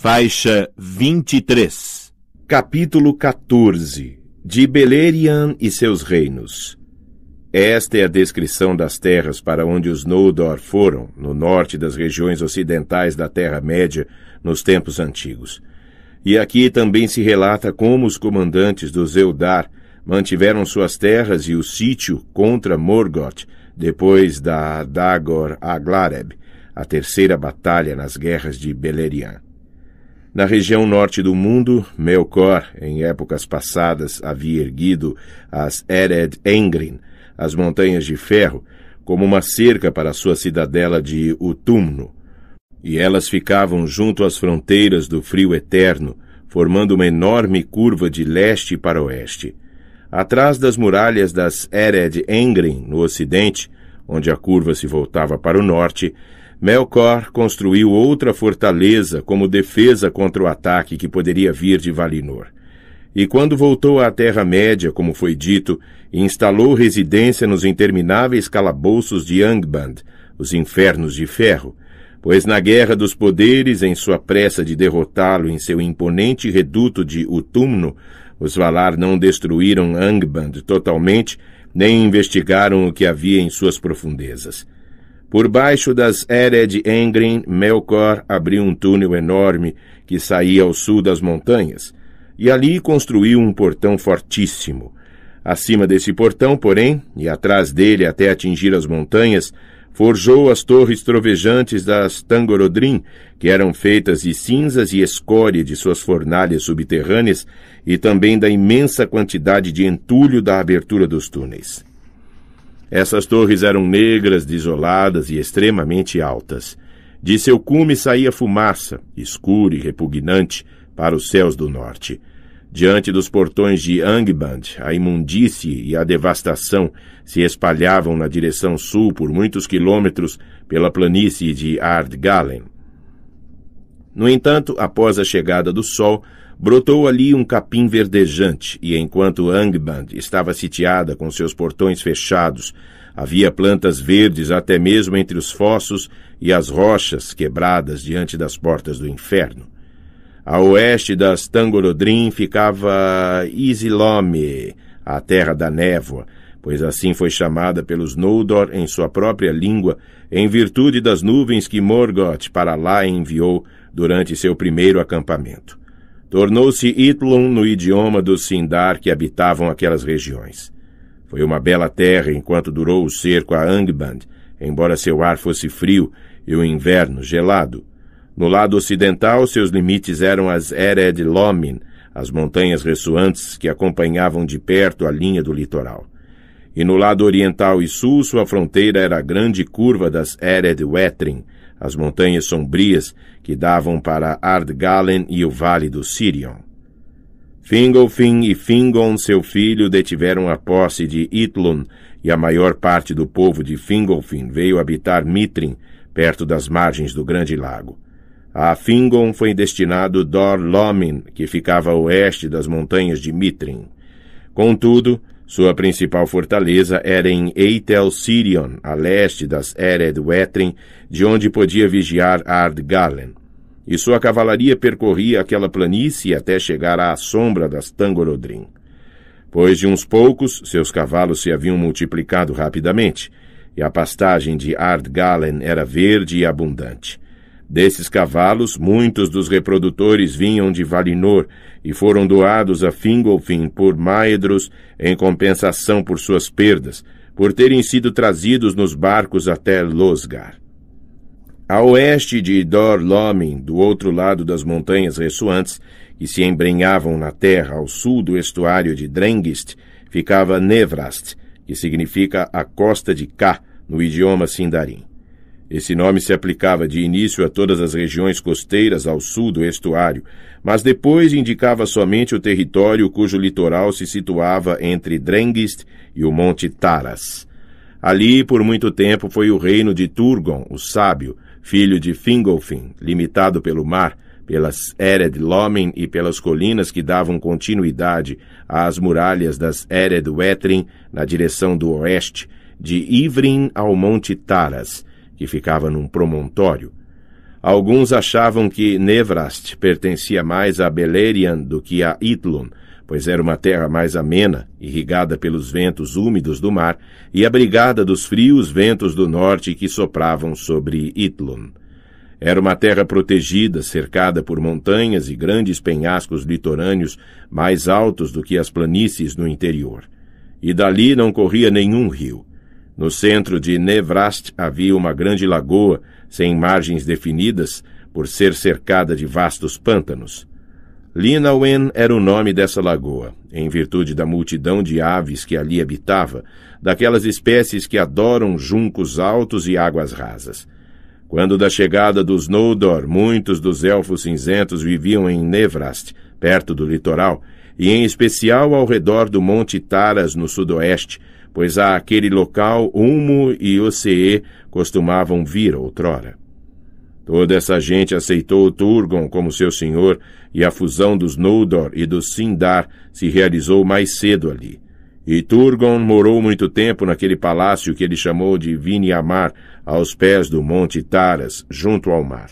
faixa 23. Capítulo 14 de Beleriand e seus reinos. Esta é a descrição das terras para onde os Noldor foram, no norte das regiões ocidentais da Terra-média, nos tempos antigos. E aqui também se relata como os comandantes dos Eldar mantiveram suas terras e o sítio contra Morgoth, depois da Dagor Aglareb, a terceira batalha nas guerras de Beleriand. Na região norte do mundo, Melkor, em épocas passadas, havia erguido as Ered Engrin, as Montanhas de Ferro, como uma cerca para sua cidadela de Utumno. E elas ficavam junto às fronteiras do frio eterno, formando uma enorme curva de leste para oeste. Atrás das muralhas das Ered Engrin, no ocidente, onde a curva se voltava para o norte, Melkor construiu outra fortaleza como defesa contra o ataque que poderia vir de Valinor. E quando voltou à Terra-média, como foi dito, instalou residência nos intermináveis calabouços de Angband, os infernos de ferro, pois na Guerra dos Poderes, em sua pressa de derrotá-lo em seu imponente reduto de Utumno, os Valar não destruíram Angband totalmente, nem investigaram o que havia em suas profundezas. Por baixo das Ered Engrin, Melkor abriu um túnel enorme que saía ao sul das montanhas, e ali construiu um portão fortíssimo. Acima desse portão, porém, e atrás dele até atingir as montanhas, forjou as torres trovejantes das Tangorodrim, que eram feitas de cinzas e escória de suas fornalhas subterrâneas e também da imensa quantidade de entulho da abertura dos túneis. Essas torres eram negras, desoladas e extremamente altas. De seu cume saía fumaça, escura e repugnante, para os céus do norte. Diante dos portões de Angband, a imundície e a devastação se espalhavam na direção sul por muitos quilômetros pela planície de Ardgallen. No entanto, após a chegada do sol, Brotou ali um capim verdejante, e enquanto Angband estava sitiada com seus portões fechados, havia plantas verdes até mesmo entre os fossos e as rochas quebradas diante das portas do inferno. A oeste das Tangorodrim ficava Isilome, a terra da névoa, pois assim foi chamada pelos Noldor em sua própria língua, em virtude das nuvens que Morgoth para lá enviou durante seu primeiro acampamento tornou-se Itlum no idioma dos Sindar que habitavam aquelas regiões. Foi uma bela terra enquanto durou o cerco a Angband, embora seu ar fosse frio e o inverno gelado. No lado ocidental, seus limites eram as Ered Lomin, as montanhas ressoantes que acompanhavam de perto a linha do litoral. E no lado oriental e sul, sua fronteira era a grande curva das Ered Wetrin, as montanhas sombrias que davam para Ardgalen e o vale do Sirion. Fingolfin e Fingon, seu filho, detiveram a posse de Itlun, e a maior parte do povo de Fingolfin veio habitar Mitrin, perto das margens do Grande Lago. A Fingon foi destinado Dor Lomin, que ficava a oeste das montanhas de Mitrin. Contudo, sua principal fortaleza era em Eitel Sirion, a leste das Ered Wetren, de onde podia vigiar Ardgalen. E sua cavalaria percorria aquela planície até chegar à sombra das Tangorodrim. Pois de uns poucos, seus cavalos se haviam multiplicado rapidamente, e a pastagem de Ardgalen era verde e abundante. Desses cavalos, muitos dos reprodutores vinham de Valinor e foram doados a Fingolfin por Maedros em compensação por suas perdas, por terem sido trazidos nos barcos até Losgar. A oeste de Dor Lomin, do outro lado das montanhas ressoantes, que se embrenhavam na terra ao sul do estuário de Drengist, ficava Nevrast, que significa a costa de Cá, no idioma Sindarin esse nome se aplicava de início a todas as regiões costeiras ao sul do estuário, mas depois indicava somente o território cujo litoral se situava entre Drengist e o Monte Taras. Ali, por muito tempo, foi o reino de Turgon, o Sábio, filho de Fingolfin, limitado pelo mar, pelas Ered Lomen e pelas colinas que davam continuidade às muralhas das Ered Wetrin na direção do oeste, de Ivrin ao Monte Taras, que ficava num promontório. Alguns achavam que Nevrast pertencia mais a Beleriand do que a Itlum, pois era uma terra mais amena, irrigada pelos ventos úmidos do mar e abrigada dos frios ventos do norte que sopravam sobre Itlum. Era uma terra protegida, cercada por montanhas e grandes penhascos litorâneos mais altos do que as planícies no interior. E dali não corria nenhum rio. No centro de Nevrast havia uma grande lagoa, sem margens definidas, por ser cercada de vastos pântanos. Linawen era o nome dessa lagoa, em virtude da multidão de aves que ali habitava, daquelas espécies que adoram juncos altos e águas rasas. Quando da chegada dos Noldor, muitos dos elfos cinzentos viviam em Nevrast, perto do litoral, e em especial ao redor do Monte Taras, no sudoeste, pois a aquele local Humo e Ocee costumavam vir outrora. Toda essa gente aceitou Turgon como seu senhor, e a fusão dos Noldor e dos Sindar se realizou mais cedo ali. E Turgon morou muito tempo naquele palácio que ele chamou de Viniamar, aos pés do Monte Taras, junto ao mar.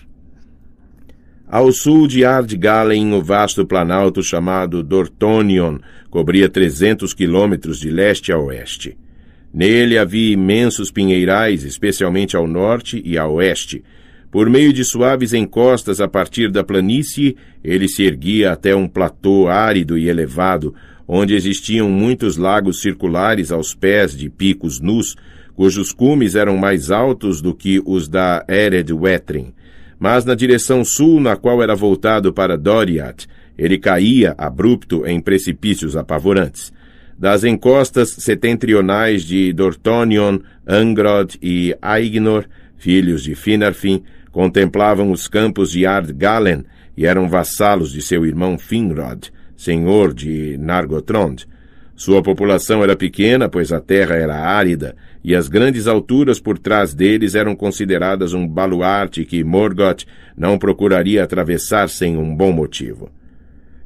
Ao sul de Ardgalen, o vasto planalto chamado Dortonion cobria 300 quilômetros de leste a oeste. Nele havia imensos pinheirais, especialmente ao norte e a oeste. Por meio de suaves encostas a partir da planície, ele se erguia até um platô árido e elevado, onde existiam muitos lagos circulares aos pés de picos nus, cujos cumes eram mais altos do que os da Eredwetrin mas na direção sul, na qual era voltado para Doriath, ele caía abrupto em precipícios apavorantes. Das encostas setentrionais de Dortonion, Angrod e Aignor, filhos de Finarfin, contemplavam os campos de Ardgalen e eram vassalos de seu irmão Finrod, senhor de Nargothrond. Sua população era pequena, pois a terra era árida e as grandes alturas por trás deles eram consideradas um baluarte que Morgoth não procuraria atravessar sem um bom motivo.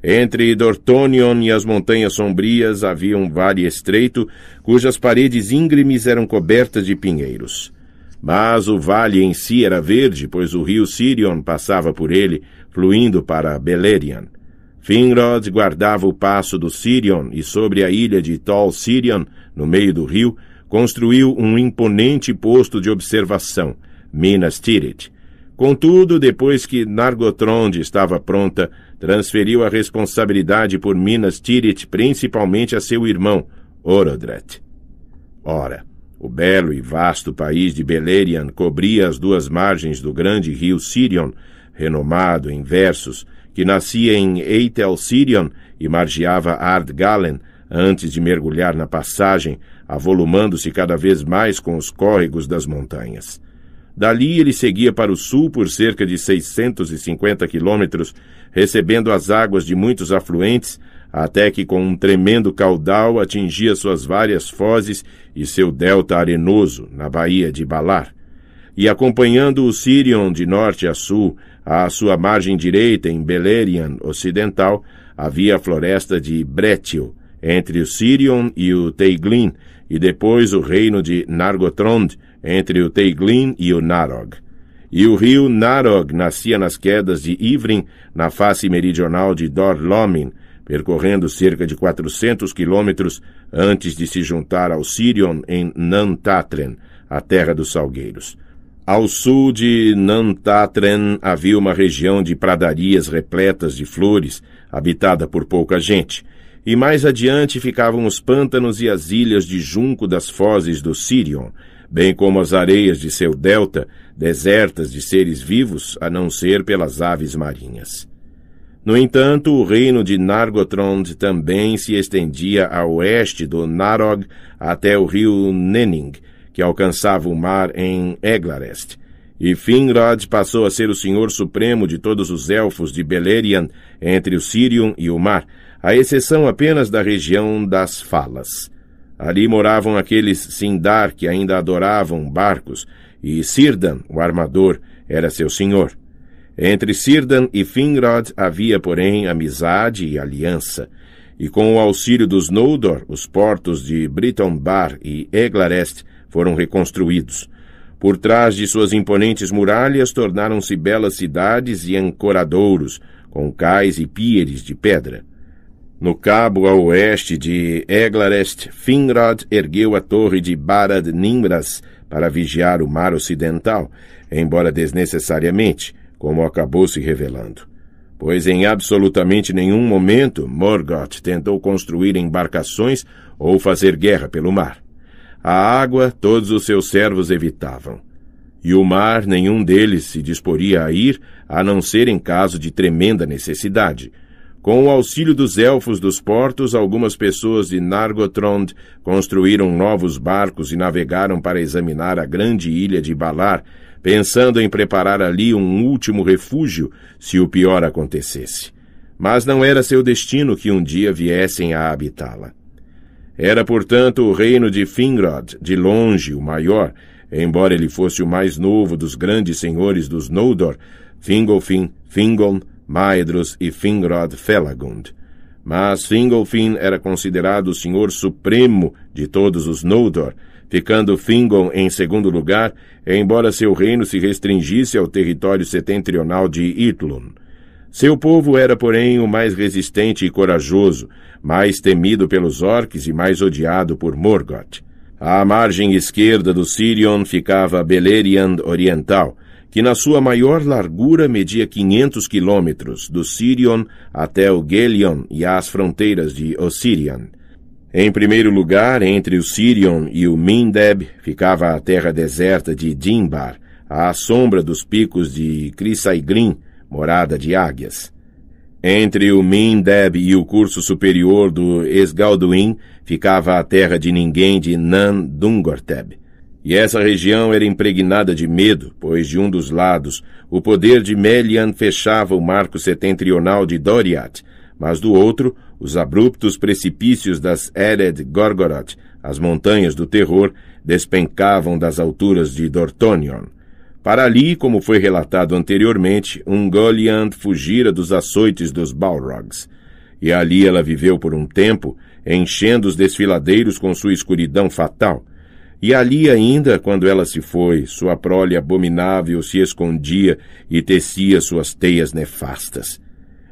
Entre Dortonion e as Montanhas Sombrias havia um vale estreito, cujas paredes íngremes eram cobertas de pinheiros. Mas o vale em si era verde, pois o rio Sirion passava por ele, fluindo para Beleriand. Finrod guardava o passo do Sirion e sobre a ilha de Tol Sirion, no meio do rio, construiu um imponente posto de observação, Minas Tirith. Contudo, depois que Nargothrond estava pronta, transferiu a responsabilidade por Minas Tirith principalmente a seu irmão, Orodret. Ora, o belo e vasto país de Beleriand cobria as duas margens do grande rio Sirion, renomado em versos, que nascia em Eitel Sirion e margeava Ardgalen, antes de mergulhar na passagem, avolumando-se cada vez mais com os córregos das montanhas. Dali ele seguia para o sul por cerca de 650 quilômetros, recebendo as águas de muitos afluentes, até que com um tremendo caudal atingia suas várias fozes e seu delta arenoso, na baía de Balar. E acompanhando o Sirion de norte a sul, à sua margem direita, em Beleriand ocidental, havia a floresta de Bretil, entre o Sirion e o Teiglin, e depois o reino de Nargotrond, entre o Teiglin e o Narog. E o rio Narog nascia nas quedas de Ivrin, na face meridional de Dorlomin, percorrendo cerca de 400 quilômetros antes de se juntar ao Sirion em Nantatren, a terra dos salgueiros. Ao sul de Nantatren havia uma região de pradarias repletas de flores, habitada por pouca gente, e mais adiante ficavam os pântanos e as ilhas de junco das fozes do Sirion, bem como as areias de seu delta, desertas de seres vivos, a não ser pelas aves marinhas. No entanto, o reino de Nargotrond também se estendia a oeste do Narog até o rio Nenning, que alcançava o mar em Eglarest. E Finrod passou a ser o senhor supremo de todos os elfos de Beleriand entre o Sirion e o mar, à exceção apenas da região das Falas. Ali moravam aqueles Sindar que ainda adoravam barcos, e Sirdan, o armador, era seu senhor. Entre Sirdan e Finrod havia, porém, amizade e aliança, e com o auxílio dos Noldor, os portos de Britombar e Eglarest foram reconstruídos. Por trás de suas imponentes muralhas tornaram-se belas cidades e ancoradouros, com cais e píeres de pedra. No cabo a oeste de Eglarest, Finrod ergueu a torre de Barad Nimbras para vigiar o mar ocidental, embora desnecessariamente, como acabou se revelando. Pois em absolutamente nenhum momento Morgoth tentou construir embarcações ou fazer guerra pelo mar. A água todos os seus servos evitavam. E o mar nenhum deles se disporia a ir, a não ser em caso de tremenda necessidade — com o auxílio dos elfos dos portos, algumas pessoas de Nargothrond construíram novos barcos e navegaram para examinar a grande ilha de Balar, pensando em preparar ali um último refúgio se o pior acontecesse. Mas não era seu destino que um dia viessem a habitá-la. Era, portanto, o reino de Finrod, de longe o maior, embora ele fosse o mais novo dos grandes senhores dos Noldor, Fingolfin, Fingon, Maedros e Fingrod Felagund. Mas Fingolfin era considerado o senhor supremo de todos os Noldor, ficando Fingon em segundo lugar, embora seu reino se restringisse ao território setentrional de Itlun. Seu povo era, porém, o mais resistente e corajoso, mais temido pelos orques e mais odiado por Morgoth. À margem esquerda do Sirion ficava Beleriand Oriental, que na sua maior largura media 500 quilômetros, do Sirion até o Gelion e às fronteiras de Ossirion. Em primeiro lugar, entre o Sirion e o Mindeb, ficava a terra deserta de Dimbar, à sombra dos picos de Crisaigrim, morada de águias. Entre o Mindeb e o curso superior do Esgalduin ficava a terra de ninguém de Nan Dungorteb. E essa região era impregnada de medo, pois de um dos lados o poder de Melian fechava o marco setentrional de Doriath, mas do outro os abruptos precipícios das Ered Gorgoroth, as montanhas do terror, despencavam das alturas de Dortonion. Para ali, como foi relatado anteriormente, Ungoliant fugira dos açoites dos Balrogs. E ali ela viveu por um tempo, enchendo os desfiladeiros com sua escuridão fatal, e ali ainda, quando ela se foi, sua prole abominável se escondia e tecia suas teias nefastas.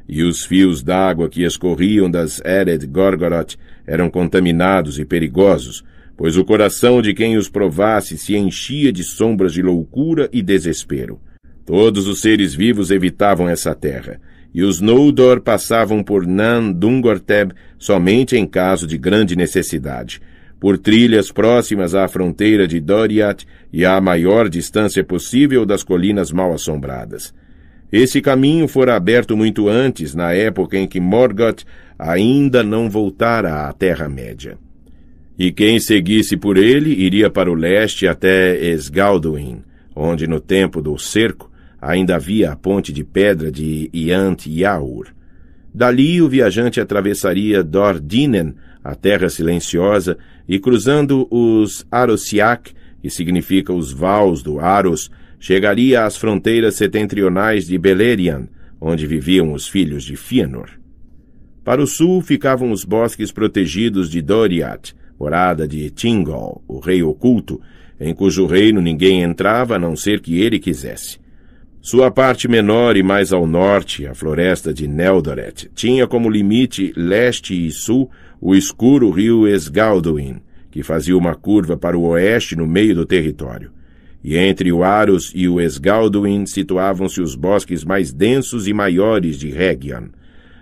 E os fios d'água que escorriam das Ered Gorgoroth eram contaminados e perigosos, pois o coração de quem os provasse se enchia de sombras de loucura e desespero. Todos os seres vivos evitavam essa terra, e os Noldor passavam por Nan Dungorteb somente em caso de grande necessidade — por trilhas próximas à fronteira de Doriath e à maior distância possível das colinas mal assombradas. Esse caminho fora aberto muito antes, na época em que Morgoth ainda não voltara à Terra-média. E quem seguisse por ele iria para o leste até Esgalduin, onde no tempo do cerco ainda havia a ponte de pedra de Iant Yaur. Dali o viajante atravessaria Dordinen, a terra silenciosa, e cruzando os Arosiak, que significa os Vals do Aros, chegaria às fronteiras setentrionais de Beleriand, onde viviam os filhos de Fëanor. Para o sul ficavam os bosques protegidos de Doriath, morada de Tingol, o rei oculto, em cujo reino ninguém entrava a não ser que ele quisesse. Sua parte menor e mais ao norte, a floresta de Neldoret, tinha como limite leste e sul o escuro rio Esgaldoin, que fazia uma curva para o oeste no meio do território. E entre o Aros e o Esgalduin situavam-se os bosques mais densos e maiores de Region.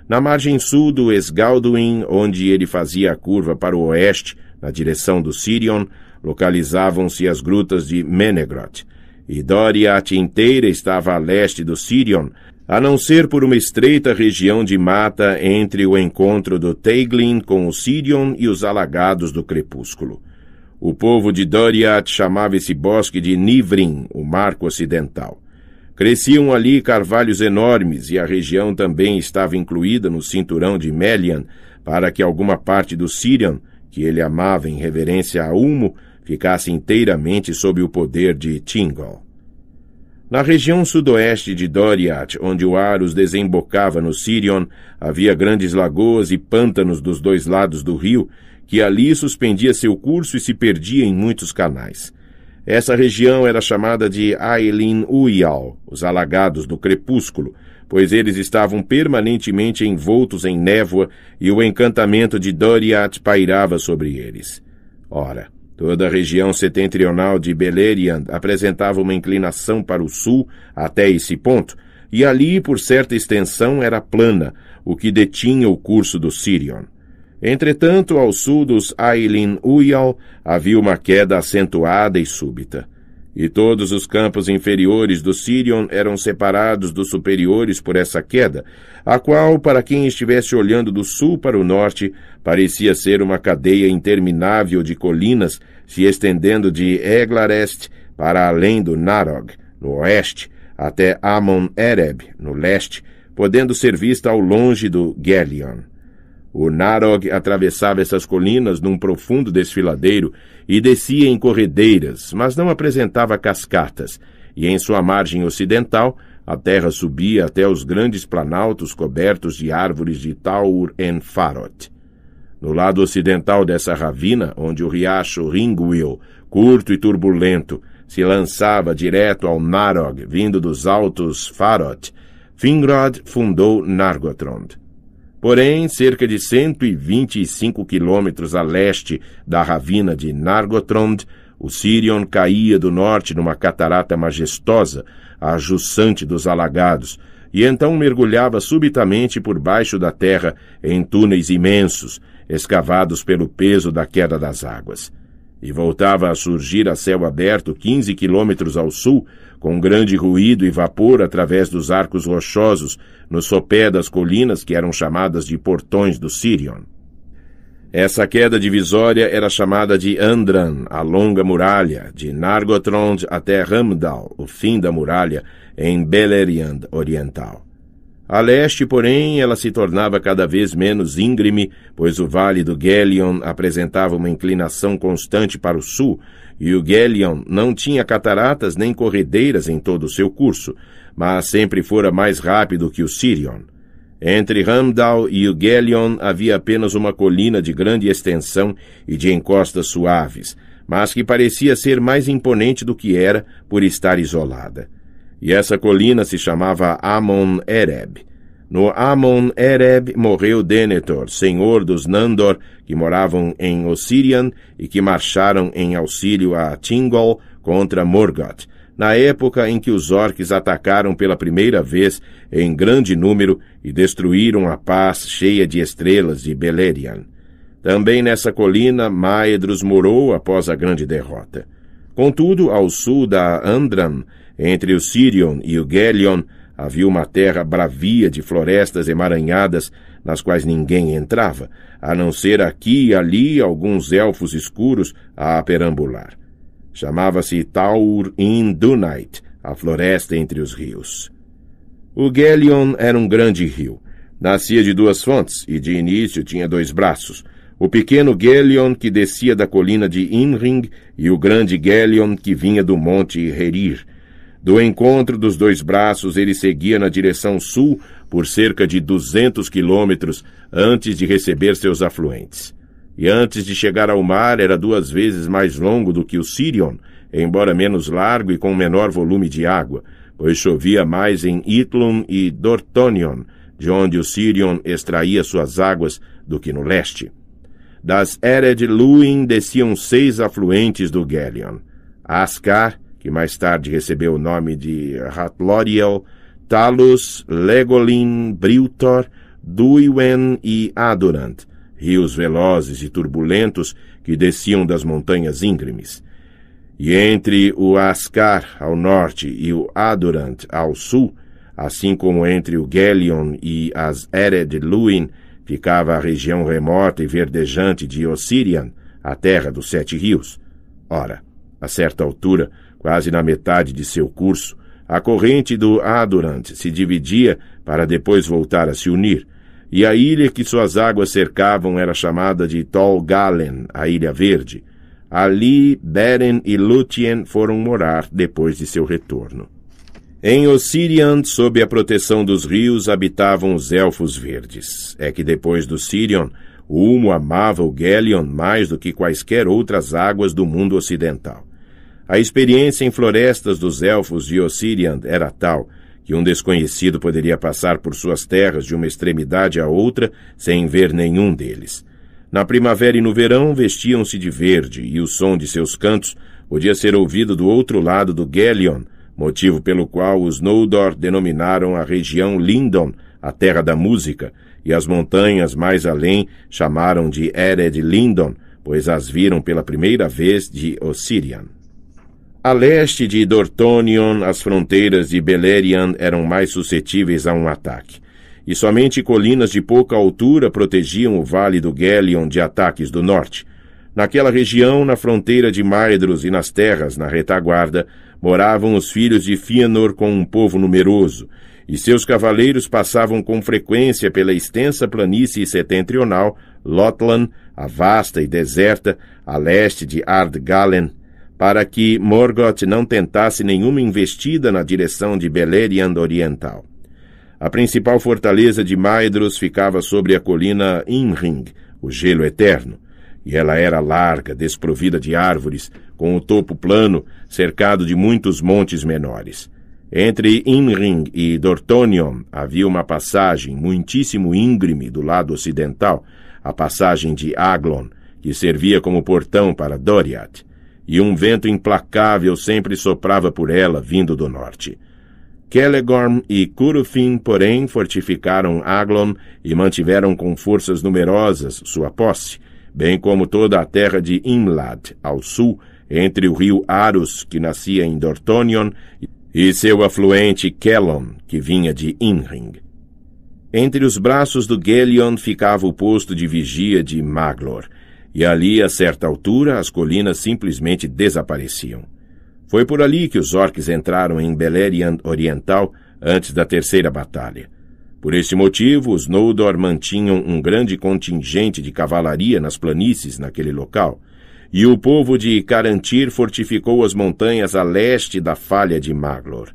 Na margem sul do Esgalduin, onde ele fazia a curva para o oeste, na direção do Sirion, localizavam-se as grutas de Menegrot. E Doriath inteira estava a leste do Sirion, a não ser por uma estreita região de mata entre o encontro do Teiglin com o Sirion e os alagados do crepúsculo. O povo de Doriath chamava esse bosque de Nivrin, o Marco Ocidental. Cresciam ali carvalhos enormes e a região também estava incluída no cinturão de Melian, para que alguma parte do Sirion, que ele amava em reverência a Ulmo, ficasse inteiramente sob o poder de Tingol. Na região sudoeste de Doriath, onde o Arus desembocava no Sirion, havia grandes lagoas e pântanos dos dois lados do rio, que ali suspendia seu curso e se perdia em muitos canais. Essa região era chamada de Aelin Uial, os alagados do crepúsculo, pois eles estavam permanentemente envoltos em névoa e o encantamento de Doriath pairava sobre eles. Ora, Toda a região setentrional de Beleriand apresentava uma inclinação para o sul até esse ponto, e ali, por certa extensão, era plana, o que detinha o curso do Sirion. Entretanto, ao sul dos Ailin Uyal, havia uma queda acentuada e súbita. E todos os campos inferiores do Sirion eram separados dos superiores por essa queda, a qual, para quem estivesse olhando do sul para o norte, parecia ser uma cadeia interminável de colinas se estendendo de Eglarest para além do Narog, no oeste, até Amon Ereb, no leste, podendo ser vista ao longe do Gelion. O Narog atravessava essas colinas num profundo desfiladeiro e descia em corredeiras, mas não apresentava cascatas, e em sua margem ocidental a terra subia até os grandes planaltos cobertos de árvores de Taur en Farot. No lado ocidental dessa ravina, onde o riacho Ringwil, curto e turbulento, se lançava direto ao Narog, vindo dos altos Farot, Fingrod fundou Nargothrond. Porém, cerca de 125 quilômetros a leste da ravina de Nargotrond, o Sirion caía do norte numa catarata majestosa, a jusante dos alagados, e então mergulhava subitamente por baixo da terra em túneis imensos, escavados pelo peso da queda das águas. E voltava a surgir a céu aberto quinze quilômetros ao sul, com grande ruído e vapor através dos arcos rochosos no sopé das colinas que eram chamadas de portões do Sirion. Essa queda divisória era chamada de Andran, a longa muralha, de Nargothrond até Ramdal, o fim da muralha, em Beleriand Oriental. A leste, porém, ela se tornava cada vez menos íngreme, pois o vale do Gelion apresentava uma inclinação constante para o sul, e o Gelion não tinha cataratas nem corredeiras em todo o seu curso, mas sempre fora mais rápido que o Sirion. Entre Ramdal e o Gelion havia apenas uma colina de grande extensão e de encostas suaves, mas que parecia ser mais imponente do que era por estar isolada. E essa colina se chamava Amon Ereb. No Amon Ereb morreu Denethor, senhor dos Nandor, que moravam em Ossirian e que marcharam em auxílio a Tingol contra Morgoth, na época em que os orques atacaram pela primeira vez em grande número e destruíram a paz cheia de estrelas de Beleriand. Também nessa colina Maedros morou após a grande derrota. Contudo, ao sul da Andram, entre o Sirion e o Gelion havia uma terra bravia de florestas emaranhadas, nas quais ninguém entrava, a não ser aqui e ali alguns elfos escuros a perambular. Chamava-se Taur Indunite, a floresta entre os rios. O Gelion era um grande rio. Nascia de duas fontes e de início tinha dois braços. O pequeno Gelion que descia da colina de Inring e o grande Gelion que vinha do monte Herir do encontro dos dois braços, ele seguia na direção sul por cerca de 200 quilômetros antes de receber seus afluentes. E antes de chegar ao mar, era duas vezes mais longo do que o Sirion, embora menos largo e com menor volume de água, pois chovia mais em Itlum e Dortonion, de onde o Sirion extraía suas águas, do que no leste. Das Ered Luin desciam seis afluentes do Gelion. Ascar, que mais tarde recebeu o nome de Hatloriel, Talus, Legolin, Briltor, Duiwen e Adurant, rios velozes e turbulentos que desciam das montanhas íngremes. E entre o Ascar ao norte e o Adurant ao sul, assim como entre o Gelion e as Ered Luin, ficava a região remota e verdejante de Ossirian, a terra dos sete rios. Ora, a certa altura, quase na metade de seu curso, a corrente do Adurant se dividia para depois voltar a se unir, e a ilha que suas águas cercavam era chamada de Tol Galen, a Ilha Verde. Ali Beren e Lúthien foram morar depois de seu retorno. Em Ossirian, sob a proteção dos rios, habitavam os Elfos Verdes. É que depois do Sirion, o Humo amava o Gelion mais do que quaisquer outras águas do mundo ocidental. A experiência em florestas dos elfos de Ossirian era tal que um desconhecido poderia passar por suas terras de uma extremidade à outra sem ver nenhum deles. Na primavera e no verão vestiam-se de verde e o som de seus cantos podia ser ouvido do outro lado do Gelion, motivo pelo qual os Noldor denominaram a região Lindon, a terra da música, e as montanhas mais além chamaram de Ered Lindon, pois as viram pela primeira vez de Ossirian. A leste de Dortonion, as fronteiras de Beleriand eram mais suscetíveis a um ataque, e somente colinas de pouca altura protegiam o vale do Gelion de ataques do norte. Naquela região, na fronteira de Maedros e nas terras na retaguarda, moravam os filhos de Fëanor com um povo numeroso, e seus cavaleiros passavam com frequência pela extensa planície setentrional, Lotlan, a vasta e deserta, a leste de Ardgalen, para que Morgoth não tentasse nenhuma investida na direção de Beleriand Oriental. A principal fortaleza de Maedros ficava sobre a colina Imring, o gelo eterno, e ela era larga, desprovida de árvores, com o topo plano, cercado de muitos montes menores. Entre Imring e Dortonion havia uma passagem muitíssimo íngreme do lado ocidental, a passagem de Aglon, que servia como portão para Doriath e um vento implacável sempre soprava por ela, vindo do norte. Kelegorm e Curufin, porém, fortificaram Aglon e mantiveram com forças numerosas sua posse, bem como toda a terra de Imlad, ao sul, entre o rio Arus, que nascia em Dortonion, e seu afluente Kelon, que vinha de Inring. Entre os braços do Gelion ficava o posto de vigia de Maglor, e ali, a certa altura, as colinas simplesmente desapareciam. Foi por ali que os orques entraram em Beleriand Oriental antes da Terceira Batalha. Por este motivo, os Noldor mantinham um grande contingente de cavalaria nas planícies naquele local, e o povo de Carantir fortificou as montanhas a leste da falha de Maglor.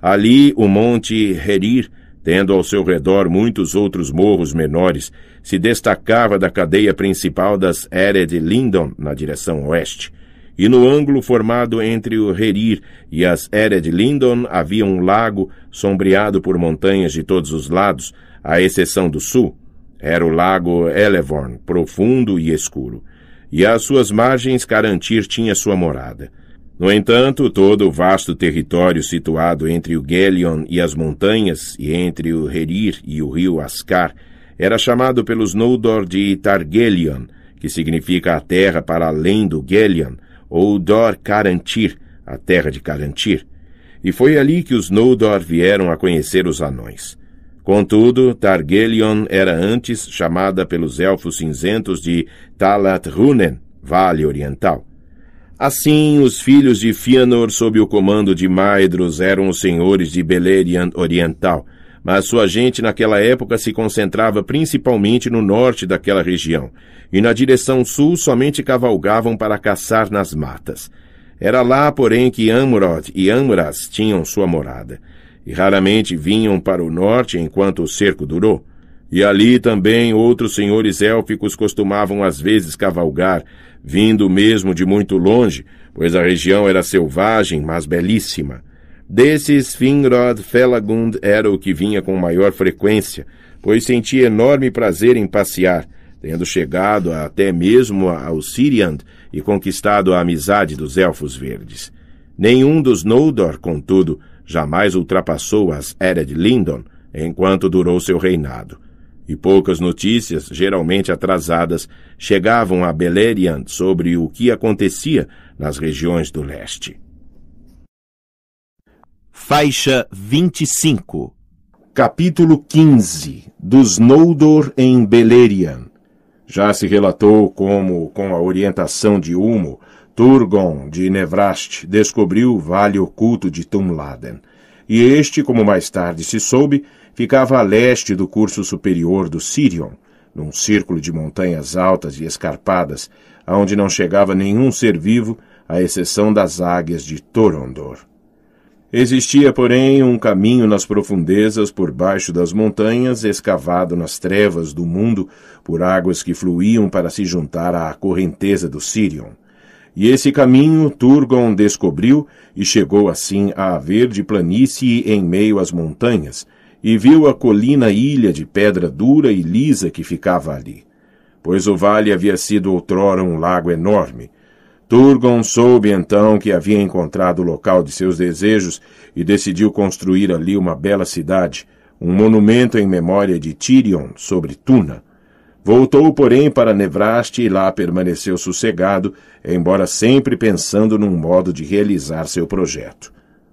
Ali, o monte Herir, tendo ao seu redor muitos outros morros menores se destacava da cadeia principal das Ered Lindon na direção oeste. E no ângulo formado entre o Herir e as Ered Lindon havia um lago sombreado por montanhas de todos os lados, à exceção do sul. Era o lago Elevorn, profundo e escuro. E às suas margens Carantir tinha sua morada. No entanto, todo o vasto território situado entre o Gelion e as montanhas, e entre o Herir e o rio Ascar, era chamado pelos Noldor de Targelion, que significa a terra para além do Gelion, ou Dor Carantir, a terra de Carantir. E foi ali que os Noldor vieram a conhecer os anões. Contudo, Targelion era antes chamada pelos elfos cinzentos de Talat-Runen, Vale Oriental. Assim, os filhos de Fëanor, sob o comando de Maedros, eram os senhores de Beleriand Oriental, mas sua gente naquela época se concentrava principalmente no norte daquela região, e na direção sul somente cavalgavam para caçar nas matas. Era lá, porém, que Amurod e Amras tinham sua morada, e raramente vinham para o norte enquanto o cerco durou. E ali também outros senhores élficos costumavam às vezes cavalgar, vindo mesmo de muito longe, pois a região era selvagem, mas belíssima. Desses, Finrod Felagund era o que vinha com maior frequência, pois sentia enorme prazer em passear, tendo chegado até mesmo ao Siriand e conquistado a amizade dos Elfos Verdes. Nenhum dos Noldor, contudo, jamais ultrapassou as Ered de Lindon, enquanto durou seu reinado. E poucas notícias, geralmente atrasadas, chegavam a Beleriand sobre o que acontecia nas regiões do leste. Faixa 25 Capítulo 15 Dos Noldor em Beleriand Já se relatou como, com a orientação de Humo, Turgon de Nevrast descobriu o vale oculto de Tumladen. E este, como mais tarde se soube, ficava a leste do curso superior do Sirion, num círculo de montanhas altas e escarpadas, aonde não chegava nenhum ser vivo, à exceção das águias de Torondor. Existia, porém, um caminho nas profundezas por baixo das montanhas, escavado nas trevas do mundo por águas que fluíam para se juntar à correnteza do Sirion, E esse caminho Turgon descobriu e chegou assim à verde planície em meio às montanhas, e viu a colina ilha de pedra dura e lisa que ficava ali. Pois o vale havia sido outrora um lago enorme, Turgon soube então que havia encontrado o local de seus desejos e decidiu construir ali uma bela cidade, um monumento em memória de Tirion sobre Tuna. Voltou, porém, para Nevraste e lá permaneceu sossegado, embora sempre pensando num modo de realizar seu projeto.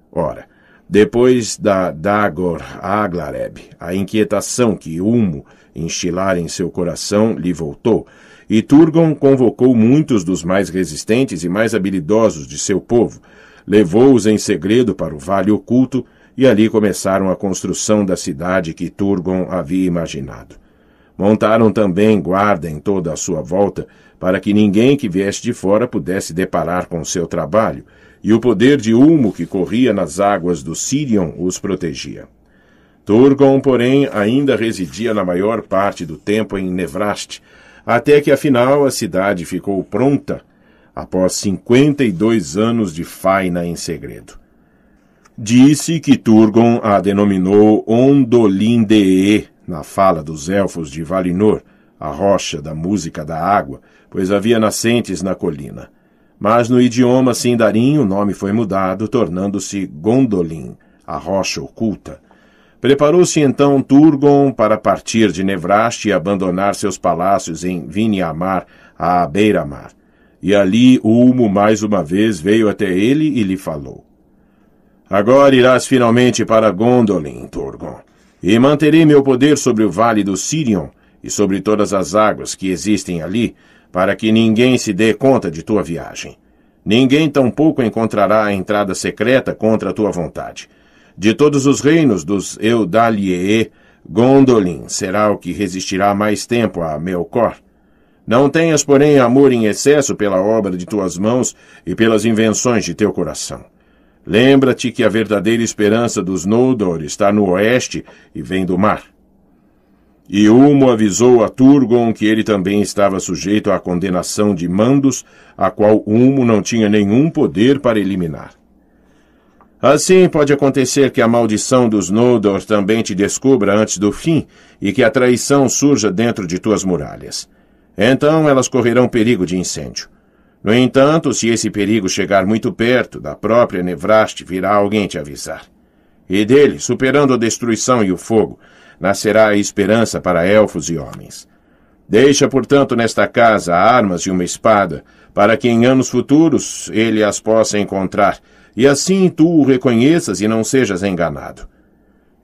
Ora, depois da Dagor Aglareb, a inquietação que Ulmo instilara em seu coração lhe voltou, e Turgon convocou muitos dos mais resistentes e mais habilidosos de seu povo, levou-os em segredo para o vale oculto e ali começaram a construção da cidade que Turgon havia imaginado. Montaram também guarda em toda a sua volta, para que ninguém que viesse de fora pudesse deparar com seu trabalho, e o poder de Ulmo que corria nas águas do Sirion os protegia. Turgon, porém, ainda residia na maior parte do tempo em Nevrast, até que afinal a cidade ficou pronta, após 52 anos de faina em segredo. Disse que Turgon a denominou Ondolindee, na fala dos elfos de Valinor, a rocha da música da água, pois havia nascentes na colina. Mas no idioma sindarim o nome foi mudado, tornando-se Gondolin, a rocha oculta, Preparou-se então Turgon para partir de Nevraste e abandonar seus palácios em Viniamar, à beira-mar. E ali Ulmo mais uma vez veio até ele e lhe falou. Agora irás finalmente para Gondolin, Turgon, e manterei meu poder sobre o vale do Sirion e sobre todas as águas que existem ali, para que ninguém se dê conta de tua viagem. Ninguém tampouco encontrará a entrada secreta contra a tua vontade de todos os reinos dos Eudaliee, Gondolin será o que resistirá mais tempo a Melkor. Não tenhas, porém, amor em excesso pela obra de tuas mãos e pelas invenções de teu coração. Lembra-te que a verdadeira esperança dos Noldor está no oeste e vem do mar. E Ulmo avisou a Turgon que ele também estava sujeito à condenação de mandos, a qual Ulmo não tinha nenhum poder para eliminar. Assim, pode acontecer que a maldição dos Noldor também te descubra antes do fim e que a traição surja dentro de tuas muralhas. Então elas correrão perigo de incêndio. No entanto, se esse perigo chegar muito perto, da própria Nevraste virá alguém te avisar. E dele, superando a destruição e o fogo, nascerá a esperança para elfos e homens. Deixa, portanto, nesta casa armas e uma espada, para que em anos futuros ele as possa encontrar e assim tu o reconheças e não sejas enganado.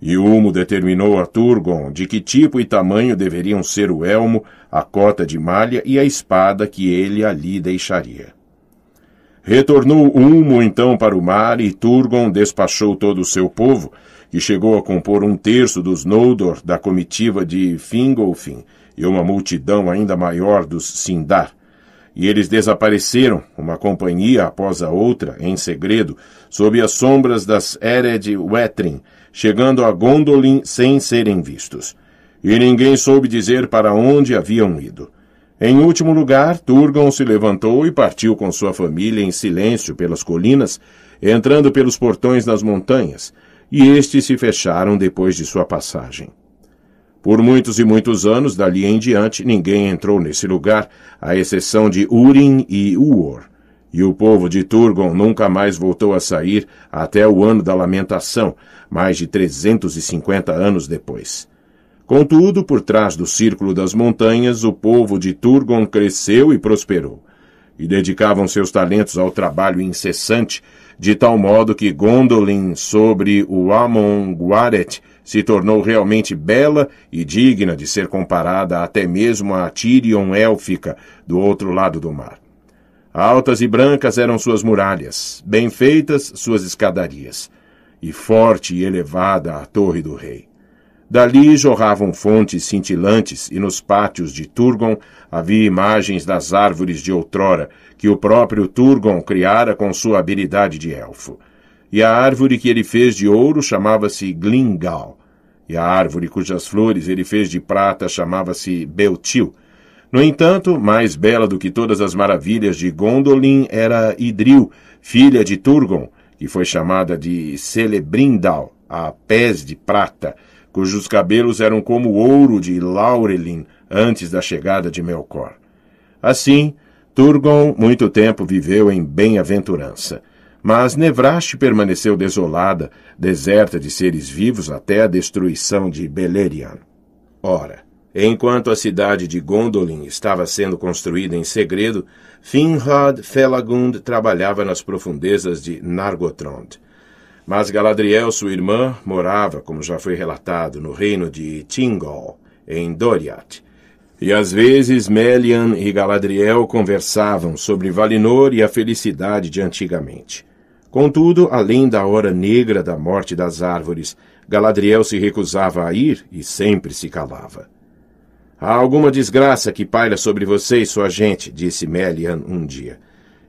E Ulmo determinou a Turgon de que tipo e tamanho deveriam ser o elmo, a cota de malha e a espada que ele ali deixaria. Retornou Ulmo então para o mar e Turgon despachou todo o seu povo, que chegou a compor um terço dos Noldor da comitiva de Fingolfin e uma multidão ainda maior dos Sindar, e eles desapareceram, uma companhia após a outra, em segredo, sob as sombras das Ered Wetrin, chegando a Gondolin sem serem vistos. E ninguém soube dizer para onde haviam ido. Em último lugar, Turgon se levantou e partiu com sua família em silêncio pelas colinas, entrando pelos portões das montanhas, e estes se fecharam depois de sua passagem. Por muitos e muitos anos, dali em diante, ninguém entrou nesse lugar, à exceção de Urim e Uor. E o povo de Turgon nunca mais voltou a sair até o ano da lamentação, mais de 350 anos depois. Contudo, por trás do círculo das montanhas, o povo de Turgon cresceu e prosperou, e dedicavam seus talentos ao trabalho incessante, de tal modo que Gondolin sobre o Amon Guaret se tornou realmente bela e digna de ser comparada até mesmo à Tirion élfica do outro lado do mar. Altas e brancas eram suas muralhas, bem feitas suas escadarias, e forte e elevada a torre do rei. Dali jorravam fontes cintilantes, e nos pátios de Turgon havia imagens das árvores de outrora, que o próprio Turgon criara com sua habilidade de elfo. E a árvore que ele fez de ouro chamava-se Glingal. E a árvore cujas flores ele fez de prata chamava-se Beltil. No entanto, mais bela do que todas as maravilhas de Gondolin era Idril, filha de Turgon, que foi chamada de Celebrindal, a pés de prata, cujos cabelos eram como o ouro de Laurelin antes da chegada de Melkor. Assim, Turgon muito tempo viveu em bem-aventurança. Mas Nevrash permaneceu desolada, deserta de seres vivos até a destruição de Beleriand. Ora, enquanto a cidade de Gondolin estava sendo construída em segredo, Finrod Felagund trabalhava nas profundezas de Nargothrond. Mas Galadriel, sua irmã, morava, como já foi relatado, no reino de Tingol, em Doriath. E às vezes Melian e Galadriel conversavam sobre Valinor e a felicidade de antigamente. Contudo, além da hora negra da morte das árvores, Galadriel se recusava a ir e sempre se calava. Há alguma desgraça que paira sobre você e sua gente, disse Melian um dia.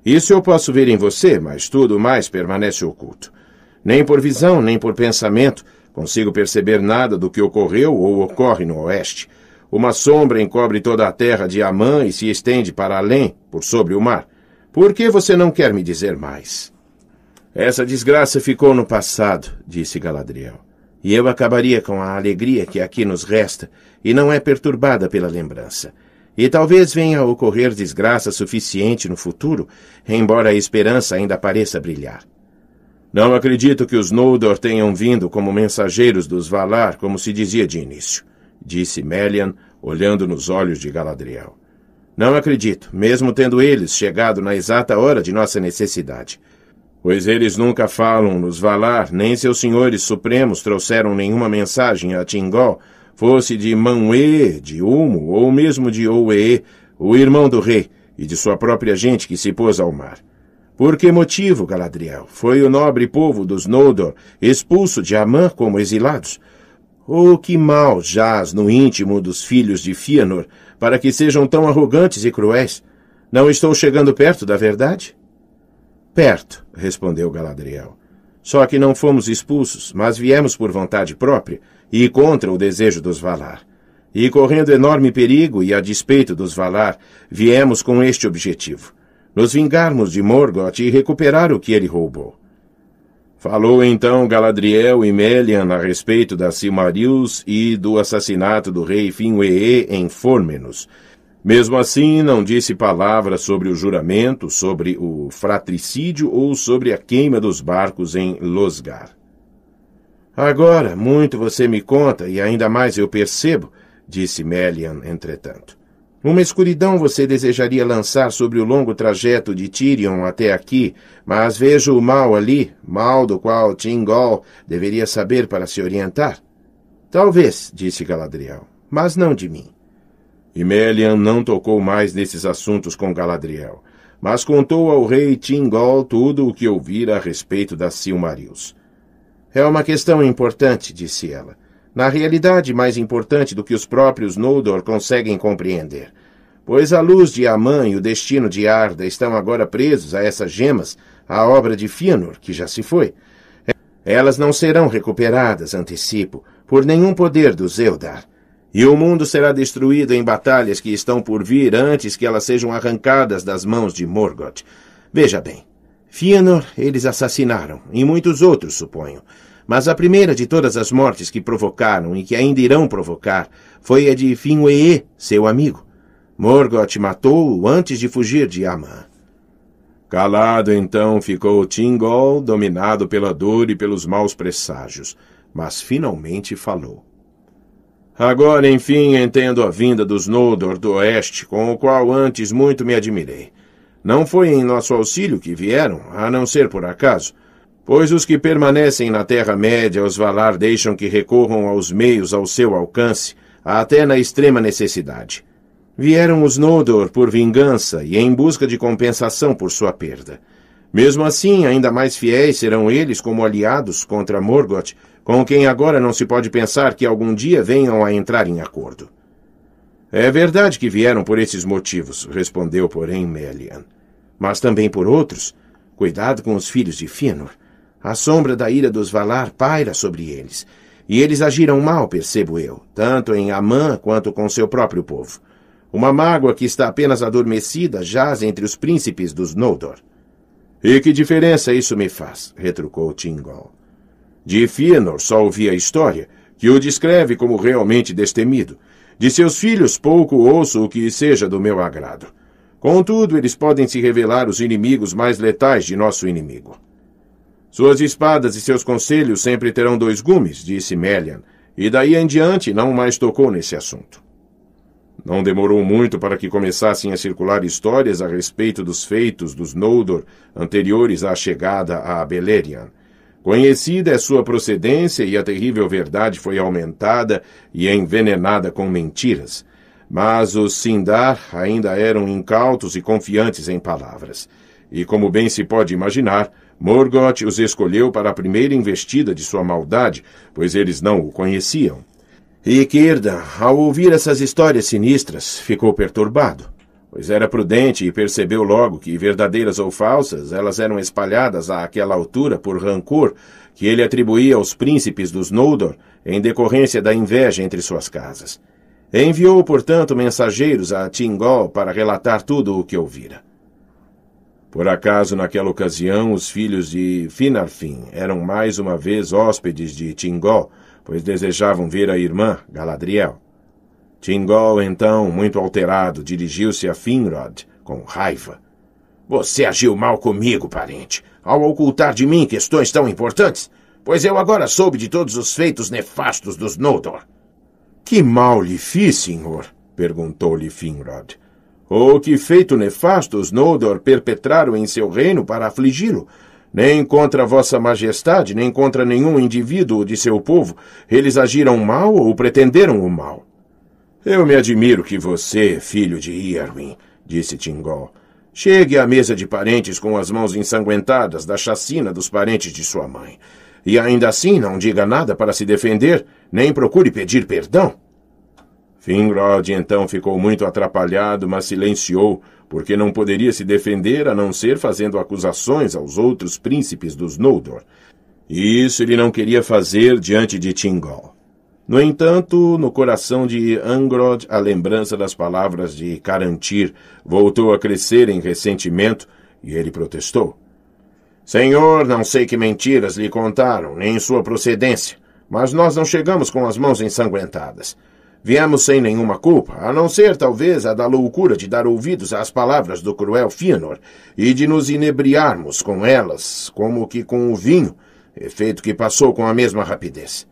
Isso eu posso ver em você, mas tudo mais permanece oculto. Nem por visão, nem por pensamento consigo perceber nada do que ocorreu ou ocorre no oeste. Uma sombra encobre toda a terra de Amã e se estende para além, por sobre o mar. Por que você não quer me dizer mais? Essa desgraça ficou no passado, disse Galadriel. E eu acabaria com a alegria que aqui nos resta, e não é perturbada pela lembrança. E talvez venha a ocorrer desgraça suficiente no futuro, embora a esperança ainda pareça brilhar. Não acredito que os Noldor tenham vindo como mensageiros dos Valar, como se dizia de início, disse Melian, olhando nos olhos de Galadriel. Não acredito, mesmo tendo eles chegado na exata hora de nossa necessidade. Pois eles nunca falam nos Valar, nem seus senhores supremos trouxeram nenhuma mensagem a Tingol, fosse de Manwë, de Ulmo, ou mesmo de Owe, o irmão do rei, e de sua própria gente que se pôs ao mar. Por que motivo, Galadriel, foi o nobre povo dos Noldor expulso de Amã como exilados? Ou que mal jaz no íntimo dos filhos de Fëanor para que sejam tão arrogantes e cruéis? Não estou chegando perto da verdade? Perto, respondeu Galadriel. Só que não fomos expulsos, mas viemos por vontade própria e contra o desejo dos Valar. E correndo enorme perigo e a despeito dos Valar, viemos com este objetivo: nos vingarmos de Morgoth e recuperar o que ele roubou. Falou então Galadriel e Melian a respeito da Silmarils e do assassinato do rei Finwë em Formenos, mesmo assim, não disse palavra sobre o juramento, sobre o fratricídio ou sobre a queima dos barcos em Losgar. Agora, muito você me conta e ainda mais eu percebo, disse Melian, entretanto. Uma escuridão você desejaria lançar sobre o longo trajeto de Tirion até aqui, mas vejo o mal ali, mal do qual Tingol deveria saber para se orientar. Talvez, disse Galadriel, mas não de mim. E Melian não tocou mais nesses assuntos com Galadriel, mas contou ao rei Tingol tudo o que ouvira a respeito da Silmarils. É uma questão importante, disse ela. Na realidade, mais importante do que os próprios Noldor conseguem compreender. Pois a luz de Amã e o destino de Arda estão agora presos a essas gemas, a obra de Fëanor, que já se foi. Elas não serão recuperadas, antecipo, por nenhum poder dos Eldar. E o mundo será destruído em batalhas que estão por vir antes que elas sejam arrancadas das mãos de Morgoth. Veja bem. Fëanor eles assassinaram, e muitos outros, suponho. Mas a primeira de todas as mortes que provocaram e que ainda irão provocar foi a de Finwë, seu amigo. Morgoth matou-o antes de fugir de Aman. Calado então ficou Tingol, dominado pela dor e pelos maus presságios, mas finalmente falou. Agora, enfim, entendo a vinda dos Noldor do Oeste, com o qual antes muito me admirei. Não foi em nosso auxílio que vieram, a não ser por acaso. Pois os que permanecem na Terra-média, os Valar deixam que recorram aos meios ao seu alcance, até na extrema necessidade. Vieram os Noldor por vingança e em busca de compensação por sua perda. Mesmo assim, ainda mais fiéis serão eles como aliados contra Morgoth, com quem agora não se pode pensar que algum dia venham a entrar em acordo. É verdade que vieram por esses motivos, respondeu, porém, Melian. Mas também por outros. Cuidado com os filhos de Fëanor. A sombra da ira dos Valar paira sobre eles, e eles agiram mal, percebo eu, tanto em Amã quanto com seu próprio povo. Uma mágoa que está apenas adormecida jaz entre os príncipes dos Noldor. E que diferença isso me faz? retrucou Tingol. De Fëanor só ouvi a história, que o descreve como realmente destemido. De seus filhos pouco ouço o que seja do meu agrado. Contudo, eles podem se revelar os inimigos mais letais de nosso inimigo. Suas espadas e seus conselhos sempre terão dois gumes, disse Melian, e daí em diante não mais tocou nesse assunto. Não demorou muito para que começassem a circular histórias a respeito dos feitos dos Noldor anteriores à chegada a Beleriand. Conhecida é sua procedência e a terrível verdade foi aumentada e envenenada com mentiras. Mas os Sindar ainda eram incautos e confiantes em palavras. E como bem se pode imaginar, Morgoth os escolheu para a primeira investida de sua maldade, pois eles não o conheciam. E Kirdan, ao ouvir essas histórias sinistras, ficou perturbado, pois era prudente e percebeu logo que, verdadeiras ou falsas, elas eram espalhadas àquela altura por rancor que ele atribuía aos príncipes dos Noldor em decorrência da inveja entre suas casas. Enviou, portanto, mensageiros a Tingol para relatar tudo o que ouvira. Por acaso, naquela ocasião, os filhos de Finarfin eram mais uma vez hóspedes de Tingol, pois desejavam ver a irmã, Galadriel. Tingol, então, muito alterado, dirigiu-se a Finrod, com raiva. Você agiu mal comigo, parente, ao ocultar de mim questões tão importantes, pois eu agora soube de todos os feitos nefastos dos Noldor. Que mal lhe fiz, senhor? perguntou-lhe Finrod. Ou que feito nefasto os Noldor perpetraram em seu reino para afligi-lo, nem contra vossa majestade, nem contra nenhum indivíduo de seu povo, eles agiram mal ou pretenderam o mal. Eu me admiro que você, filho de Irwin, disse Tingol, chegue à mesa de parentes com as mãos ensanguentadas da chacina dos parentes de sua mãe, e ainda assim não diga nada para se defender, nem procure pedir perdão. Finrod então ficou muito atrapalhado, mas silenciou, porque não poderia se defender a não ser fazendo acusações aos outros príncipes dos Noldor. E isso ele não queria fazer diante de Tingol. No entanto, no coração de Angrod, a lembrança das palavras de Carantir voltou a crescer em ressentimento e ele protestou. Senhor, não sei que mentiras lhe contaram, nem sua procedência, mas nós não chegamos com as mãos ensanguentadas. Viemos sem nenhuma culpa, a não ser talvez a da loucura de dar ouvidos às palavras do cruel Fianor e de nos inebriarmos com elas, como que com o vinho, efeito que passou com a mesma rapidez.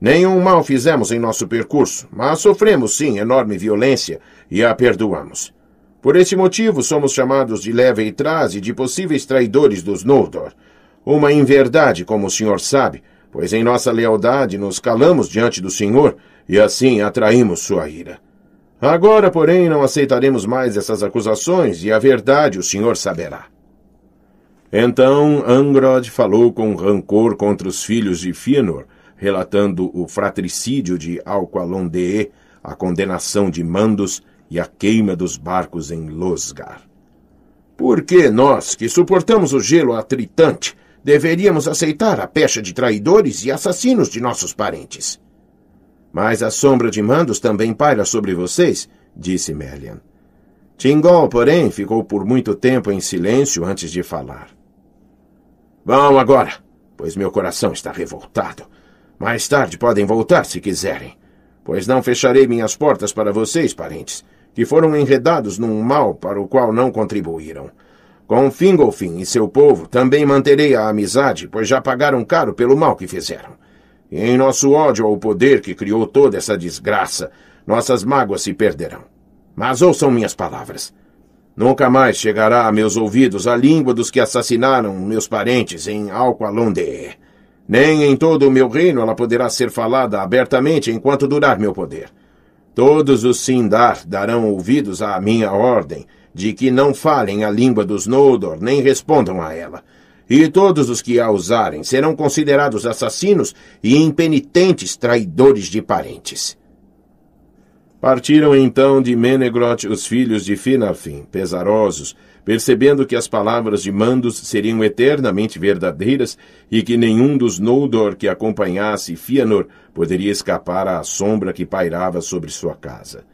Nenhum mal fizemos em nosso percurso, mas sofremos sim enorme violência e a perdoamos. Por esse motivo somos chamados de leve e trase, e de possíveis traidores dos Noldor. Uma inverdade, como o senhor sabe, pois em nossa lealdade nos calamos diante do senhor e assim atraímos sua ira. Agora, porém, não aceitaremos mais essas acusações, e a verdade o senhor saberá. Então Angrod falou com rancor contra os filhos de Fëanor, relatando o fratricídio de Alqualondee, a condenação de Mandos e a queima dos barcos em Losgar. Por que nós, que suportamos o gelo atritante, deveríamos aceitar a pecha de traidores e assassinos de nossos parentes? Mas a sombra de Mandos também paira sobre vocês, disse Melian. Tingol, porém, ficou por muito tempo em silêncio antes de falar. Vão agora, pois meu coração está revoltado. Mais tarde podem voltar se quiserem, pois não fecharei minhas portas para vocês, parentes, que foram enredados num mal para o qual não contribuíram. Com Fingolfin e seu povo também manterei a amizade, pois já pagaram caro pelo mal que fizeram em nosso ódio ao poder que criou toda essa desgraça, nossas mágoas se perderão. Mas ouçam minhas palavras. Nunca mais chegará a meus ouvidos a língua dos que assassinaram meus parentes em Alqualondeer. Nem em todo o meu reino ela poderá ser falada abertamente enquanto durar meu poder. Todos os Sindar darão ouvidos à minha ordem de que não falem a língua dos Noldor nem respondam a ela. E todos os que a usarem serão considerados assassinos e impenitentes traidores de parentes. Partiram então de Menegrote os filhos de Finarfin, pesarosos, percebendo que as palavras de Mandos seriam eternamente verdadeiras e que nenhum dos Noldor que acompanhasse Fianor poderia escapar à sombra que pairava sobre sua casa.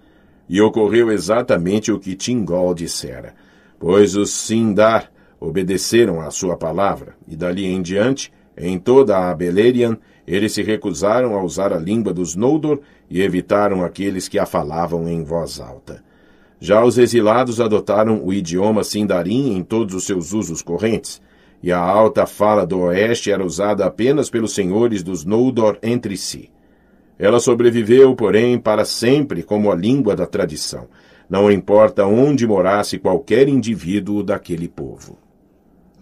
E ocorreu exatamente o que Tingol dissera, pois os Sindar obedeceram à sua palavra, e dali em diante, em toda a Beleriand, eles se recusaram a usar a língua dos Noldor e evitaram aqueles que a falavam em voz alta. Já os exilados adotaram o idioma Sindarin em todos os seus usos correntes, e a alta fala do Oeste era usada apenas pelos senhores dos Noldor entre si. Ela sobreviveu, porém, para sempre como a língua da tradição, não importa onde morasse qualquer indivíduo daquele povo.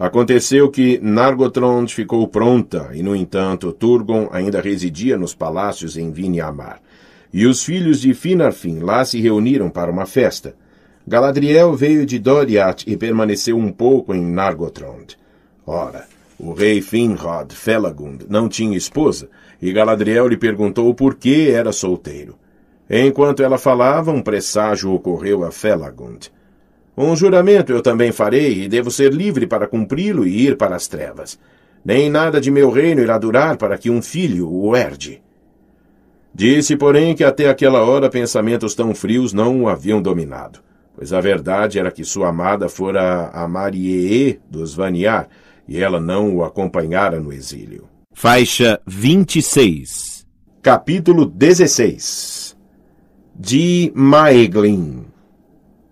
Aconteceu que Nargothrond ficou pronta, e no entanto Turgon ainda residia nos palácios em Viniamar. E os filhos de Finarfin lá se reuniram para uma festa. Galadriel veio de Doriath e permaneceu um pouco em Nargothrond. Ora, o rei Finrod Felagund não tinha esposa, e Galadriel lhe perguntou por que era solteiro. Enquanto ela falava, um presságio ocorreu a Felagund. Um juramento eu também farei, e devo ser livre para cumpri-lo e ir para as trevas. Nem nada de meu reino irá durar para que um filho o herde. Disse, porém, que até aquela hora pensamentos tão frios não o haviam dominado, pois a verdade era que sua amada fora a Mariee dos Vaniar, e ela não o acompanhara no exílio. Faixa 26 Capítulo 16 De Maeglin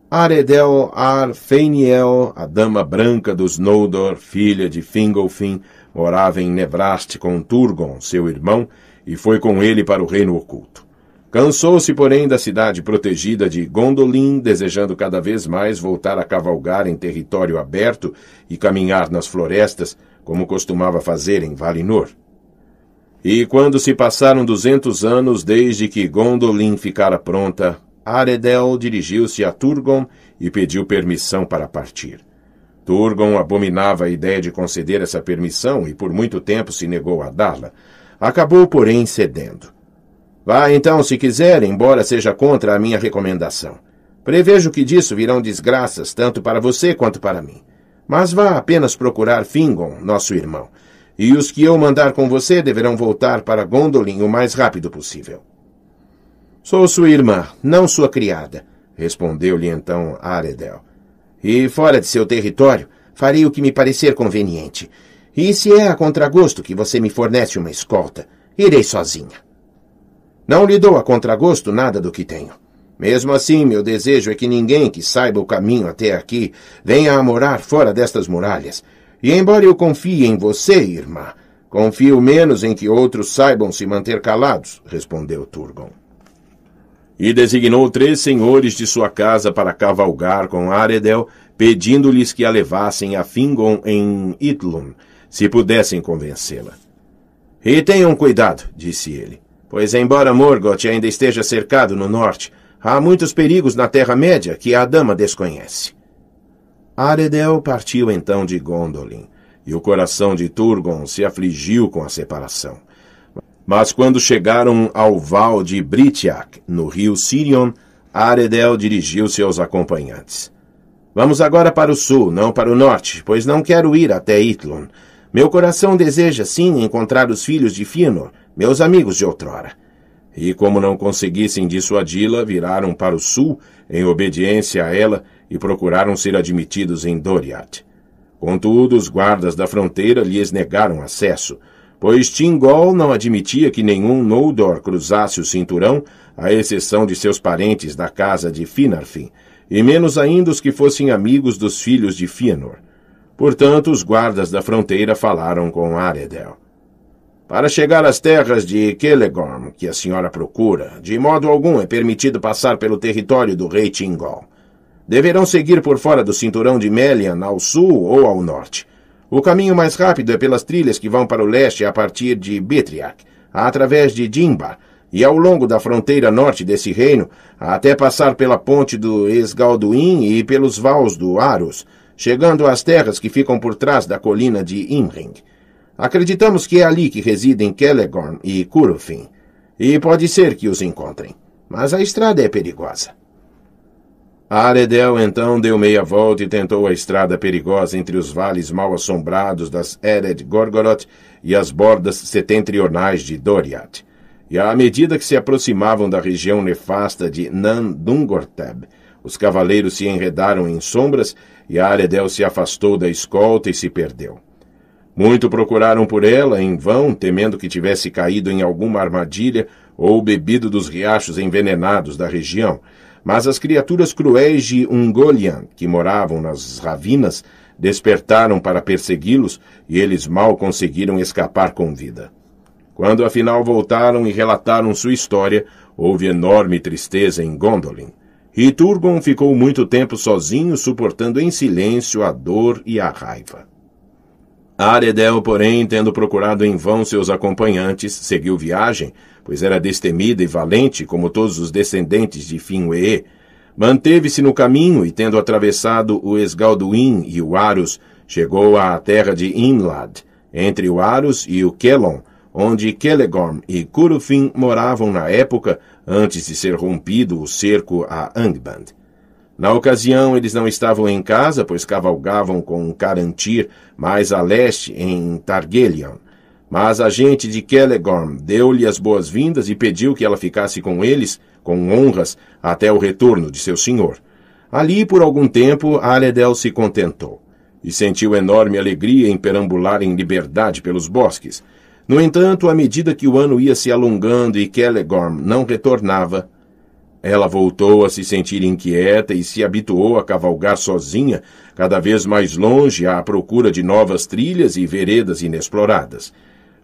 Aredel Arfeiniel, a dama branca dos Noldor, filha de Fingolfin, morava em Nevrast com Turgon, seu irmão, e foi com ele para o reino oculto. Cansou-se, porém, da cidade protegida de Gondolin, desejando cada vez mais voltar a cavalgar em território aberto e caminhar nas florestas, como costumava fazer em Valinor. E quando se passaram duzentos anos desde que Gondolin ficara pronta, Aredel dirigiu-se a Turgon e pediu permissão para partir. Turgon abominava a ideia de conceder essa permissão e por muito tempo se negou a dá-la. Acabou, porém, cedendo. Vá então, se quiser, embora seja contra a minha recomendação. Prevejo que disso virão desgraças, tanto para você quanto para mim. Mas vá apenas procurar Fingon, nosso irmão, e os que eu mandar com você deverão voltar para Gondolin o mais rápido possível. Sou sua irmã, não sua criada, respondeu-lhe então Aredel. E fora de seu território, farei o que me parecer conveniente. E se é a contragosto que você me fornece uma escolta, irei sozinha. Não lhe dou a contragosto nada do que tenho. Mesmo assim, meu desejo é que ninguém que saiba o caminho até aqui venha a morar fora destas muralhas. E embora eu confie em você, irmã, confio menos em que outros saibam se manter calados, respondeu Turgon. E designou três senhores de sua casa para cavalgar com Aredel, pedindo-lhes que a levassem a Fingon em Itlum, se pudessem convencê-la. E tenham cuidado, disse ele, pois embora Morgoth ainda esteja cercado no norte, há muitos perigos na Terra-média que a dama desconhece. Aredel partiu então de Gondolin, e o coração de Turgon se afligiu com a separação. Mas quando chegaram ao val de Britiac, no rio Sirion, Aredel dirigiu-se aos acompanhantes. Vamos agora para o sul, não para o norte, pois não quero ir até Itlon. Meu coração deseja, sim, encontrar os filhos de Finor, meus amigos de outrora. E como não conseguissem dissuadi-la, viraram para o sul, em obediência a ela, e procuraram ser admitidos em Doriath. Contudo, os guardas da fronteira lhes negaram acesso, pois Tingol não admitia que nenhum Noldor cruzasse o cinturão, à exceção de seus parentes da casa de Finarfin, e menos ainda os que fossem amigos dos filhos de Fëanor. Portanto, os guardas da fronteira falaram com Aredel. Para chegar às terras de Celegorm, que a senhora procura, de modo algum é permitido passar pelo território do rei Tingol. Deverão seguir por fora do cinturão de Melian ao sul ou ao norte. O caminho mais rápido é pelas trilhas que vão para o leste a partir de Betriac, através de Jimba, e ao longo da fronteira norte desse reino, até passar pela ponte do Esgalduin e pelos vals do Aros, chegando às terras que ficam por trás da colina de Imring. Acreditamos que é ali que residem Kelegorn e Curufin, e pode ser que os encontrem, mas a estrada é perigosa. Aredel então deu meia volta e tentou a estrada perigosa entre os vales mal assombrados das Ered Gorgoroth e as bordas setentrionais de Doriath. E à medida que se aproximavam da região nefasta de Nandungorteb, os cavaleiros se enredaram em sombras e Aredel se afastou da escolta e se perdeu. Muito procuraram por ela, em vão, temendo que tivesse caído em alguma armadilha ou bebido dos riachos envenenados da região, mas as criaturas cruéis de Ungolian, que moravam nas ravinas, despertaram para persegui-los e eles mal conseguiram escapar com vida. Quando afinal voltaram e relataram sua história, houve enorme tristeza em Gondolin. E Turgon ficou muito tempo sozinho, suportando em silêncio a dor e a raiva. Aredel, porém, tendo procurado em vão seus acompanhantes, seguiu viagem, pois era destemida e valente como todos os descendentes de Finwë. Manteve-se no caminho e, tendo atravessado o Esgalduin e o Arus, chegou à terra de Inlad, entre o Arus e o Kelon, onde Kelegorm e Curufin moravam na época antes de ser rompido o cerco a Angband. Na ocasião, eles não estavam em casa, pois cavalgavam com Carantir, mais a leste, em Targelion. Mas a gente de Kelegorm deu-lhe as boas-vindas e pediu que ela ficasse com eles, com honras, até o retorno de seu senhor. Ali, por algum tempo, Aredel se contentou, e sentiu enorme alegria em perambular em liberdade pelos bosques. No entanto, à medida que o ano ia se alongando e Kelegorm não retornava, ela voltou a se sentir inquieta e se habituou a cavalgar sozinha, cada vez mais longe à procura de novas trilhas e veredas inexploradas.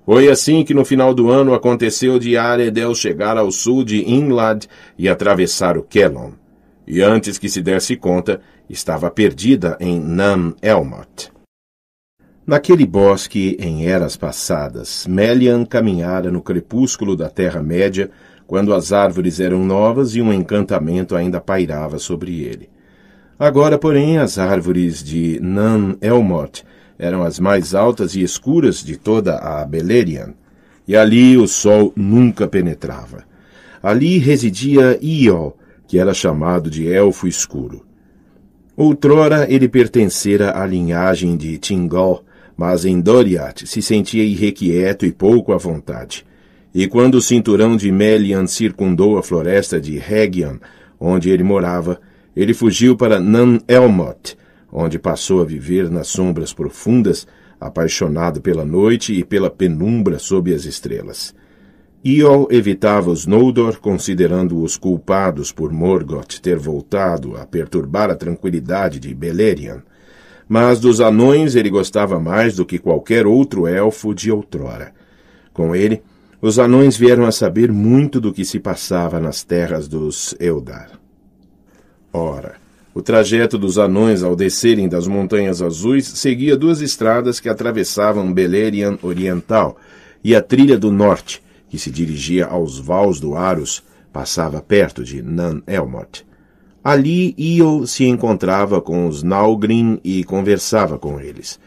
Foi assim que no final do ano aconteceu de Aredel chegar ao sul de Inlad e atravessar o Kelon. E antes que se desse conta, estava perdida em Nan Elmot. Naquele bosque, em eras passadas, Melian caminhara no crepúsculo da Terra-média, quando as árvores eram novas e um encantamento ainda pairava sobre ele. Agora, porém, as árvores de Nan Elmort eram as mais altas e escuras de toda a Beleriand, e ali o sol nunca penetrava. Ali residia Iol, que era chamado de Elfo Escuro. Outrora ele pertencera à linhagem de Tingol, mas em Doriath se sentia irrequieto e pouco à vontade. E quando o cinturão de Melian circundou a floresta de Hegion, onde ele morava, ele fugiu para Nan-Elmot, onde passou a viver nas sombras profundas, apaixonado pela noite e pela penumbra sob as estrelas. Iol evitava os Noldor, considerando-os culpados por Morgoth ter voltado a perturbar a tranquilidade de Beleriand. Mas dos anões ele gostava mais do que qualquer outro elfo de outrora. Com ele, os anões vieram a saber muito do que se passava nas terras dos Eldar. Ora, o trajeto dos anões ao descerem das Montanhas Azuis seguia duas estradas que atravessavam Beleriand Oriental e a Trilha do Norte, que se dirigia aos Vals do Aros, passava perto de Nan Elmot. Ali Io se encontrava com os Nalgrim e conversava com eles.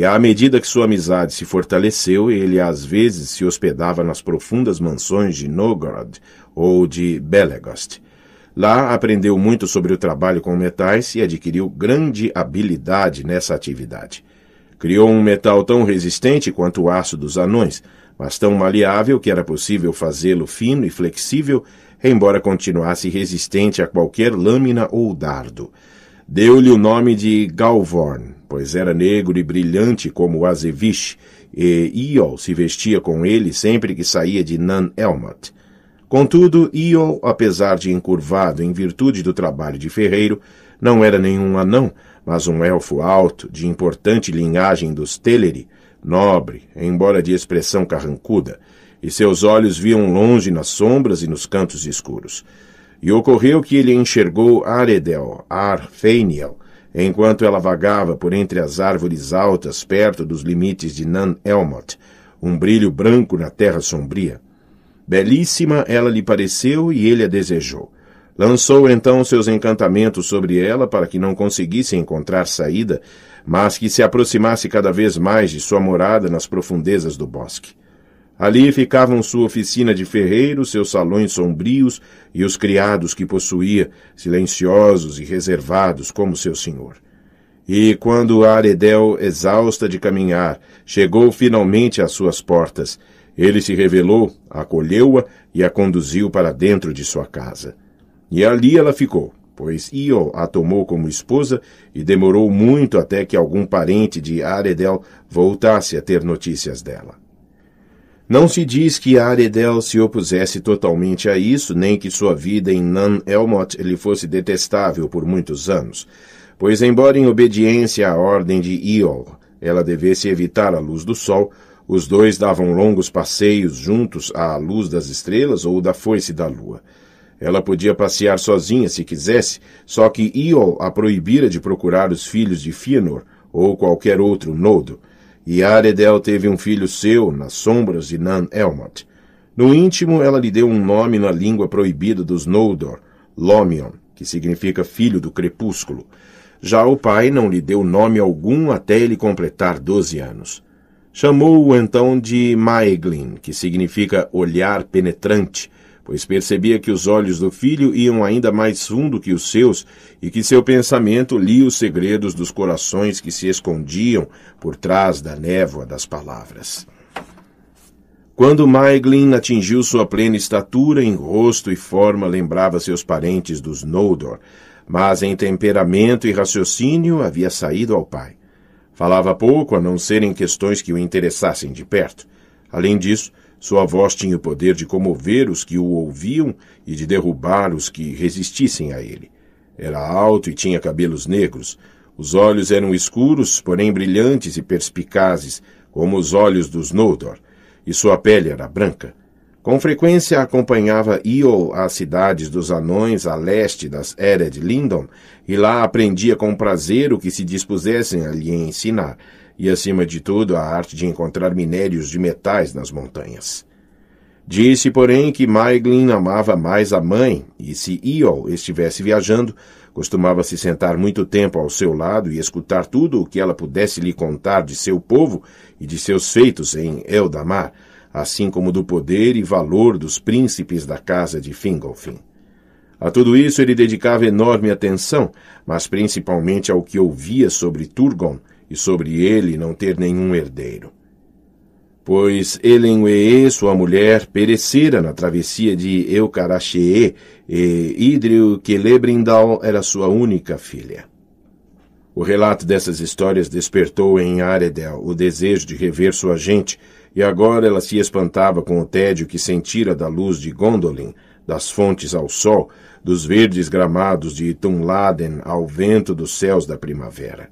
E à medida que sua amizade se fortaleceu, ele às vezes se hospedava nas profundas mansões de Nogrod ou de Belegost. Lá aprendeu muito sobre o trabalho com metais e adquiriu grande habilidade nessa atividade. Criou um metal tão resistente quanto o aço dos anões, mas tão maleável que era possível fazê-lo fino e flexível, embora continuasse resistente a qualquer lâmina ou dardo. Deu-lhe o nome de Galvorn, pois era negro e brilhante como Azevich, e Iol se vestia com ele sempre que saía de Nan Elmat. Contudo, Iol, apesar de encurvado em virtude do trabalho de ferreiro, não era nenhum anão, mas um elfo alto, de importante linhagem dos Teleri, nobre, embora de expressão carrancuda, e seus olhos viam longe nas sombras e nos cantos escuros. E ocorreu que ele enxergou Aredel, Arfeiniel, enquanto ela vagava por entre as árvores altas perto dos limites de Nan-Elmot, um brilho branco na terra sombria. Belíssima ela lhe pareceu e ele a desejou. Lançou então seus encantamentos sobre ela para que não conseguisse encontrar saída, mas que se aproximasse cada vez mais de sua morada nas profundezas do bosque. Ali ficavam sua oficina de ferreiro, seus salões sombrios e os criados que possuía, silenciosos e reservados como seu senhor. E quando Aredel, exausta de caminhar, chegou finalmente às suas portas, ele se revelou, acolheu-a e a conduziu para dentro de sua casa. E ali ela ficou, pois Io a tomou como esposa e demorou muito até que algum parente de Aredel voltasse a ter notícias dela. Não se diz que Aredel se opusesse totalmente a isso, nem que sua vida em Nan Elmot lhe fosse detestável por muitos anos, pois, embora em obediência à ordem de Iol, ela devesse evitar a luz do sol, os dois davam longos passeios juntos à luz das estrelas ou da foice da lua. Ela podia passear sozinha se quisesse, só que Iol a proibira de procurar os filhos de Fëanor ou qualquer outro nodo, e Aredel teve um filho seu, nas sombras de Nan Elmot. No íntimo, ela lhe deu um nome na língua proibida dos Noldor, Lomion, que significa filho do crepúsculo. Já o pai não lhe deu nome algum até ele completar doze anos. Chamou-o então de Maeglin, que significa olhar penetrante, pois percebia que os olhos do filho iam ainda mais fundo que os seus e que seu pensamento lia os segredos dos corações que se escondiam por trás da névoa das palavras. Quando Maeglin atingiu sua plena estatura em rosto e forma, lembrava seus parentes dos Noldor, mas em temperamento e raciocínio havia saído ao pai. Falava pouco, a não ser em questões que o interessassem de perto. Além disso, sua voz tinha o poder de comover os que o ouviam e de derrubar os que resistissem a ele. Era alto e tinha cabelos negros. Os olhos eram escuros, porém brilhantes e perspicazes, como os olhos dos Noldor, e sua pele era branca. Com frequência acompanhava Iol às cidades dos anões a leste das Ered Lindon, e lá aprendia com prazer o que se dispusessem a lhe ensinar, e, acima de tudo, a arte de encontrar minérios de metais nas montanhas. Disse, porém, que Maeglin amava mais a mãe, e se Iol estivesse viajando, costumava se sentar muito tempo ao seu lado e escutar tudo o que ela pudesse lhe contar de seu povo e de seus feitos em Eldamar, assim como do poder e valor dos príncipes da casa de Fingolfin. A tudo isso ele dedicava enorme atenção, mas principalmente ao que ouvia sobre Turgon, e sobre ele não ter nenhum herdeiro. Pois Elenue, sua mulher, perecera na travessia de Eucarachee, e Idril Celebrindal era sua única filha. O relato dessas histórias despertou em Aredel o desejo de rever sua gente, e agora ela se espantava com o tédio que sentira da luz de Gondolin, das fontes ao sol, dos verdes gramados de Tumladen ao vento dos céus da primavera.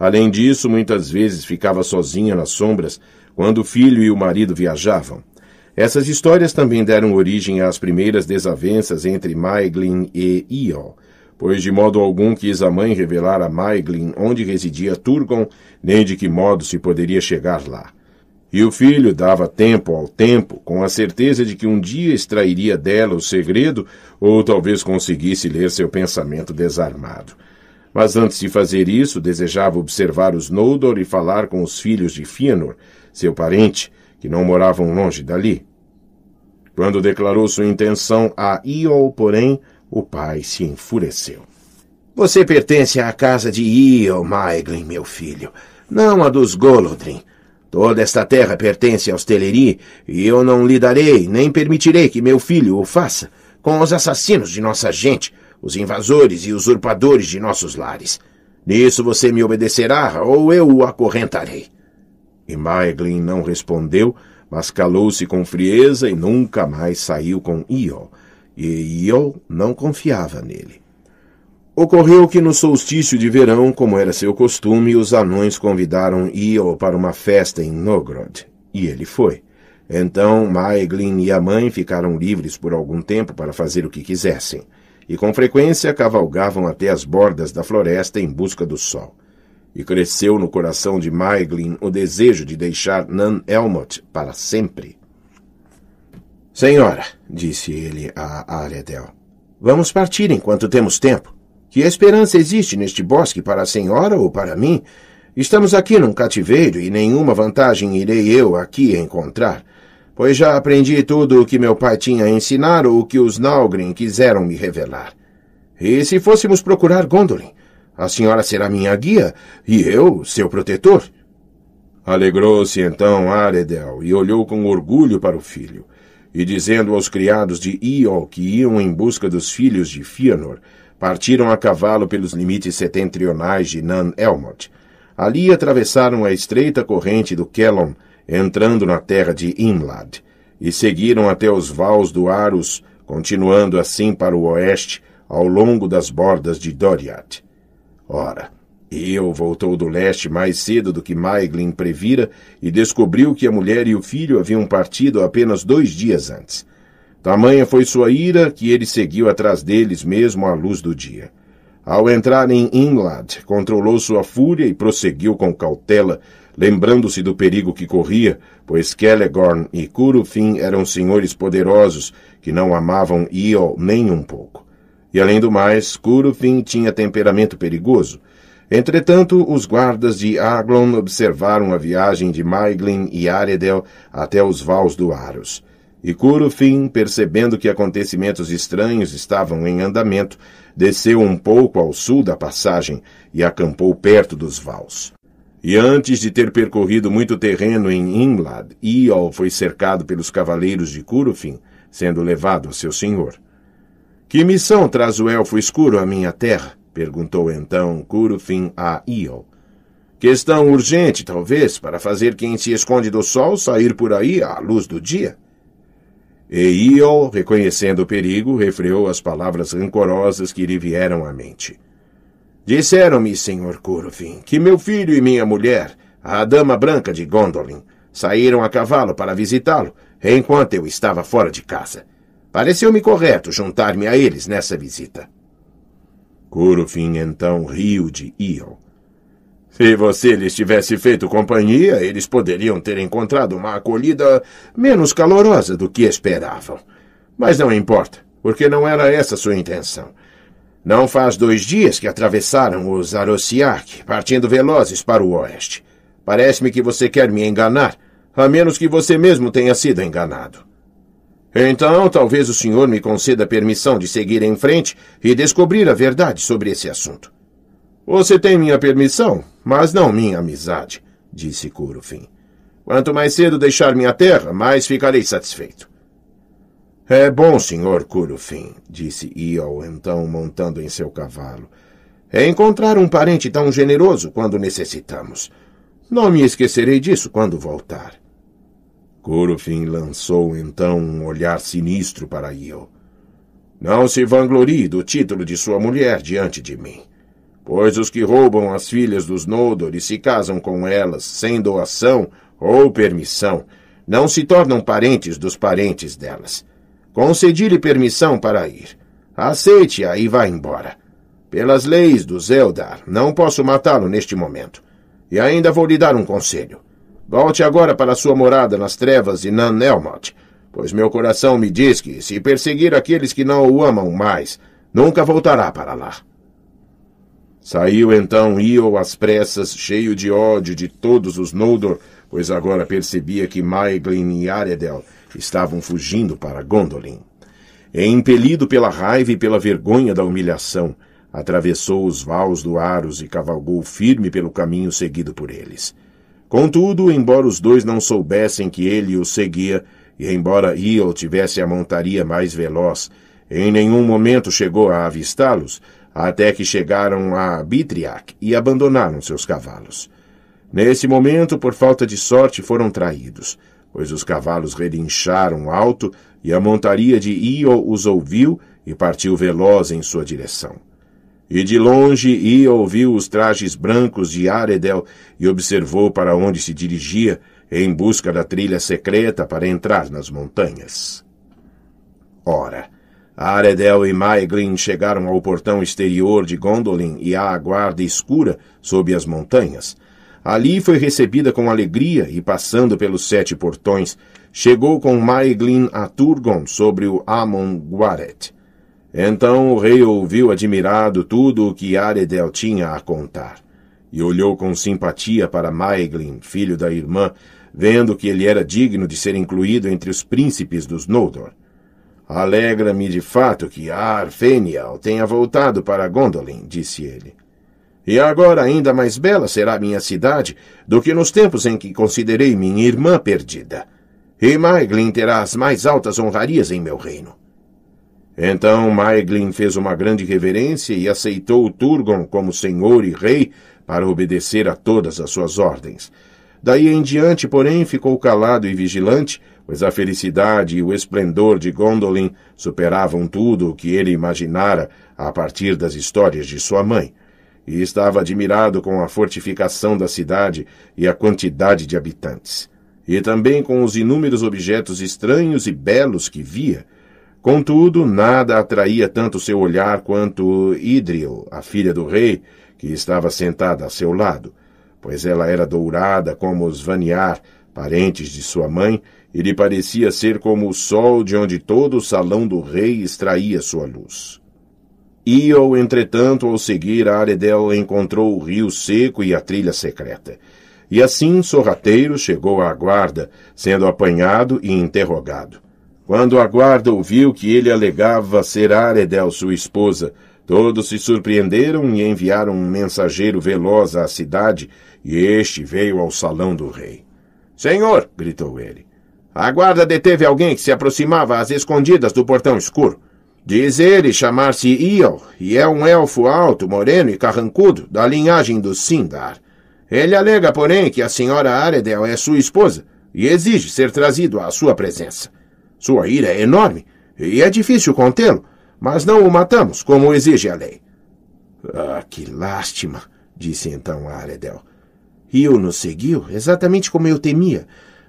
Além disso, muitas vezes ficava sozinha nas sombras quando o filho e o marido viajavam. Essas histórias também deram origem às primeiras desavenças entre Maeglin e Iol, pois de modo algum quis a mãe revelar a Maeglin onde residia Turgon, nem de que modo se poderia chegar lá. E o filho dava tempo ao tempo, com a certeza de que um dia extrairia dela o segredo, ou talvez conseguisse ler seu pensamento desarmado. Mas antes de fazer isso, desejava observar os Noldor e falar com os filhos de Fëanor, seu parente, que não moravam longe dali. Quando declarou sua intenção a Iol, porém, o pai se enfureceu. Você pertence à casa de Iol, Maeglin, meu filho, não a dos Golodrin. Toda esta terra pertence aos Teleri, e eu não lhe darei, nem permitirei que meu filho o faça, com os assassinos de nossa gente, os invasores e usurpadores de nossos lares. Nisso você me obedecerá, ou eu o acorrentarei. E Maeglin não respondeu, mas calou-se com frieza e nunca mais saiu com Iol, e Iol não confiava nele. Ocorreu que no solstício de verão, como era seu costume, os anões convidaram Iol para uma festa em Nogrod, e ele foi. Então Maeglin e a mãe ficaram livres por algum tempo para fazer o que quisessem e com frequência cavalgavam até as bordas da floresta em busca do sol. E cresceu no coração de Maeglin o desejo de deixar Nan Elmot para sempre. Senhora, disse ele a Aredel, vamos partir enquanto temos tempo. Que esperança existe neste bosque para a senhora ou para mim? Estamos aqui num cativeiro e nenhuma vantagem irei eu aqui encontrar pois já aprendi tudo o que meu pai tinha a ensinar ou o que os Nalgrim quiseram me revelar. E se fôssemos procurar Gondolin? A senhora será minha guia e eu seu protetor. Alegrou-se então Aredel e olhou com orgulho para o filho. E dizendo aos criados de Iol que iam em busca dos filhos de Fëanor, partiram a cavalo pelos limites setentrionais de Nan-Elmot. Ali atravessaram a estreita corrente do Kellon entrando na terra de Imlad, e seguiram até os vals do Arus, continuando assim para o oeste, ao longo das bordas de Doriath. Ora, eu voltou do leste mais cedo do que Maeglin previra e descobriu que a mulher e o filho haviam partido apenas dois dias antes. Tamanha foi sua ira que ele seguiu atrás deles mesmo à luz do dia. Ao entrar em Imlad, controlou sua fúria e prosseguiu com cautela, lembrando-se do perigo que corria, pois Celegorn e Curufin eram senhores poderosos que não amavam Iol nem um pouco. E além do mais, Curufin tinha temperamento perigoso. Entretanto, os guardas de Aglon observaram a viagem de Maiglin e Aredel até os vals do Aros. E Curufin, percebendo que acontecimentos estranhos estavam em andamento, desceu um pouco ao sul da passagem e acampou perto dos vals. E antes de ter percorrido muito terreno em Imlad, Iol foi cercado pelos cavaleiros de Curufim, sendo levado ao seu senhor. Que missão traz o elfo escuro à minha terra? perguntou então Curufim a Iol. Questão urgente, talvez, para fazer quem se esconde do sol sair por aí à luz do dia. E Iol, reconhecendo o perigo, refreou as palavras rancorosas que lhe vieram à mente. Disseram-me, Sr. Curvin, que meu filho e minha mulher, a Dama Branca de Gondolin, saíram a cavalo para visitá-lo enquanto eu estava fora de casa. Pareceu-me correto juntar-me a eles nessa visita. Curufin então riu de Ion. Se você lhes tivesse feito companhia, eles poderiam ter encontrado uma acolhida menos calorosa do que esperavam. Mas não importa, porque não era essa sua intenção. Não faz dois dias que atravessaram os Arosiak, partindo velozes para o oeste. Parece-me que você quer me enganar, a menos que você mesmo tenha sido enganado. Então, talvez o senhor me conceda permissão de seguir em frente e descobrir a verdade sobre esse assunto. Você tem minha permissão, mas não minha amizade, disse Curufim. Quanto mais cedo deixar minha terra, mais ficarei satisfeito. É bom, senhor Curufim, disse Iol, então montando em seu cavalo. É encontrar um parente tão generoso quando necessitamos. Não me esquecerei disso quando voltar. Curufim lançou então um olhar sinistro para Iol. Não se vanglorie do título de sua mulher diante de mim, pois os que roubam as filhas dos Noldor e se casam com elas sem doação ou permissão não se tornam parentes dos parentes delas. Concedi-lhe permissão para ir. Aceite-a e vá embora. Pelas leis do Zeldar, não posso matá-lo neste momento. E ainda vou lhe dar um conselho. Volte agora para sua morada nas trevas de Nan-Elmot, pois meu coração me diz que, se perseguir aqueles que não o amam mais, nunca voltará para lá. Saiu então Io às pressas, cheio de ódio de todos os Noldor, pois agora percebia que Maeglin e Aredel Estavam fugindo para Gondolin. E, impelido pela raiva e pela vergonha da humilhação, atravessou os vaus do Aros e cavalgou firme pelo caminho seguido por eles. Contudo, embora os dois não soubessem que ele os seguia, e embora Iol tivesse a montaria mais veloz, em nenhum momento chegou a avistá-los, até que chegaram a Bitriac e abandonaram seus cavalos. Nesse momento, por falta de sorte, foram traídos pois os cavalos relincharam alto e a montaria de Io os ouviu e partiu veloz em sua direção. E de longe Io viu os trajes brancos de Aredel e observou para onde se dirigia em busca da trilha secreta para entrar nas montanhas. Ora, Aredel e Maeglin chegaram ao portão exterior de Gondolin e à guarda escura sob as montanhas, Ali foi recebida com alegria e, passando pelos sete portões, chegou com Maeglin a Turgon sobre o Amon Guaret. Então o rei ouviu admirado tudo o que Aredel tinha a contar, e olhou com simpatia para Maeglin, filho da irmã, vendo que ele era digno de ser incluído entre os príncipes dos Noldor. Alegra-me de fato que Arfenial tenha voltado para Gondolin, disse ele. E agora ainda mais bela será minha cidade do que nos tempos em que considerei minha irmã perdida. E Maeglin terá as mais altas honrarias em meu reino. Então Maeglin fez uma grande reverência e aceitou Turgon como senhor e rei para obedecer a todas as suas ordens. Daí em diante, porém, ficou calado e vigilante, pois a felicidade e o esplendor de Gondolin superavam tudo o que ele imaginara a partir das histórias de sua mãe e estava admirado com a fortificação da cidade e a quantidade de habitantes, e também com os inúmeros objetos estranhos e belos que via. Contudo, nada atraía tanto seu olhar quanto Idril, a filha do rei, que estava sentada a seu lado, pois ela era dourada como os Vaniar, parentes de sua mãe, e lhe parecia ser como o sol de onde todo o salão do rei extraía sua luz. Io, entretanto, ao seguir a encontrou o rio seco e a trilha secreta. E assim sorrateiro chegou à guarda, sendo apanhado e interrogado. Quando a guarda ouviu que ele alegava ser Aredel sua esposa, todos se surpreenderam e enviaram um mensageiro veloz à cidade, e este veio ao salão do rei. Senhor! gritou ele. A guarda deteve alguém que se aproximava às escondidas do portão escuro. Diz ele chamar-se Iol e é um elfo alto, moreno e carrancudo, da linhagem dos Sindar. Ele alega, porém, que a senhora Aredel é sua esposa e exige ser trazido à sua presença. Sua ira é enorme e é difícil contê-lo, mas não o matamos, como exige a lei. Ah, que lástima, disse então Aredel. Iol nos seguiu, exatamente como eu temia,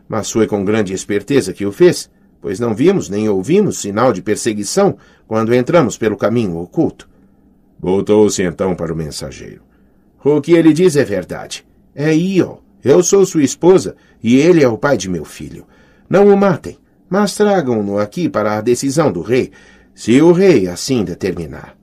mas foi com grande esperteza que o fez pois não vimos nem ouvimos sinal de perseguição quando entramos pelo caminho oculto. Voltou-se então para o mensageiro. O que ele diz é verdade. É Io. Eu sou sua esposa e ele é o pai de meu filho. Não o matem, mas tragam-no aqui para a decisão do rei, se o rei assim determinar.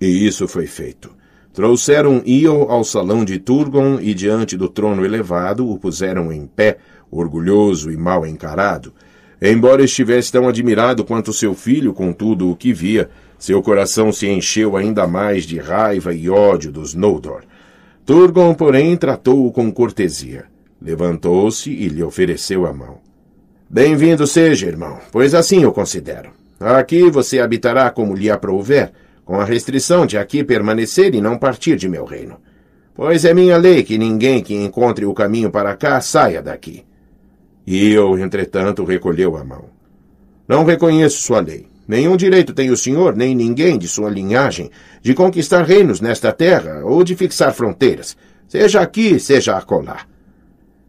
E isso foi feito. Trouxeram Io ao salão de Turgon e diante do trono elevado o puseram em pé, orgulhoso e mal encarado, Embora estivesse tão admirado quanto seu filho com tudo o que via, seu coração se encheu ainda mais de raiva e ódio dos Noldor. Turgon, porém, tratou-o com cortesia. Levantou-se e lhe ofereceu a mão. Bem-vindo seja, irmão, pois assim o considero. Aqui você habitará como lhe aprouver, com a restrição de aqui permanecer e não partir de meu reino. Pois é minha lei que ninguém que encontre o caminho para cá saia daqui. E eu, entretanto, recolheu a mão. Não reconheço sua lei. Nenhum direito tem o senhor, nem ninguém de sua linhagem, de conquistar reinos nesta terra ou de fixar fronteiras, seja aqui, seja acolá.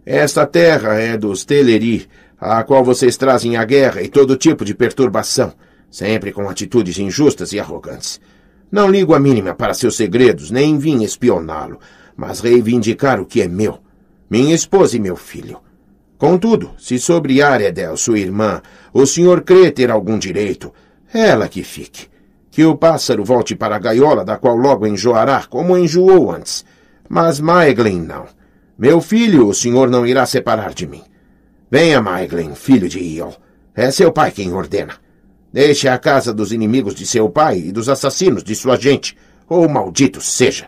Esta terra é dos Teleri, a qual vocês trazem a guerra e todo tipo de perturbação, sempre com atitudes injustas e arrogantes. Não ligo a mínima para seus segredos, nem vim espioná-lo, mas reivindicar o que é meu, minha esposa e meu filho. Contudo, se sobre Aredel, sua irmã, o senhor crê ter algum direito, ela que fique. Que o pássaro volte para a gaiola, da qual logo enjoará, como enjoou antes. Mas Maeglin não. Meu filho, o senhor não irá separar de mim. Venha, Maeglin, filho de Iol. É seu pai quem ordena. Deixe a casa dos inimigos de seu pai e dos assassinos de sua gente, ou maldito seja.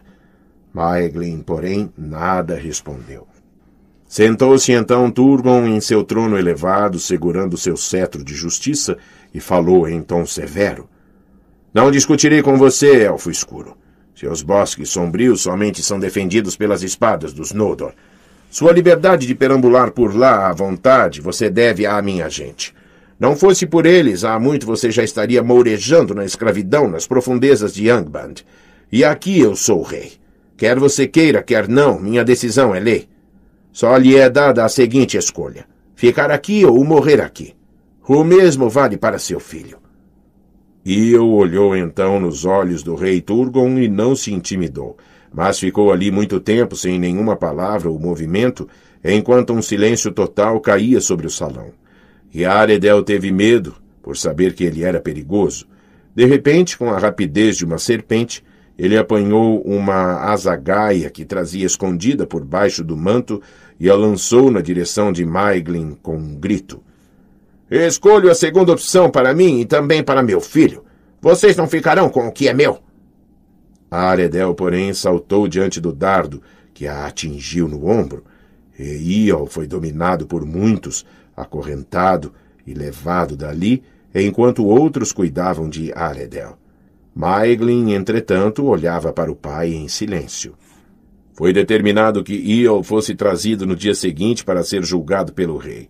Maeglin, porém, nada respondeu. Sentou-se então Turgon em seu trono elevado, segurando seu cetro de justiça, e falou em tom severo: Não discutirei com você, elfo escuro. Seus bosques sombrios somente são defendidos pelas espadas dos Noldor. Sua liberdade de perambular por lá à vontade você deve à minha gente. Não fosse por eles, há muito você já estaria mourejando na escravidão nas profundezas de Angband. E aqui eu sou o rei. Quer você queira, quer não, minha decisão é lei. Só lhe é dada a seguinte escolha: ficar aqui ou morrer aqui. O mesmo vale para seu filho. Io olhou então nos olhos do rei Turgon e não se intimidou, mas ficou ali muito tempo sem nenhuma palavra ou movimento, enquanto um silêncio total caía sobre o salão. E Aredel teve medo, por saber que ele era perigoso. De repente, com a rapidez de uma serpente, ele apanhou uma azagaia que trazia escondida por baixo do manto e a lançou na direção de Maiglin com um grito. Escolho a segunda opção para mim e também para meu filho. Vocês não ficarão com o que é meu. A Aredel, porém, saltou diante do dardo, que a atingiu no ombro, e Iol foi dominado por muitos, acorrentado e levado dali, enquanto outros cuidavam de Aredel. Maeglin, entretanto, olhava para o pai em silêncio. Foi determinado que Iol fosse trazido no dia seguinte para ser julgado pelo rei.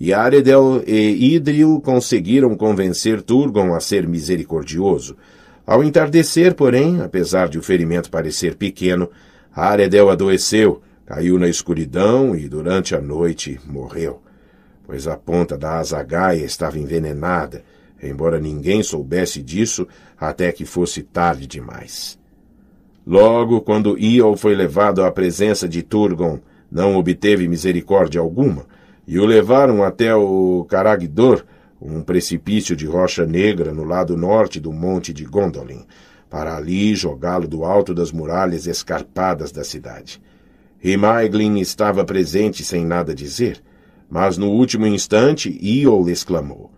E Aredel e Idril conseguiram convencer Turgon a ser misericordioso. Ao entardecer, porém, apesar de o ferimento parecer pequeno, Aredel adoeceu, caiu na escuridão e, durante a noite, morreu. Pois a ponta da asa estava envenenada. Embora ninguém soubesse disso, até que fosse tarde demais. Logo, quando Iol foi levado à presença de Turgon, não obteve misericórdia alguma, e o levaram até o Caragdor, um precipício de rocha negra no lado norte do monte de Gondolin, para ali jogá-lo do alto das muralhas escarpadas da cidade. Rimaeglin estava presente sem nada dizer, mas no último instante Iol exclamou: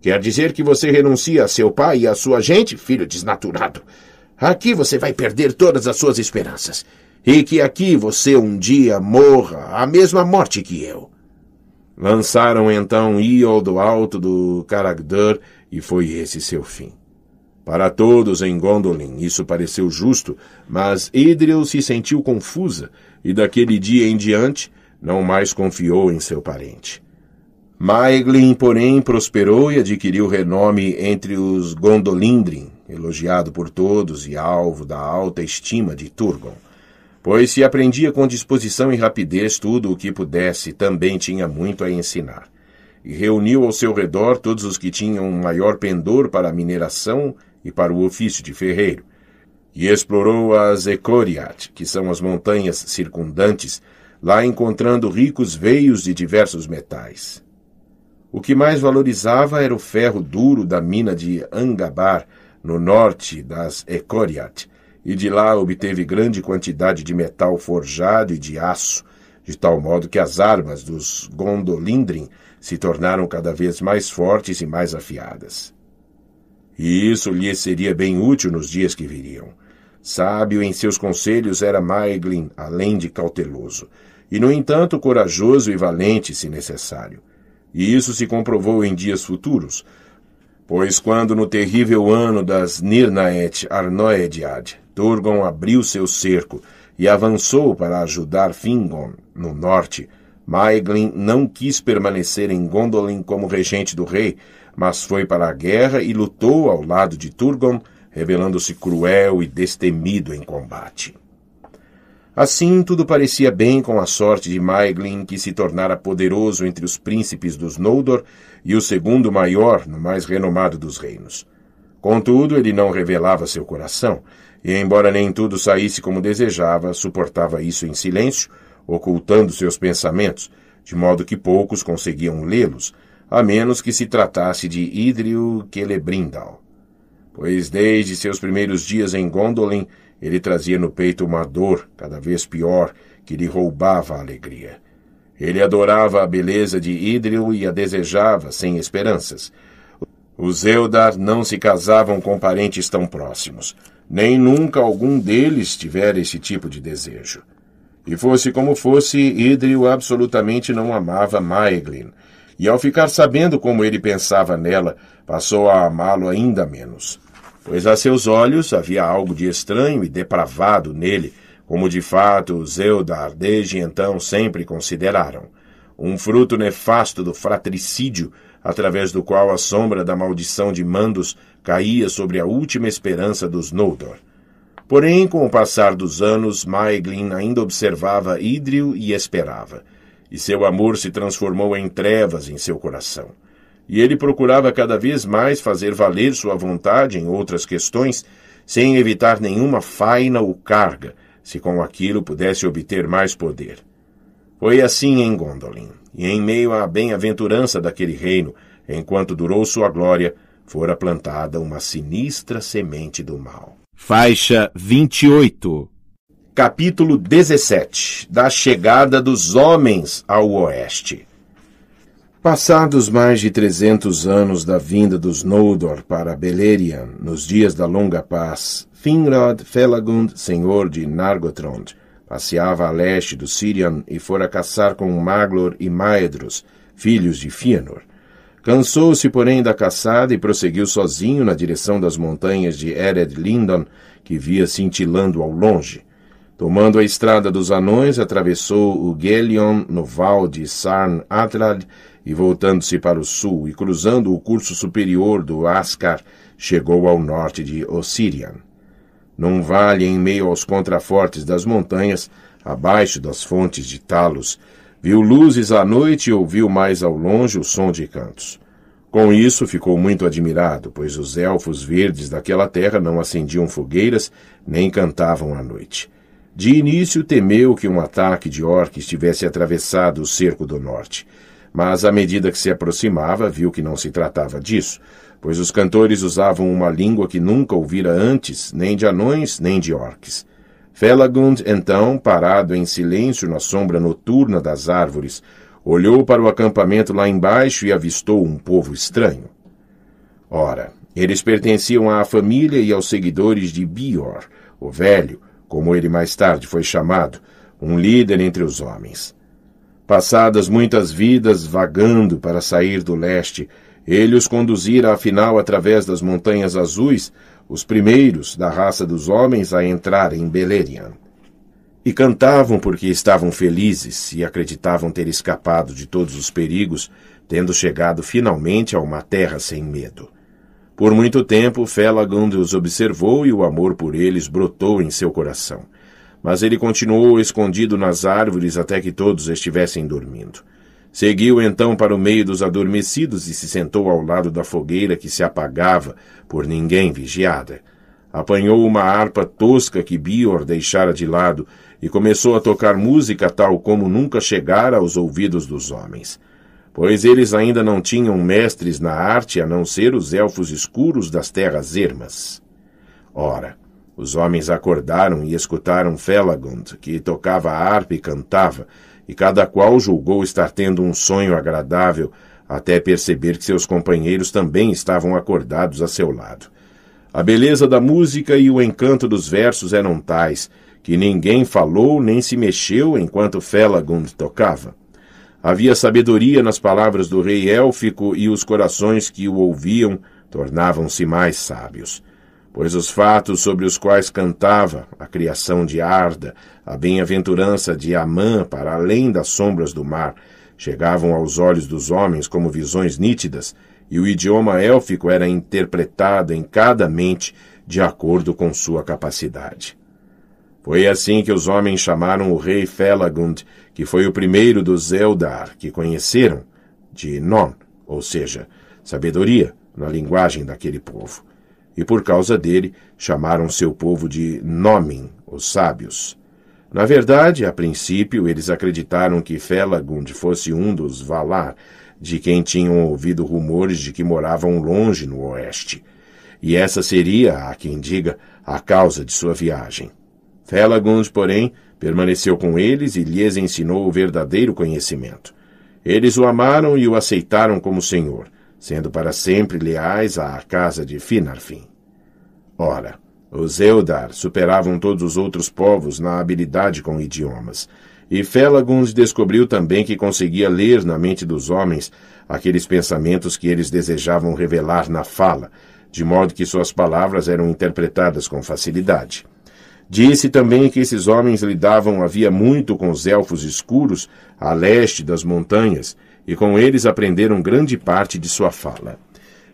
Quer dizer que você renuncia a seu pai e a sua gente, filho desnaturado. Aqui você vai perder todas as suas esperanças. E que aqui você um dia morra a mesma morte que eu. Lançaram então Iol do alto do Caragdur e foi esse seu fim. Para todos em Gondolin isso pareceu justo, mas Idril se sentiu confusa e daquele dia em diante não mais confiou em seu parente. Maeglin, porém, prosperou e adquiriu renome entre os Gondolindrin, elogiado por todos e alvo da alta estima de Turgon. Pois se aprendia com disposição e rapidez tudo o que pudesse, também tinha muito a ensinar. E reuniu ao seu redor todos os que tinham um maior pendor para a mineração e para o ofício de ferreiro. E explorou as Ecoriat, que são as montanhas circundantes, lá encontrando ricos veios de diversos metais o que mais valorizava era o ferro duro da mina de Angabar, no norte das Ecoriat, e de lá obteve grande quantidade de metal forjado e de aço, de tal modo que as armas dos Gondolindrin se tornaram cada vez mais fortes e mais afiadas. E isso lhe seria bem útil nos dias que viriam. Sábio em seus conselhos era Maeglin, além de cauteloso, e no entanto corajoso e valente se necessário. E isso se comprovou em dias futuros, pois quando no terrível ano das Nirnaet Arnoediad, Turgon abriu seu cerco e avançou para ajudar Fingon, no norte, Maeglin não quis permanecer em Gondolin como regente do rei, mas foi para a guerra e lutou ao lado de Turgon, revelando-se cruel e destemido em combate. Assim, tudo parecia bem com a sorte de Maeglin, que se tornara poderoso entre os príncipes dos Noldor e o segundo maior no mais renomado dos reinos. Contudo, ele não revelava seu coração, e embora nem tudo saísse como desejava, suportava isso em silêncio, ocultando seus pensamentos, de modo que poucos conseguiam lê-los, a menos que se tratasse de Idril Celebrindal. Pois desde seus primeiros dias em Gondolin, ele trazia no peito uma dor, cada vez pior, que lhe roubava a alegria. Ele adorava a beleza de Ídril e a desejava sem esperanças. Os Eldar não se casavam com parentes tão próximos, nem nunca algum deles tivera esse tipo de desejo. E fosse como fosse, Ídril absolutamente não amava Maeglin, e ao ficar sabendo como ele pensava nela, passou a amá-lo ainda menos pois a seus olhos havia algo de estranho e depravado nele, como de fato os Eldar desde então sempre consideraram. Um fruto nefasto do fratricídio, através do qual a sombra da maldição de Mandos caía sobre a última esperança dos Noldor. Porém, com o passar dos anos, Maeglin ainda observava Idril e esperava, e seu amor se transformou em trevas em seu coração e ele procurava cada vez mais fazer valer sua vontade em outras questões, sem evitar nenhuma faina ou carga, se com aquilo pudesse obter mais poder. Foi assim em Gondolin, e em meio à bem-aventurança daquele reino, enquanto durou sua glória, fora plantada uma sinistra semente do mal. Faixa 28 Capítulo 17 Da chegada dos homens ao oeste Passados mais de trezentos anos da vinda dos Noldor para Beleriand, nos dias da Longa Paz, Finrod Felagund, senhor de Nargothrond, passeava a leste do Sirion e fora caçar com Maglor e Maedros, filhos de Fëanor. Cansou-se, porém, da caçada e prosseguiu sozinho na direção das montanhas de Ered Lindon, que via cintilando ao longe. Tomando a estrada dos anões, atravessou o Gelion no val de Sarn Atrad e voltando-se para o sul e cruzando o curso superior do Ascar, chegou ao norte de Ossirian. Num vale em meio aos contrafortes das montanhas, abaixo das fontes de Talos, viu luzes à noite e ouviu mais ao longe o som de cantos. Com isso ficou muito admirado, pois os elfos verdes daquela terra não acendiam fogueiras nem cantavam à noite. De início temeu que um ataque de orcs tivesse atravessado o cerco do norte mas à medida que se aproximava, viu que não se tratava disso, pois os cantores usavam uma língua que nunca ouvira antes, nem de anões, nem de orques. Felagund, então, parado em silêncio na sombra noturna das árvores, olhou para o acampamento lá embaixo e avistou um povo estranho. Ora, eles pertenciam à família e aos seguidores de Bior, o velho, como ele mais tarde foi chamado, um líder entre os homens. Passadas muitas vidas vagando para sair do leste, ele os conduzira afinal através das Montanhas Azuis, os primeiros da raça dos homens a entrar em Beleriand. E cantavam porque estavam felizes e acreditavam ter escapado de todos os perigos, tendo chegado finalmente a uma terra sem medo. Por muito tempo, Felagund os observou e o amor por eles brotou em seu coração. Mas ele continuou escondido nas árvores até que todos estivessem dormindo. Seguiu então para o meio dos adormecidos e se sentou ao lado da fogueira que se apagava, por ninguém vigiada. Apanhou uma harpa tosca que Bior deixara de lado e começou a tocar música tal como nunca chegara aos ouvidos dos homens. Pois eles ainda não tinham mestres na arte a não ser os elfos escuros das terras ermas. Ora, os homens acordaram e escutaram Felagund, que tocava a harpa e cantava, e cada qual julgou estar tendo um sonho agradável, até perceber que seus companheiros também estavam acordados a seu lado. A beleza da música e o encanto dos versos eram tais que ninguém falou nem se mexeu enquanto Felagund tocava. Havia sabedoria nas palavras do rei élfico e os corações que o ouviam tornavam-se mais sábios pois os fatos sobre os quais cantava, a criação de Arda, a bem-aventurança de Amã para além das sombras do mar, chegavam aos olhos dos homens como visões nítidas, e o idioma élfico era interpretado em cada mente de acordo com sua capacidade. Foi assim que os homens chamaram o rei Felagund, que foi o primeiro dos Eldar que conheceram, de Non, ou seja, sabedoria, na linguagem daquele povo e por causa dele chamaram seu povo de Nomin, os sábios. Na verdade, a princípio, eles acreditaram que Felagund fosse um dos Valar, de quem tinham ouvido rumores de que moravam longe no oeste. E essa seria, a quem diga, a causa de sua viagem. Felagund, porém, permaneceu com eles e lhes ensinou o verdadeiro conhecimento. Eles o amaram e o aceitaram como senhor, sendo para sempre leais à casa de Finarfin. Ora, os Eldar superavam todos os outros povos na habilidade com idiomas. E Felagund descobriu também que conseguia ler na mente dos homens aqueles pensamentos que eles desejavam revelar na fala, de modo que suas palavras eram interpretadas com facilidade. Disse também que esses homens lidavam havia muito com os elfos escuros a leste das montanhas, e com eles aprenderam grande parte de sua fala.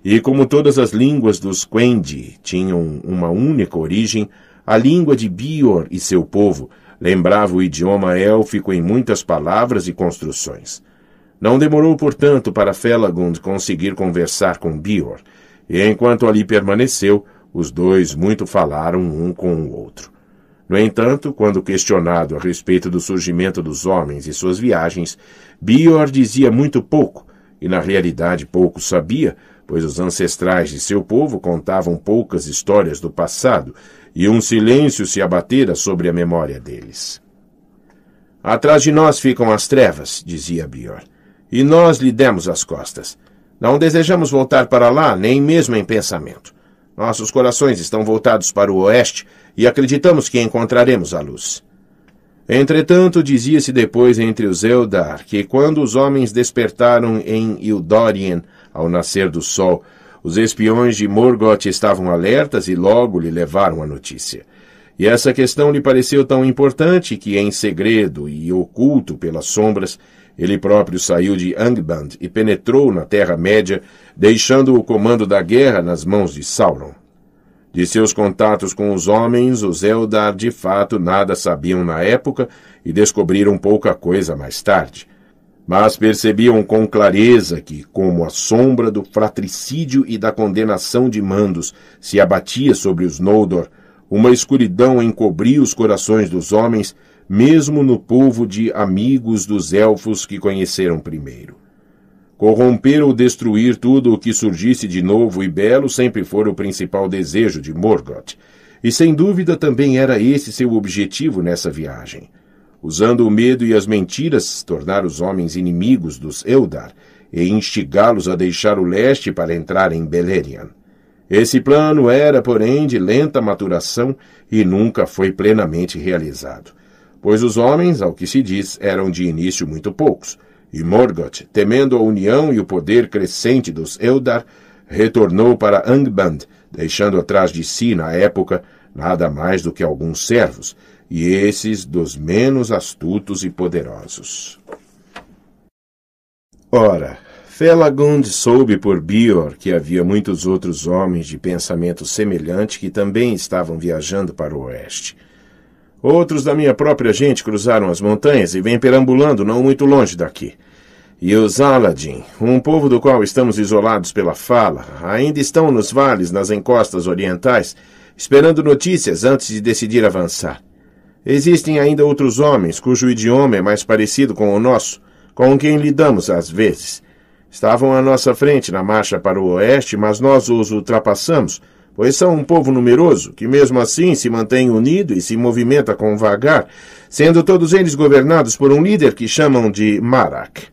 E como todas as línguas dos Quendi tinham uma única origem, a língua de Bior e seu povo lembrava o idioma élfico em muitas palavras e construções. Não demorou, portanto, para Felagund conseguir conversar com Bior, e enquanto ali permaneceu, os dois muito falaram um com o outro. No entanto, quando questionado a respeito do surgimento dos homens e suas viagens, Bior dizia muito pouco, e na realidade pouco sabia, pois os ancestrais de seu povo contavam poucas histórias do passado e um silêncio se abatera sobre a memória deles. Atrás de nós ficam as trevas, dizia Bior, e nós lhe demos as costas. Não desejamos voltar para lá, nem mesmo em pensamento. Nossos corações estão voltados para o oeste e acreditamos que encontraremos a luz. Entretanto, dizia-se depois entre os Eldar que quando os homens despertaram em Ildorien, ao nascer do sol, os espiões de Morgoth estavam alertas e logo lhe levaram a notícia. E essa questão lhe pareceu tão importante que, em segredo e oculto pelas sombras, ele próprio saiu de Angband e penetrou na Terra-média, deixando o comando da guerra nas mãos de Sauron. De seus contatos com os homens, os Eldar de fato nada sabiam na época e descobriram pouca coisa mais tarde mas percebiam com clareza que, como a sombra do fratricídio e da condenação de mandos se abatia sobre os Noldor, uma escuridão encobria os corações dos homens, mesmo no povo de amigos dos elfos que conheceram primeiro. Corromper ou destruir tudo o que surgisse de novo e belo sempre fora o principal desejo de Morgoth, e sem dúvida também era esse seu objetivo nessa viagem usando o medo e as mentiras, tornar os homens inimigos dos Eldar e instigá-los a deixar o leste para entrar em Beleriand. Esse plano era, porém, de lenta maturação e nunca foi plenamente realizado, pois os homens, ao que se diz, eram de início muito poucos, e Morgoth, temendo a união e o poder crescente dos Eldar, retornou para Angband, deixando atrás de si, na época, nada mais do que alguns servos, e esses dos menos astutos e poderosos. Ora, Felagund soube por Bior que havia muitos outros homens de pensamento semelhante que também estavam viajando para o oeste. Outros da minha própria gente cruzaram as montanhas e vêm perambulando não muito longe daqui. E os Aladim, um povo do qual estamos isolados pela fala, ainda estão nos vales nas encostas orientais, esperando notícias antes de decidir avançar. Existem ainda outros homens cujo idioma é mais parecido com o nosso, com quem lidamos às vezes. Estavam à nossa frente na marcha para o oeste, mas nós os ultrapassamos, pois são um povo numeroso, que mesmo assim se mantém unido e se movimenta com vagar, sendo todos eles governados por um líder que chamam de Marak.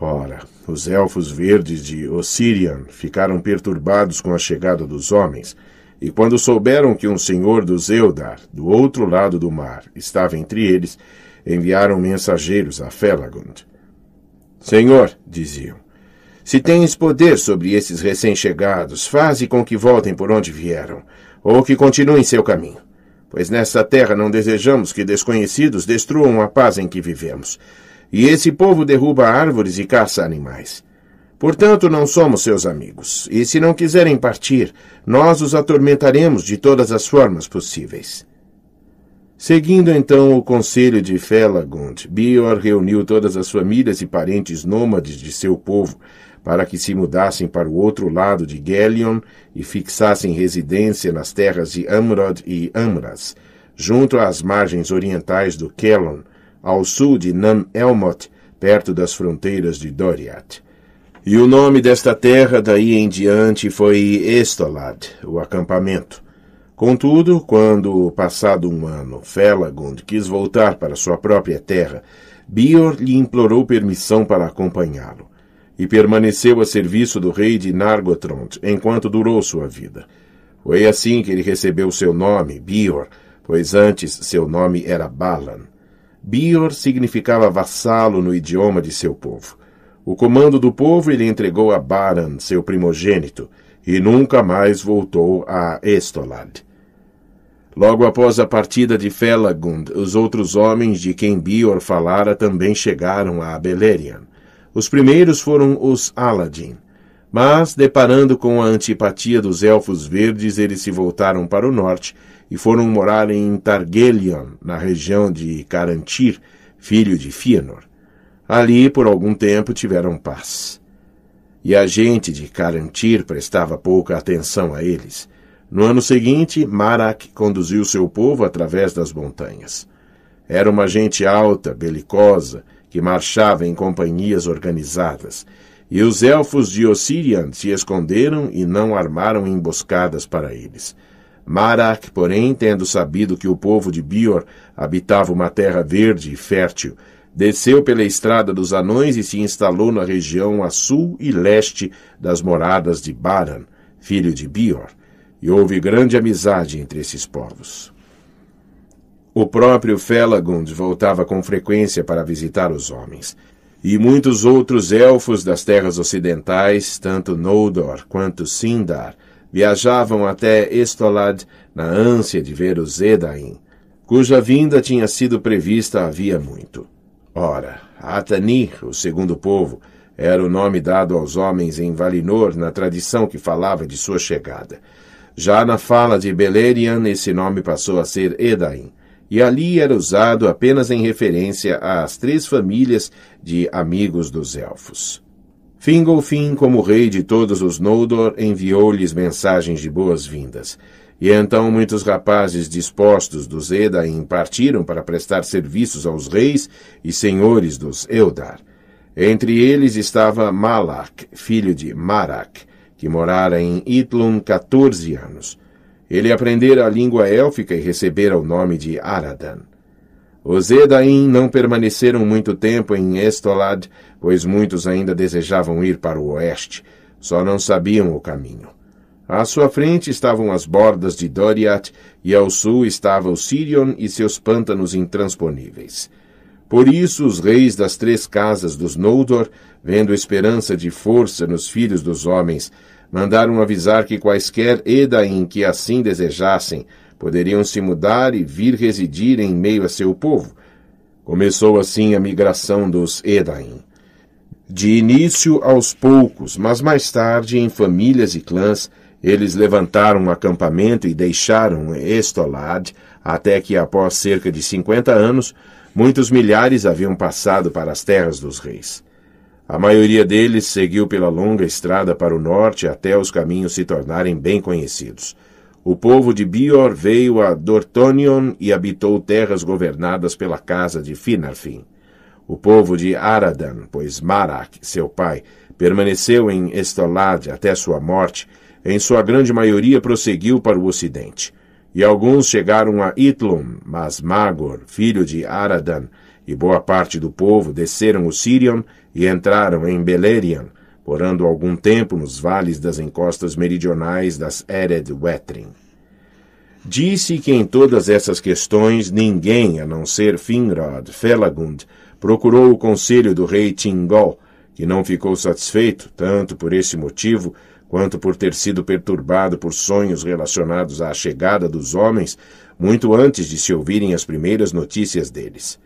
Ora, os elfos verdes de Ossirian ficaram perturbados com a chegada dos homens. E quando souberam que um senhor do Zeudar, do outro lado do mar, estava entre eles, enviaram mensageiros a Felagund. Senhor, diziam, se tens poder sobre esses recém-chegados, faze com que voltem por onde vieram, ou que continuem seu caminho. Pois nesta terra não desejamos que desconhecidos destruam a paz em que vivemos. E esse povo derruba árvores e caça animais. Portanto, não somos seus amigos, e se não quiserem partir, nós os atormentaremos de todas as formas possíveis. Seguindo então o conselho de Felagund, Bior reuniu todas as famílias e parentes nômades de seu povo para que se mudassem para o outro lado de Gelion e fixassem residência nas terras de Amrod e Amras, junto às margens orientais do Kelon, ao sul de Nam Elmot, perto das fronteiras de Doriath. E o nome desta terra daí em diante foi Estolad, o acampamento. Contudo, quando, passado um ano, Felagund quis voltar para sua própria terra, Bior lhe implorou permissão para acompanhá-lo, e permaneceu a serviço do rei de Nargothrond enquanto durou sua vida. Foi assim que ele recebeu seu nome, Bior, pois antes seu nome era Balan. Bior significava vassalo no idioma de seu povo. O comando do povo ele entregou a Baran, seu primogênito, e nunca mais voltou a Estolad. Logo após a partida de Felagund, os outros homens de quem Bior falara também chegaram a Beleriand. Os primeiros foram os Aladin. Mas, deparando com a antipatia dos Elfos Verdes, eles se voltaram para o norte e foram morar em Targelion, na região de Carantir, filho de Fëanor. Ali, por algum tempo, tiveram paz. E a gente de Carantir prestava pouca atenção a eles. No ano seguinte, Marak conduziu seu povo através das montanhas. Era uma gente alta, belicosa, que marchava em companhias organizadas. E os elfos de Ossirian se esconderam e não armaram emboscadas para eles. Marak, porém, tendo sabido que o povo de Bior habitava uma terra verde e fértil, Desceu pela estrada dos anões e se instalou na região a sul e leste das moradas de Baran, filho de Bior, e houve grande amizade entre esses povos. O próprio Felagund voltava com frequência para visitar os homens, e muitos outros elfos das terras ocidentais, tanto Noldor quanto Sindar, viajavam até Estolad na ânsia de ver os Edain, cuja vinda tinha sido prevista havia muito. Ora, Atani, o segundo povo, era o nome dado aos homens em Valinor na tradição que falava de sua chegada. Já na fala de Beleriand, esse nome passou a ser Edain, e ali era usado apenas em referência às três famílias de amigos dos elfos. Fingolfin, como rei de todos os Noldor, enviou-lhes mensagens de boas-vindas. E então muitos rapazes dispostos dos Edaim partiram para prestar serviços aos reis e senhores dos Eldar. Entre eles estava Malak, filho de Marak, que morara em Itlum 14 anos. Ele aprendera a língua élfica e recebera o nome de Aradan. Os Edaim não permaneceram muito tempo em Estolad, pois muitos ainda desejavam ir para o oeste, só não sabiam o caminho. À sua frente estavam as bordas de Doriath e ao sul estava o Sirion e seus pântanos intransponíveis. Por isso os reis das três casas dos Noldor, vendo esperança de força nos filhos dos homens, mandaram avisar que quaisquer Edain que assim desejassem poderiam se mudar e vir residir em meio a seu povo. Começou assim a migração dos Edain. De início aos poucos, mas mais tarde em famílias e clãs, eles levantaram um acampamento e deixaram Estolad, até que, após cerca de 50 anos, muitos milhares haviam passado para as terras dos reis. A maioria deles seguiu pela longa estrada para o norte até os caminhos se tornarem bem conhecidos. O povo de Bior veio a Dortonion e habitou terras governadas pela casa de Finarfin. O povo de Aradan, pois Marak, seu pai, permaneceu em Estolad até sua morte, em sua grande maioria prosseguiu para o ocidente. E alguns chegaram a Itlum, mas Magor, filho de Aradan, e boa parte do povo desceram o Sirion e entraram em Beleriand, morando algum tempo nos vales das encostas meridionais das Ered Wetrin. Disse que em todas essas questões ninguém, a não ser Finrod Felagund, procurou o conselho do rei Tingol, que não ficou satisfeito, tanto por esse motivo, quanto por ter sido perturbado por sonhos relacionados à chegada dos homens muito antes de se ouvirem as primeiras notícias deles.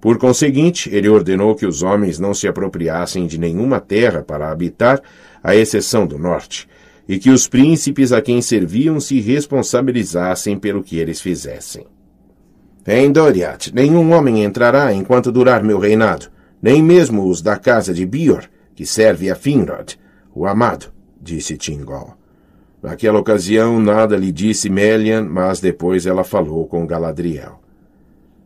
Por conseguinte, ele ordenou que os homens não se apropriassem de nenhuma terra para habitar, à exceção do norte, e que os príncipes a quem serviam se responsabilizassem pelo que eles fizessem. Em Doriath, nenhum homem entrará enquanto durar meu reinado, nem mesmo os da casa de Bior, que serve a Finrod, o amado, disse Tingol. Naquela ocasião, nada lhe disse Melian, mas depois ela falou com Galadriel.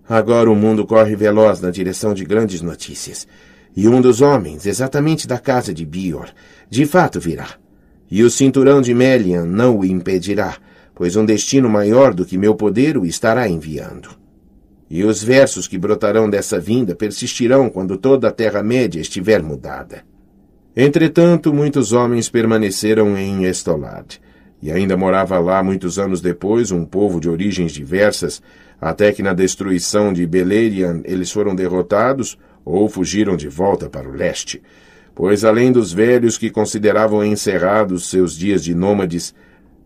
Agora o mundo corre veloz na direção de grandes notícias. E um dos homens, exatamente da casa de Bior, de fato virá. E o cinturão de Melian não o impedirá, pois um destino maior do que meu poder o estará enviando. E os versos que brotarão dessa vinda persistirão quando toda a Terra-média estiver mudada. Entretanto, muitos homens permaneceram em Estolad, e ainda morava lá muitos anos depois um povo de origens diversas, até que na destruição de Beleriand eles foram derrotados ou fugiram de volta para o leste. Pois além dos velhos que consideravam encerrados seus dias de nômades,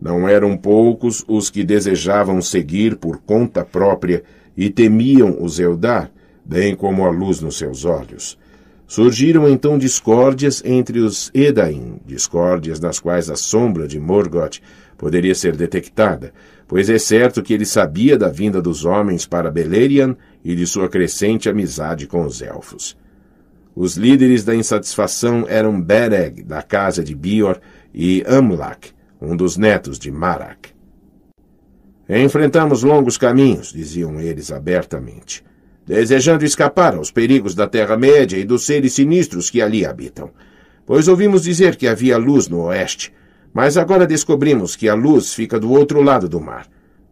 não eram poucos os que desejavam seguir por conta própria e temiam os Eldar, bem como a luz nos seus olhos. Surgiram então discórdias entre os Edain, discórdias nas quais a sombra de Morgoth poderia ser detectada, pois é certo que ele sabia da vinda dos homens para Beleriand e de sua crescente amizade com os elfos. Os líderes da insatisfação eram Bereg, da casa de Bior, e Amlak, um dos netos de Marak. Enfrentamos longos caminhos, diziam eles abertamente desejando escapar aos perigos da Terra-média e dos seres sinistros que ali habitam. Pois ouvimos dizer que havia luz no oeste, mas agora descobrimos que a luz fica do outro lado do mar.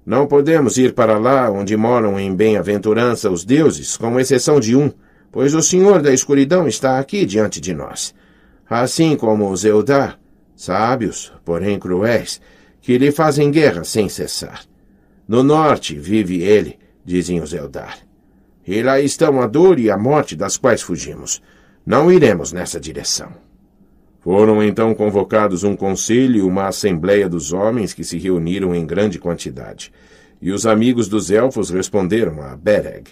Não podemos ir para lá onde moram em bem-aventurança os deuses, com exceção de um, pois o Senhor da escuridão está aqui diante de nós. Assim como os Eldar, sábios, porém cruéis, que lhe fazem guerra sem cessar. No norte vive ele, dizem os Eldar. E lá estão a dor e a morte das quais fugimos. Não iremos nessa direção. Foram então convocados um conselho e uma assembleia dos homens que se reuniram em grande quantidade. E os amigos dos elfos responderam a Bereg: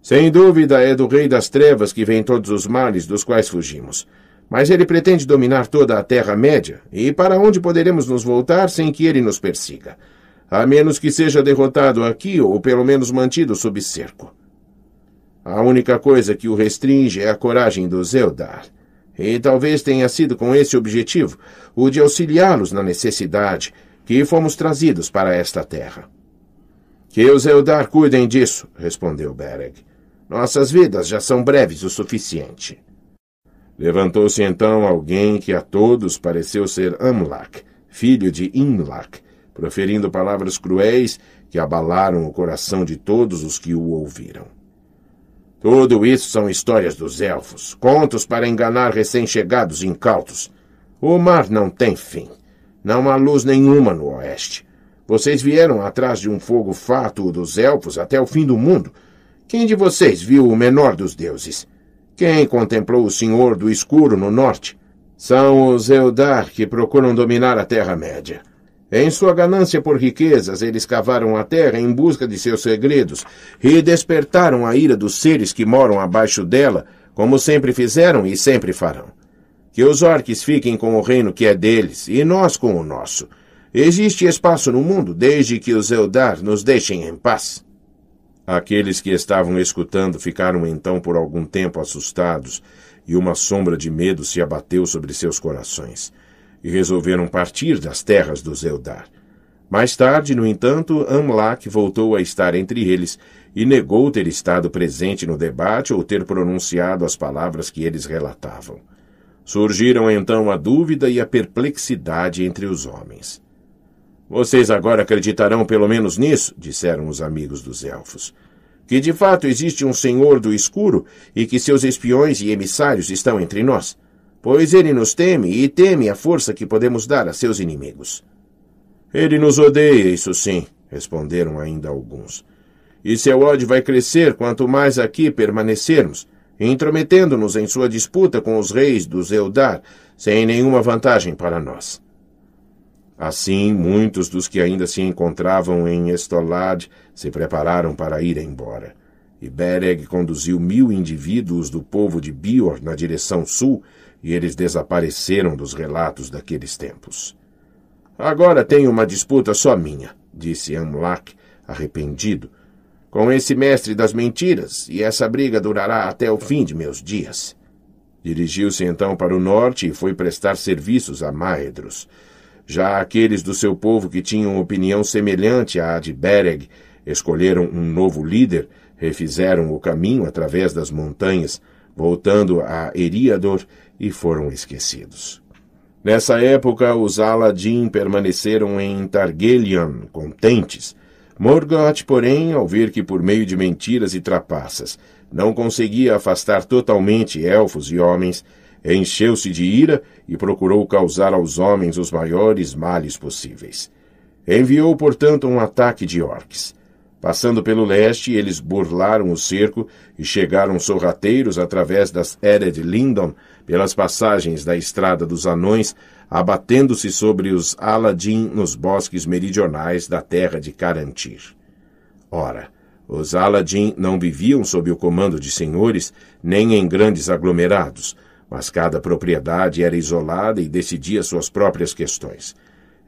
Sem dúvida é do rei das trevas que vem todos os males dos quais fugimos. Mas ele pretende dominar toda a Terra-média, e para onde poderemos nos voltar sem que ele nos persiga? A menos que seja derrotado aqui ou pelo menos mantido sob cerco. A única coisa que o restringe é a coragem do Zeldar. E talvez tenha sido com esse objetivo, o de auxiliá-los na necessidade, que fomos trazidos para esta terra. Que os Eldar cuidem disso, respondeu Bereg. Nossas vidas já são breves o suficiente. Levantou-se então alguém que a todos pareceu ser Amlak, filho de Imlak, proferindo palavras cruéis que abalaram o coração de todos os que o ouviram. Tudo isso são histórias dos elfos, contos para enganar recém-chegados incautos. O mar não tem fim. Não há luz nenhuma no oeste. Vocês vieram atrás de um fogo fato dos elfos até o fim do mundo. Quem de vocês viu o menor dos deuses? Quem contemplou o Senhor do Escuro no norte? São os Eldar que procuram dominar a Terra-média. Em sua ganância por riquezas, eles cavaram a terra em busca de seus segredos e despertaram a ira dos seres que moram abaixo dela, como sempre fizeram e sempre farão. Que os orques fiquem com o reino que é deles e nós com o nosso. Existe espaço no mundo desde que os Eldar nos deixem em paz. Aqueles que estavam escutando ficaram então por algum tempo assustados, e uma sombra de medo se abateu sobre seus corações e resolveram partir das terras do Zeudar. Mais tarde, no entanto, Amlac voltou a estar entre eles e negou ter estado presente no debate ou ter pronunciado as palavras que eles relatavam. Surgiram então a dúvida e a perplexidade entre os homens. Vocês agora acreditarão pelo menos nisso, disseram os amigos dos elfos. Que de fato existe um senhor do escuro e que seus espiões e emissários estão entre nós pois ele nos teme e teme a força que podemos dar a seus inimigos. Ele nos odeia, isso sim, responderam ainda alguns. E seu ódio vai crescer quanto mais aqui permanecermos, intrometendo-nos em sua disputa com os reis dos Eldar, sem nenhuma vantagem para nós. Assim, muitos dos que ainda se encontravam em Estolad se prepararam para ir embora. E Bereg conduziu mil indivíduos do povo de Bior na direção sul, e eles desapareceram dos relatos daqueles tempos. Agora tenho uma disputa só minha, disse Amlac, arrependido, com esse mestre das mentiras, e essa briga durará até o fim de meus dias. Dirigiu-se então para o norte e foi prestar serviços a Maedros. Já aqueles do seu povo que tinham opinião semelhante à de Bereg escolheram um novo líder, refizeram o caminho através das montanhas, voltando a Eriador, e foram esquecidos. Nessa época, os Aladim permaneceram em Targelion, contentes. Morgoth, porém, ao ver que por meio de mentiras e trapaças não conseguia afastar totalmente elfos e homens, encheu-se de ira e procurou causar aos homens os maiores males possíveis. Enviou, portanto, um ataque de orques. Passando pelo leste, eles burlaram o cerco e chegaram sorrateiros através das Ered Lindon, pelas passagens da Estrada dos Anões, abatendo-se sobre os Aladim nos bosques meridionais da terra de Carantir. Ora, os Aladim não viviam sob o comando de senhores, nem em grandes aglomerados, mas cada propriedade era isolada e decidia suas próprias questões.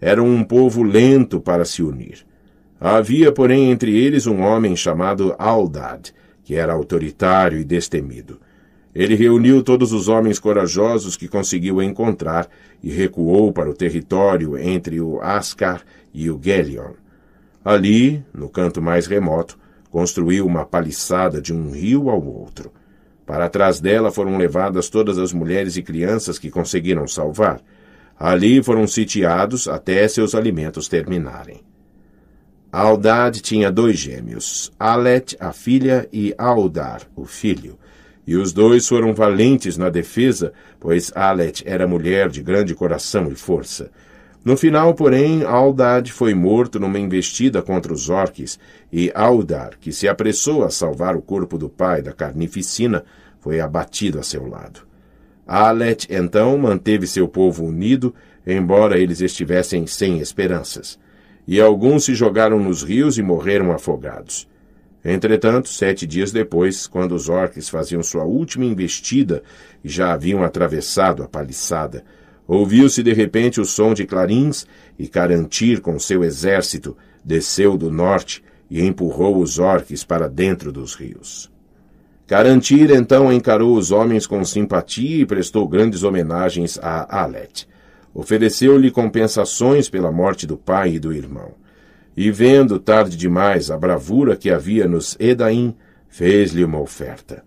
Eram um povo lento para se unir. Havia, porém, entre eles um homem chamado Aldad, que era autoritário e destemido. Ele reuniu todos os homens corajosos que conseguiu encontrar e recuou para o território entre o Ascar e o Gelion. Ali, no canto mais remoto, construiu uma paliçada de um rio ao outro. Para trás dela foram levadas todas as mulheres e crianças que conseguiram salvar. Ali foram sitiados até seus alimentos terminarem. Aldad tinha dois gêmeos, Alet, a filha, e Aldar, o filho. E os dois foram valentes na defesa, pois Alet era mulher de grande coração e força. No final, porém, Aldad foi morto numa investida contra os orques, e Aldar, que se apressou a salvar o corpo do pai da carnificina, foi abatido a seu lado. Alet, então, manteve seu povo unido, embora eles estivessem sem esperanças e alguns se jogaram nos rios e morreram afogados. Entretanto, sete dias depois, quando os orques faziam sua última investida e já haviam atravessado a paliçada, ouviu-se de repente o som de clarins e Carantir, com seu exército, desceu do norte e empurrou os orques para dentro dos rios. Carantir então encarou os homens com simpatia e prestou grandes homenagens a Alet ofereceu-lhe compensações pela morte do pai e do irmão. E vendo tarde demais a bravura que havia nos Edaim, fez-lhe uma oferta.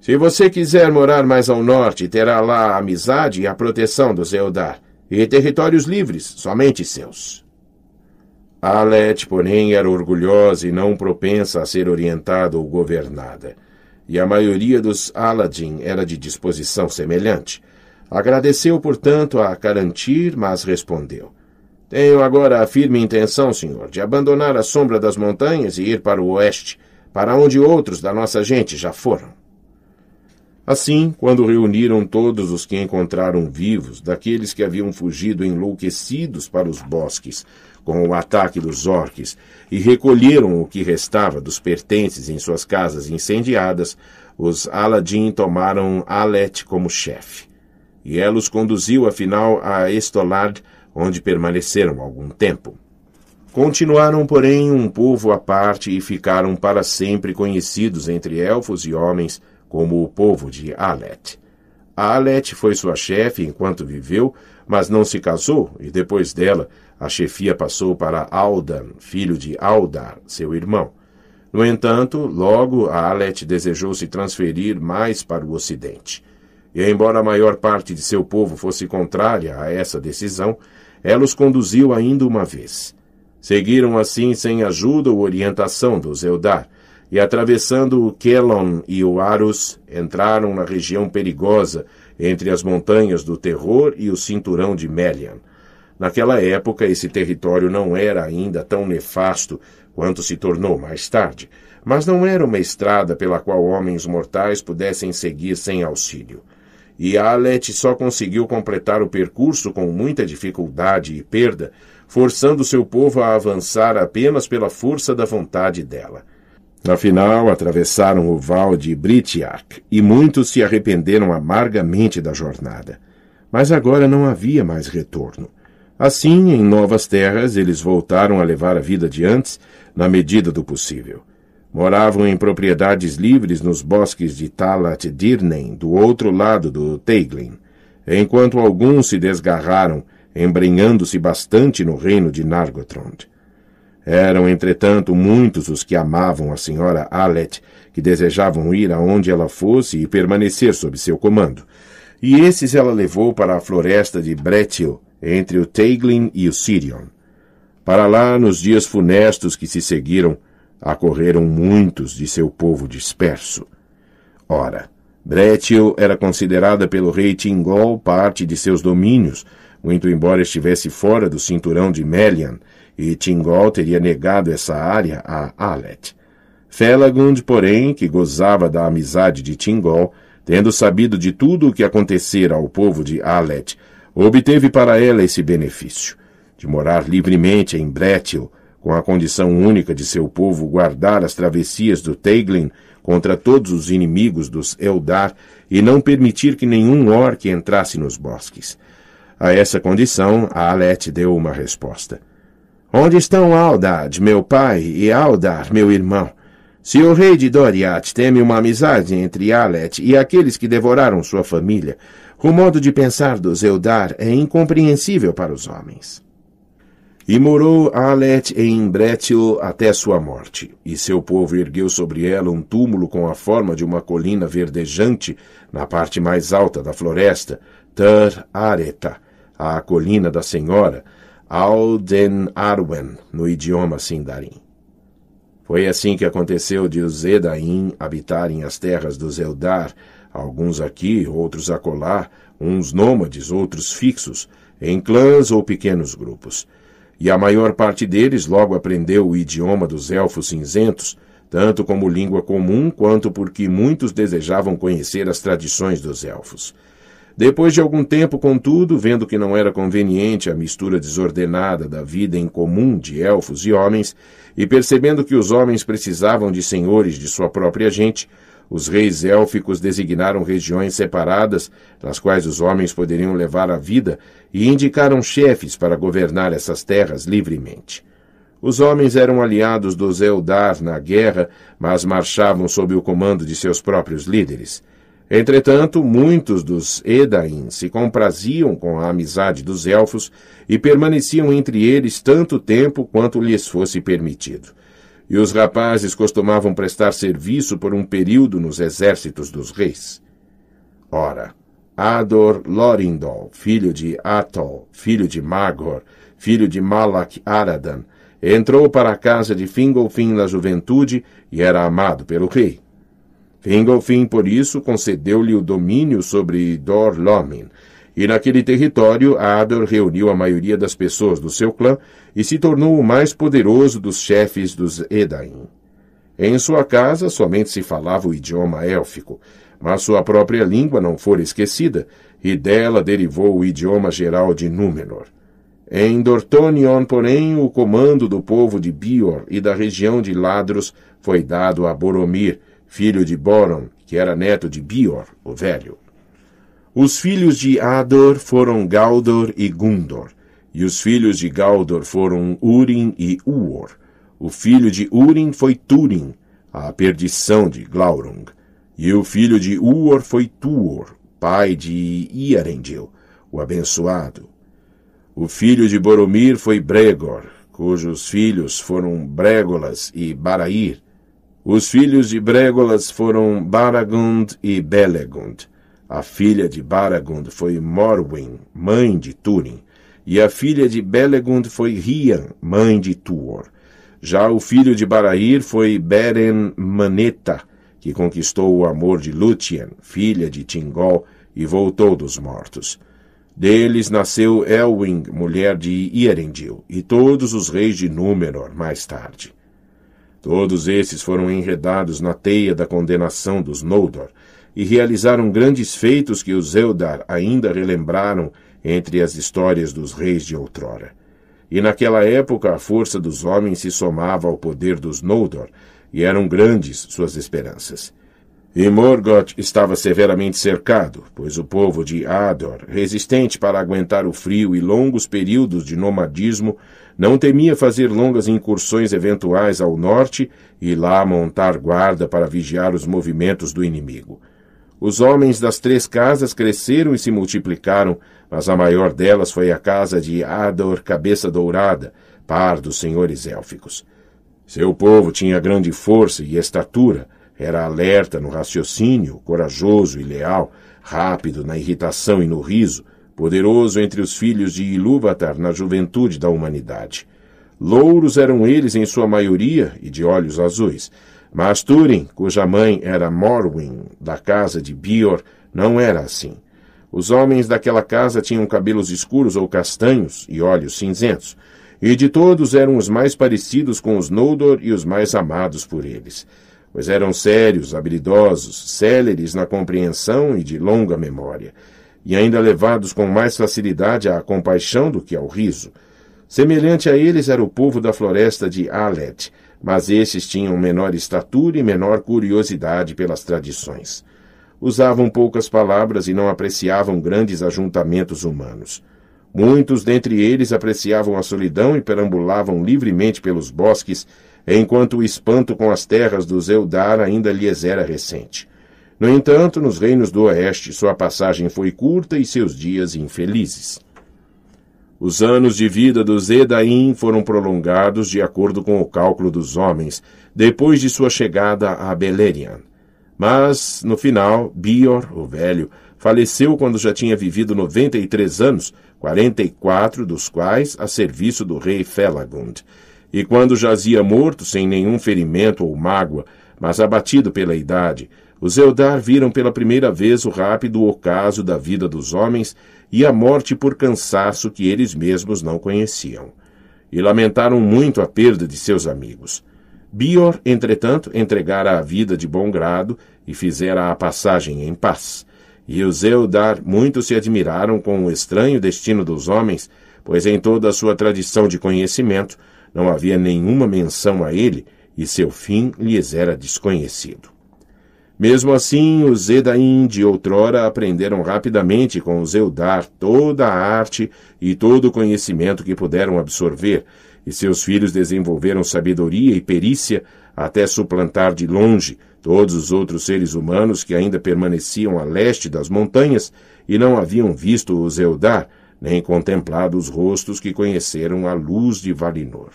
Se você quiser morar mais ao norte, terá lá a amizade e a proteção dos Eudar, e territórios livres, somente seus. Alet, porém, era orgulhosa e não propensa a ser orientada ou governada, e a maioria dos Aladin era de disposição semelhante — Agradeceu, portanto, a Carantir, mas respondeu: Tenho agora a firme intenção, senhor, de abandonar a sombra das montanhas e ir para o oeste, para onde outros da nossa gente já foram. Assim, quando reuniram todos os que encontraram vivos, daqueles que haviam fugido enlouquecidos para os bosques, com o ataque dos orques, e recolheram o que restava dos pertences em suas casas incendiadas, os Aladim tomaram Alet como chefe e ela os conduziu afinal a Estolad, onde permaneceram algum tempo. Continuaram, porém, um povo à parte e ficaram para sempre conhecidos entre elfos e homens como o povo de Alet. A Alet foi sua chefe enquanto viveu, mas não se casou, e depois dela, a chefia passou para Aldan, filho de Aldar, seu irmão. No entanto, logo Alet desejou se transferir mais para o ocidente. E embora a maior parte de seu povo fosse contrária a essa decisão, ela os conduziu ainda uma vez. Seguiram assim sem ajuda ou orientação do Zeudar, e atravessando o Kelon e o Arus, entraram na região perigosa entre as montanhas do Terror e o cinturão de Melian. Naquela época, esse território não era ainda tão nefasto quanto se tornou mais tarde, mas não era uma estrada pela qual homens mortais pudessem seguir sem auxílio e a Alet só conseguiu completar o percurso com muita dificuldade e perda, forçando seu povo a avançar apenas pela força da vontade dela. Afinal, atravessaram o val de Britiac e muitos se arrependeram amargamente da jornada. Mas agora não havia mais retorno. Assim, em novas terras, eles voltaram a levar a vida de antes, na medida do possível. Moravam em propriedades livres nos bosques de Talat Dirnen, do outro lado do Teiglin, enquanto alguns se desgarraram, embrenhando-se bastante no reino de Nargothrond. Eram, entretanto, muitos os que amavam a senhora Alet, que desejavam ir aonde ela fosse e permanecer sob seu comando. E esses ela levou para a floresta de Bretil, entre o Teiglin e o Sirion. Para lá, nos dias funestos que se seguiram, acorreram muitos de seu povo disperso. Ora, Bretil era considerada pelo rei Tingol parte de seus domínios, muito embora estivesse fora do cinturão de Melian, e Tingol teria negado essa área a Alet. Felagund, porém, que gozava da amizade de Tingol, tendo sabido de tudo o que acontecera ao povo de Alet, obteve para ela esse benefício, de morar livremente em Bretil, com a condição única de seu povo guardar as travessias do Teiglin contra todos os inimigos dos Eldar e não permitir que nenhum orc entrasse nos bosques. A essa condição, a Alete deu uma resposta. Onde estão Aldad, meu pai, e Aldar, meu irmão? Se o rei de Doriath teme uma amizade entre Alet e aqueles que devoraram sua família, o modo de pensar dos Eldar é incompreensível para os homens. E morou Alet em Bretil até sua morte. E seu povo ergueu sobre ela um túmulo com a forma de uma colina verdejante na parte mais alta da floresta, Tar Areta, a colina da Senhora, Alden Arwen, no idioma Sindarim. Foi assim que aconteceu de os Edaim habitarem as terras dos Eldar, alguns aqui, outros acolá, uns nômades, outros fixos, em clãs ou pequenos grupos e a maior parte deles logo aprendeu o idioma dos elfos cinzentos, tanto como língua comum quanto porque muitos desejavam conhecer as tradições dos elfos. Depois de algum tempo, contudo, vendo que não era conveniente a mistura desordenada da vida em comum de elfos e homens, e percebendo que os homens precisavam de senhores de sua própria gente, os reis élficos designaram regiões separadas, nas quais os homens poderiam levar a vida, e indicaram chefes para governar essas terras livremente. Os homens eram aliados dos Eldar na guerra, mas marchavam sob o comando de seus próprios líderes. Entretanto, muitos dos Edain se compraziam com a amizade dos elfos e permaneciam entre eles tanto tempo quanto lhes fosse permitido e os rapazes costumavam prestar serviço por um período nos exércitos dos reis. Ora, Ador Lorindol, filho de Atol, filho de Magor, filho de Malak Aradan, entrou para a casa de Fingolfin na juventude e era amado pelo rei. Fingolfin, por isso, concedeu-lhe o domínio sobre Dor Lomin, e naquele território Ador reuniu a maioria das pessoas do seu clã e se tornou o mais poderoso dos chefes dos Edain. Em sua casa somente se falava o idioma élfico, mas sua própria língua não fora esquecida, e dela derivou o idioma geral de Númenor. Em Dortonion, porém, o comando do povo de Bior e da região de Ladros foi dado a Boromir, filho de Boron, que era neto de Bior, o velho. Os filhos de Ador foram Galdor e Gundor, e os filhos de Galdor foram Urim e Uor. O filho de Urim foi Turin, a perdição de Glaurung. E o filho de Uor foi Tuor, pai de Iarendil, o abençoado. O filho de Boromir foi Bregor, cujos filhos foram Brégolas e Barair. Os filhos de Brégolas foram Baragund e Belegund. A filha de Baragund foi Morwen, mãe de Túrin, e a filha de Belegund foi Rian, mãe de Tuor. Já o filho de Barair foi Beren Maneta, que conquistou o amor de Lúthien, filha de Tingol, e voltou dos mortos. Deles nasceu Elwing, mulher de Ierendil, e todos os reis de Númenor mais tarde. Todos esses foram enredados na teia da condenação dos Noldor, e realizaram grandes feitos que os Eldar ainda relembraram entre as histórias dos reis de outrora. E naquela época a força dos homens se somava ao poder dos Noldor, e eram grandes suas esperanças. E Morgoth estava severamente cercado, pois o povo de Ador, resistente para aguentar o frio e longos períodos de nomadismo, não temia fazer longas incursões eventuais ao norte e lá montar guarda para vigiar os movimentos do inimigo. Os homens das três casas cresceram e se multiplicaram, mas a maior delas foi a casa de Ador Cabeça Dourada, par dos senhores élficos. Seu povo tinha grande força e estatura, era alerta no raciocínio, corajoso e leal, rápido na irritação e no riso, poderoso entre os filhos de Ilúvatar na juventude da humanidade. Louros eram eles em sua maioria e de olhos azuis, mas Turin, cuja mãe era Morwin, da casa de Bior, não era assim. Os homens daquela casa tinham cabelos escuros ou castanhos e olhos cinzentos, e de todos eram os mais parecidos com os Noldor e os mais amados por eles, pois eram sérios, habilidosos, céleres na compreensão e de longa memória, e ainda levados com mais facilidade à compaixão do que ao riso. Semelhante a eles era o povo da floresta de Alet, mas estes tinham menor estatura e menor curiosidade pelas tradições. Usavam poucas palavras e não apreciavam grandes ajuntamentos humanos. Muitos dentre eles apreciavam a solidão e perambulavam livremente pelos bosques, enquanto o espanto com as terras do Zeudar ainda lhes era recente. No entanto, nos reinos do Oeste, sua passagem foi curta e seus dias infelizes. Os anos de vida dos Edaim foram prolongados de acordo com o cálculo dos homens, depois de sua chegada a Beleriand. Mas, no final, Bior, o velho, faleceu quando já tinha vivido 93 anos, 44 dos quais a serviço do rei Felagund. E quando jazia morto, sem nenhum ferimento ou mágoa, mas abatido pela idade, os Eldar viram pela primeira vez o rápido ocaso da vida dos homens e a morte por cansaço que eles mesmos não conheciam. E lamentaram muito a perda de seus amigos. Bior, entretanto, entregara a vida de bom grado e fizera a passagem em paz. E os Eudar muito se admiraram com o estranho destino dos homens, pois em toda a sua tradição de conhecimento não havia nenhuma menção a ele e seu fim lhes era desconhecido. Mesmo assim, os Edaim de outrora aprenderam rapidamente com os Eldar toda a arte e todo o conhecimento que puderam absorver, e seus filhos desenvolveram sabedoria e perícia até suplantar de longe todos os outros seres humanos que ainda permaneciam a leste das montanhas e não haviam visto os Eldar nem contemplado os rostos que conheceram a luz de Valinor.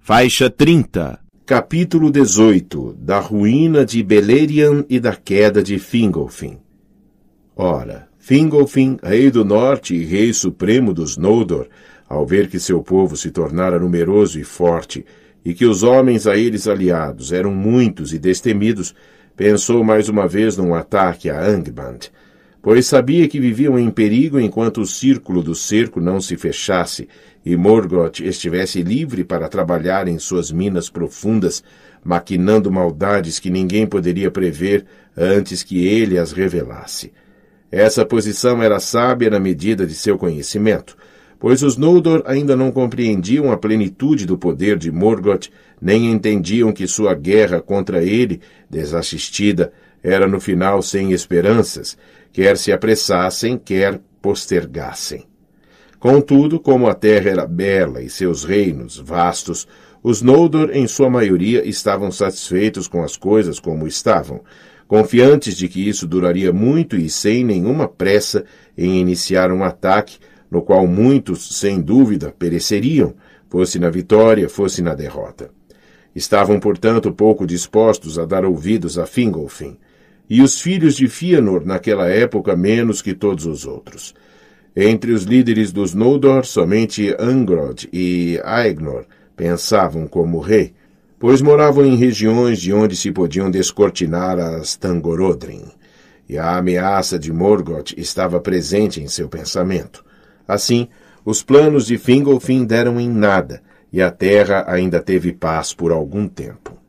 Faixa 30 Capítulo 18 Da ruína de Beleriand e da queda de Fingolfin Ora, Fingolfin, rei do norte e rei supremo dos Noldor, ao ver que seu povo se tornara numeroso e forte, e que os homens a eles aliados eram muitos e destemidos, pensou mais uma vez num ataque a Angband, pois sabia que viviam em perigo enquanto o círculo do cerco não se fechasse e Morgoth estivesse livre para trabalhar em suas minas profundas, maquinando maldades que ninguém poderia prever antes que ele as revelasse. Essa posição era sábia na medida de seu conhecimento, pois os Noldor ainda não compreendiam a plenitude do poder de Morgoth, nem entendiam que sua guerra contra ele, desassistida, era no final sem esperanças, quer se apressassem, quer postergassem. Contudo, como a terra era bela e seus reinos vastos, os Noldor, em sua maioria, estavam satisfeitos com as coisas como estavam, confiantes de que isso duraria muito e sem nenhuma pressa em iniciar um ataque, no qual muitos, sem dúvida, pereceriam, fosse na vitória, fosse na derrota. Estavam, portanto, pouco dispostos a dar ouvidos a Fingolfin, e os filhos de Fëanor naquela época menos que todos os outros. Entre os líderes dos Noldor, somente Angrod e Aegnor pensavam como rei, pois moravam em regiões de onde se podiam descortinar as Tangorodrim, e a ameaça de Morgoth estava presente em seu pensamento. Assim, os planos de Fingolfin deram em nada, e a terra ainda teve paz por algum tempo.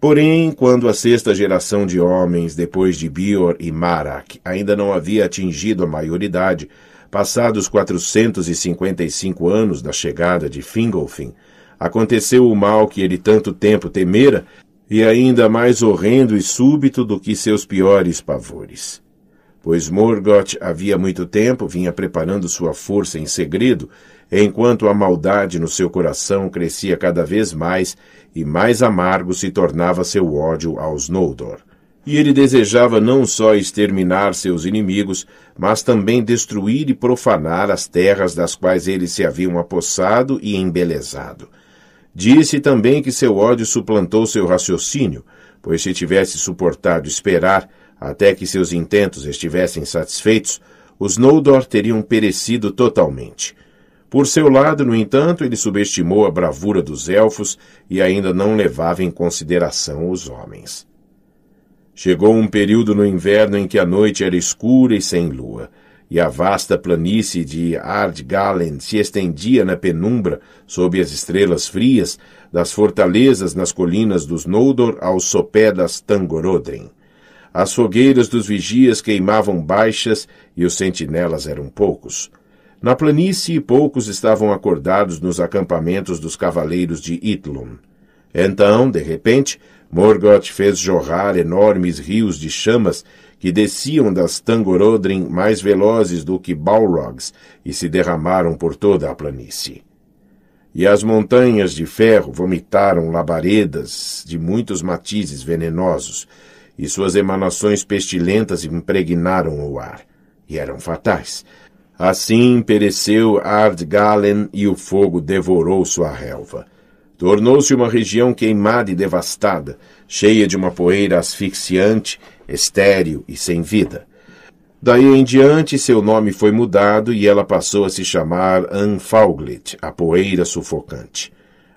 Porém, quando a sexta geração de homens, depois de Bior e Marak, ainda não havia atingido a maioridade, passados 455 anos da chegada de Fingolfin, aconteceu o mal que ele tanto tempo temera, e ainda mais horrendo e súbito do que seus piores pavores. Pois Morgoth havia muito tempo vinha preparando sua força em segredo, enquanto a maldade no seu coração crescia cada vez mais e mais amargo se tornava seu ódio aos Noldor. E ele desejava não só exterminar seus inimigos, mas também destruir e profanar as terras das quais eles se haviam apossado e embelezado. Disse também que seu ódio suplantou seu raciocínio, pois se tivesse suportado esperar até que seus intentos estivessem satisfeitos, os Noldor teriam perecido totalmente. Por seu lado, no entanto, ele subestimou a bravura dos elfos e ainda não levava em consideração os homens. Chegou um período no inverno em que a noite era escura e sem lua, e a vasta planície de Ardgalen se estendia na penumbra, sob as estrelas frias, das fortalezas nas colinas dos Noldor ao sopé das Tangorodrim. As fogueiras dos vigias queimavam baixas e os sentinelas eram poucos. Na planície, poucos estavam acordados nos acampamentos dos cavaleiros de Itlum. Então, de repente, Morgoth fez jorrar enormes rios de chamas que desciam das Tangorodrim mais velozes do que Balrogs e se derramaram por toda a planície. E as montanhas de ferro vomitaram labaredas de muitos matizes venenosos, e suas emanações pestilentas impregnaram o ar, e eram fatais, Assim pereceu Ardgalen e o fogo devorou sua relva. Tornou-se uma região queimada e devastada, cheia de uma poeira asfixiante, estéril e sem vida. Daí em diante, seu nome foi mudado e ela passou a se chamar Anfauglet, a poeira sufocante.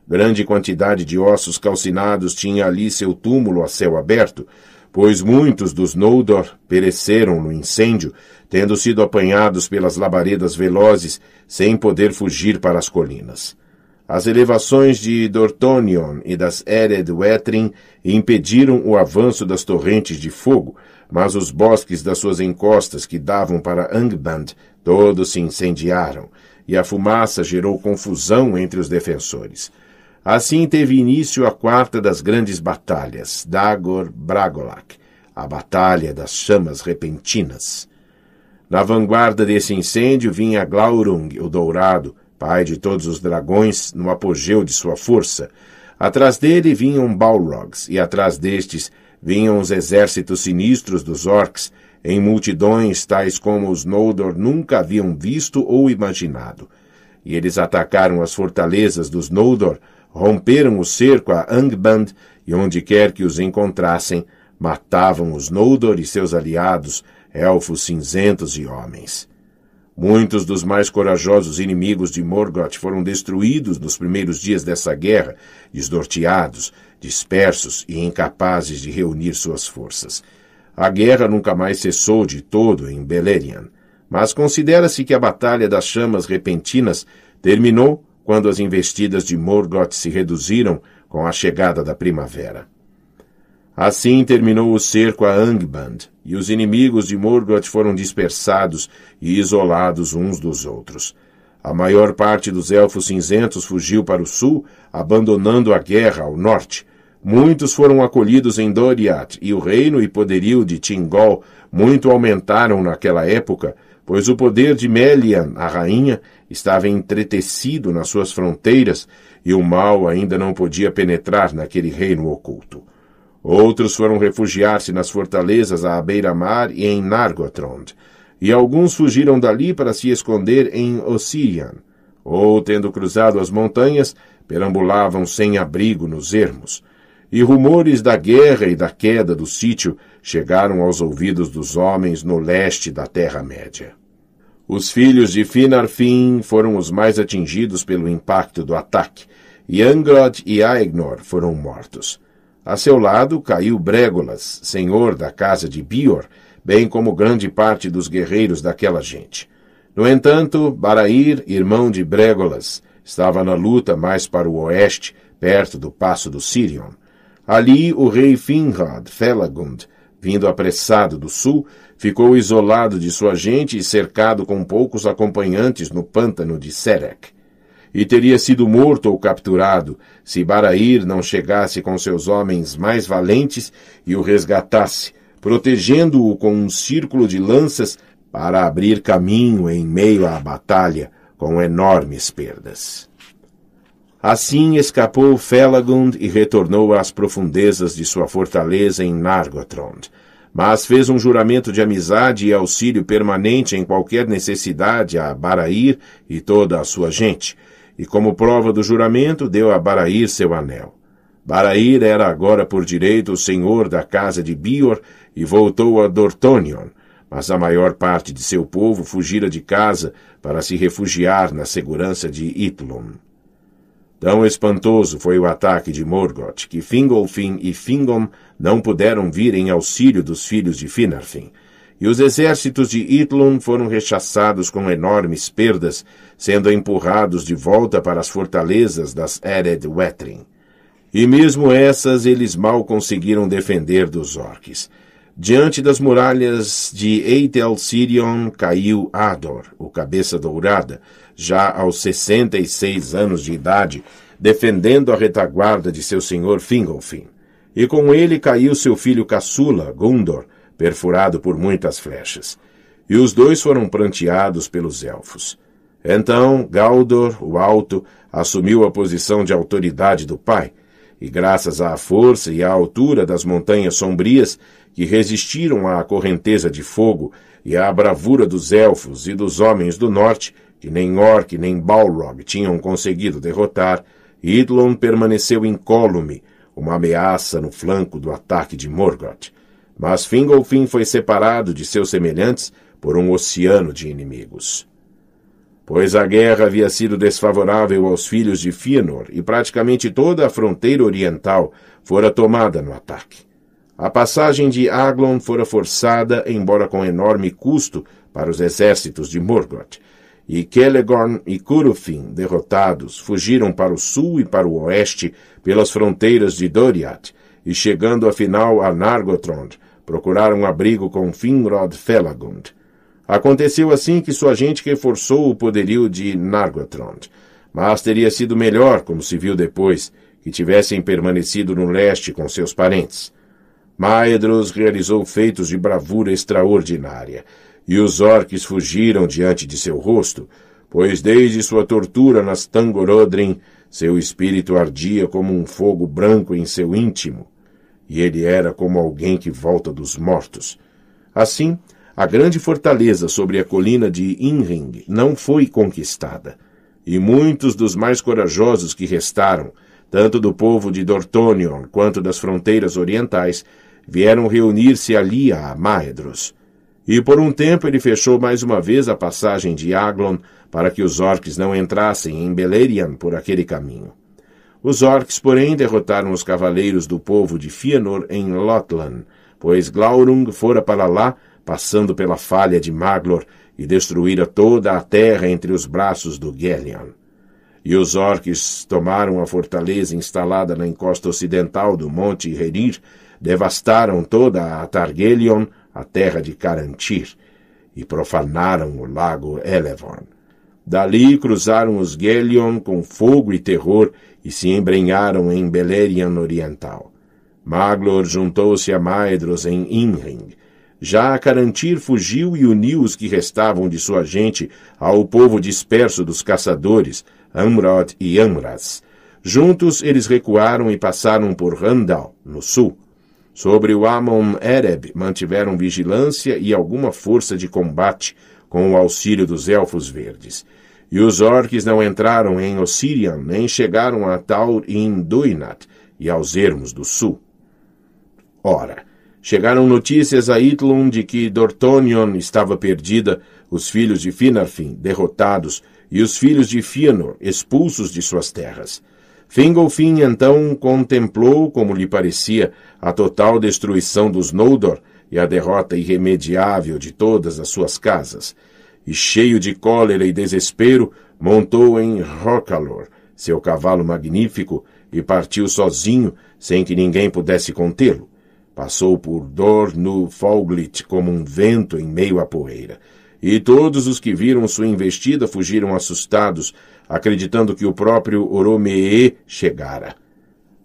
Grande quantidade de ossos calcinados tinha ali seu túmulo a céu aberto, pois muitos dos Noldor pereceram no incêndio, tendo sido apanhados pelas labaredas velozes, sem poder fugir para as colinas. As elevações de Dortonion e das Ered Wetrin impediram o avanço das torrentes de fogo, mas os bosques das suas encostas que davam para Angband todos se incendiaram, e a fumaça gerou confusão entre os defensores. Assim teve início a quarta das grandes batalhas, Dagor Bragolac, a Batalha das Chamas Repentinas. Na vanguarda desse incêndio vinha Glaurung, o Dourado, pai de todos os dragões, no apogeu de sua força. Atrás dele vinham Balrogs, e atrás destes vinham os exércitos sinistros dos orcs, em multidões tais como os Noldor nunca haviam visto ou imaginado. E eles atacaram as fortalezas dos Noldor, romperam o cerco a Angband, e onde quer que os encontrassem, matavam os Noldor e seus aliados, elfos cinzentos e homens. Muitos dos mais corajosos inimigos de Morgoth foram destruídos nos primeiros dias dessa guerra, desnorteados, dispersos e incapazes de reunir suas forças. A guerra nunca mais cessou de todo em Beleriand, mas considera-se que a Batalha das Chamas Repentinas terminou quando as investidas de Morgoth se reduziram com a chegada da primavera. Assim terminou o cerco a Angband, e os inimigos de Morgoth foram dispersados e isolados uns dos outros. A maior parte dos elfos cinzentos fugiu para o sul, abandonando a guerra ao norte. Muitos foram acolhidos em Doriath, e o reino e poderio de Tingol muito aumentaram naquela época, pois o poder de Melian, a rainha, estava entretecido nas suas fronteiras, e o mal ainda não podia penetrar naquele reino oculto. Outros foram refugiar-se nas fortalezas à beira-mar e em Nargothrond, e alguns fugiram dali para se esconder em Ossirian, ou, tendo cruzado as montanhas, perambulavam sem abrigo nos ermos. E rumores da guerra e da queda do sítio chegaram aos ouvidos dos homens no leste da Terra-média. Os filhos de Finarfin foram os mais atingidos pelo impacto do ataque, e Angrod e Aegnor foram mortos. A seu lado caiu Brégolas, senhor da casa de Bior, bem como grande parte dos guerreiros daquela gente. No entanto, Barair, irmão de Brégolas, estava na luta mais para o oeste, perto do passo do Sirion. Ali o rei Finrad Felagund, vindo apressado do sul, ficou isolado de sua gente e cercado com poucos acompanhantes no pântano de Serec e teria sido morto ou capturado, se Barair não chegasse com seus homens mais valentes e o resgatasse, protegendo-o com um círculo de lanças para abrir caminho em meio à batalha, com enormes perdas. Assim escapou Felagund e retornou às profundezas de sua fortaleza em Nargothrond, mas fez um juramento de amizade e auxílio permanente em qualquer necessidade a Barair e toda a sua gente, e, como prova do juramento, deu a Barair seu anel. Barair era agora por direito o senhor da casa de Bior e voltou a Dortonion, mas a maior parte de seu povo fugira de casa para se refugiar na segurança de Itlum. Tão espantoso foi o ataque de Morgoth que Fingolfin e Fingom não puderam vir em auxílio dos filhos de Finarfin, e os exércitos de Itlum foram rechaçados com enormes perdas sendo empurrados de volta para as fortalezas das Ered Wetrin. E mesmo essas eles mal conseguiram defender dos orques. Diante das muralhas de Eitel Sirion caiu Ador, o Cabeça Dourada, já aos 66 anos de idade, defendendo a retaguarda de seu senhor Fingolfin. E com ele caiu seu filho caçula, Gundor, perfurado por muitas flechas. E os dois foram pranteados pelos elfos. Então, Galdor, o Alto, assumiu a posição de autoridade do pai, e graças à força e à altura das montanhas sombrias que resistiram à correnteza de fogo e à bravura dos elfos e dos homens do norte, que nem Orc nem Balrog tinham conseguido derrotar, Idlon permaneceu incólume, uma ameaça no flanco do ataque de Morgoth. Mas Fingolfin foi separado de seus semelhantes por um oceano de inimigos pois a guerra havia sido desfavorável aos filhos de Fëanor e praticamente toda a fronteira oriental fora tomada no ataque. A passagem de Aglon fora forçada, embora com enorme custo, para os exércitos de Morgoth, e Celegorn e Curufin, derrotados, fugiram para o sul e para o oeste pelas fronteiras de Doriath, e chegando afinal a Nargothrond, procuraram abrigo com Finrod Felagund. Aconteceu assim que sua gente reforçou o poderio de Nargothrond. Mas teria sido melhor, como se viu depois, que tivessem permanecido no leste com seus parentes. Maedros realizou feitos de bravura extraordinária, e os orques fugiram diante de seu rosto, pois desde sua tortura nas Tangorodrim, seu espírito ardia como um fogo branco em seu íntimo, e ele era como alguém que volta dos mortos. Assim, a grande fortaleza sobre a colina de Inring não foi conquistada, e muitos dos mais corajosos que restaram, tanto do povo de Dortonion quanto das fronteiras orientais, vieram reunir-se ali a Maedros. E por um tempo ele fechou mais uma vez a passagem de Aglon para que os orques não entrassem em Beleriand por aquele caminho. Os orques, porém, derrotaram os cavaleiros do povo de Fëanor em Lotlan, pois Glaurung fora para lá passando pela falha de Maglor, e destruíra toda a terra entre os braços do Gelion. E os orques tomaram a fortaleza instalada na encosta ocidental do monte Herir, devastaram toda a Targelion, a terra de Carantir, e profanaram o lago Elevorn. Dali cruzaram os Gelion com fogo e terror e se embrenharam em Beleriand Oriental. Maglor juntou-se a Maedros em Inring, já Carantir fugiu e uniu os que restavam de sua gente ao povo disperso dos caçadores, Amrod e Amras. Juntos eles recuaram e passaram por Randal, no sul. Sobre o Amon Ereb mantiveram vigilância e alguma força de combate, com o auxílio dos Elfos Verdes. E os orques não entraram em Ossirian, nem chegaram a Taur e Induinat, e aos ermos do sul. Ora, Chegaram notícias a Itlum de que Dortonion estava perdida, os filhos de Finarfin derrotados e os filhos de Fëanor expulsos de suas terras. Fingolfin então contemplou, como lhe parecia, a total destruição dos Noldor e a derrota irremediável de todas as suas casas. E cheio de cólera e desespero, montou em Rocalor, seu cavalo magnífico, e partiu sozinho, sem que ninguém pudesse contê-lo. Passou por Dornu Foglit como um vento em meio à poeira. E todos os que viram sua investida fugiram assustados, acreditando que o próprio Oromee chegara.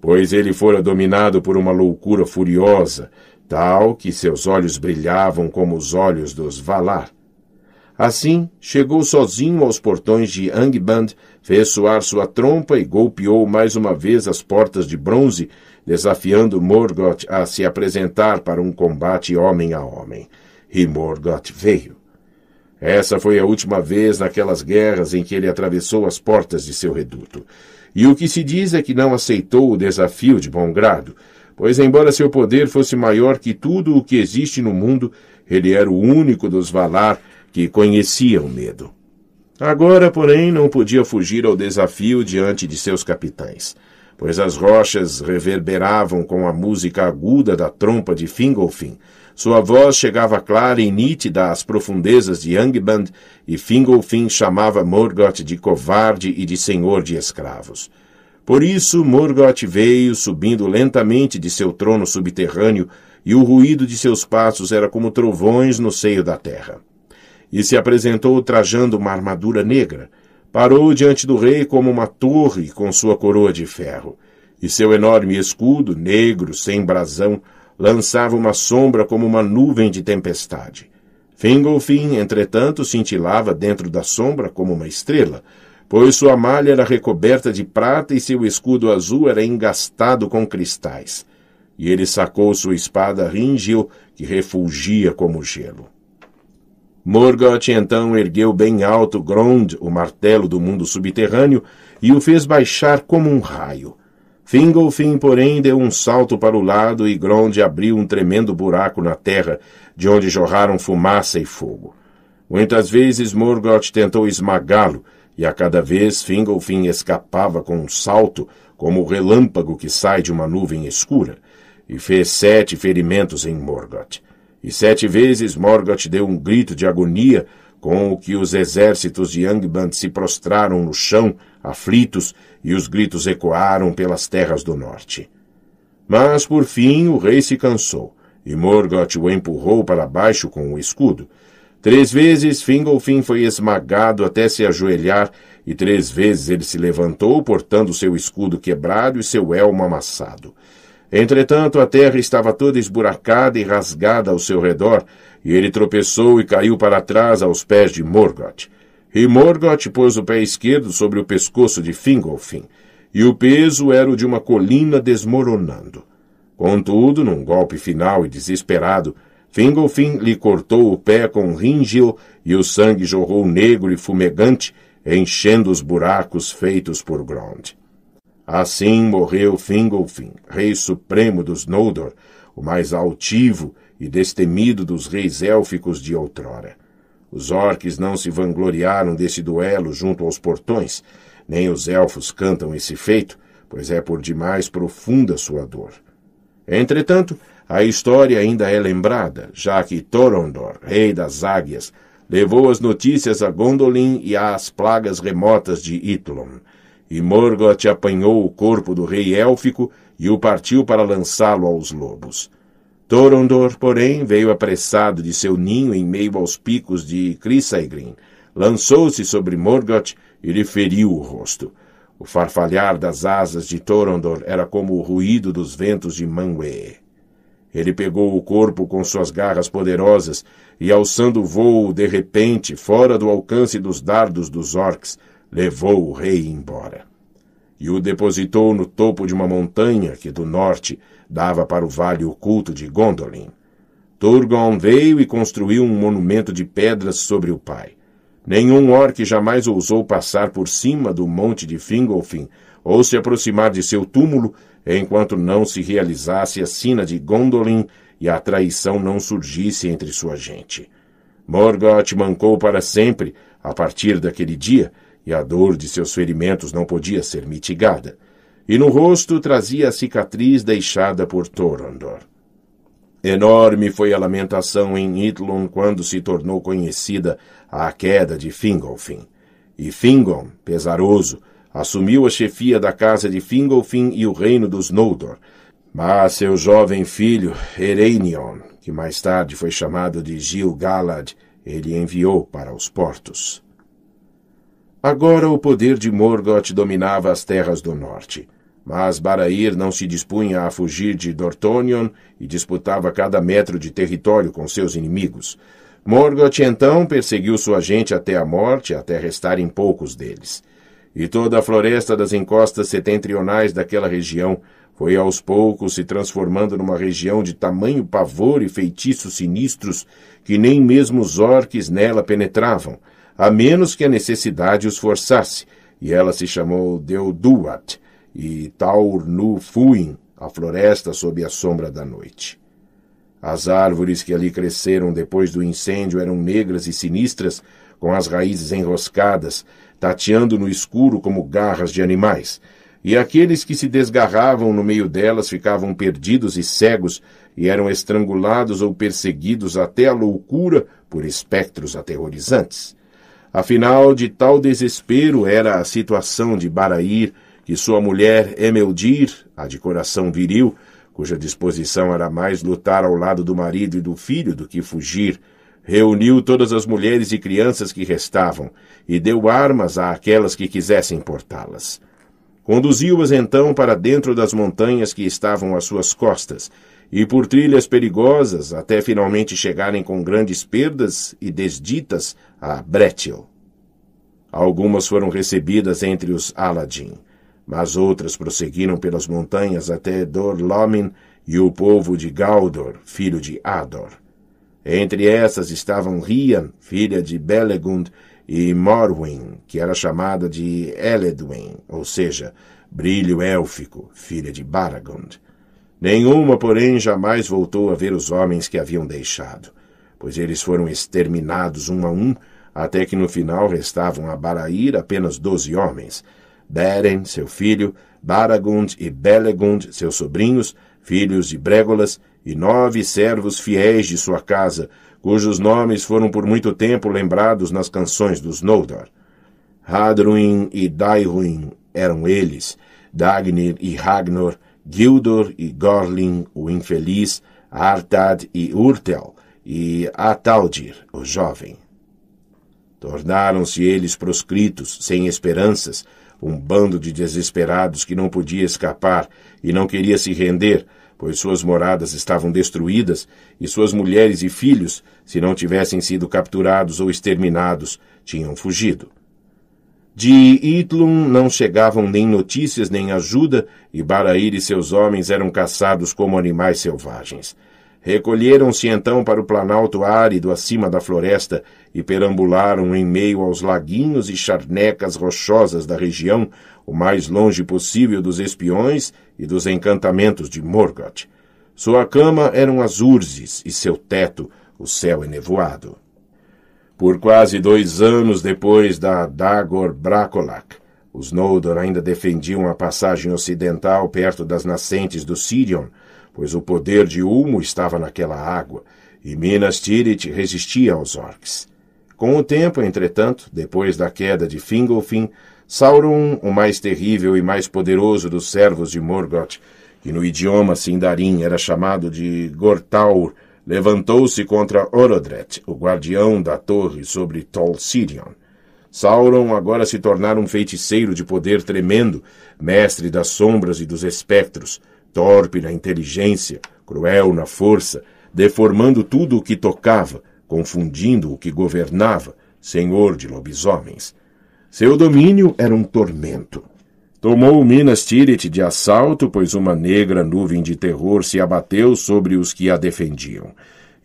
Pois ele fora dominado por uma loucura furiosa, tal que seus olhos brilhavam como os olhos dos Valar. Assim, chegou sozinho aos portões de Angband, fez soar sua trompa e golpeou mais uma vez as portas de bronze, desafiando Morgoth a se apresentar para um combate homem a homem. E Morgoth veio. Essa foi a última vez naquelas guerras em que ele atravessou as portas de seu reduto. E o que se diz é que não aceitou o desafio de bom grado, pois, embora seu poder fosse maior que tudo o que existe no mundo, ele era o único dos Valar que conhecia o medo. Agora, porém, não podia fugir ao desafio diante de seus capitães pois as rochas reverberavam com a música aguda da trompa de Fingolfin. Sua voz chegava clara e nítida às profundezas de Angband, e Fingolfin chamava Morgoth de covarde e de senhor de escravos. Por isso Morgoth veio subindo lentamente de seu trono subterrâneo, e o ruído de seus passos era como trovões no seio da terra. E se apresentou trajando uma armadura negra, Parou diante do rei como uma torre com sua coroa de ferro, e seu enorme escudo, negro, sem brasão, lançava uma sombra como uma nuvem de tempestade. Fingolfin, entretanto, cintilava dentro da sombra como uma estrela, pois sua malha era recoberta de prata e seu escudo azul era engastado com cristais. E ele sacou sua espada ríngil, que refulgia como gelo. Morgoth então ergueu bem alto Grond, o martelo do mundo subterrâneo, e o fez baixar como um raio. Fingolfin, porém, deu um salto para o lado e Grond abriu um tremendo buraco na terra, de onde jorraram fumaça e fogo. Muitas vezes Morgoth tentou esmagá-lo, e a cada vez Fingolfin escapava com um salto, como o relâmpago que sai de uma nuvem escura, e fez sete ferimentos em Morgoth. E sete vezes Morgoth deu um grito de agonia, com o que os exércitos de Angband se prostraram no chão, aflitos, e os gritos ecoaram pelas terras do norte. Mas, por fim, o rei se cansou, e Morgoth o empurrou para baixo com o escudo. Três vezes Fingolfin foi esmagado até se ajoelhar, e três vezes ele se levantou, portando seu escudo quebrado e seu elmo amassado. Entretanto, a terra estava toda esburacada e rasgada ao seu redor, e ele tropeçou e caiu para trás aos pés de Morgoth. E Morgoth pôs o pé esquerdo sobre o pescoço de Fingolfin, e o peso era o de uma colina desmoronando. Contudo, num golpe final e desesperado, Fingolfin lhe cortou o pé com um ringil e o sangue jorrou negro e fumegante, enchendo os buracos feitos por Grond. Assim morreu Fingolfin, rei supremo dos Noldor, o mais altivo e destemido dos reis élficos de outrora. Os orques não se vangloriaram desse duelo junto aos portões, nem os elfos cantam esse feito, pois é por demais profunda sua dor. Entretanto, a história ainda é lembrada, já que Thorondor, rei das águias, levou as notícias a Gondolin e às plagas remotas de Itlon, e Morgoth apanhou o corpo do rei élfico e o partiu para lançá-lo aos lobos. Torondor, porém, veio apressado de seu ninho em meio aos picos de Crissaigrin, lançou-se sobre Morgoth e lhe feriu o rosto. O farfalhar das asas de Torondor era como o ruído dos ventos de Manwë. Ele pegou o corpo com suas garras poderosas e, alçando o vôo de repente, fora do alcance dos dardos dos orcs, levou o rei embora. E o depositou no topo de uma montanha que do norte dava para o vale oculto de Gondolin. Turgon veio e construiu um monumento de pedras sobre o pai. Nenhum orc jamais ousou passar por cima do monte de Fingolfin ou se aproximar de seu túmulo enquanto não se realizasse a sina de Gondolin e a traição não surgisse entre sua gente. Morgoth mancou para sempre, a partir daquele dia, e a dor de seus ferimentos não podia ser mitigada, e no rosto trazia a cicatriz deixada por Thorondor. Enorme foi a lamentação em Itlon quando se tornou conhecida a queda de Fingolfin. E Fingon, pesaroso, assumiu a chefia da casa de Fingolfin e o reino dos Noldor, mas seu jovem filho, Ereinion, que mais tarde foi chamado de Gil-galad, ele enviou para os portos. Agora o poder de Morgoth dominava as terras do norte. Mas Barair não se dispunha a fugir de Dorthonion e disputava cada metro de território com seus inimigos. Morgoth então perseguiu sua gente até a morte, até restarem poucos deles. E toda a floresta das encostas setentrionais daquela região foi aos poucos se transformando numa região de tamanho pavor e feitiços sinistros que nem mesmo os orques nela penetravam, a menos que a necessidade os forçasse, e ela se chamou Deoduat e taurnu fuin a floresta sob a sombra da noite. As árvores que ali cresceram depois do incêndio eram negras e sinistras, com as raízes enroscadas, tateando no escuro como garras de animais, e aqueles que se desgarravam no meio delas ficavam perdidos e cegos e eram estrangulados ou perseguidos até a loucura por espectros aterrorizantes. Afinal, de tal desespero era a situação de Barair, que sua mulher Emeldir, a de coração viril, cuja disposição era mais lutar ao lado do marido e do filho do que fugir, reuniu todas as mulheres e crianças que restavam e deu armas a aquelas que quisessem portá-las. Conduziu-as então para dentro das montanhas que estavam às suas costas e por trilhas perigosas até finalmente chegarem com grandes perdas e desditas a Bretil. Algumas foram recebidas entre os Aladim, mas outras prosseguiram pelas montanhas até Dorlomin e o povo de Galdor, filho de Ador. Entre essas estavam Rian, filha de Belegund, e Morwen, que era chamada de Eledwin, ou seja, Brilho Élfico, filha de Baragund. Nenhuma, porém, jamais voltou a ver os homens que haviam deixado, pois eles foram exterminados um a um, até que no final restavam a Baraír apenas doze homens. Beren, seu filho, Baragund e Belegund, seus sobrinhos, filhos de Brégolas, e nove servos fiéis de sua casa, cujos nomes foram por muito tempo lembrados nas canções dos Noldor. Hadruin e Dairuin eram eles, Dagnir e Ragnor, Gildor e Gorlin, o infeliz, Artad e Urtel, e Ataldir, o jovem. Tornaram-se eles proscritos, sem esperanças, um bando de desesperados que não podia escapar e não queria se render, pois suas moradas estavam destruídas e suas mulheres e filhos, se não tivessem sido capturados ou exterminados, tinham fugido. De Itlum não chegavam nem notícias nem ajuda, e Barair e seus homens eram caçados como animais selvagens. Recolheram-se então para o planalto árido acima da floresta e perambularam em meio aos laguinhos e charnecas rochosas da região, o mais longe possível dos espiões e dos encantamentos de Morgoth. Sua cama eram as urzes e seu teto o céu enevoado. É por quase dois anos depois da Dagor Bracolac, Os Noldor ainda defendiam a passagem ocidental perto das nascentes do Sirion, pois o poder de Ulmo estava naquela água, e Minas Tirith resistia aos orcs. Com o tempo, entretanto, depois da queda de Fingolfin, Sauron, o mais terrível e mais poderoso dos servos de Morgoth, que no idioma Sindarin era chamado de Gortaur, levantou-se contra Orodreth, o guardião da torre sobre Tol Sirion. Sauron agora se tornara um feiticeiro de poder tremendo, mestre das sombras e dos espectros, torpe na inteligência, cruel na força, deformando tudo o que tocava, confundindo o que governava, senhor de lobisomens. Seu domínio era um tormento. Tomou Minas Tirith de assalto, pois uma negra nuvem de terror se abateu sobre os que a defendiam.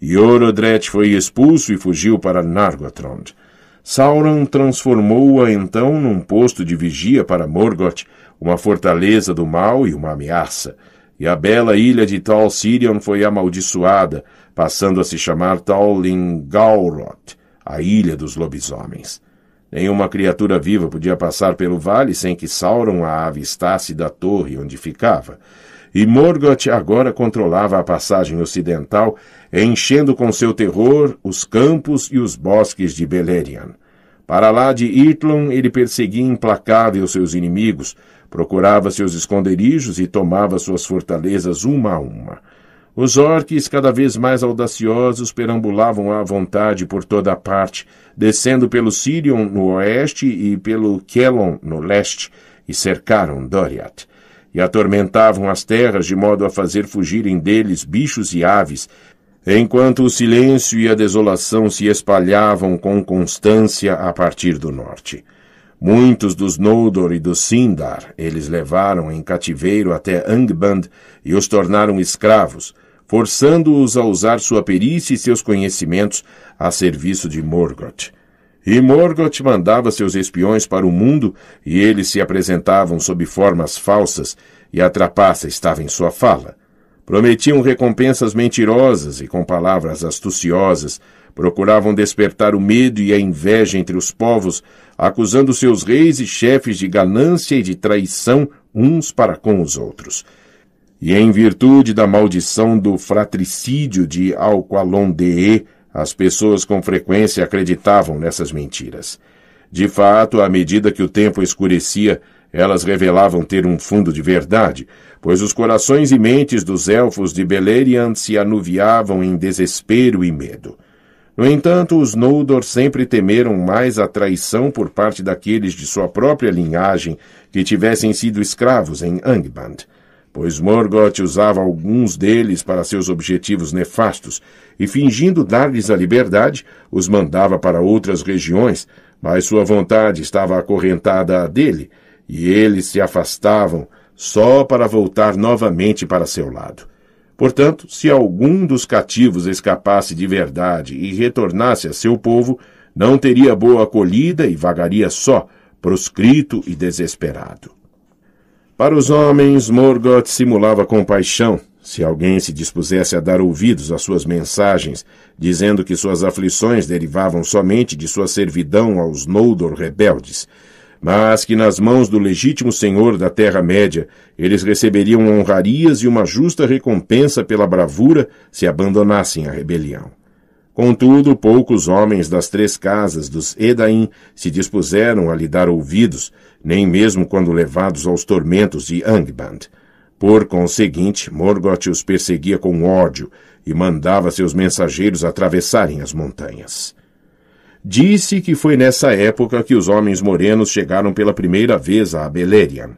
Yorodret foi expulso e fugiu para Nargothrond. Sauron transformou-a então num posto de vigia para Morgoth, uma fortaleza do mal e uma ameaça. E a bela ilha de Tal Sirion foi amaldiçoada, passando a se chamar Tal Lingalroth, a ilha dos lobisomens. Nenhuma criatura viva podia passar pelo vale sem que Sauron a avistasse da torre onde ficava. E Morgoth agora controlava a passagem ocidental, enchendo com seu terror os campos e os bosques de Beleriand. Para lá de Irtlon, ele perseguia implacável seus inimigos, procurava seus esconderijos e tomava suas fortalezas uma a uma. Os orques, cada vez mais audaciosos, perambulavam à vontade por toda a parte, descendo pelo Sirion no oeste e pelo Kelon no leste, e cercaram Doriath. E atormentavam as terras de modo a fazer fugirem deles bichos e aves, enquanto o silêncio e a desolação se espalhavam com constância a partir do norte. Muitos dos Noldor e dos Sindar eles levaram em cativeiro até Angband e os tornaram escravos, forçando-os a usar sua perícia e seus conhecimentos a serviço de Morgoth. E Morgoth mandava seus espiões para o mundo, e eles se apresentavam sob formas falsas, e a trapaça estava em sua fala. Prometiam recompensas mentirosas e com palavras astuciosas, procuravam despertar o medo e a inveja entre os povos, acusando seus reis e chefes de ganância e de traição uns para com os outros. E em virtude da maldição do fratricídio de Alqualondee, as pessoas com frequência acreditavam nessas mentiras. De fato, à medida que o tempo escurecia, elas revelavam ter um fundo de verdade, pois os corações e mentes dos elfos de Beleriand se anuviavam em desespero e medo. No entanto, os Noldor sempre temeram mais a traição por parte daqueles de sua própria linhagem que tivessem sido escravos em Angband pois Morgoth usava alguns deles para seus objetivos nefastos e, fingindo dar-lhes a liberdade, os mandava para outras regiões, mas sua vontade estava acorrentada à dele e eles se afastavam só para voltar novamente para seu lado. Portanto, se algum dos cativos escapasse de verdade e retornasse a seu povo, não teria boa acolhida e vagaria só, proscrito e desesperado. Para os homens, Morgoth simulava compaixão, se alguém se dispusesse a dar ouvidos às suas mensagens, dizendo que suas aflições derivavam somente de sua servidão aos Noldor rebeldes, mas que nas mãos do legítimo senhor da Terra-média eles receberiam honrarias e uma justa recompensa pela bravura se abandonassem a rebelião. Contudo, poucos homens das três casas dos Edain se dispuseram a lhe dar ouvidos, nem mesmo quando levados aos tormentos de Angband. Por conseguinte, Morgoth os perseguia com ódio e mandava seus mensageiros atravessarem as montanhas. Disse que foi nessa época que os homens morenos chegaram pela primeira vez a Beleriand.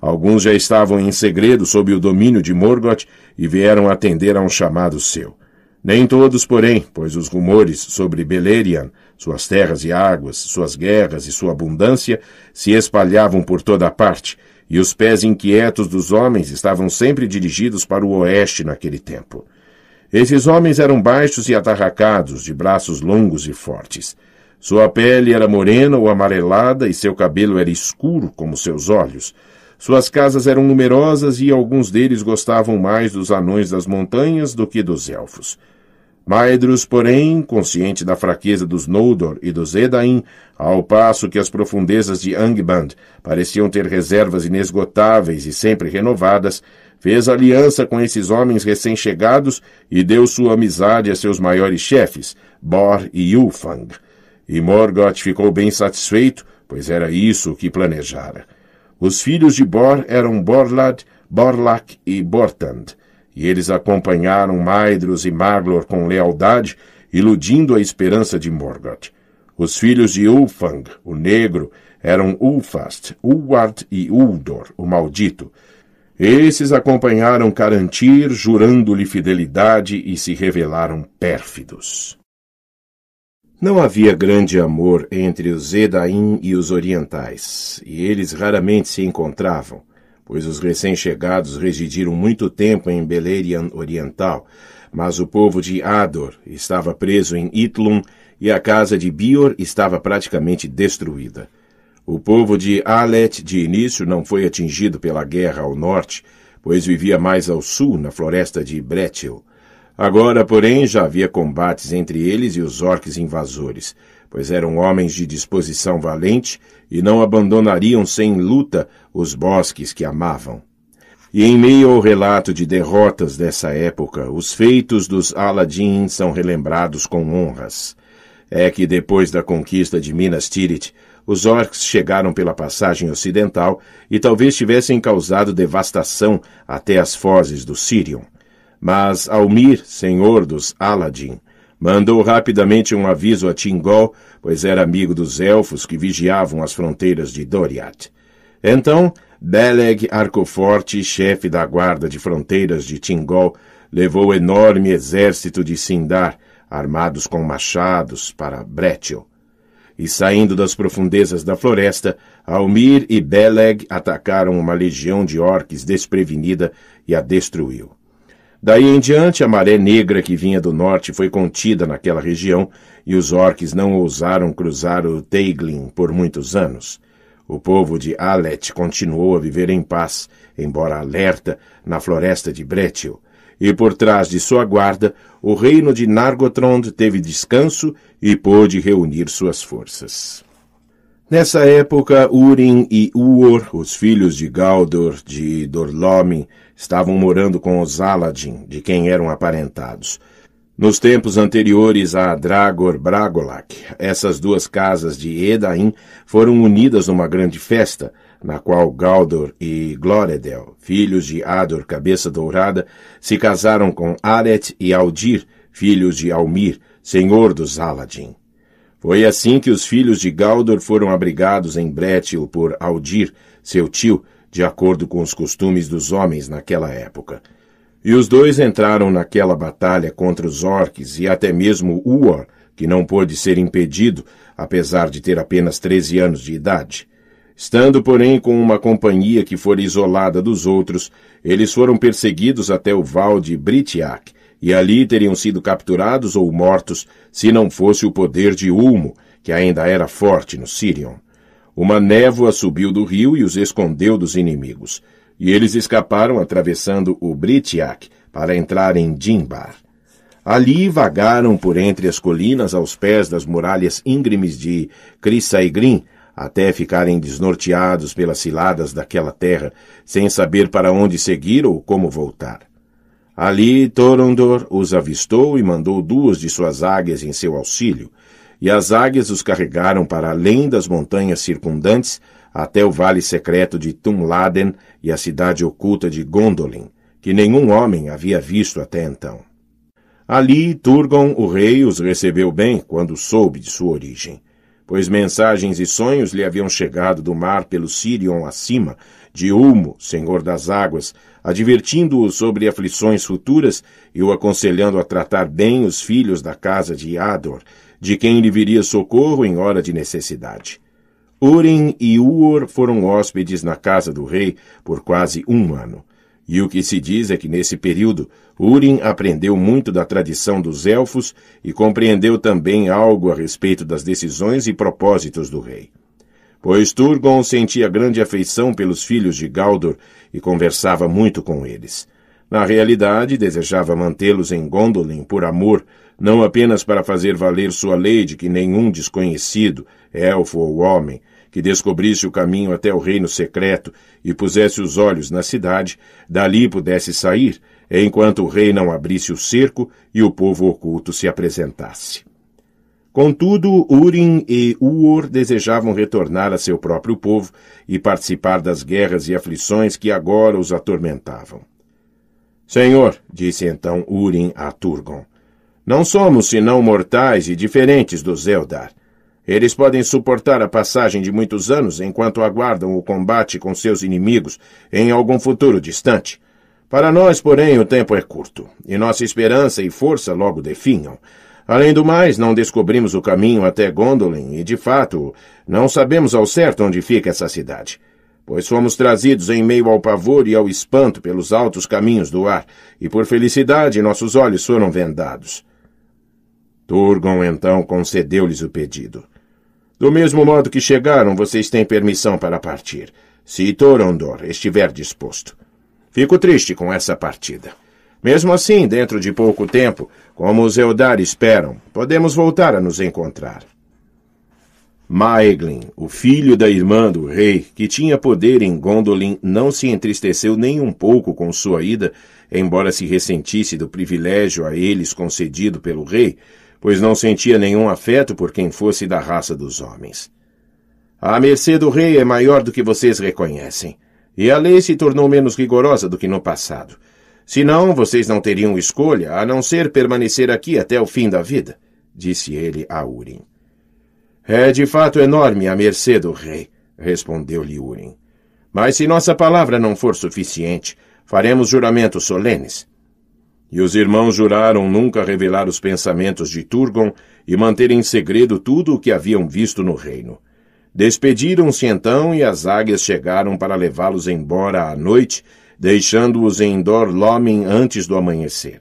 Alguns já estavam em segredo sob o domínio de Morgoth e vieram atender a um chamado seu. Nem todos, porém, pois os rumores sobre Beleriand suas terras e águas, suas guerras e sua abundância se espalhavam por toda a parte, e os pés inquietos dos homens estavam sempre dirigidos para o oeste naquele tempo. Esses homens eram baixos e atarracados, de braços longos e fortes. Sua pele era morena ou amarelada e seu cabelo era escuro como seus olhos. Suas casas eram numerosas e alguns deles gostavam mais dos anões das montanhas do que dos elfos. Maedros, porém, consciente da fraqueza dos Noldor e dos Edain, ao passo que as profundezas de Angband pareciam ter reservas inesgotáveis e sempre renovadas, fez aliança com esses homens recém-chegados e deu sua amizade a seus maiores chefes, Bor e Ulfang. E Morgoth ficou bem satisfeito, pois era isso que planejara. Os filhos de Bor eram Borlad, Borlac e Bortand, e eles acompanharam Maedros e Maglor com lealdade, iludindo a esperança de Morgoth. Os filhos de Ulfang, o negro, eram Ulfast, Ulward e Uldor, o maldito. Esses acompanharam Carantir, jurando-lhe fidelidade e se revelaram pérfidos. Não havia grande amor entre os Edain e os orientais, e eles raramente se encontravam pois os recém-chegados residiram muito tempo em Beleriand Oriental, mas o povo de Ador estava preso em Itlum e a casa de Bior estava praticamente destruída. O povo de Alet de início não foi atingido pela guerra ao norte, pois vivia mais ao sul, na floresta de Bretil. Agora, porém, já havia combates entre eles e os orques invasores, pois eram homens de disposição valente e não abandonariam sem luta os bosques que amavam. E em meio ao relato de derrotas dessa época, os feitos dos Aladim são relembrados com honras. É que depois da conquista de Minas Tirith, os orcs chegaram pela passagem ocidental e talvez tivessem causado devastação até as fozes do Sirion. Mas Almir, senhor dos Aladim, mandou rapidamente um aviso a Tingol, pois era amigo dos elfos que vigiavam as fronteiras de Doriath. Então, Beleg Arcoforte, chefe da guarda de fronteiras de Tingol, levou o enorme exército de Sindar, armados com machados, para Bretil. E saindo das profundezas da floresta, Almir e Beleg atacaram uma legião de orques desprevenida e a destruiu. Daí em diante, a maré negra que vinha do norte foi contida naquela região e os orques não ousaram cruzar o Teiglin por muitos anos. O povo de Alet continuou a viver em paz, embora alerta, na floresta de Bretil. E por trás de sua guarda, o reino de Nargothrond teve descanso e pôde reunir suas forças. Nessa época, Urim e Uor, os filhos de Galdor, de Dorlomin Estavam morando com os Aladin, de quem eram aparentados. Nos tempos anteriores a Dragor Bragolac, essas duas casas de Edain foram unidas numa grande festa, na qual Galdor e Gloredel, filhos de Ador Cabeça Dourada, se casaram com Aret e Aldir, filhos de Almir, senhor dos Aladin. Foi assim que os filhos de Galdor foram abrigados em Bretil por Aldir, seu tio, de acordo com os costumes dos homens naquela época. E os dois entraram naquela batalha contra os orques e até mesmo Uor, que não pôde ser impedido, apesar de ter apenas 13 anos de idade. Estando, porém, com uma companhia que fora isolada dos outros, eles foram perseguidos até o val de Britiak, e ali teriam sido capturados ou mortos se não fosse o poder de Ulmo, que ainda era forte no Sirion. Uma névoa subiu do rio e os escondeu dos inimigos. E eles escaparam atravessando o Britiak para entrar em Dimbar. Ali vagaram por entre as colinas aos pés das muralhas íngremes de Crisaigrim, até ficarem desnorteados pelas ciladas daquela terra, sem saber para onde seguir ou como voltar. Ali Torondor os avistou e mandou duas de suas águias em seu auxílio, e as águias os carregaram para além das montanhas circundantes, até o vale secreto de Tumladen e a cidade oculta de Gondolin, que nenhum homem havia visto até então. Ali, Turgon, o rei, os recebeu bem quando soube de sua origem, pois mensagens e sonhos lhe haviam chegado do mar pelo Sirion acima, de Ulmo, senhor das águas, advertindo-o sobre aflições futuras e o aconselhando a tratar bem os filhos da casa de Ador, de quem lhe viria socorro em hora de necessidade. Urim e Uor foram hóspedes na casa do rei por quase um ano. E o que se diz é que nesse período, Urim aprendeu muito da tradição dos elfos e compreendeu também algo a respeito das decisões e propósitos do rei. Pois Turgon sentia grande afeição pelos filhos de Galdor e conversava muito com eles. Na realidade, desejava mantê-los em Gondolin por amor, não apenas para fazer valer sua lei de que nenhum desconhecido, elfo ou homem, que descobrisse o caminho até o reino secreto e pusesse os olhos na cidade, dali pudesse sair, enquanto o rei não abrisse o cerco e o povo oculto se apresentasse. Contudo, Urim e Uor desejavam retornar a seu próprio povo e participar das guerras e aflições que agora os atormentavam. Senhor, disse então Urim a Turgon, não somos senão mortais e diferentes dos Eldar. Eles podem suportar a passagem de muitos anos enquanto aguardam o combate com seus inimigos em algum futuro distante. Para nós, porém, o tempo é curto, e nossa esperança e força logo definham. Além do mais, não descobrimos o caminho até Gondolin e, de fato, não sabemos ao certo onde fica essa cidade pois fomos trazidos em meio ao pavor e ao espanto pelos altos caminhos do ar, e por felicidade nossos olhos foram vendados. Turgon então concedeu-lhes o pedido. Do mesmo modo que chegaram, vocês têm permissão para partir, se Thorondor estiver disposto. Fico triste com essa partida. Mesmo assim, dentro de pouco tempo, como os Eldar esperam, podemos voltar a nos encontrar. Maeglin, o filho da irmã do rei, que tinha poder em Gondolin, não se entristeceu nem um pouco com sua ida, embora se ressentisse do privilégio a eles concedido pelo rei, pois não sentia nenhum afeto por quem fosse da raça dos homens. A mercê do rei é maior do que vocês reconhecem, e a lei se tornou menos rigorosa do que no passado. Senão, vocês não teriam escolha a não ser permanecer aqui até o fim da vida, disse ele a Urim. É de fato enorme a mercê do rei, respondeu-lhe Urim. Mas se nossa palavra não for suficiente, faremos juramentos solenes. E os irmãos juraram nunca revelar os pensamentos de Turgon e manter em segredo tudo o que haviam visto no reino. Despediram-se então e as águias chegaram para levá-los embora à noite, deixando-os em Dor Lomin antes do amanhecer.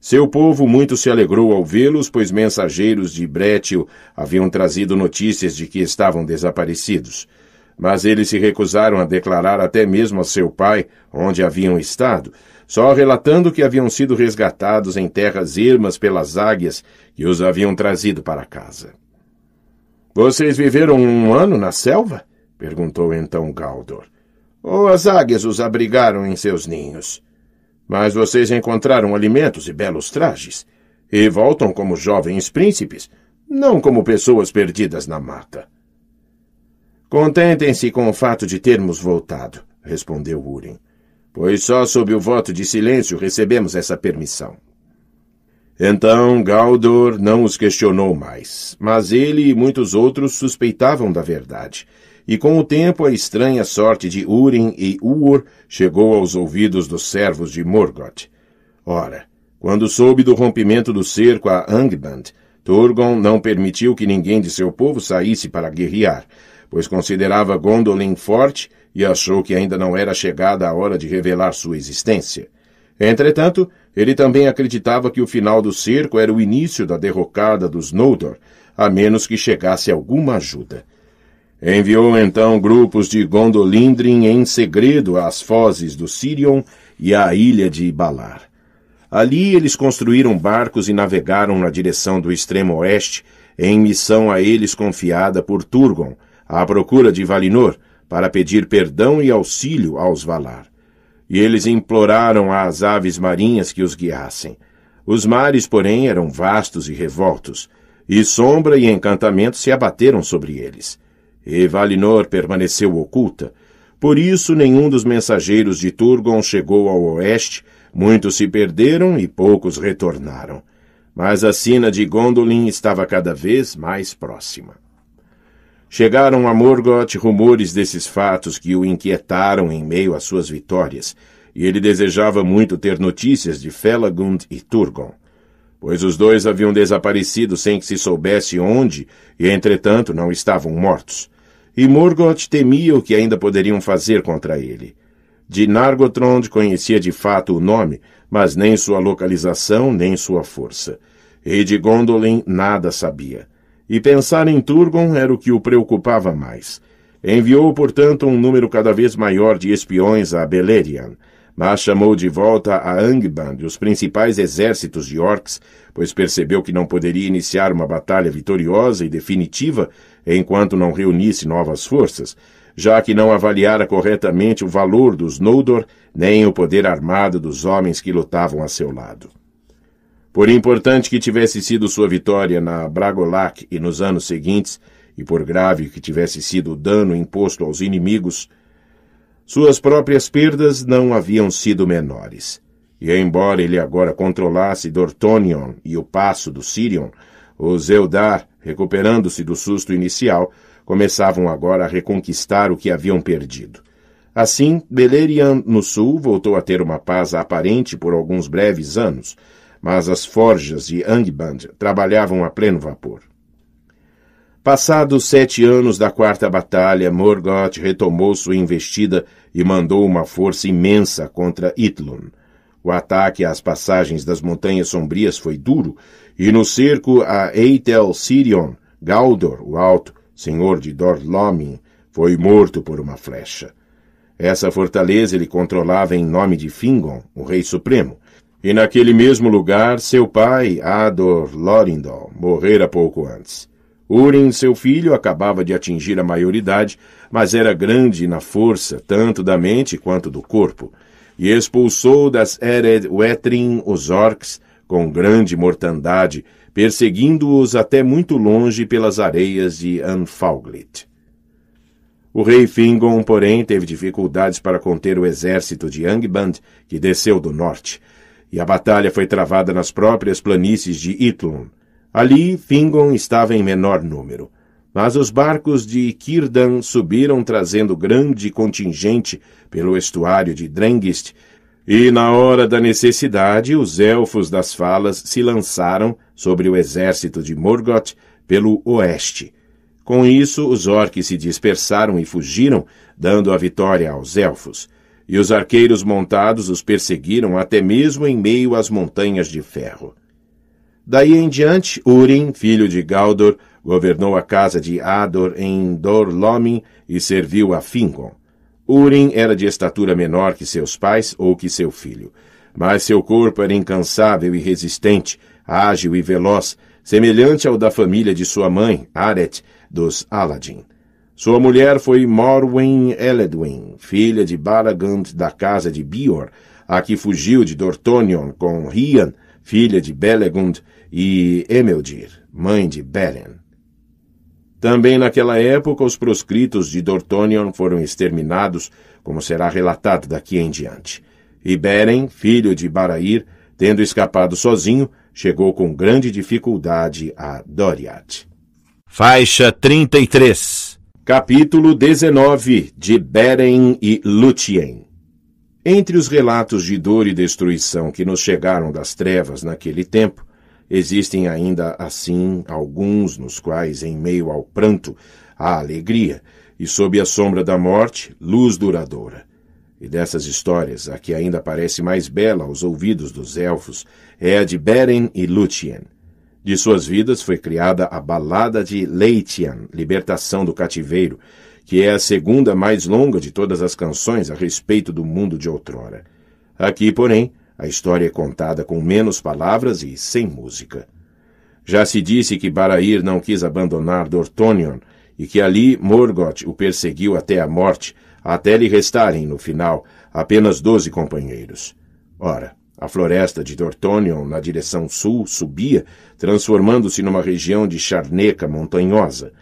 Seu povo muito se alegrou ao vê-los, pois mensageiros de Brétil haviam trazido notícias de que estavam desaparecidos. Mas eles se recusaram a declarar até mesmo a seu pai onde haviam estado, só relatando que haviam sido resgatados em terras irmas pelas águias que os haviam trazido para casa. Vocês viveram um ano na selva? perguntou então Galdor. Ou oh, as águias os abrigaram em seus ninhos? Mas vocês encontraram alimentos e belos trajes, e voltam como jovens príncipes, não como pessoas perdidas na mata. Contentem-se com o fato de termos voltado, respondeu Urim pois só sob o voto de silêncio recebemos essa permissão. Então Galdor não os questionou mais, mas ele e muitos outros suspeitavam da verdade. E com o tempo a estranha sorte de Urim e Uor chegou aos ouvidos dos servos de Morgoth. Ora, quando soube do rompimento do cerco a Angband, Turgon não permitiu que ninguém de seu povo saísse para guerrear, pois considerava Gondolin forte e achou que ainda não era chegada a hora de revelar sua existência. Entretanto, ele também acreditava que o final do cerco era o início da derrocada dos Noldor, a menos que chegasse alguma ajuda. Enviou então grupos de Gondolindrin em segredo às fozes do Sirion e à ilha de Ibalar. Ali eles construíram barcos e navegaram na direção do extremo oeste, em missão a eles confiada por Turgon, à procura de Valinor, para pedir perdão e auxílio aos Valar. E eles imploraram às aves marinhas que os guiassem. Os mares, porém, eram vastos e revoltos, e sombra e encantamento se abateram sobre eles. E Valinor permaneceu oculta. Por isso, nenhum dos mensageiros de Turgon chegou ao oeste, muitos se perderam e poucos retornaram. Mas a sina de Gondolin estava cada vez mais próxima. Chegaram a Morgoth rumores desses fatos que o inquietaram em meio às suas vitórias, e ele desejava muito ter notícias de Felagund e Turgon. Pois os dois haviam desaparecido sem que se soubesse onde, e entretanto não estavam mortos. E Morgoth temia o que ainda poderiam fazer contra ele. De Nargothrond conhecia de fato o nome, mas nem sua localização, nem sua força. E de Gondolin nada sabia e pensar em Turgon era o que o preocupava mais. Enviou, portanto, um número cada vez maior de espiões a Beleriand, mas chamou de volta a Angband os principais exércitos de orcs, pois percebeu que não poderia iniciar uma batalha vitoriosa e definitiva enquanto não reunisse novas forças, já que não avaliara corretamente o valor dos Noldor nem o poder armado dos homens que lutavam a seu lado. Por importante que tivesse sido sua vitória na Bragolac e nos anos seguintes, e por grave que tivesse sido o dano imposto aos inimigos, suas próprias perdas não haviam sido menores. E embora ele agora controlasse Dortonion e o passo do Sirion, os Eldar, recuperando-se do susto inicial, começavam agora a reconquistar o que haviam perdido. Assim, Beleriand no sul voltou a ter uma paz aparente por alguns breves anos, mas as forjas de Angband trabalhavam a pleno vapor. Passados sete anos da Quarta Batalha, Morgoth retomou sua investida e mandou uma força imensa contra Itlun. O ataque às passagens das Montanhas Sombrias foi duro, e no cerco a Eitel Sirion, Galdor, o Alto, senhor de Dorlomin, foi morto por uma flecha. Essa fortaleza ele controlava em nome de Fingon, o Rei Supremo, e naquele mesmo lugar seu pai, Ador Lorindol, morrera pouco antes. Urim, seu filho, acabava de atingir a maioridade, mas era grande na força, tanto da mente quanto do corpo, e expulsou das Ered Wetrin os orcs com grande mortandade, perseguindo-os até muito longe pelas areias de Anfalglit. O rei Fingon, porém, teve dificuldades para conter o exército de Angband, que desceu do norte, e a batalha foi travada nas próprias planícies de Itlon. Ali, Fingon estava em menor número. Mas os barcos de Círdan subiram trazendo grande contingente pelo estuário de Drengist, e na hora da necessidade os elfos das falas se lançaram sobre o exército de Morgoth pelo oeste. Com isso, os orques se dispersaram e fugiram, dando a vitória aos elfos. E os arqueiros montados os perseguiram até mesmo em meio às montanhas de ferro. Daí em diante, Urim, filho de Galdor, governou a casa de Ador em Dorlomin e serviu a Fingon. Urim era de estatura menor que seus pais ou que seu filho, mas seu corpo era incansável e resistente, ágil e veloz, semelhante ao da família de sua mãe, Aret, dos Aladin. Sua mulher foi Morwen Eledwin, filha de Baragund da casa de Bior, a que fugiu de Dortonion com Rian, filha de Belegund, e Emeldir, mãe de Beren. Também naquela época os proscritos de Dortonion foram exterminados, como será relatado daqui em diante. E Beren, filho de Barair, tendo escapado sozinho, chegou com grande dificuldade a Doriath. Faixa 33 Capítulo 19 de Beren e Lúthien Entre os relatos de dor e destruição que nos chegaram das trevas naquele tempo, existem ainda assim alguns nos quais, em meio ao pranto, há alegria, e sob a sombra da morte, luz duradoura. E dessas histórias, a que ainda parece mais bela aos ouvidos dos elfos é a de Beren e Lúthien. De suas vidas foi criada a Balada de Leitian, Libertação do Cativeiro, que é a segunda mais longa de todas as canções a respeito do mundo de outrora. Aqui, porém, a história é contada com menos palavras e sem música. Já se disse que Barair não quis abandonar Dortonion e que ali Morgoth o perseguiu até a morte, até lhe restarem, no final, apenas doze companheiros. Ora, a floresta de Dortonion, na direção sul, subia, transformando-se numa região de charneca montanhosa.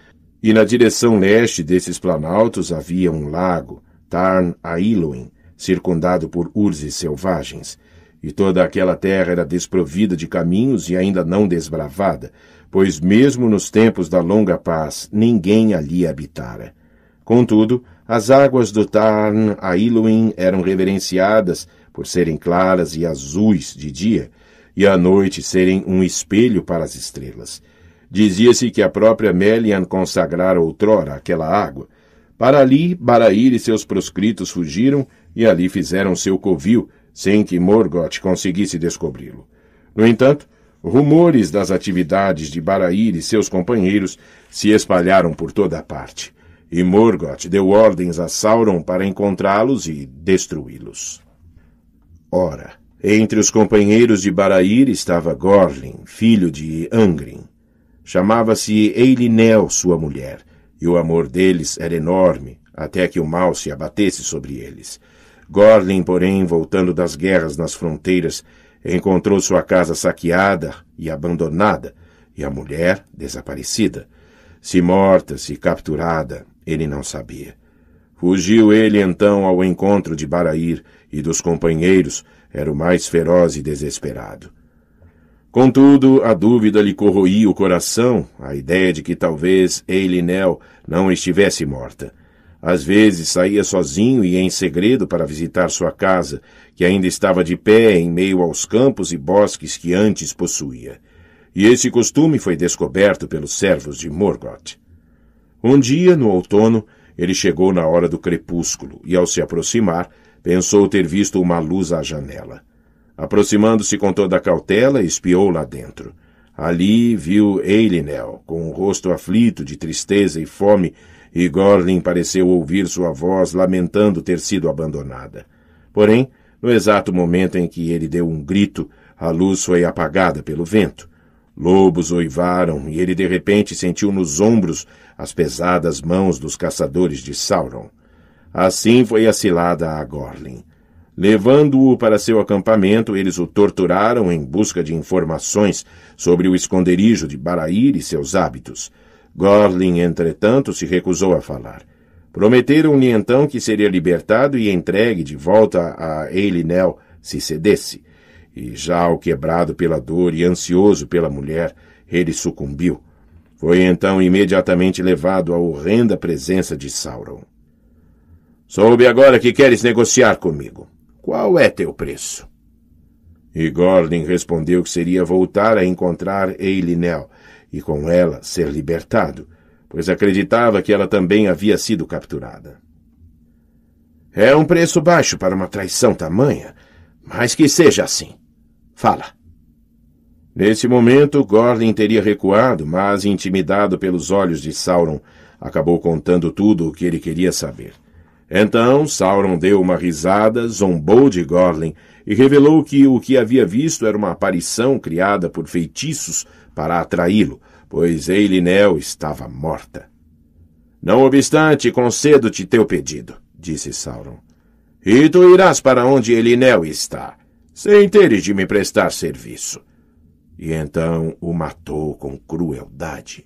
E na direção leste desses planaltos havia um lago, Tarn Ailuin, circundado por urzes selvagens. E toda aquela terra era desprovida de caminhos e ainda não desbravada, pois mesmo nos tempos da longa paz ninguém ali habitara. Contudo, as águas do Tarn Ailuin eram reverenciadas por serem claras e azuis de dia, e à noite serem um espelho para as estrelas. Dizia-se que a própria Melian consagrara outrora aquela água. Para ali, Barair e seus proscritos fugiram e ali fizeram seu covil, sem que Morgoth conseguisse descobri-lo. No entanto, rumores das atividades de Barair e seus companheiros se espalharam por toda a parte, e Morgoth deu ordens a Sauron para encontrá-los e destruí-los. Ora, entre os companheiros de Barair estava Gorlin, filho de Angrin. Chamava-se Eilinel, sua mulher, e o amor deles era enorme, até que o mal se abatesse sobre eles. Gorlin, porém, voltando das guerras nas fronteiras, encontrou sua casa saqueada e abandonada, e a mulher desaparecida. Se morta, se capturada, ele não sabia. Fugiu ele então ao encontro de Barair, e dos companheiros era o mais feroz e desesperado. Contudo, a dúvida lhe corroía o coração, a ideia de que talvez Eilinel não estivesse morta. Às vezes saía sozinho e em segredo para visitar sua casa, que ainda estava de pé em meio aos campos e bosques que antes possuía. E esse costume foi descoberto pelos servos de Morgoth. Um dia, no outono, ele chegou na hora do crepúsculo e, ao se aproximar, Pensou ter visto uma luz à janela. Aproximando-se com toda a cautela, espiou lá dentro. Ali viu Eilinel, com o rosto aflito de tristeza e fome, e Gorlin pareceu ouvir sua voz lamentando ter sido abandonada. Porém, no exato momento em que ele deu um grito, a luz foi apagada pelo vento. Lobos oivaram e ele de repente sentiu nos ombros as pesadas mãos dos caçadores de Sauron. Assim foi a cilada a Gorlin. Levando-o para seu acampamento, eles o torturaram em busca de informações sobre o esconderijo de Barair e seus hábitos. Gorlin, entretanto, se recusou a falar. Prometeram-lhe então que seria libertado e entregue de volta a Eilinel se cedesse. E já ao quebrado pela dor e ansioso pela mulher, ele sucumbiu. Foi então imediatamente levado à horrenda presença de Sauron. Soube agora que queres negociar comigo. Qual é teu preço? E Gordon respondeu que seria voltar a encontrar Eilinel e com ela ser libertado, pois acreditava que ela também havia sido capturada. É um preço baixo para uma traição tamanha, mas que seja assim. Fala. Nesse momento, Gordon teria recuado, mas, intimidado pelos olhos de Sauron, acabou contando tudo o que ele queria saber. Então Sauron deu uma risada, zombou de Gorlin e revelou que o que havia visto era uma aparição criada por feitiços para atraí-lo, pois Eilinel estava morta. Não obstante, concedo-te teu pedido, disse Sauron. E tu irás para onde Elinel está, sem teres de me prestar serviço. E então o matou com crueldade.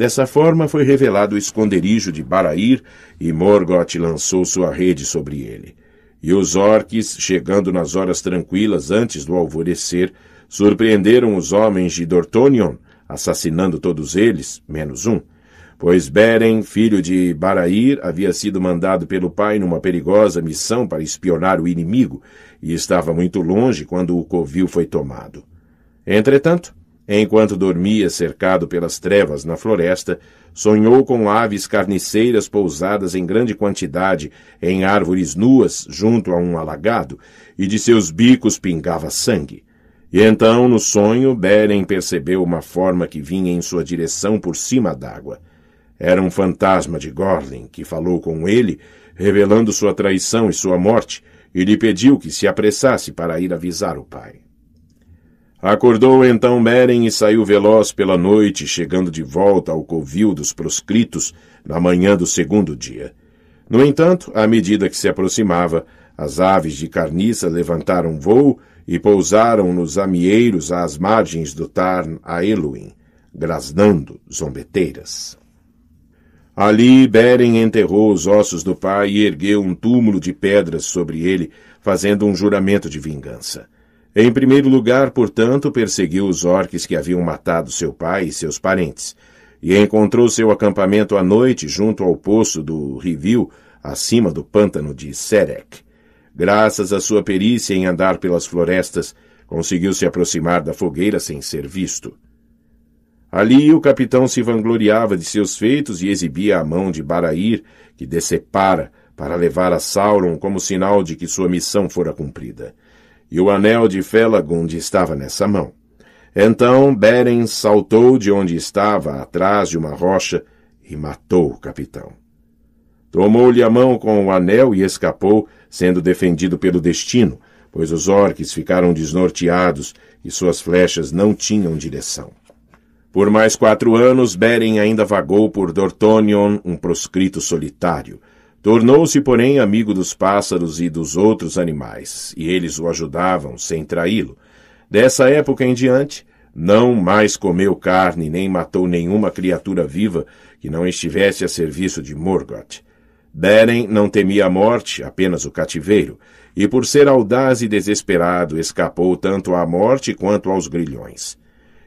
Dessa forma foi revelado o esconderijo de Barair e Morgoth lançou sua rede sobre ele. E os orques, chegando nas horas tranquilas antes do alvorecer, surpreenderam os homens de Dortonion, assassinando todos eles, menos um. Pois Beren, filho de Barair, havia sido mandado pelo pai numa perigosa missão para espionar o inimigo, e estava muito longe quando o covil foi tomado. Entretanto, Enquanto dormia cercado pelas trevas na floresta, sonhou com aves carniceiras pousadas em grande quantidade em árvores nuas junto a um alagado, e de seus bicos pingava sangue. E então, no sonho, Beren percebeu uma forma que vinha em sua direção por cima d'água. Era um fantasma de Gorlin que falou com ele, revelando sua traição e sua morte, e lhe pediu que se apressasse para ir avisar o pai. Acordou então Beren e saiu veloz pela noite, chegando de volta ao covil dos proscritos na manhã do segundo dia. No entanto, à medida que se aproximava, as aves de carniça levantaram vôo e pousaram nos amieiros às margens do Tarn a Eluin, grasnando zombeteiras. Ali Beren enterrou os ossos do pai e ergueu um túmulo de pedras sobre ele, fazendo um juramento de vingança. Em primeiro lugar, portanto, perseguiu os orques que haviam matado seu pai e seus parentes, e encontrou seu acampamento à noite junto ao poço do Rivil, acima do pântano de Serec. Graças à sua perícia em andar pelas florestas, conseguiu se aproximar da fogueira sem ser visto. Ali o capitão se vangloriava de seus feitos e exibia a mão de Barair, que decepara, para levar a Sauron como sinal de que sua missão fora cumprida e o anel de Felagund estava nessa mão. Então Beren saltou de onde estava, atrás de uma rocha, e matou o capitão. Tomou-lhe a mão com o anel e escapou, sendo defendido pelo destino, pois os orques ficaram desnorteados e suas flechas não tinham direção. Por mais quatro anos, Beren ainda vagou por Dortonion, um proscrito solitário, Tornou-se, porém, amigo dos pássaros e dos outros animais, e eles o ajudavam sem traí-lo. Dessa época em diante, não mais comeu carne nem matou nenhuma criatura viva que não estivesse a serviço de Morgoth. Beren não temia a morte, apenas o cativeiro, e por ser audaz e desesperado, escapou tanto à morte quanto aos grilhões.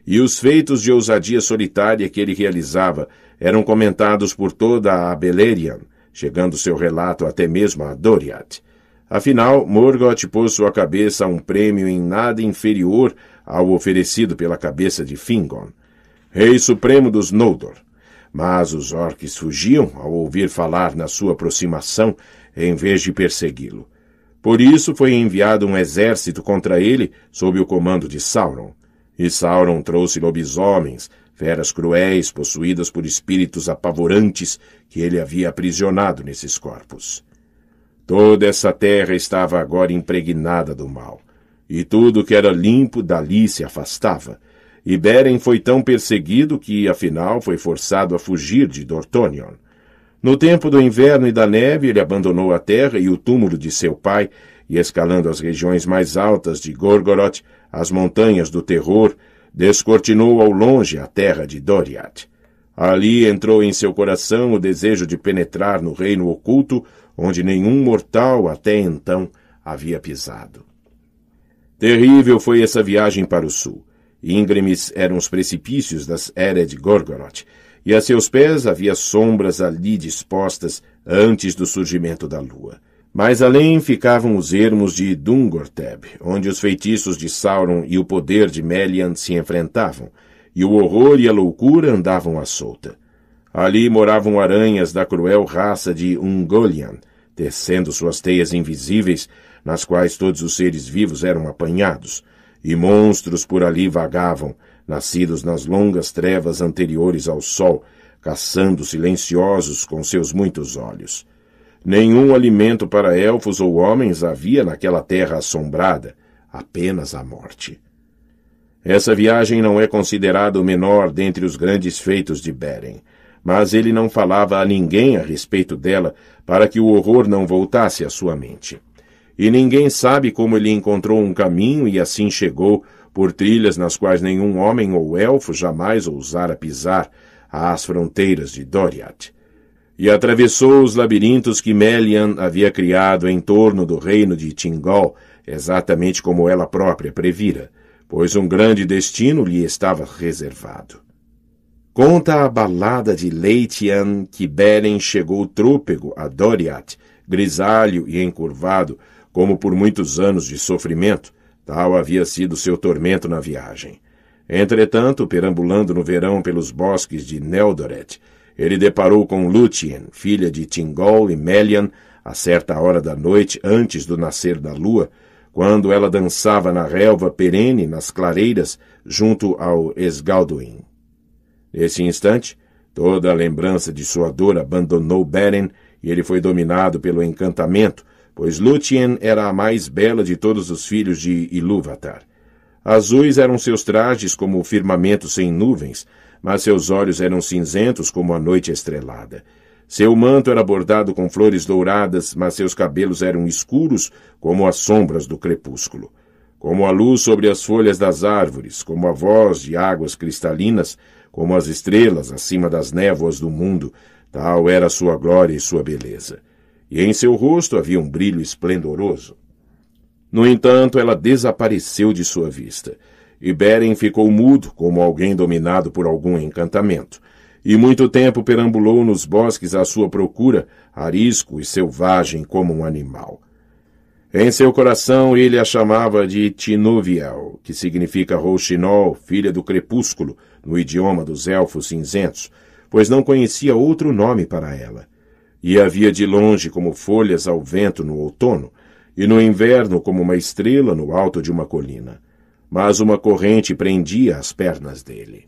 E os feitos de ousadia solitária que ele realizava eram comentados por toda a Beleriand, chegando seu relato até mesmo a Doriath. Afinal, Morgoth pôs sua cabeça a um prêmio em nada inferior ao oferecido pela cabeça de Fingon, rei supremo dos Noldor. Mas os orques fugiam ao ouvir falar na sua aproximação, em vez de persegui-lo. Por isso foi enviado um exército contra ele sob o comando de Sauron. E Sauron trouxe lobisomens, feras cruéis possuídas por espíritos apavorantes que ele havia aprisionado nesses corpos. Toda essa terra estava agora impregnada do mal, e tudo que era limpo dali se afastava. E Beren foi tão perseguido que, afinal, foi forçado a fugir de Dortonion. No tempo do inverno e da neve, ele abandonou a terra e o túmulo de seu pai, e escalando as regiões mais altas de Gorgoroth, as montanhas do terror, Descortinou ao longe a terra de Doriath. Ali entrou em seu coração o desejo de penetrar no reino oculto, onde nenhum mortal até então havia pisado. Terrível foi essa viagem para o sul. Íngremes eram os precipícios das Ered Gorgoroth, e a seus pés havia sombras ali dispostas antes do surgimento da lua. Mais além ficavam os ermos de Dungorteb, onde os feitiços de Sauron e o poder de Melian se enfrentavam, e o horror e a loucura andavam à solta. Ali moravam aranhas da cruel raça de Ungolian, tecendo suas teias invisíveis, nas quais todos os seres vivos eram apanhados, e monstros por ali vagavam, nascidos nas longas trevas anteriores ao sol, caçando silenciosos com seus muitos olhos. Nenhum alimento para elfos ou homens havia naquela terra assombrada, apenas a morte. Essa viagem não é considerada o menor dentre os grandes feitos de Beren, mas ele não falava a ninguém a respeito dela para que o horror não voltasse à sua mente. E ninguém sabe como ele encontrou um caminho e assim chegou por trilhas nas quais nenhum homem ou elfo jamais ousara pisar às fronteiras de Doriath e atravessou os labirintos que Melian havia criado em torno do reino de Tingol, exatamente como ela própria previra, pois um grande destino lhe estava reservado. Conta a balada de Leitian que Beren chegou trôpego a Doriath, grisalho e encurvado, como por muitos anos de sofrimento, tal havia sido seu tormento na viagem. Entretanto, perambulando no verão pelos bosques de Neldoret, ele deparou com Lúthien, filha de Tingol e Melian, a certa hora da noite antes do nascer da lua, quando ela dançava na relva perene nas clareiras junto ao Esgalduin. Nesse instante, toda a lembrança de sua dor abandonou Beren e ele foi dominado pelo encantamento, pois Lúthien era a mais bela de todos os filhos de Ilúvatar. Azuis eram seus trajes como o firmamento sem nuvens, mas seus olhos eram cinzentos como a noite estrelada. Seu manto era bordado com flores douradas, mas seus cabelos eram escuros como as sombras do crepúsculo. Como a luz sobre as folhas das árvores, como a voz de águas cristalinas, como as estrelas acima das névoas do mundo, tal era sua glória e sua beleza. E em seu rosto havia um brilho esplendoroso. No entanto, ela desapareceu de sua vista. E Beren ficou mudo, como alguém dominado por algum encantamento. E muito tempo perambulou nos bosques à sua procura, arisco e selvagem como um animal. Em seu coração ele a chamava de Tinuviel, que significa Rouxinol, filha do crepúsculo, no idioma dos elfos cinzentos, pois não conhecia outro nome para ela. E a via de longe como folhas ao vento no outono, e no inverno como uma estrela no alto de uma colina mas uma corrente prendia as pernas dele.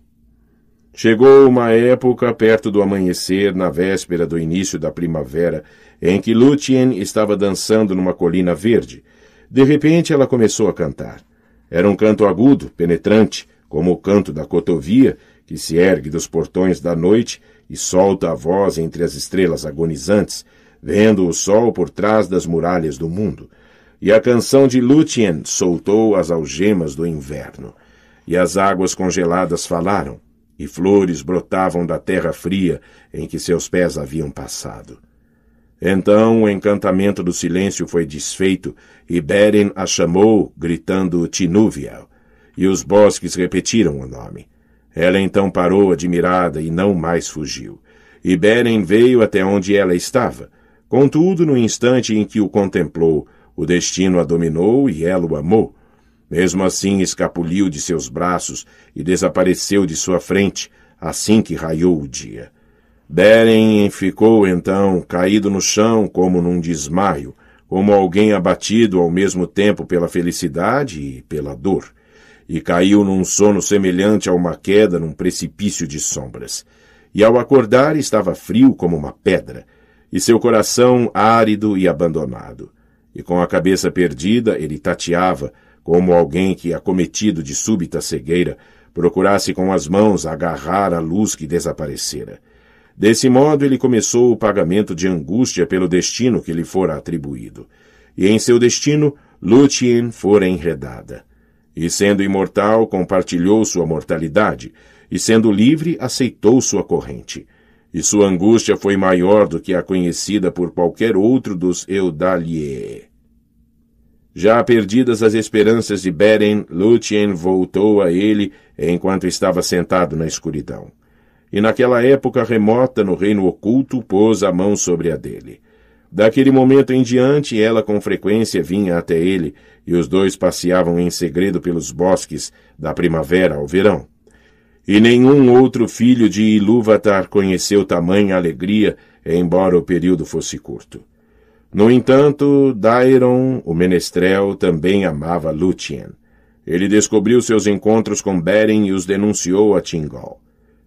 Chegou uma época perto do amanhecer, na véspera do início da primavera, em que Lúthien estava dançando numa colina verde. De repente ela começou a cantar. Era um canto agudo, penetrante, como o canto da cotovia, que se ergue dos portões da noite e solta a voz entre as estrelas agonizantes, vendo o sol por trás das muralhas do mundo. E a canção de Lúthien soltou as algemas do inverno. E as águas congeladas falaram, e flores brotavam da terra fria em que seus pés haviam passado. Então o encantamento do silêncio foi desfeito, e Beren a chamou, gritando Tinúvia, e os bosques repetiram o nome. Ela então parou admirada e não mais fugiu. E Beren veio até onde ela estava. Contudo, no instante em que o contemplou, o destino a dominou e ela o amou. Mesmo assim, escapuliu de seus braços e desapareceu de sua frente, assim que raiou o dia. Beren ficou então caído no chão como num desmaio, como alguém abatido ao mesmo tempo pela felicidade e pela dor, e caiu num sono semelhante a uma queda num precipício de sombras. E ao acordar estava frio como uma pedra, e seu coração árido e abandonado e com a cabeça perdida ele tateava, como alguém que, acometido de súbita cegueira, procurasse com as mãos agarrar a luz que desaparecera. Desse modo, ele começou o pagamento de angústia pelo destino que lhe fora atribuído. E em seu destino, Lúthien fora enredada. E sendo imortal, compartilhou sua mortalidade, e sendo livre, aceitou sua corrente e sua angústia foi maior do que a conhecida por qualquer outro dos Eudalie. Já perdidas as esperanças de Beren, Lúthien voltou a ele enquanto estava sentado na escuridão. E naquela época remota, no reino oculto, pôs a mão sobre a dele. Daquele momento em diante, ela com frequência vinha até ele, e os dois passeavam em segredo pelos bosques, da primavera ao verão. E nenhum outro filho de Ilúvatar conheceu tamanha alegria, embora o período fosse curto. No entanto, Dairon, o menestrel, também amava Lúthien. Ele descobriu seus encontros com Beren e os denunciou a Tingol.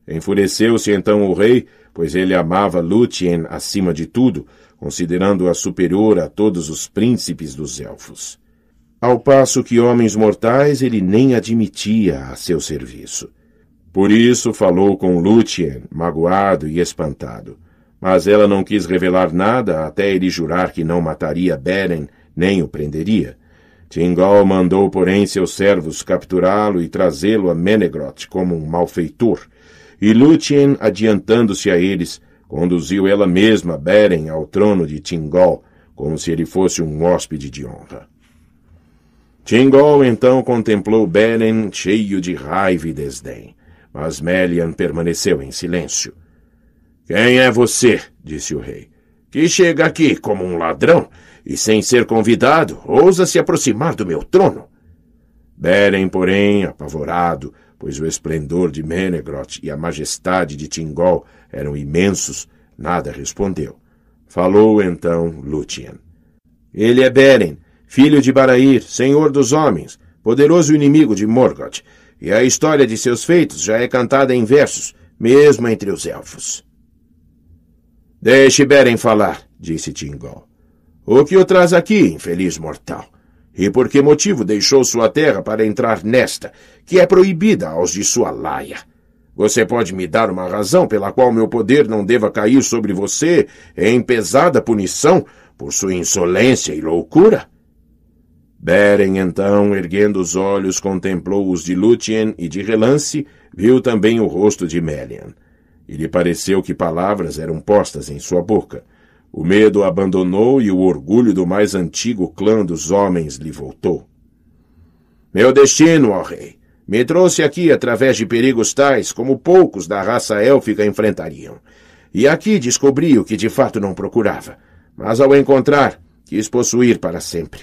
Enfureceu-se então o rei, pois ele amava Lúthien acima de tudo, considerando-a superior a todos os príncipes dos elfos. Ao passo que homens mortais ele nem admitia a seu serviço. Por isso falou com Lúthien, magoado e espantado. Mas ela não quis revelar nada até ele jurar que não mataria Beren, nem o prenderia. Tingol mandou, porém, seus servos capturá-lo e trazê-lo a Menegroth como um malfeitor. E Lúthien, adiantando-se a eles, conduziu ela mesma Beren ao trono de Tingol, como se ele fosse um hóspede de honra. Tingol então contemplou Beren cheio de raiva e desdém. Mas Melian permaneceu em silêncio. Quem é você? disse o rei. Que chega aqui como um ladrão e, sem ser convidado, ousa se aproximar do meu trono. Beren, porém, apavorado, pois o esplendor de Menegroth e a majestade de Tingol eram imensos, nada respondeu. Falou então Lúthien. Ele é Beren, filho de Barair, senhor dos homens, poderoso inimigo de Morgoth, e a história de seus feitos já é cantada em versos, mesmo entre os elfos. Deixe Beren falar, disse Tingol. O que o traz aqui, infeliz mortal? E por que motivo deixou sua terra para entrar nesta, que é proibida aos de sua laia? Você pode me dar uma razão pela qual meu poder não deva cair sobre você em pesada punição por sua insolência e loucura? Beren, então, erguendo os olhos, contemplou-os de Lúthien e de relance, viu também o rosto de Melian. E lhe pareceu que palavras eram postas em sua boca. O medo abandonou e o orgulho do mais antigo clã dos homens lhe voltou. Meu destino, ó rei, me trouxe aqui através de perigos tais como poucos da raça élfica enfrentariam. E aqui descobri o que de fato não procurava, mas ao encontrar, quis possuir para sempre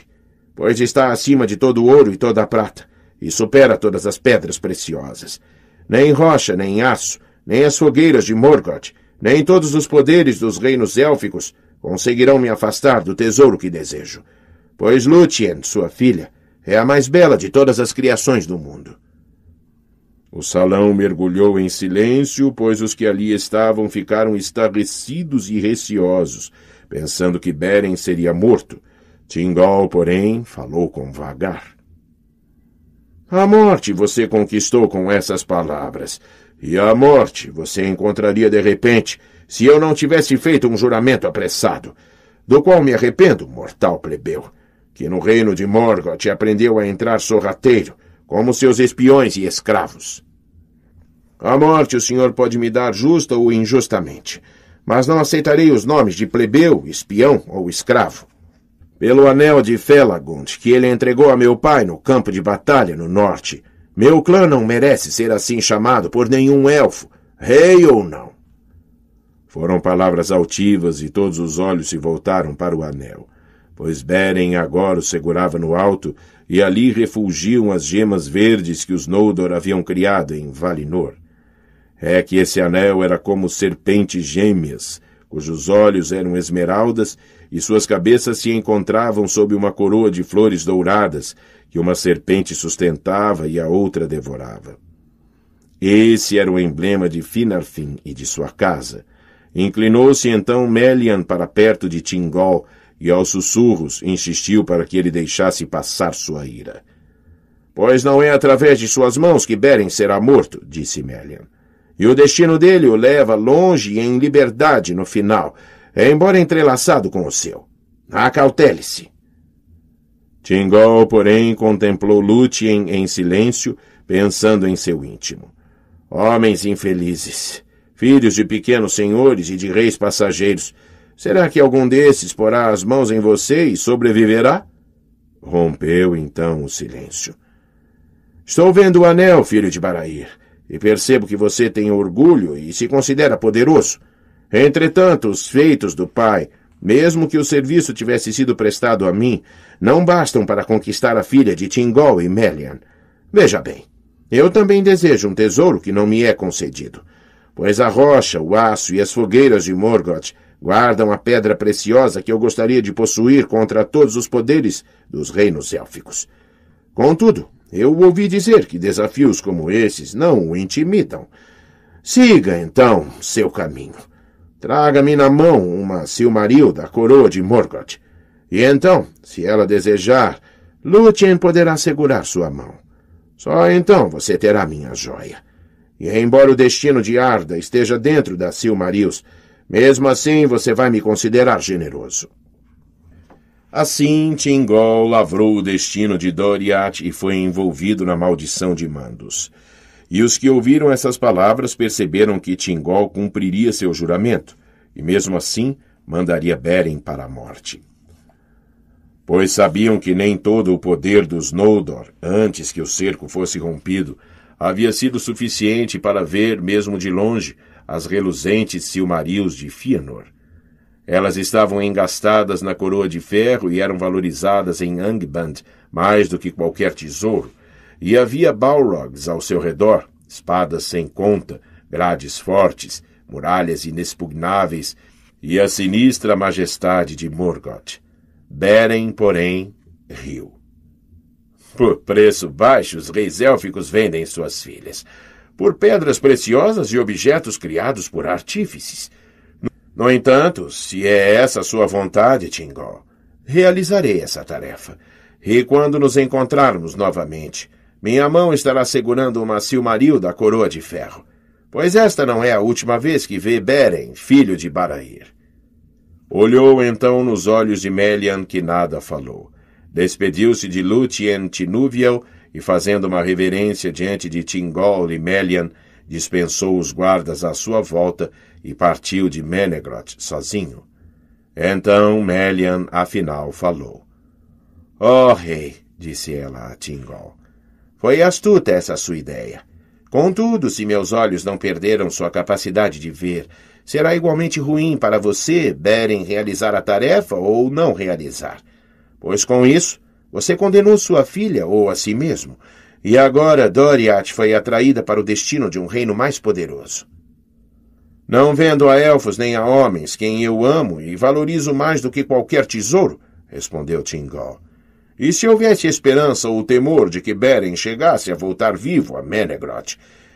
pois está acima de todo o ouro e toda a prata, e supera todas as pedras preciosas. Nem rocha, nem aço, nem as fogueiras de Morgoth, nem todos os poderes dos reinos élficos conseguirão me afastar do tesouro que desejo. Pois Lúthien, sua filha, é a mais bela de todas as criações do mundo. O salão mergulhou em silêncio, pois os que ali estavam ficaram estarrecidos e receosos, pensando que Beren seria morto, Tingol, porém, falou com vagar. A morte você conquistou com essas palavras, e a morte você encontraria de repente se eu não tivesse feito um juramento apressado, do qual me arrependo, mortal plebeu, que no reino de Morgoth aprendeu a entrar sorrateiro, como seus espiões e escravos. A morte o senhor pode me dar justa ou injustamente, mas não aceitarei os nomes de plebeu, espião ou escravo. Pelo anel de Felagund que ele entregou a meu pai no campo de batalha no norte. Meu clã não merece ser assim chamado por nenhum elfo, rei ou não. Foram palavras altivas e todos os olhos se voltaram para o anel, pois Beren agora o segurava no alto e ali refulgiam as gemas verdes que os Noldor haviam criado em Valinor. É que esse anel era como serpentes gêmeas, cujos olhos eram esmeraldas e suas cabeças se encontravam sob uma coroa de flores douradas que uma serpente sustentava e a outra devorava. Esse era o emblema de Finarfin e de sua casa. Inclinou-se então Melian para perto de Tingol e aos sussurros insistiu para que ele deixasse passar sua ira. Pois não é através de suas mãos que Beren será morto, disse Melian. E o destino dele o leva longe e em liberdade no final, embora entrelaçado com o seu. Acautele-se. Tingol, porém, contemplou Lúthien em silêncio, pensando em seu íntimo. Homens infelizes, filhos de pequenos senhores e de reis passageiros, será que algum desses porá as mãos em você e sobreviverá? Rompeu então o silêncio. Estou vendo o anel, filho de Barair, e percebo que você tem orgulho e se considera poderoso. Entretanto, os feitos do pai, mesmo que o serviço tivesse sido prestado a mim, não bastam para conquistar a filha de Tingol e Melian. Veja bem, eu também desejo um tesouro que não me é concedido. Pois a rocha, o aço e as fogueiras de Morgoth guardam a pedra preciosa que eu gostaria de possuir contra todos os poderes dos reinos élficos. Contudo, eu ouvi dizer que desafios como esses não o intimidam. Siga, então, seu caminho. Traga-me na mão uma Silmaril da coroa de Morgoth. E então, se ela desejar, Lúthien poderá segurar sua mão. Só então você terá minha joia. E embora o destino de Arda esteja dentro da Silmarils, mesmo assim você vai me considerar generoso. Assim, Tingol lavrou o destino de Doriath e foi envolvido na maldição de Mandos. E os que ouviram essas palavras perceberam que Tingol cumpriria seu juramento, e mesmo assim mandaria Beren para a morte. Pois sabiam que nem todo o poder dos Noldor, antes que o cerco fosse rompido, havia sido suficiente para ver, mesmo de longe, as reluzentes silmarils de Fëanor. Elas estavam engastadas na coroa de ferro e eram valorizadas em Angband mais do que qualquer tesouro, e havia balrogs ao seu redor, espadas sem conta, grades fortes, muralhas inexpugnáveis e a sinistra majestade de Morgoth. Beren, porém, riu. Por preço baixo, os reis élficos vendem suas filhas. Por pedras preciosas e objetos criados por artífices. No entanto, se é essa sua vontade, Tingol, realizarei essa tarefa. E quando nos encontrarmos novamente, minha mão estará segurando uma Silmaril da Coroa de Ferro, pois esta não é a última vez que vê Beren, filho de Barair. Olhou então nos olhos de Melian, que nada falou. Despediu-se de Lúthien Tinúvial e, fazendo uma reverência diante de Tingol e Melian, dispensou os guardas à sua volta e partiu de Menegroth sozinho. Então Melian afinal falou. — Oh, rei! — disse ela a Tingol. Foi astuta essa sua ideia. Contudo, se meus olhos não perderam sua capacidade de ver, será igualmente ruim para você, Beren, realizar a tarefa ou não realizar. Pois com isso, você condenou sua filha ou a si mesmo, e agora Doriath foi atraída para o destino de um reino mais poderoso. Não vendo a elfos nem a homens, quem eu amo e valorizo mais do que qualquer tesouro, respondeu Tingol. E se houvesse esperança ou temor de que Beren chegasse a voltar vivo a Menegroth,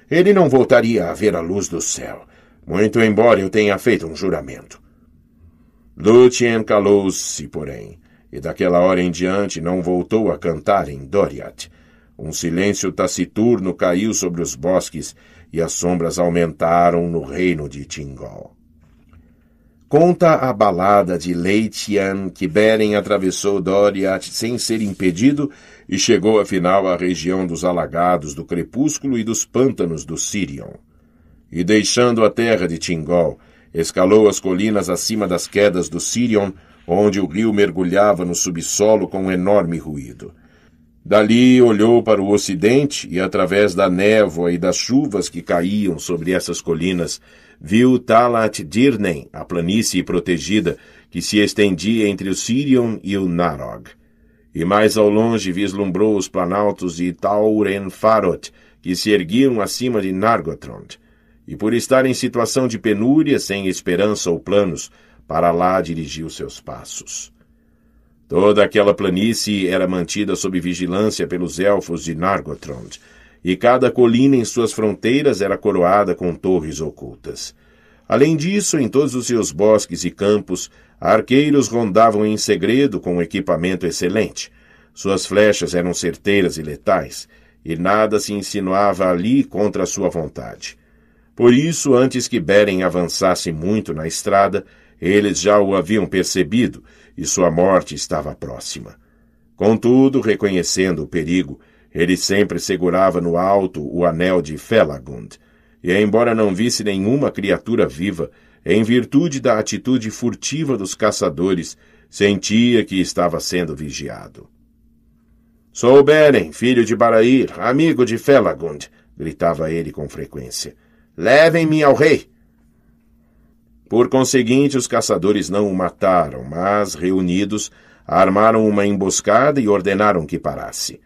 ele não voltaria a ver a luz do céu, muito embora eu tenha feito um juramento. Lúthien calou-se, porém, e daquela hora em diante não voltou a cantar em Doriath. Um silêncio taciturno caiu sobre os bosques e as sombras aumentaram no reino de Tingol. Conta a balada de Leitian que Beren atravessou Doriath sem ser impedido e chegou afinal à região dos alagados do crepúsculo e dos pântanos do Sirion. E deixando a terra de Tingol, escalou as colinas acima das quedas do Sirion, onde o rio mergulhava no subsolo com um enorme ruído. Dali olhou para o ocidente e, através da névoa e das chuvas que caíam sobre essas colinas, viu Talat Dirnen, a planície protegida, que se estendia entre o Sirion e o Narog. E mais ao longe vislumbrou os planaltos de Tauren-Farot, que se erguiam acima de Nargothrond. E por estar em situação de penúria, sem esperança ou planos, para lá dirigiu seus passos. Toda aquela planície era mantida sob vigilância pelos elfos de Nargothrond, e cada colina em suas fronteiras era coroada com torres ocultas. Além disso, em todos os seus bosques e campos, arqueiros rondavam em segredo com um equipamento excelente. Suas flechas eram certeiras e letais, e nada se insinuava ali contra sua vontade. Por isso, antes que Beren avançasse muito na estrada, eles já o haviam percebido e sua morte estava próxima. Contudo, reconhecendo o perigo, ele sempre segurava no alto o anel de Felagund, e embora não visse nenhuma criatura viva, em virtude da atitude furtiva dos caçadores, sentia que estava sendo vigiado. Souberem, filho de Barahir, amigo de Felagund, gritava ele com frequência. Levem-me ao rei! Por conseguinte, os caçadores não o mataram, mas, reunidos, armaram uma emboscada e ordenaram que parasse.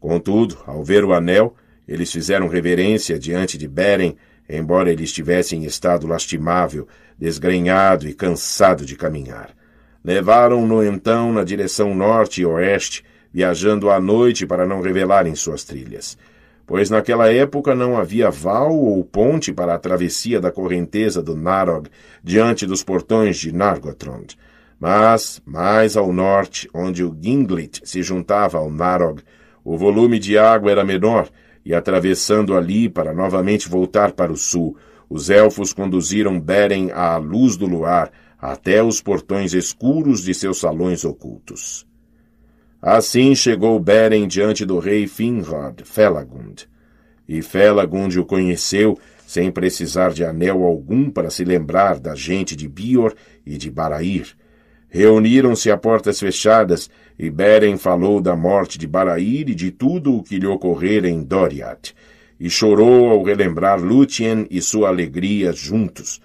Contudo, ao ver o anel, eles fizeram reverência diante de Beren, embora ele estivesse em estado lastimável, desgrenhado e cansado de caminhar. Levaram-no então na direção norte e oeste, viajando à noite para não revelarem suas trilhas. Pois naquela época não havia val ou ponte para a travessia da correnteza do Narog diante dos portões de Nargothrond. Mas, mais ao norte, onde o Ginglit se juntava ao Narog, o volume de água era menor, e atravessando ali para novamente voltar para o sul, os elfos conduziram Beren à luz do luar até os portões escuros de seus salões ocultos. Assim chegou Beren diante do rei Finrod, Felagund. E Felagund o conheceu sem precisar de anel algum para se lembrar da gente de Bior e de Barair, Reuniram-se a portas fechadas, e Beren falou da morte de Barair e de tudo o que lhe ocorrera em Doriath, e chorou ao relembrar Lúthien e sua alegria juntos.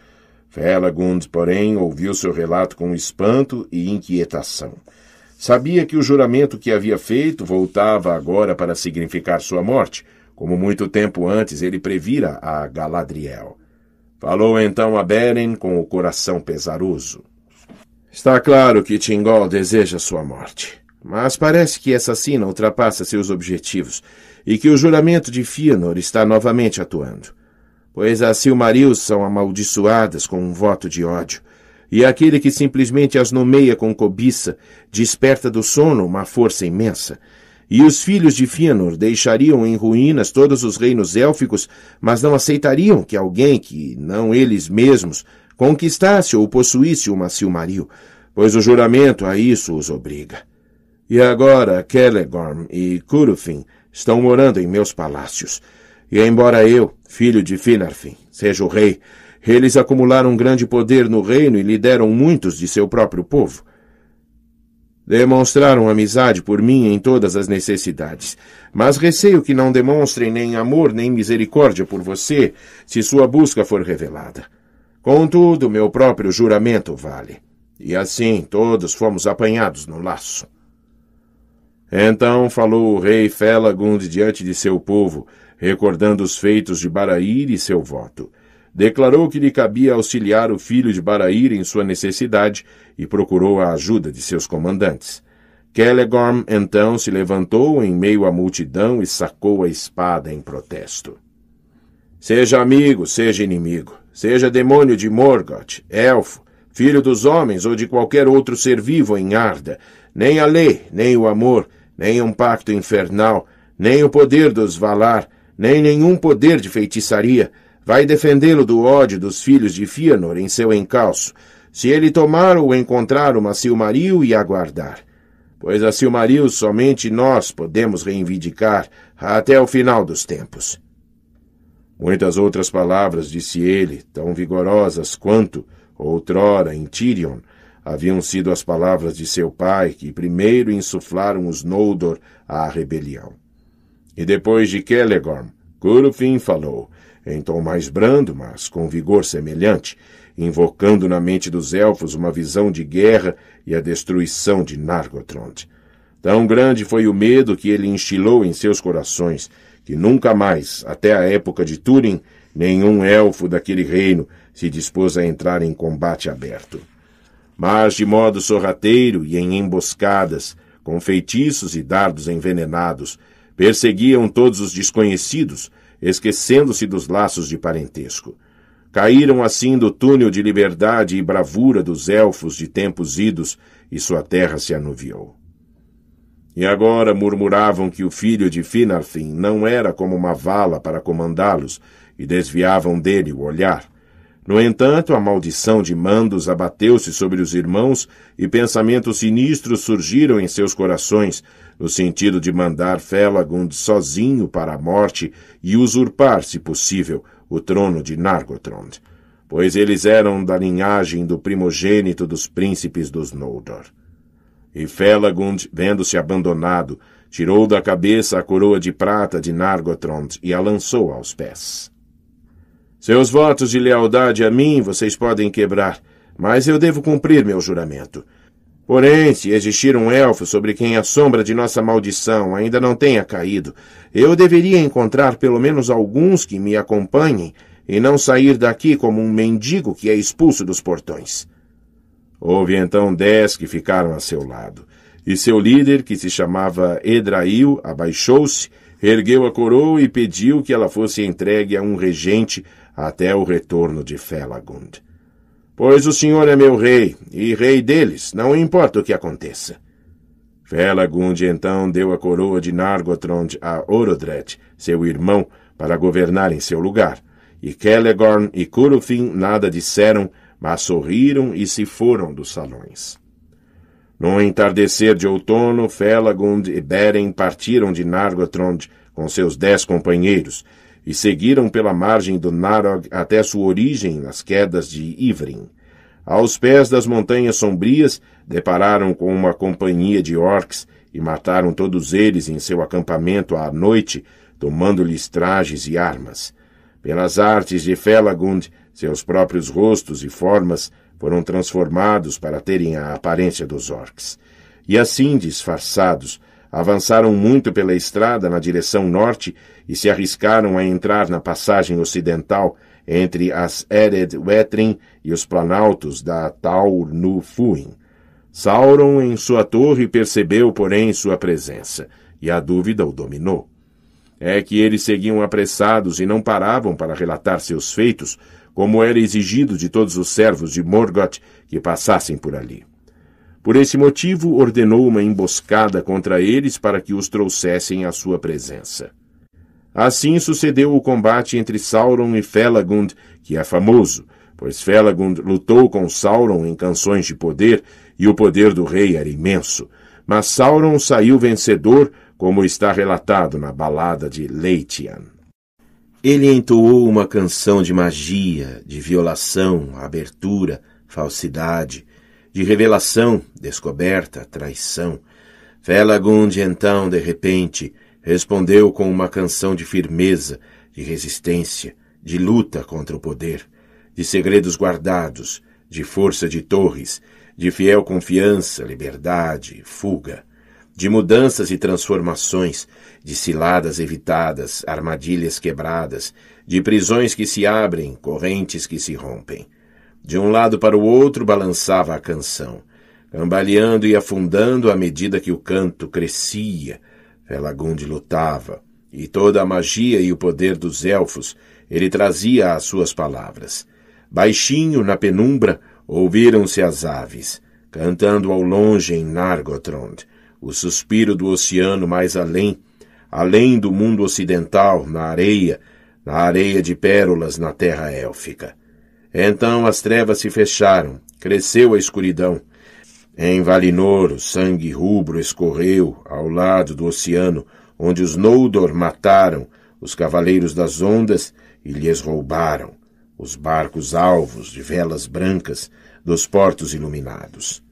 Felagund, porém, ouviu seu relato com espanto e inquietação. Sabia que o juramento que havia feito voltava agora para significar sua morte, como muito tempo antes ele previra a Galadriel. Falou então a Beren com o coração pesaroso. Está claro que Tingol deseja sua morte. Mas parece que essa sina ultrapassa seus objetivos e que o juramento de Fëanor está novamente atuando. Pois as Silmarils são amaldiçoadas com um voto de ódio, e aquele que simplesmente as nomeia com cobiça desperta do sono uma força imensa. E os filhos de Fëanor deixariam em ruínas todos os reinos élficos, mas não aceitariam que alguém que, não eles mesmos, conquistasse ou possuísse uma Silmaril, pois o juramento a isso os obriga. E agora Celegorm e Curufin estão morando em meus palácios. E embora eu, filho de Finarfin, seja o rei, eles acumularam grande poder no reino e lideram muitos de seu próprio povo. Demonstraram amizade por mim em todas as necessidades, mas receio que não demonstrem nem amor nem misericórdia por você se sua busca for revelada. Contudo, meu próprio juramento vale. E assim todos fomos apanhados no laço. Então falou o rei Felagund diante de seu povo, recordando os feitos de Baraíra e seu voto. Declarou que lhe cabia auxiliar o filho de Baraíra em sua necessidade e procurou a ajuda de seus comandantes. Kelegorm então se levantou em meio à multidão e sacou a espada em protesto. Seja amigo, seja inimigo seja demônio de Morgoth, elfo, filho dos homens ou de qualquer outro ser vivo em Arda, nem a lei, nem o amor, nem um pacto infernal, nem o poder dos Valar, nem nenhum poder de feitiçaria, vai defendê-lo do ódio dos filhos de Fëanor em seu encalço, se ele tomar ou encontrar uma Silmaril e aguardar. Pois a Silmaril somente nós podemos reivindicar até o final dos tempos. Muitas outras palavras, disse ele, tão vigorosas quanto, outrora, em Tirion, haviam sido as palavras de seu pai, que primeiro insuflaram os Noldor à rebelião. E depois de Celegorm, Gurufin falou, em tom mais brando, mas com vigor semelhante, invocando na mente dos elfos uma visão de guerra e a destruição de Nargothrond. Tão grande foi o medo que ele instilou em seus corações, que nunca mais, até a época de Turing, nenhum elfo daquele reino se dispôs a entrar em combate aberto. Mas de modo sorrateiro e em emboscadas, com feitiços e dardos envenenados, perseguiam todos os desconhecidos, esquecendo-se dos laços de parentesco. Caíram assim do túnel de liberdade e bravura dos elfos de tempos idos, e sua terra se anuviou. E agora murmuravam que o filho de Finarfin não era como uma vala para comandá-los, e desviavam dele o olhar. No entanto, a maldição de Mandos abateu-se sobre os irmãos, e pensamentos sinistros surgiram em seus corações, no sentido de mandar Felagund sozinho para a morte e usurpar, se possível, o trono de Nargothrond, pois eles eram da linhagem do primogênito dos príncipes dos Noldor. E Felagund, vendo-se abandonado, tirou da cabeça a coroa de prata de Nargothrond e a lançou aos pés. Seus votos de lealdade a mim vocês podem quebrar, mas eu devo cumprir meu juramento. Porém, se existir um elfo sobre quem a sombra de nossa maldição ainda não tenha caído, eu deveria encontrar pelo menos alguns que me acompanhem e não sair daqui como um mendigo que é expulso dos portões. Houve então dez que ficaram a seu lado. E seu líder, que se chamava Edrail, abaixou-se, ergueu a coroa e pediu que ela fosse entregue a um regente até o retorno de Felagund. Pois o senhor é meu rei, e rei deles, não importa o que aconteça. Felagund então deu a coroa de Nargothrond a Orodret, seu irmão, para governar em seu lugar. E Celegorn e Curufin nada disseram mas sorriram e se foram dos salões. No entardecer de outono, Felagund e Beren partiram de Nargothrond com seus dez companheiros e seguiram pela margem do Narog até sua origem nas quedas de Ivrin. Aos pés das montanhas sombrias, depararam com uma companhia de orcs e mataram todos eles em seu acampamento à noite, tomando-lhes trajes e armas. Pelas artes de Felagund, seus próprios rostos e formas foram transformados para terem a aparência dos orcs. E assim, disfarçados, avançaram muito pela estrada na direção norte e se arriscaram a entrar na passagem ocidental entre as Ered Wetrin e os planaltos da Taur Fuin. Sauron, em sua torre, percebeu, porém, sua presença, e a dúvida o dominou. É que eles seguiam apressados e não paravam para relatar seus feitos, como era exigido de todos os servos de Morgoth que passassem por ali. Por esse motivo, ordenou uma emboscada contra eles para que os trouxessem à sua presença. Assim sucedeu o combate entre Sauron e Felagund, que é famoso, pois Felagund lutou com Sauron em canções de poder, e o poder do rei era imenso. Mas Sauron saiu vencedor, como está relatado na balada de Leitian. Ele entoou uma canção de magia, de violação, abertura, falsidade, de revelação, descoberta, traição. Felagund, então, de repente, respondeu com uma canção de firmeza, de resistência, de luta contra o poder, de segredos guardados, de força de torres, de fiel confiança, liberdade, fuga de mudanças e transformações, de ciladas evitadas, armadilhas quebradas, de prisões que se abrem, correntes que se rompem. De um lado para o outro balançava a canção, cambaleando e afundando à medida que o canto crescia. Felagunde lutava, e toda a magia e o poder dos elfos ele trazia às suas palavras. Baixinho, na penumbra, ouviram-se as aves, cantando ao longe em Nargothrond, o suspiro do oceano mais além, além do mundo ocidental, na areia, na areia de pérolas na terra élfica. Então as trevas se fecharam, cresceu a escuridão. Em Valinor, o sangue rubro escorreu ao lado do oceano, onde os Noldor mataram os cavaleiros das ondas e lhes roubaram os barcos alvos de velas brancas dos portos iluminados.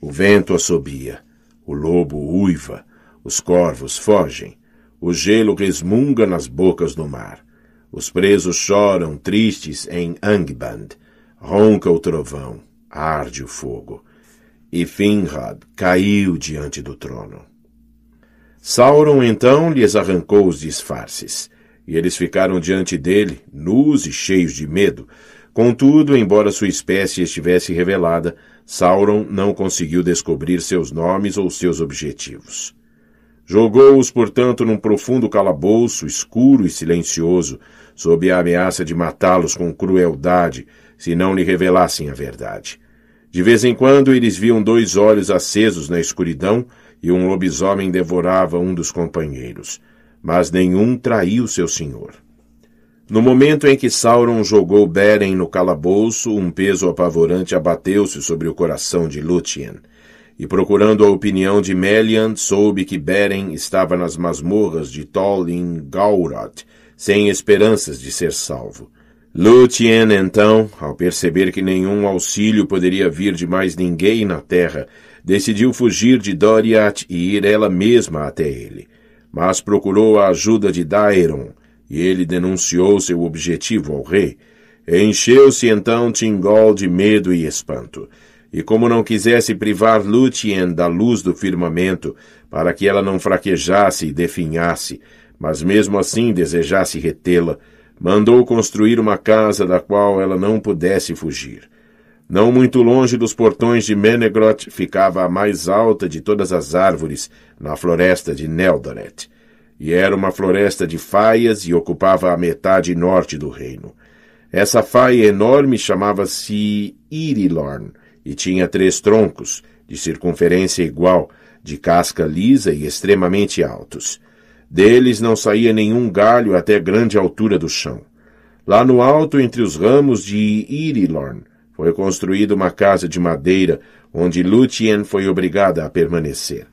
O vento assobia. O lobo uiva, os corvos fogem, o gelo resmunga nas bocas do mar. Os presos choram tristes em Angband. Ronca o trovão, arde o fogo. E Finrad caiu diante do trono. Sauron então lhes arrancou os disfarces, e eles ficaram diante dele, nus e cheios de medo. Contudo, embora sua espécie estivesse revelada, Sauron não conseguiu descobrir seus nomes ou seus objetivos. Jogou-os, portanto, num profundo calabouço escuro e silencioso, sob a ameaça de matá-los com crueldade se não lhe revelassem a verdade. De vez em quando eles viam dois olhos acesos na escuridão e um lobisomem devorava um dos companheiros, mas nenhum traiu seu senhor. No momento em que Sauron jogou Beren no calabouço, um peso apavorante abateu-se sobre o coração de Lúthien. E procurando a opinião de Melian, soube que Beren estava nas masmorras de in Gaurat, sem esperanças de ser salvo. Lúthien, então, ao perceber que nenhum auxílio poderia vir de mais ninguém na terra, decidiu fugir de Doriath e ir ela mesma até ele. Mas procurou a ajuda de Daeron, e Ele denunciou seu objetivo ao rei. Encheu-se então Tingol de medo e espanto. E como não quisesse privar Lúthien da luz do firmamento, para que ela não fraquejasse e definhasse, mas mesmo assim desejasse retê-la, mandou construir uma casa da qual ela não pudesse fugir. Não muito longe dos portões de Menegroth ficava a mais alta de todas as árvores, na floresta de Neldoret e era uma floresta de faias e ocupava a metade norte do reino. Essa faia enorme chamava-se Irilorn e tinha três troncos, de circunferência igual, de casca lisa e extremamente altos. Deles não saía nenhum galho até grande altura do chão. Lá no alto, entre os ramos de Irilorn, foi construída uma casa de madeira, onde Lúthien foi obrigada a permanecer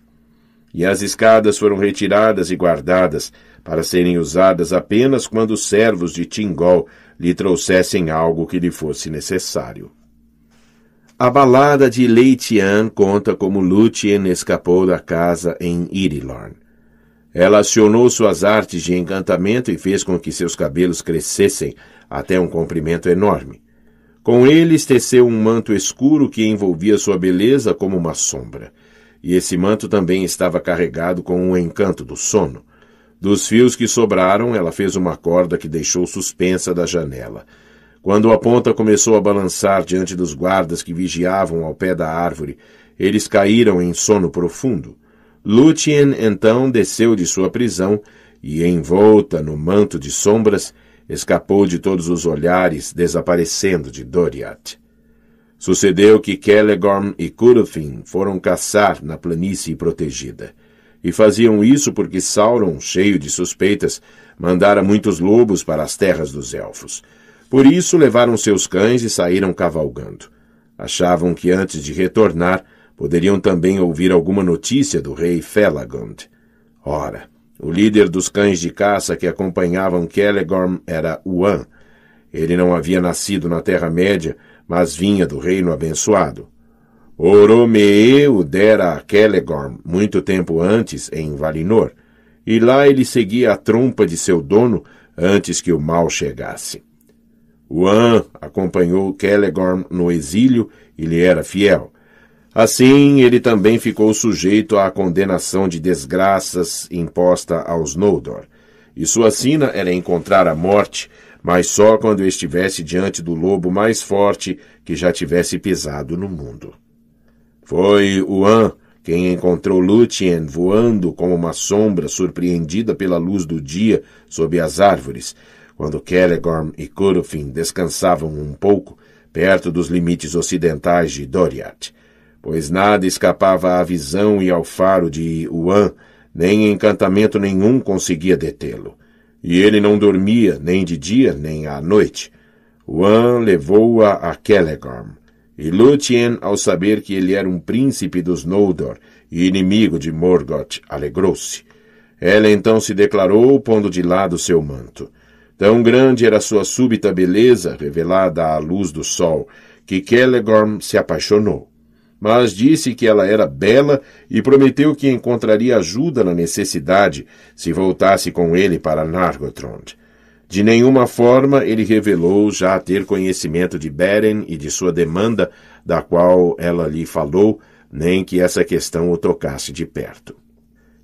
e as escadas foram retiradas e guardadas, para serem usadas apenas quando os servos de Tingol lhe trouxessem algo que lhe fosse necessário. A balada de Leitian conta como Lúthien escapou da casa em Irilorn. Ela acionou suas artes de encantamento e fez com que seus cabelos crescessem até um comprimento enorme. Com eles teceu um manto escuro que envolvia sua beleza como uma sombra e esse manto também estava carregado com o um encanto do sono. Dos fios que sobraram, ela fez uma corda que deixou suspensa da janela. Quando a ponta começou a balançar diante dos guardas que vigiavam ao pé da árvore, eles caíram em sono profundo. Lúthien então desceu de sua prisão e, envolta no manto de sombras, escapou de todos os olhares, desaparecendo de Doriath. Sucedeu que Kelegorm e Curufin foram caçar na planície protegida. E faziam isso porque Sauron, cheio de suspeitas, mandara muitos lobos para as terras dos elfos. Por isso levaram seus cães e saíram cavalgando. Achavam que antes de retornar poderiam também ouvir alguma notícia do rei Felagund. Ora, o líder dos cães de caça que acompanhavam Kelegorm era Uan. Ele não havia nascido na Terra-média, mas vinha do reino abençoado. Oromeu dera a Celegorm muito tempo antes, em Valinor, e lá ele seguia a trompa de seu dono antes que o mal chegasse. Uan acompanhou Celegorm no exílio e lhe era fiel. Assim, ele também ficou sujeito à condenação de desgraças imposta aos Noldor, e sua sina era encontrar a morte mas só quando estivesse diante do lobo mais forte que já tivesse pisado no mundo. Foi Uan quem encontrou Lúthien voando como uma sombra surpreendida pela luz do dia sob as árvores, quando Celegorm e Curufin descansavam um pouco perto dos limites ocidentais de Doriath, pois nada escapava à visão e ao faro de Uan, nem encantamento nenhum conseguia detê-lo. E ele não dormia, nem de dia, nem à noite. Wan levou-a a Celegorm. E Lúthien, ao saber que ele era um príncipe dos Noldor e inimigo de Morgoth, alegrou-se. Ela então se declarou, pondo de lado seu manto. Tão grande era sua súbita beleza, revelada à luz do sol, que Celegorm se apaixonou mas disse que ela era bela e prometeu que encontraria ajuda na necessidade se voltasse com ele para Nargothrond. De nenhuma forma ele revelou já ter conhecimento de Beren e de sua demanda, da qual ela lhe falou, nem que essa questão o tocasse de perto.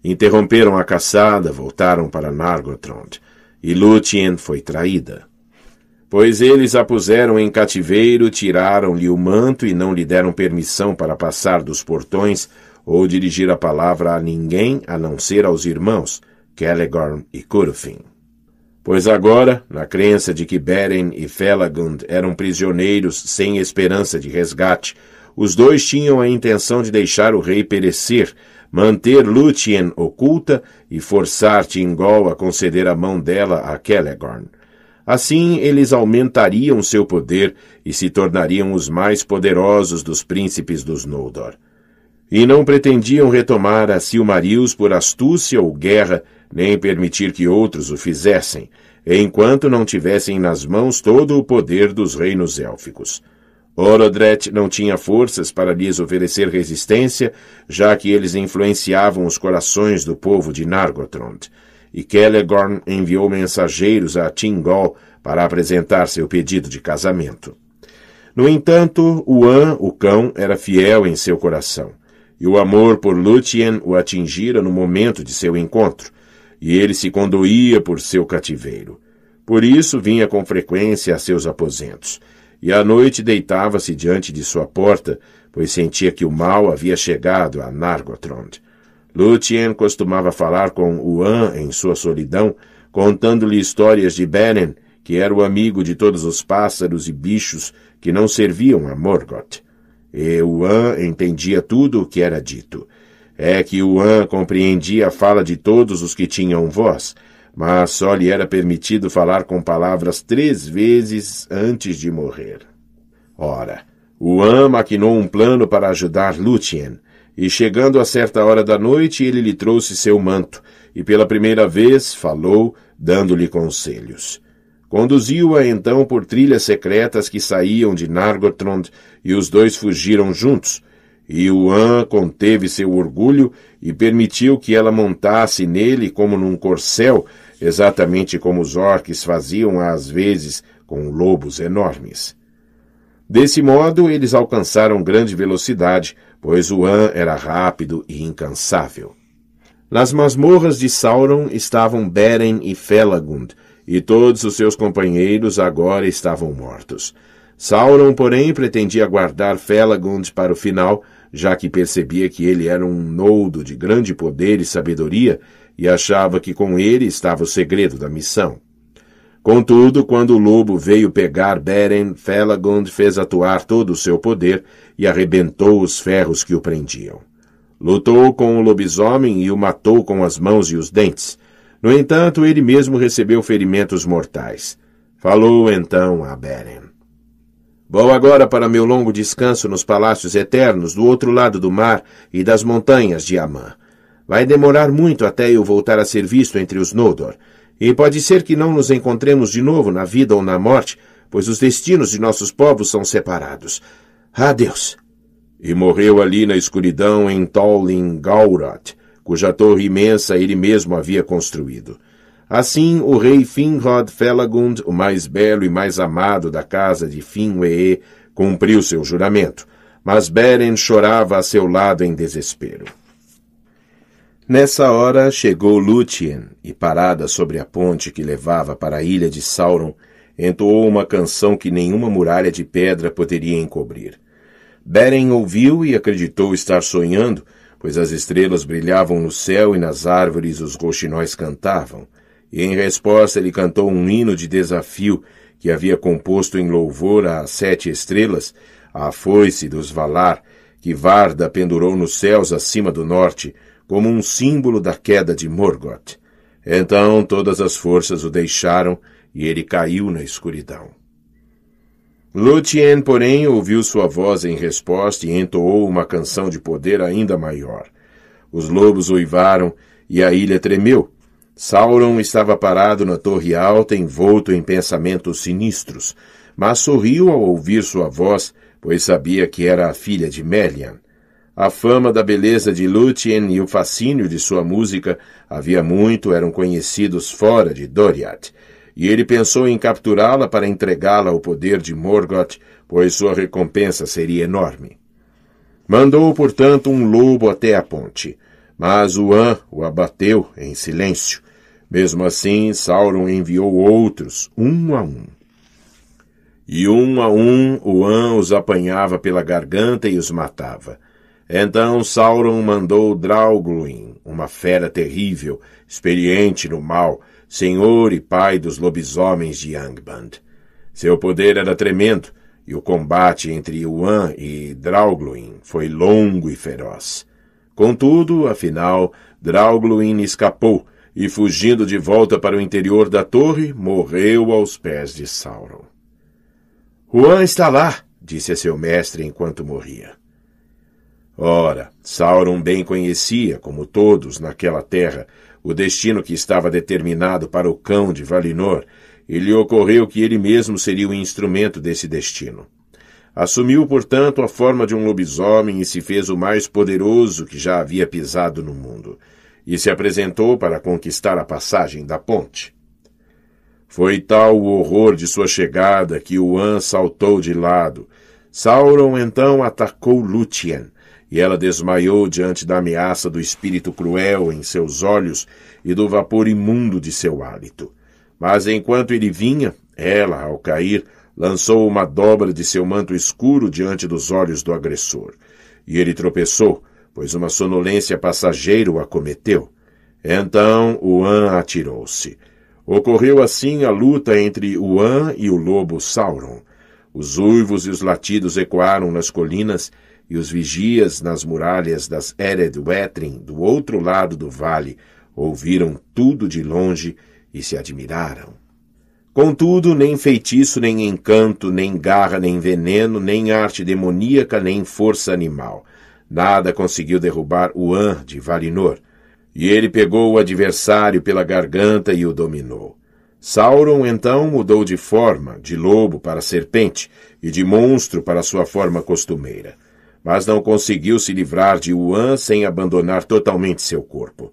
Interromperam a caçada, voltaram para Nargothrond, e Lúthien foi traída. Pois eles a puseram em cativeiro, tiraram-lhe o manto e não lhe deram permissão para passar dos portões ou dirigir a palavra a ninguém a não ser aos irmãos, Calegorn e Curufin. Pois agora, na crença de que Beren e Felagund eram prisioneiros sem esperança de resgate, os dois tinham a intenção de deixar o rei perecer, manter Lúthien oculta e forçar Tingol a conceder a mão dela a Celegorn. Assim, eles aumentariam seu poder e se tornariam os mais poderosos dos príncipes dos Noldor. E não pretendiam retomar a Silmarils por astúcia ou guerra, nem permitir que outros o fizessem, enquanto não tivessem nas mãos todo o poder dos reinos élficos. Orodret não tinha forças para lhes oferecer resistência, já que eles influenciavam os corações do povo de Nargothrond e Kellegorn enviou mensageiros a Tingol para apresentar seu pedido de casamento. No entanto, Uan, o cão, era fiel em seu coração, e o amor por Lúthien o atingira no momento de seu encontro, e ele se condoía por seu cativeiro. Por isso vinha com frequência a seus aposentos, e à noite deitava-se diante de sua porta, pois sentia que o mal havia chegado a Nargothrond. Lúthien costumava falar com Juan em sua solidão, contando-lhe histórias de Beren, que era o amigo de todos os pássaros e bichos que não serviam a Morgoth. E Juan entendia tudo o que era dito. É que Juan compreendia a fala de todos os que tinham voz, mas só lhe era permitido falar com palavras três vezes antes de morrer. Ora, Juan maquinou um plano para ajudar Lúthien, e chegando a certa hora da noite, ele lhe trouxe seu manto, e pela primeira vez falou, dando-lhe conselhos. Conduziu-a então por trilhas secretas que saíam de Nargothrond, e os dois fugiram juntos. E Uan conteve seu orgulho e permitiu que ela montasse nele como num corcel, exatamente como os orques faziam às vezes com lobos enormes. Desse modo, eles alcançaram grande velocidade, pois Uan era rápido e incansável. Nas masmorras de Sauron estavam Beren e Felagund, e todos os seus companheiros agora estavam mortos. Sauron, porém, pretendia guardar Felagund para o final, já que percebia que ele era um nodo de grande poder e sabedoria, e achava que com ele estava o segredo da missão. Contudo, quando o lobo veio pegar Beren, Felagund fez atuar todo o seu poder e arrebentou os ferros que o prendiam. Lutou com o lobisomem e o matou com as mãos e os dentes. No entanto, ele mesmo recebeu ferimentos mortais. Falou então a Beren. Vou agora para meu longo descanso nos palácios eternos do outro lado do mar e das montanhas de Amã. Vai demorar muito até eu voltar a ser visto entre os Noldor. E pode ser que não nos encontremos de novo na vida ou na morte, pois os destinos de nossos povos são separados. Adeus! E morreu ali na escuridão em Tolin Gaurat, cuja torre imensa ele mesmo havia construído. Assim, o rei Finrod Felagund, o mais belo e mais amado da casa de Finwë, cumpriu seu juramento, mas Beren chorava a seu lado em desespero. Nessa hora chegou Lúthien e, parada sobre a ponte que levava para a ilha de Sauron, entoou uma canção que nenhuma muralha de pedra poderia encobrir. Beren ouviu e acreditou estar sonhando, pois as estrelas brilhavam no céu e nas árvores os roxinóis cantavam, e em resposta ele cantou um hino de desafio que havia composto em louvor às sete estrelas, à foice dos Valar, que Varda pendurou nos céus acima do norte, como um símbolo da queda de Morgoth. Então todas as forças o deixaram e ele caiu na escuridão. Lúthien, porém, ouviu sua voz em resposta e entoou uma canção de poder ainda maior. Os lobos uivaram e a ilha tremeu. Sauron estava parado na torre alta, envolto em pensamentos sinistros, mas sorriu ao ouvir sua voz, pois sabia que era a filha de Melian. A fama da beleza de Lúthien e o fascínio de sua música havia muito eram conhecidos fora de Doriath, e ele pensou em capturá-la para entregá-la ao poder de Morgoth, pois sua recompensa seria enorme. Mandou, portanto, um lobo até a ponte, mas Uan o abateu em silêncio. Mesmo assim, Sauron enviou outros, um a um. E um a um, Uan os apanhava pela garganta e os matava. Então Sauron mandou Draugluin, uma fera terrível, experiente no mal, senhor e pai dos lobisomens de Angband. Seu poder era tremendo, e o combate entre Yuan e Draugluin foi longo e feroz. Contudo, afinal, Draugluin escapou e, fugindo de volta para o interior da torre, morreu aos pés de Sauron. Juan está lá, disse a seu mestre enquanto morria. Ora, Sauron bem conhecia, como todos naquela terra, o destino que estava determinado para o cão de Valinor, e lhe ocorreu que ele mesmo seria o instrumento desse destino. Assumiu, portanto, a forma de um lobisomem e se fez o mais poderoso que já havia pisado no mundo, e se apresentou para conquistar a passagem da ponte. Foi tal o horror de sua chegada que o An saltou de lado. Sauron então atacou Lúthien, e ela desmaiou diante da ameaça do espírito cruel em seus olhos e do vapor imundo de seu hálito. Mas enquanto ele vinha, ela, ao cair, lançou uma dobra de seu manto escuro diante dos olhos do agressor. E ele tropeçou, pois uma sonolência passageira o acometeu. Então Uan atirou-se. Ocorreu assim a luta entre Uan e o lobo Sauron. Os uivos e os latidos ecoaram nas colinas e os vigias nas muralhas das Ered Wetrin, do outro lado do vale, ouviram tudo de longe e se admiraram. Contudo, nem feitiço, nem encanto, nem garra, nem veneno, nem arte demoníaca, nem força animal. Nada conseguiu derrubar o An de Valinor. E ele pegou o adversário pela garganta e o dominou. Sauron então mudou de forma, de lobo para serpente, e de monstro para sua forma costumeira mas não conseguiu se livrar de Uan sem abandonar totalmente seu corpo.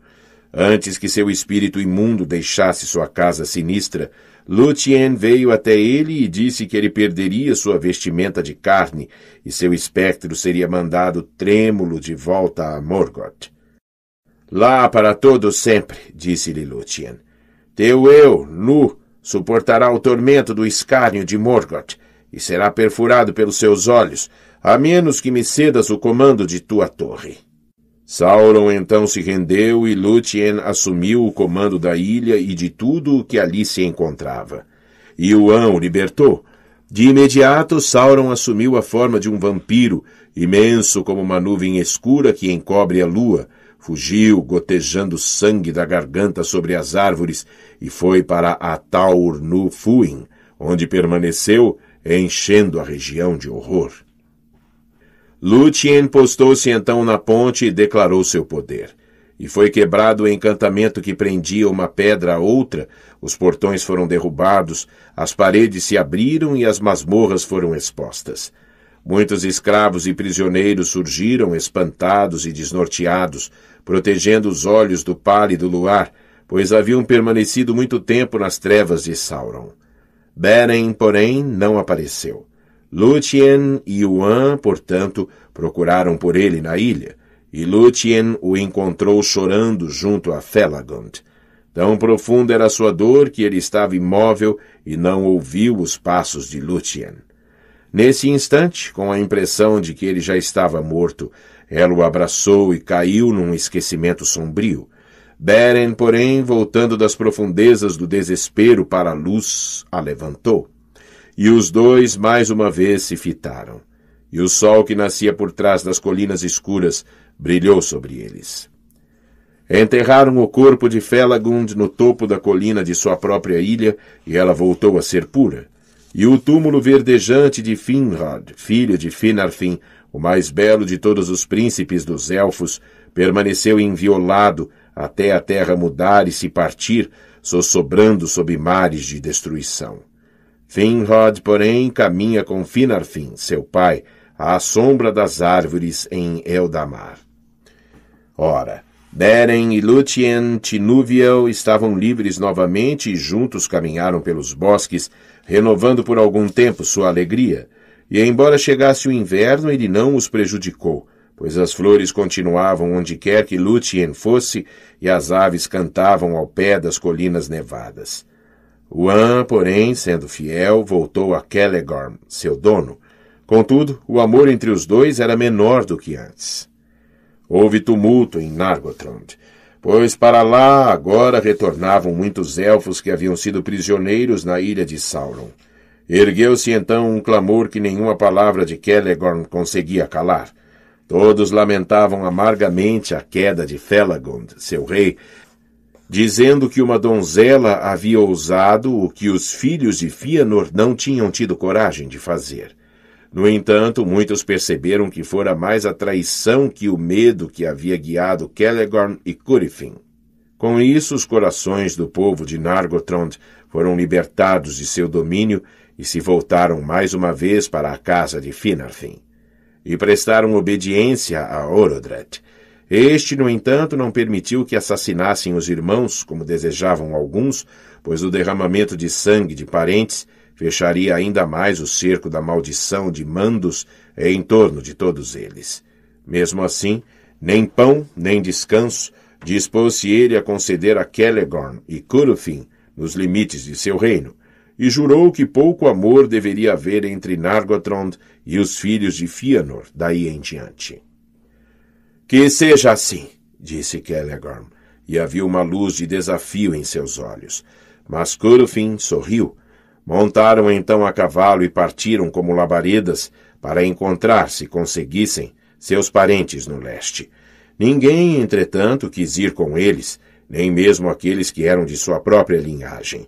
Antes que seu espírito imundo deixasse sua casa sinistra, Lutien veio até ele e disse que ele perderia sua vestimenta de carne e seu espectro seria mandado trêmulo de volta a Morgoth. Lá para todo sempre, disse-lhe Lutien. Teu eu, Lu, suportará o tormento do escárnio de Morgoth e será perfurado pelos seus olhos, a menos que me cedas o comando de tua torre. Sauron então se rendeu e Lúthien assumiu o comando da ilha e de tudo o que ali se encontrava. E Uan o libertou. De imediato, Sauron assumiu a forma de um vampiro, imenso como uma nuvem escura que encobre a lua. Fugiu, gotejando sangue da garganta sobre as árvores, e foi para Ataur-nu-Fuin, onde permaneceu, enchendo a região de horror. Lúthien postou-se então na ponte e declarou seu poder. E foi quebrado o encantamento que prendia uma pedra a outra, os portões foram derrubados, as paredes se abriram e as masmorras foram expostas. Muitos escravos e prisioneiros surgiram espantados e desnorteados, protegendo os olhos do pálido luar, pois haviam permanecido muito tempo nas trevas de Sauron. Beren, porém, não apareceu. Lúthien e Yuan, portanto, procuraram por ele na ilha, e Lúthien o encontrou chorando junto a Felagund. Tão profunda era sua dor que ele estava imóvel e não ouviu os passos de Lúthien. Nesse instante, com a impressão de que ele já estava morto, ela o abraçou e caiu num esquecimento sombrio. Beren, porém, voltando das profundezas do desespero para a luz, a levantou. E os dois mais uma vez se fitaram, e o sol que nascia por trás das colinas escuras brilhou sobre eles. Enterraram o corpo de Felagund no topo da colina de sua própria ilha, e ela voltou a ser pura. E o túmulo verdejante de Finrod, filho de Finarfin, o mais belo de todos os príncipes dos elfos, permaneceu inviolado até a terra mudar e se partir, sossobrando sob mares de destruição. Finrod, porém, caminha com Finarfin, seu pai, à sombra das árvores em Eldamar. Ora, Beren e Lúthien Tinúviel estavam livres novamente e juntos caminharam pelos bosques, renovando por algum tempo sua alegria. E embora chegasse o inverno, ele não os prejudicou, pois as flores continuavam onde quer que Lúthien fosse e as aves cantavam ao pé das colinas nevadas. Juan, porém, sendo fiel, voltou a Celegorm, seu dono. Contudo, o amor entre os dois era menor do que antes. Houve tumulto em Nargothrond, pois para lá agora retornavam muitos elfos que haviam sido prisioneiros na ilha de Sauron. Ergueu-se então um clamor que nenhuma palavra de Celegorm conseguia calar. Todos lamentavam amargamente a queda de Felagund, seu rei, dizendo que uma donzela havia ousado o que os filhos de Fianor não tinham tido coragem de fazer. No entanto, muitos perceberam que fora mais a traição que o medo que havia guiado Celegorn e Curifin. Com isso, os corações do povo de Nargothrond foram libertados de seu domínio e se voltaram mais uma vez para a casa de Finarfin. E prestaram obediência a Orodret, este, no entanto, não permitiu que assassinassem os irmãos, como desejavam alguns, pois o derramamento de sangue de parentes fecharia ainda mais o cerco da maldição de mandos em torno de todos eles. Mesmo assim, nem pão, nem descanso, dispôs-se ele a conceder a Celegorn e Curufin nos limites de seu reino, e jurou que pouco amor deveria haver entre Nargothrond e os filhos de Fëanor daí em diante. Que seja assim, disse Kellegorm, e havia uma luz de desafio em seus olhos. Mas Curufin sorriu. Montaram então a cavalo e partiram como labaredas para encontrar, se conseguissem, seus parentes no leste. Ninguém, entretanto, quis ir com eles, nem mesmo aqueles que eram de sua própria linhagem,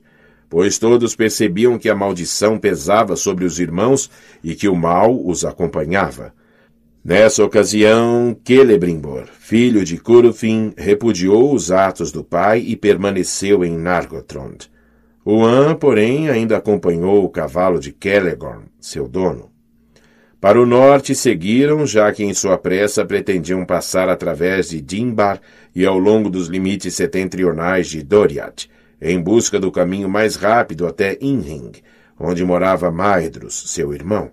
pois todos percebiam que a maldição pesava sobre os irmãos e que o mal os acompanhava. Nessa ocasião, Celebrimbor, filho de Curufin, repudiou os atos do pai e permaneceu em Nargothrond. Uan, porém, ainda acompanhou o cavalo de Celegorn, seu dono. Para o norte seguiram, já que em sua pressa pretendiam passar através de Dimbar e ao longo dos limites setentrionais de Doriath, em busca do caminho mais rápido até Inring, onde morava Maedros, seu irmão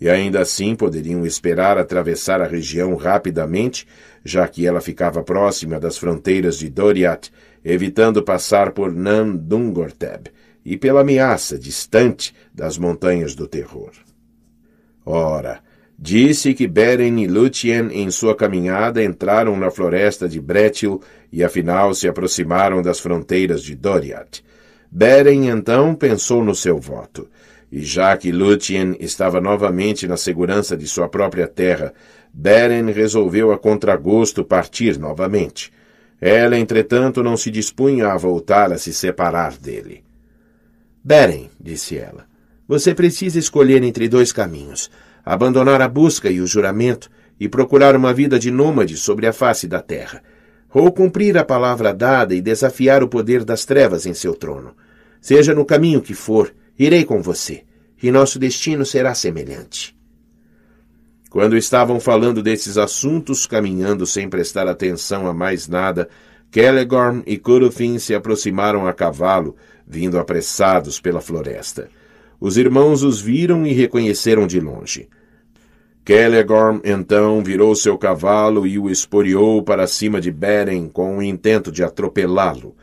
e ainda assim poderiam esperar atravessar a região rapidamente, já que ela ficava próxima das fronteiras de Doriath, evitando passar por Nandungorteb e pela ameaça distante das montanhas do terror. Ora, disse que Beren e Lúthien em sua caminhada entraram na floresta de Bretil e afinal se aproximaram das fronteiras de Doriath. Beren então pensou no seu voto. E já que Lúthien estava novamente na segurança de sua própria terra, Beren resolveu a contragosto partir novamente. Ela, entretanto, não se dispunha a voltar a se separar dele. Beren, disse ela, você precisa escolher entre dois caminhos: abandonar a busca e o juramento e procurar uma vida de nômade sobre a face da terra, ou cumprir a palavra dada e desafiar o poder das trevas em seu trono. Seja no caminho que for, Irei com você, e nosso destino será semelhante. Quando estavam falando desses assuntos, caminhando sem prestar atenção a mais nada, Kelegorm e Curufin se aproximaram a cavalo, vindo apressados pela floresta. Os irmãos os viram e reconheceram de longe. Kelegorm então virou seu cavalo e o esporeou para cima de Beren com o intento de atropelá-lo.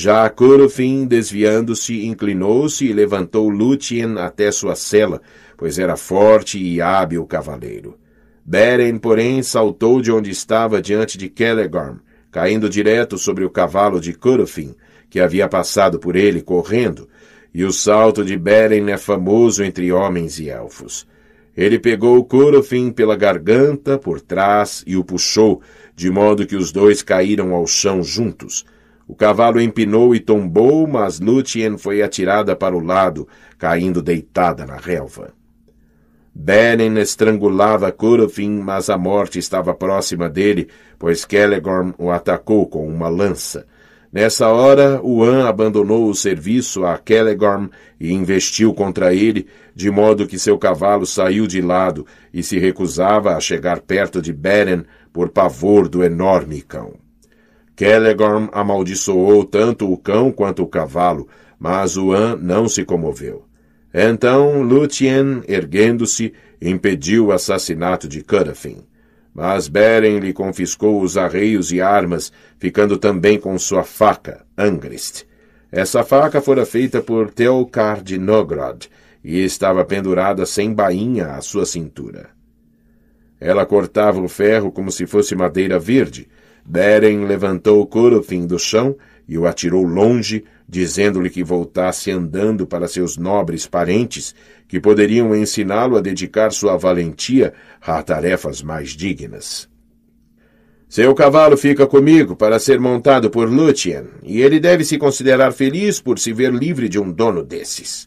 Já Curufim, desviando-se, inclinou-se e levantou Lúthien até sua cela, pois era forte e hábil cavaleiro. Beren, porém, saltou de onde estava diante de Celegorm, caindo direto sobre o cavalo de Curufim, que havia passado por ele correndo, e o salto de Beren é famoso entre homens e elfos. Ele pegou Curufim pela garganta, por trás, e o puxou, de modo que os dois caíram ao chão juntos — o cavalo empinou e tombou, mas Nutien foi atirada para o lado, caindo deitada na relva. Beren estrangulava Curufin, mas a morte estava próxima dele, pois Celegorm o atacou com uma lança. Nessa hora, Uan abandonou o serviço a Celegorm e investiu contra ele, de modo que seu cavalo saiu de lado e se recusava a chegar perto de Beren por pavor do enorme cão. Kelegorm amaldiçoou tanto o cão quanto o cavalo, mas Uan não se comoveu. Então Lúthien, erguendo-se, impediu o assassinato de Curafin. Mas Beren lhe confiscou os arreios e armas, ficando também com sua faca, Angrist. Essa faca fora feita por Teokar de Nogrod e estava pendurada sem bainha à sua cintura. Ela cortava o ferro como se fosse madeira verde, Beren levantou Corofin do chão e o atirou longe, dizendo-lhe que voltasse andando para seus nobres parentes, que poderiam ensiná-lo a dedicar sua valentia a tarefas mais dignas. Seu cavalo fica comigo para ser montado por Lúthien, e ele deve se considerar feliz por se ver livre de um dono desses.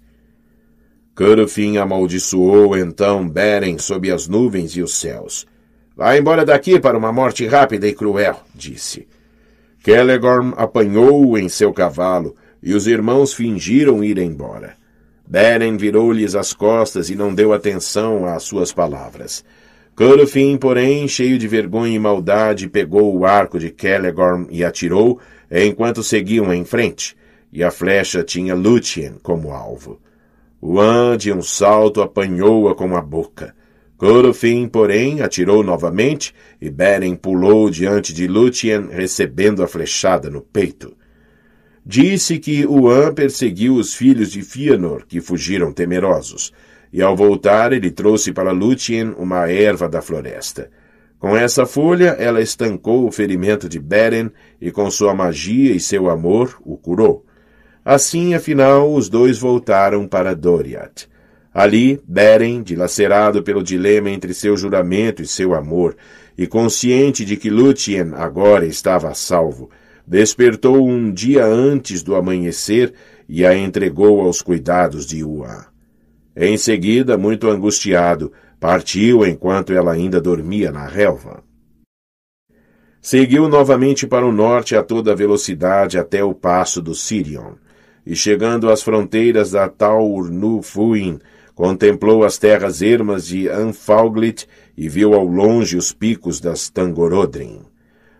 Curufin amaldiçoou então Beren sob as nuvens e os céus. Vá embora daqui para uma morte rápida e cruel, disse. Kelegorm apanhou-o em seu cavalo e os irmãos fingiram ir embora. Beren virou-lhes as costas e não deu atenção às suas palavras. Curufin, porém, cheio de vergonha e maldade, pegou o arco de Kelegorm e atirou, enquanto seguiam em frente, e a flecha tinha Lúthien como alvo. Wan, de um salto, apanhou-a com a boca. Corofim, porém, atirou novamente e Beren pulou diante de Lúthien, recebendo a flechada no peito. Disse que Uan perseguiu os filhos de Fëanor, que fugiram temerosos, e ao voltar ele trouxe para Lúthien uma erva da floresta. Com essa folha, ela estancou o ferimento de Beren e com sua magia e seu amor o curou. Assim, afinal, os dois voltaram para Doriath. Ali, Beren, dilacerado pelo dilema entre seu juramento e seu amor, e consciente de que Lúthien agora estava salvo, despertou um dia antes do amanhecer e a entregou aos cuidados de Uá. Em seguida, muito angustiado, partiu enquanto ela ainda dormia na relva. Seguiu novamente para o norte a toda velocidade até o passo do Sirion, e chegando às fronteiras da Tal Urnu fuin Contemplou as terras ermas de Anfalglit e viu ao longe os picos das Tangorodrim.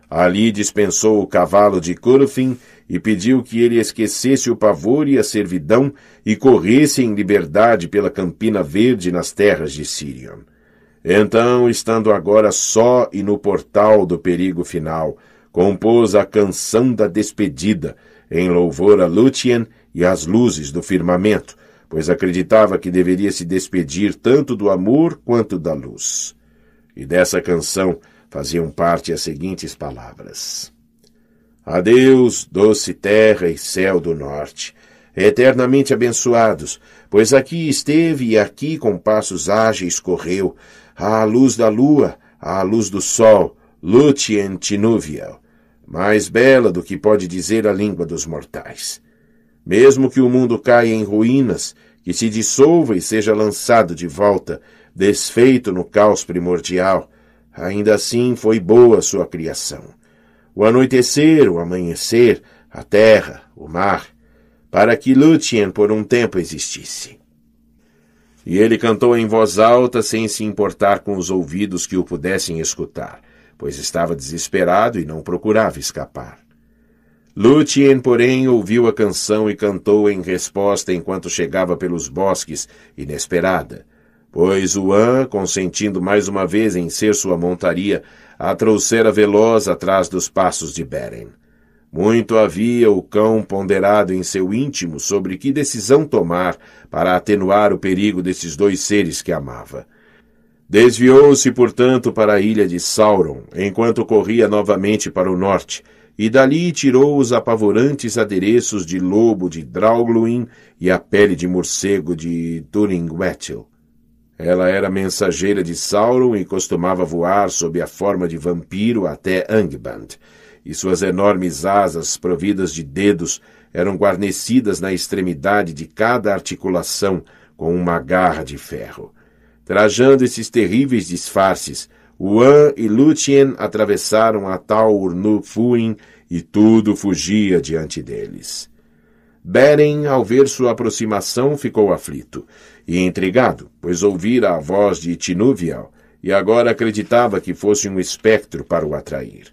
Ali dispensou o cavalo de Curfin e pediu que ele esquecesse o pavor e a servidão e corresse em liberdade pela Campina Verde nas terras de Sirion. Então, estando agora só e no portal do perigo final, compôs a canção da despedida, em louvor a Lúthien e às luzes do firmamento, pois acreditava que deveria se despedir tanto do amor quanto da luz. E dessa canção faziam parte as seguintes palavras: Adeus, doce terra e céu do norte, eternamente abençoados, pois aqui esteve e aqui com passos ágeis correu, à luz da lua, à luz do sol, lute mais bela do que pode dizer a língua dos mortais. Mesmo que o mundo caia em ruínas, que se dissolva e seja lançado de volta, desfeito no caos primordial, ainda assim foi boa sua criação. O anoitecer, o amanhecer, a terra, o mar, para que Lúthien por um tempo existisse. E ele cantou em voz alta, sem se importar com os ouvidos que o pudessem escutar, pois estava desesperado e não procurava escapar. Lúthien, porém, ouviu a canção e cantou em resposta enquanto chegava pelos bosques, inesperada. Pois Uan, consentindo mais uma vez em ser sua montaria, a trouxera veloz atrás dos passos de Beren. Muito havia o cão ponderado em seu íntimo sobre que decisão tomar para atenuar o perigo desses dois seres que amava. Desviou-se, portanto, para a ilha de Sauron, enquanto corria novamente para o norte, e dali tirou os apavorantes adereços de lobo de Draugluin e a pele de morcego de Duringuetil. Ela era mensageira de Sauron e costumava voar sob a forma de vampiro até Angband, e suas enormes asas providas de dedos eram guarnecidas na extremidade de cada articulação com uma garra de ferro. Trajando esses terríveis disfarces, Wan e Lúthien atravessaram a tal Urnu-Fuin e tudo fugia diante deles. Beren, ao ver sua aproximação, ficou aflito e intrigado, pois ouvira a voz de Tinuvial e agora acreditava que fosse um espectro para o atrair.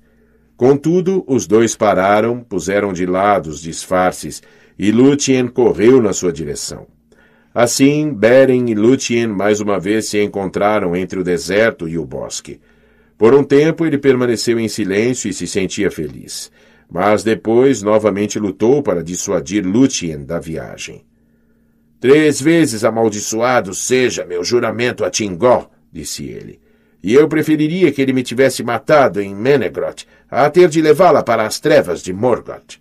Contudo, os dois pararam, puseram de lado os disfarces e Lúthien correu na sua direção. Assim, Beren e Lúthien mais uma vez se encontraram entre o deserto e o bosque. Por um tempo ele permaneceu em silêncio e se sentia feliz, mas depois novamente lutou para dissuadir Lúthien da viagem. Três vezes amaldiçoado seja meu juramento a Tingó, disse ele. E eu preferiria que ele me tivesse matado em Menegroth, a ter de levá-la para as trevas de Morgoth.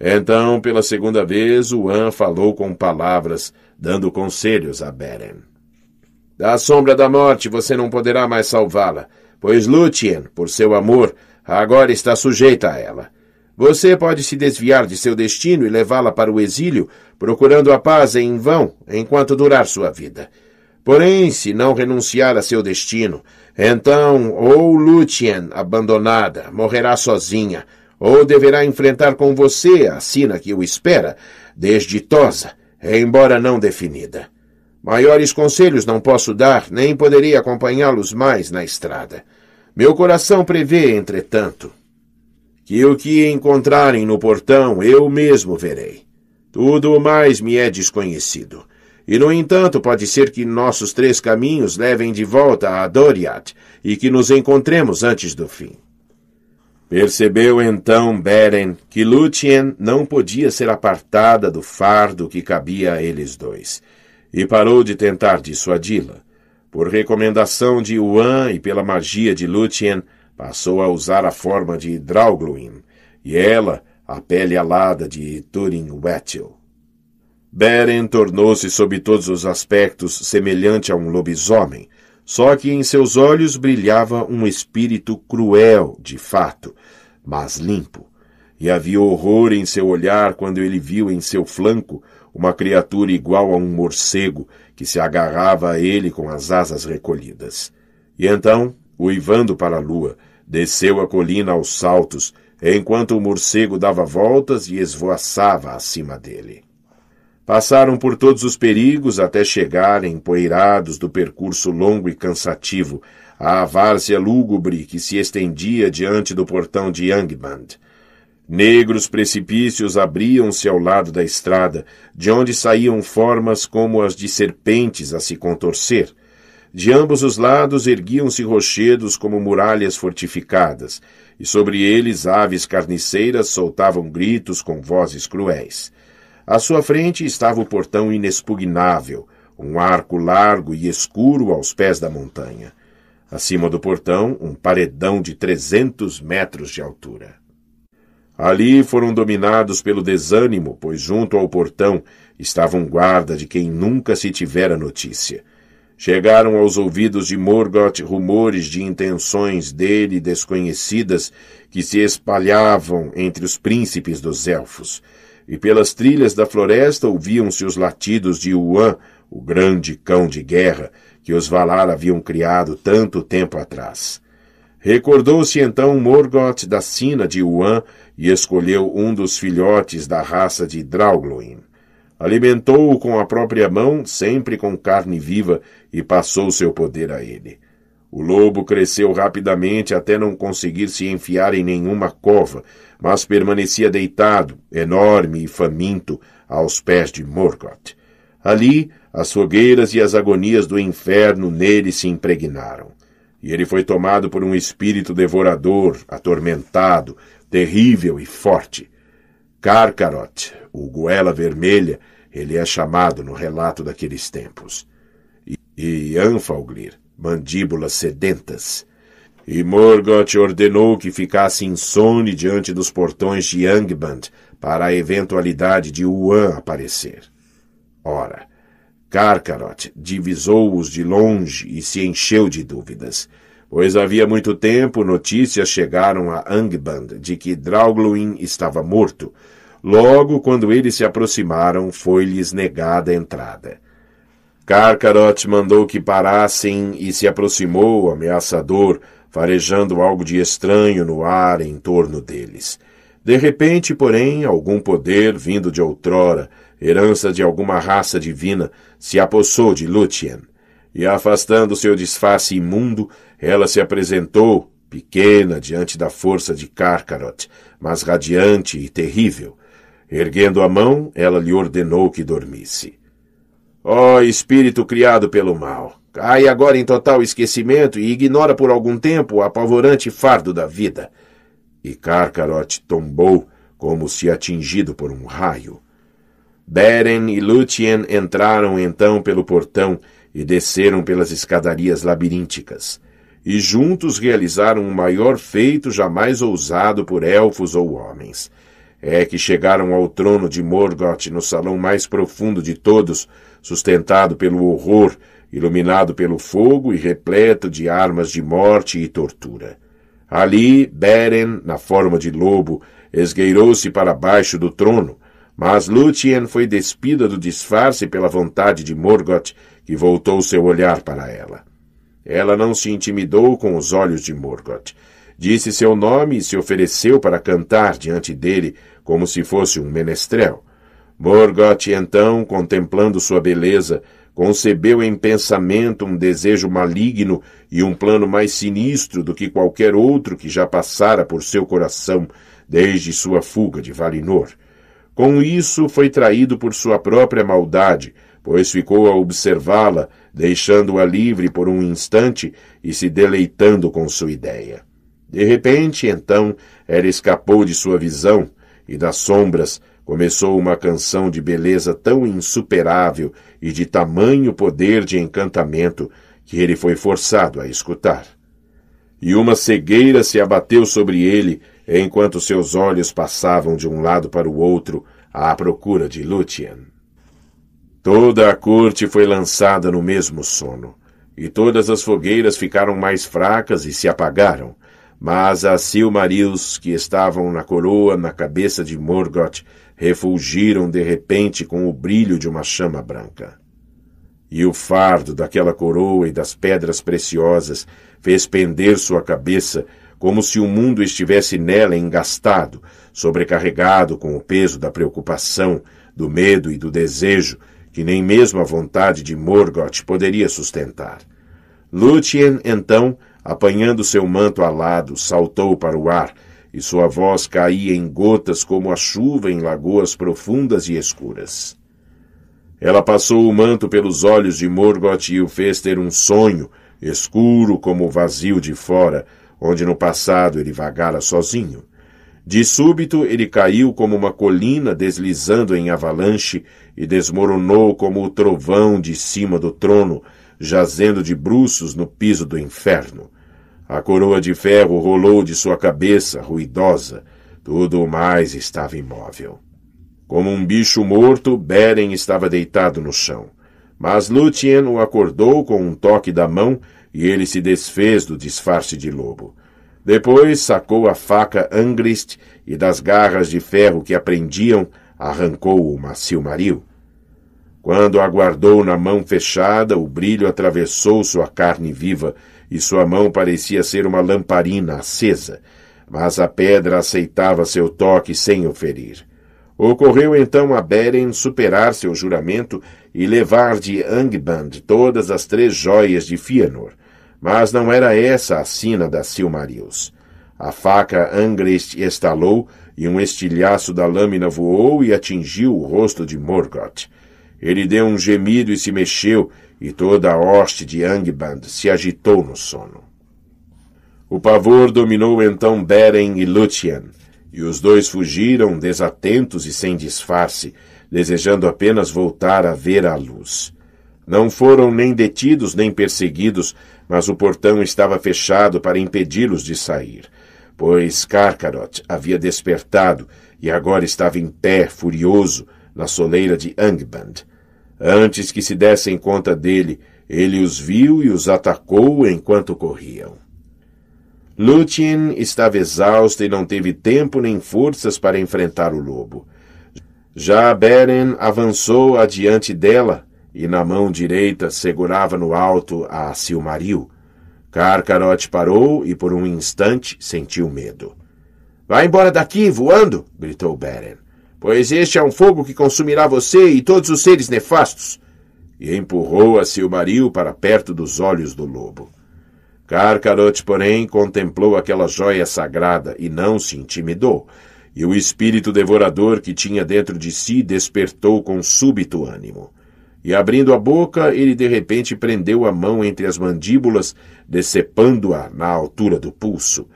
Então, pela segunda vez, Uan falou com palavras, dando conselhos a Beren. Da sombra da morte você não poderá mais salvá-la, pois Lúthien, por seu amor, agora está sujeita a ela. Você pode se desviar de seu destino e levá-la para o exílio, procurando a paz em vão enquanto durar sua vida. Porém, se não renunciar a seu destino, então ou Lúthien, abandonada, morrerá sozinha, ou deverá enfrentar com você a sina que o espera, desditosa, embora não definida. Maiores conselhos não posso dar, nem poderia acompanhá-los mais na estrada. Meu coração prevê, entretanto, que o que encontrarem no portão eu mesmo verei. Tudo o mais me é desconhecido. E, no entanto, pode ser que nossos três caminhos levem de volta a Doriath e que nos encontremos antes do fim. Percebeu então Beren que Lúthien não podia ser apartada do fardo que cabia a eles dois, e parou de tentar dissuadi-la. Por recomendação de Yuan e pela magia de Lúthien, passou a usar a forma de Draugluin, e ela a pele alada de Turin Wetil. Beren tornou-se sob todos os aspectos semelhante a um lobisomem, só que em seus olhos brilhava um espírito cruel, de fato, mas limpo. E havia horror em seu olhar quando ele viu em seu flanco uma criatura igual a um morcego que se agarrava a ele com as asas recolhidas. E então, uivando para a lua, desceu a colina aos saltos, enquanto o morcego dava voltas e esvoaçava acima dele. Passaram por todos os perigos até chegarem, poeirados do percurso longo e cansativo, à várzea lúgubre que se estendia diante do portão de Yangband. Negros precipícios abriam-se ao lado da estrada, de onde saíam formas como as de serpentes a se contorcer. De ambos os lados erguiam-se rochedos como muralhas fortificadas, e sobre eles aves carniceiras soltavam gritos com vozes cruéis. À sua frente estava o portão inexpugnável, um arco largo e escuro aos pés da montanha. Acima do portão, um paredão de trezentos metros de altura. Ali foram dominados pelo desânimo, pois junto ao portão estava um guarda de quem nunca se tivera notícia. Chegaram aos ouvidos de Morgoth rumores de intenções dele desconhecidas que se espalhavam entre os príncipes dos elfos e pelas trilhas da floresta ouviam-se os latidos de Yuan, o grande cão de guerra que os Valar haviam criado tanto tempo atrás. Recordou-se então Morgoth da sina de Uan e escolheu um dos filhotes da raça de Draugluin. Alimentou-o com a própria mão, sempre com carne viva, e passou seu poder a ele. O lobo cresceu rapidamente até não conseguir se enfiar em nenhuma cova, mas permanecia deitado, enorme e faminto, aos pés de Morgoth. Ali, as fogueiras e as agonias do inferno nele se impregnaram. E ele foi tomado por um espírito devorador, atormentado, terrível e forte. Carcarot, o goela vermelha, ele é chamado no relato daqueles tempos. E Anfalglir, mandíbulas sedentas. E Morgoth ordenou que ficasse insone diante dos portões de Angband para a eventualidade de Uan aparecer. Ora, Carcarot divisou-os de longe e se encheu de dúvidas, pois havia muito tempo notícias chegaram a Angband de que Draugluin estava morto. Logo, quando eles se aproximaram, foi-lhes negada a entrada. Carcarot mandou que parassem e se aproximou, ameaçador, farejando algo de estranho no ar em torno deles. De repente, porém, algum poder vindo de outrora, herança de alguma raça divina, se apossou de Lúthien. E afastando seu disfarce imundo, ela se apresentou, pequena diante da força de Carcarot, mas radiante e terrível. Erguendo a mão, ela lhe ordenou que dormisse. Ó oh, espírito criado pelo mal, cai agora em total esquecimento e ignora por algum tempo o apavorante fardo da vida. E Carcarot tombou como se atingido por um raio. Beren e Lúthien entraram então pelo portão e desceram pelas escadarias labirínticas, e juntos realizaram o maior feito jamais ousado por elfos ou homens. É que chegaram ao trono de Morgoth no salão mais profundo de todos, sustentado pelo horror, iluminado pelo fogo e repleto de armas de morte e tortura. Ali, Beren, na forma de lobo, esgueirou-se para baixo do trono, mas Lúthien foi despida do disfarce pela vontade de Morgoth, que voltou seu olhar para ela. Ela não se intimidou com os olhos de Morgoth disse seu nome e se ofereceu para cantar diante dele, como se fosse um menestrel. Morgoth, então, contemplando sua beleza, concebeu em pensamento um desejo maligno e um plano mais sinistro do que qualquer outro que já passara por seu coração desde sua fuga de Valinor. Com isso, foi traído por sua própria maldade, pois ficou a observá-la, deixando-a livre por um instante e se deleitando com sua ideia. De repente, então, ela escapou de sua visão e das sombras começou uma canção de beleza tão insuperável e de tamanho poder de encantamento que ele foi forçado a escutar. E uma cegueira se abateu sobre ele enquanto seus olhos passavam de um lado para o outro à procura de Lúthien. Toda a corte foi lançada no mesmo sono, e todas as fogueiras ficaram mais fracas e se apagaram, mas as Silmarils, que estavam na coroa na cabeça de Morgoth, refulgiram de repente com o brilho de uma chama branca. E o fardo daquela coroa e das pedras preciosas fez pender sua cabeça como se o mundo estivesse nela engastado, sobrecarregado com o peso da preocupação, do medo e do desejo, que nem mesmo a vontade de Morgoth poderia sustentar. Lúthien, então, Apanhando seu manto alado, saltou para o ar, e sua voz caía em gotas como a chuva em lagoas profundas e escuras. Ela passou o manto pelos olhos de Morgoth e o fez ter um sonho, escuro como o vazio de fora, onde no passado ele vagara sozinho. De súbito ele caiu como uma colina deslizando em avalanche e desmoronou como o trovão de cima do trono, jazendo de bruços no piso do inferno. A coroa de ferro rolou de sua cabeça, ruidosa. Tudo o mais estava imóvel. Como um bicho morto, Beren estava deitado no chão. Mas Lúthien o acordou com um toque da mão e ele se desfez do disfarce de lobo. Depois sacou a faca Angrist e das garras de ferro que a prendiam, arrancou o macio maril. Quando aguardou na mão fechada, o brilho atravessou sua carne viva e sua mão parecia ser uma lamparina acesa, mas a pedra aceitava seu toque sem o ferir. Ocorreu então a Beren superar seu juramento e levar de Angband todas as três joias de Fëanor, mas não era essa a sina da Silmarils. A faca Angrest estalou e um estilhaço da lâmina voou e atingiu o rosto de Morgoth. Ele deu um gemido e se mexeu, e toda a hoste de Angband se agitou no sono. O pavor dominou então Beren e Lúthien, e os dois fugiram desatentos e sem disfarce, desejando apenas voltar a ver a luz. Não foram nem detidos nem perseguidos, mas o portão estava fechado para impedi-los de sair, pois Carcarot havia despertado e agora estava em pé, furioso, na soleira de Angband, Antes que se dessem conta dele, ele os viu e os atacou enquanto corriam. Lutin estava exausta e não teve tempo nem forças para enfrentar o lobo. Já Beren avançou adiante dela e na mão direita segurava no alto a Silmaril. Carcarot parou e por um instante sentiu medo. Vá embora daqui, voando! gritou Beren pois este é um fogo que consumirá você e todos os seres nefastos. E empurrou a Silmaril para perto dos olhos do lobo. Carcarot, porém, contemplou aquela jóia sagrada e não se intimidou, e o espírito devorador que tinha dentro de si despertou com súbito ânimo. E abrindo a boca, ele de repente prendeu a mão entre as mandíbulas, decepando-a na altura do pulso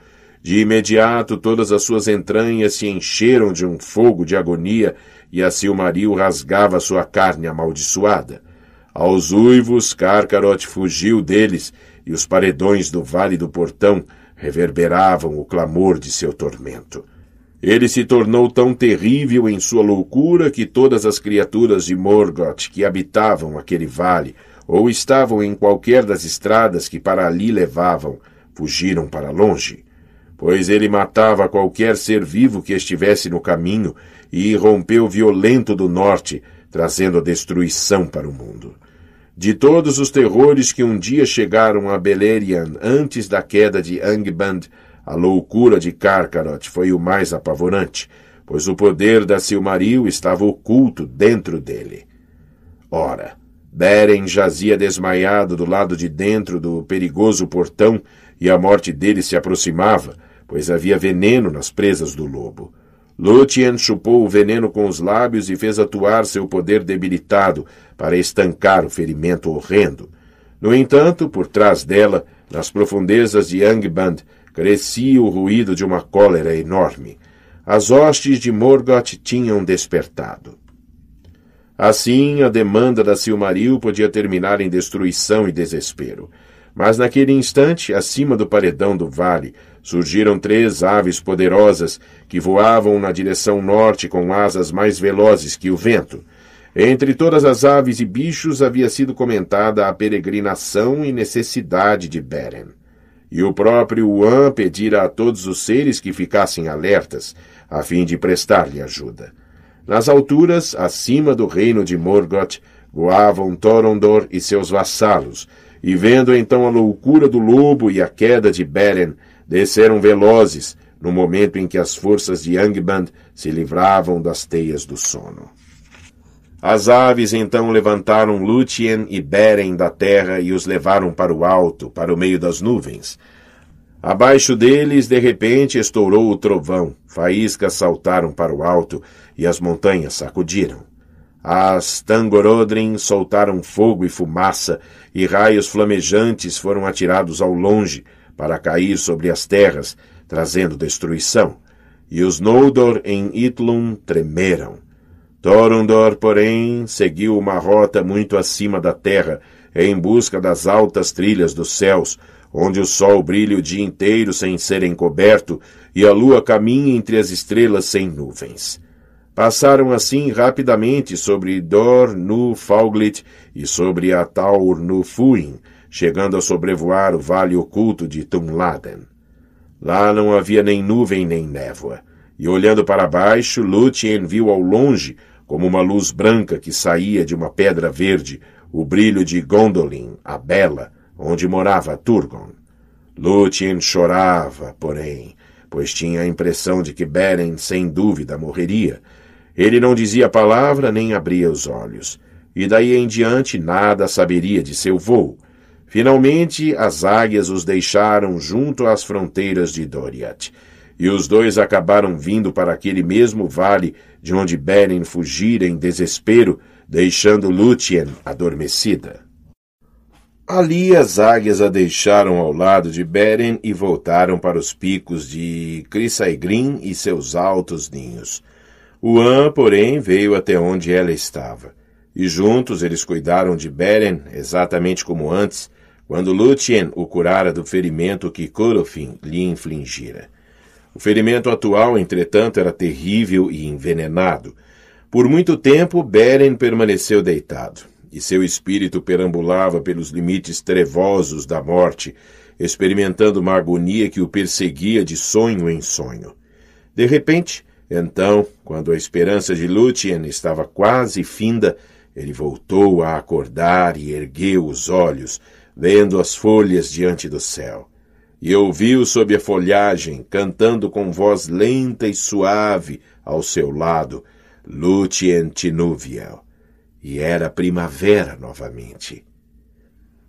de imediato todas as suas entranhas se encheram de um fogo de agonia, e a Silmaril rasgava sua carne amaldiçoada. Aos uivos, Carcarote fugiu deles, e os paredões do Vale do Portão reverberavam o clamor de seu tormento. Ele se tornou tão terrível em sua loucura que todas as criaturas de Morgoth que habitavam aquele vale, ou estavam em qualquer das estradas que para ali levavam, fugiram para longe pois ele matava qualquer ser vivo que estivesse no caminho e irrompeu violento do norte, trazendo a destruição para o mundo. De todos os terrores que um dia chegaram a Beleriand antes da queda de Angband, a loucura de Karkaroth foi o mais apavorante, pois o poder da Silmaril estava oculto dentro dele. Ora, Beren jazia desmaiado do lado de dentro do perigoso portão e a morte dele se aproximava, pois havia veneno nas presas do lobo. Lúthien chupou o veneno com os lábios e fez atuar seu poder debilitado para estancar o ferimento horrendo. No entanto, por trás dela, nas profundezas de Angband, crescia o ruído de uma cólera enorme. As hostes de Morgoth tinham despertado. Assim, a demanda da Silmaril podia terminar em destruição e desespero. Mas naquele instante, acima do paredão do vale, surgiram três aves poderosas que voavam na direção norte com asas mais velozes que o vento. Entre todas as aves e bichos havia sido comentada a peregrinação e necessidade de Beren. E o próprio Uan pedira a todos os seres que ficassem alertas, a fim de prestar-lhe ajuda. Nas alturas, acima do reino de Morgoth, voavam Thorondor e seus vassalos, e vendo então a loucura do lobo e a queda de Beren, desceram velozes, no momento em que as forças de Angband se livravam das teias do sono. As aves então levantaram Lúthien e Beren da terra e os levaram para o alto, para o meio das nuvens. Abaixo deles, de repente, estourou o trovão, faíscas saltaram para o alto e as montanhas sacudiram. As Tangorodrim soltaram fogo e fumaça, e raios flamejantes foram atirados ao longe para cair sobre as terras, trazendo destruição. E os Noldor em Itlum tremeram. Thorondor, porém, seguiu uma rota muito acima da terra, em busca das altas trilhas dos céus, onde o sol brilha o dia inteiro sem ser encoberto e a lua caminha entre as estrelas sem nuvens. Passaram assim rapidamente sobre Dor Nu Fauglit e sobre Ataur Nu Fuin, chegando a sobrevoar o vale oculto de Tumladen. Lá não havia nem nuvem nem névoa, e olhando para baixo, Lúthien viu ao longe, como uma luz branca que saía de uma pedra verde, o brilho de Gondolin, a Bela, onde morava Turgon. Lúthien chorava, porém, pois tinha a impressão de que Beren, sem dúvida, morreria, ele não dizia palavra nem abria os olhos, e daí em diante nada saberia de seu voo. Finalmente, as águias os deixaram junto às fronteiras de Doriath, e os dois acabaram vindo para aquele mesmo vale de onde Beren fugira em desespero, deixando Lúthien adormecida. Ali as águias a deixaram ao lado de Beren e voltaram para os picos de Crisaigrim e seus altos ninhos. Uan, porém, veio até onde ela estava. E juntos eles cuidaram de Beren, exatamente como antes, quando Lúthien o curara do ferimento que Corofin lhe infligira. O ferimento atual, entretanto, era terrível e envenenado. Por muito tempo, Beren permaneceu deitado, e seu espírito perambulava pelos limites trevosos da morte, experimentando uma agonia que o perseguia de sonho em sonho. De repente, então, quando a esperança de Lúthien estava quase finda, ele voltou a acordar e ergueu os olhos, vendo as folhas diante do céu. E ouviu sob a folhagem, cantando com voz lenta e suave ao seu lado, Lúthien Tinuviel, E era primavera novamente.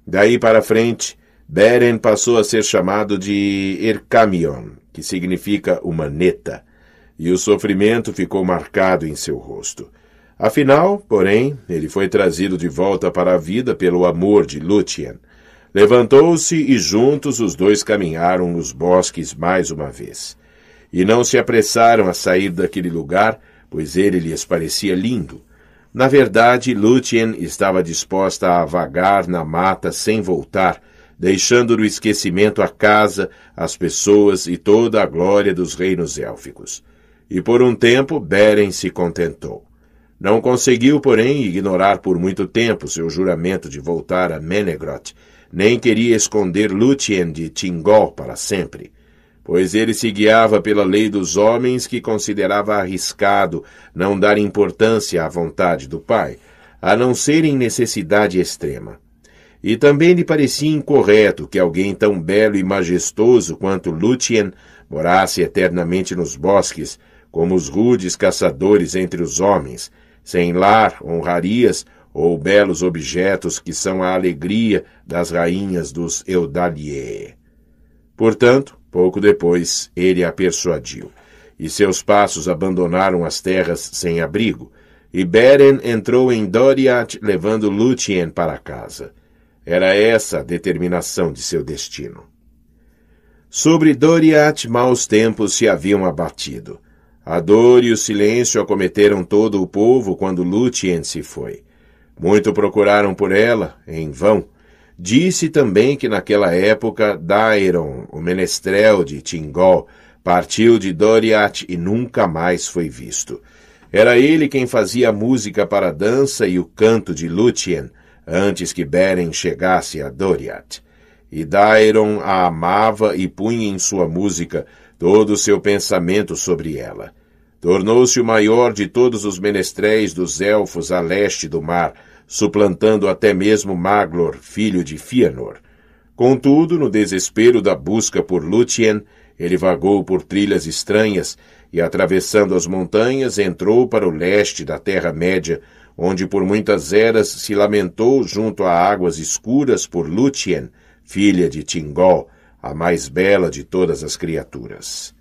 Daí para frente, Beren passou a ser chamado de Ercamion, que significa humaneta, e o sofrimento ficou marcado em seu rosto. Afinal, porém, ele foi trazido de volta para a vida pelo amor de Lúthien. Levantou-se e juntos os dois caminharam nos bosques mais uma vez. E não se apressaram a sair daquele lugar, pois ele lhes parecia lindo. Na verdade, Lúthien estava disposta a vagar na mata sem voltar, deixando no esquecimento a casa, as pessoas e toda a glória dos reinos élficos e por um tempo Beren se contentou. Não conseguiu, porém, ignorar por muito tempo seu juramento de voltar a Menegroth, nem queria esconder Lúthien de Tingol para sempre, pois ele se guiava pela lei dos homens que considerava arriscado não dar importância à vontade do pai, a não ser em necessidade extrema. E também lhe parecia incorreto que alguém tão belo e majestoso quanto Lúthien morasse eternamente nos bosques, como os rudes caçadores entre os homens, sem lar, honrarias ou belos objetos que são a alegria das rainhas dos Eudalie. Portanto, pouco depois, ele a persuadiu, e seus passos abandonaram as terras sem abrigo, e Beren entrou em Doriath levando Lúthien para casa. Era essa a determinação de seu destino. Sobre Doriath maus tempos se haviam abatido. A dor e o silêncio acometeram todo o povo quando Lúthien se foi. Muito procuraram por ela, em vão. Disse também que naquela época Dairon, o menestrel de Tingol, partiu de Doriath e nunca mais foi visto. Era ele quem fazia a música para a dança e o canto de Lúthien, antes que Beren chegasse a Doriath. E Dairon a amava e punha em sua música todo o seu pensamento sobre ela. Tornou-se o maior de todos os menestréis dos elfos a leste do mar, suplantando até mesmo Maglor, filho de Fëanor. Contudo, no desespero da busca por Lúthien, ele vagou por trilhas estranhas e, atravessando as montanhas, entrou para o leste da Terra-média, onde por muitas eras se lamentou junto a águas escuras por Lúthien, filha de Tingol, a mais bela de todas as criaturas.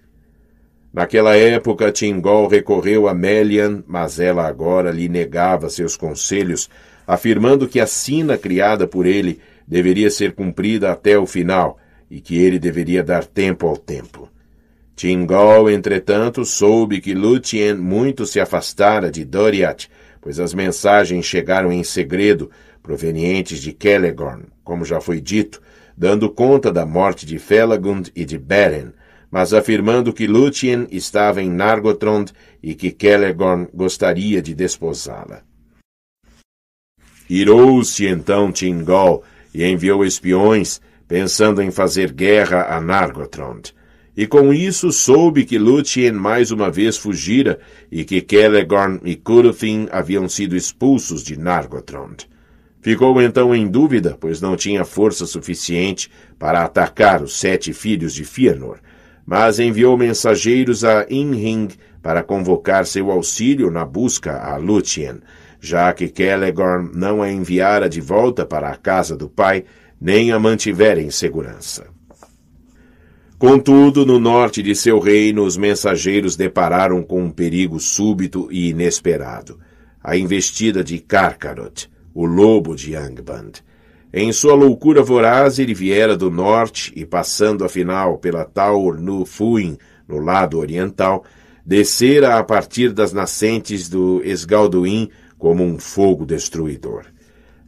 Naquela época, Tingol recorreu a Melian, mas ela agora lhe negava seus conselhos, afirmando que a sina criada por ele deveria ser cumprida até o final e que ele deveria dar tempo ao tempo. Tingol, entretanto, soube que Lúthien muito se afastara de Doriath, pois as mensagens chegaram em segredo, provenientes de Celegorn, como já foi dito, dando conta da morte de Felagund e de Beren, mas afirmando que Lúthien estava em Nargothrond e que Celegorn gostaria de desposá-la. Irou-se então Tingol e enviou espiões, pensando em fazer guerra a Nargothrond. E com isso soube que Lúthien mais uma vez fugira e que Celegorn e Curufin haviam sido expulsos de Nargothrond. Ficou então em dúvida, pois não tinha força suficiente para atacar os sete filhos de Fëanor, mas enviou mensageiros a Inring para convocar seu auxílio na busca a Lúthien, já que Celegorm não a enviara de volta para a casa do pai, nem a mantivera em segurança. Contudo, no norte de seu reino, os mensageiros depararam com um perigo súbito e inesperado. A investida de Carcarot, o lobo de Angband. Em sua loucura voraz, ele viera do norte e, passando afinal pela Taur Nu Fuin, no lado oriental, descera a partir das nascentes do Esgalduin como um fogo destruidor.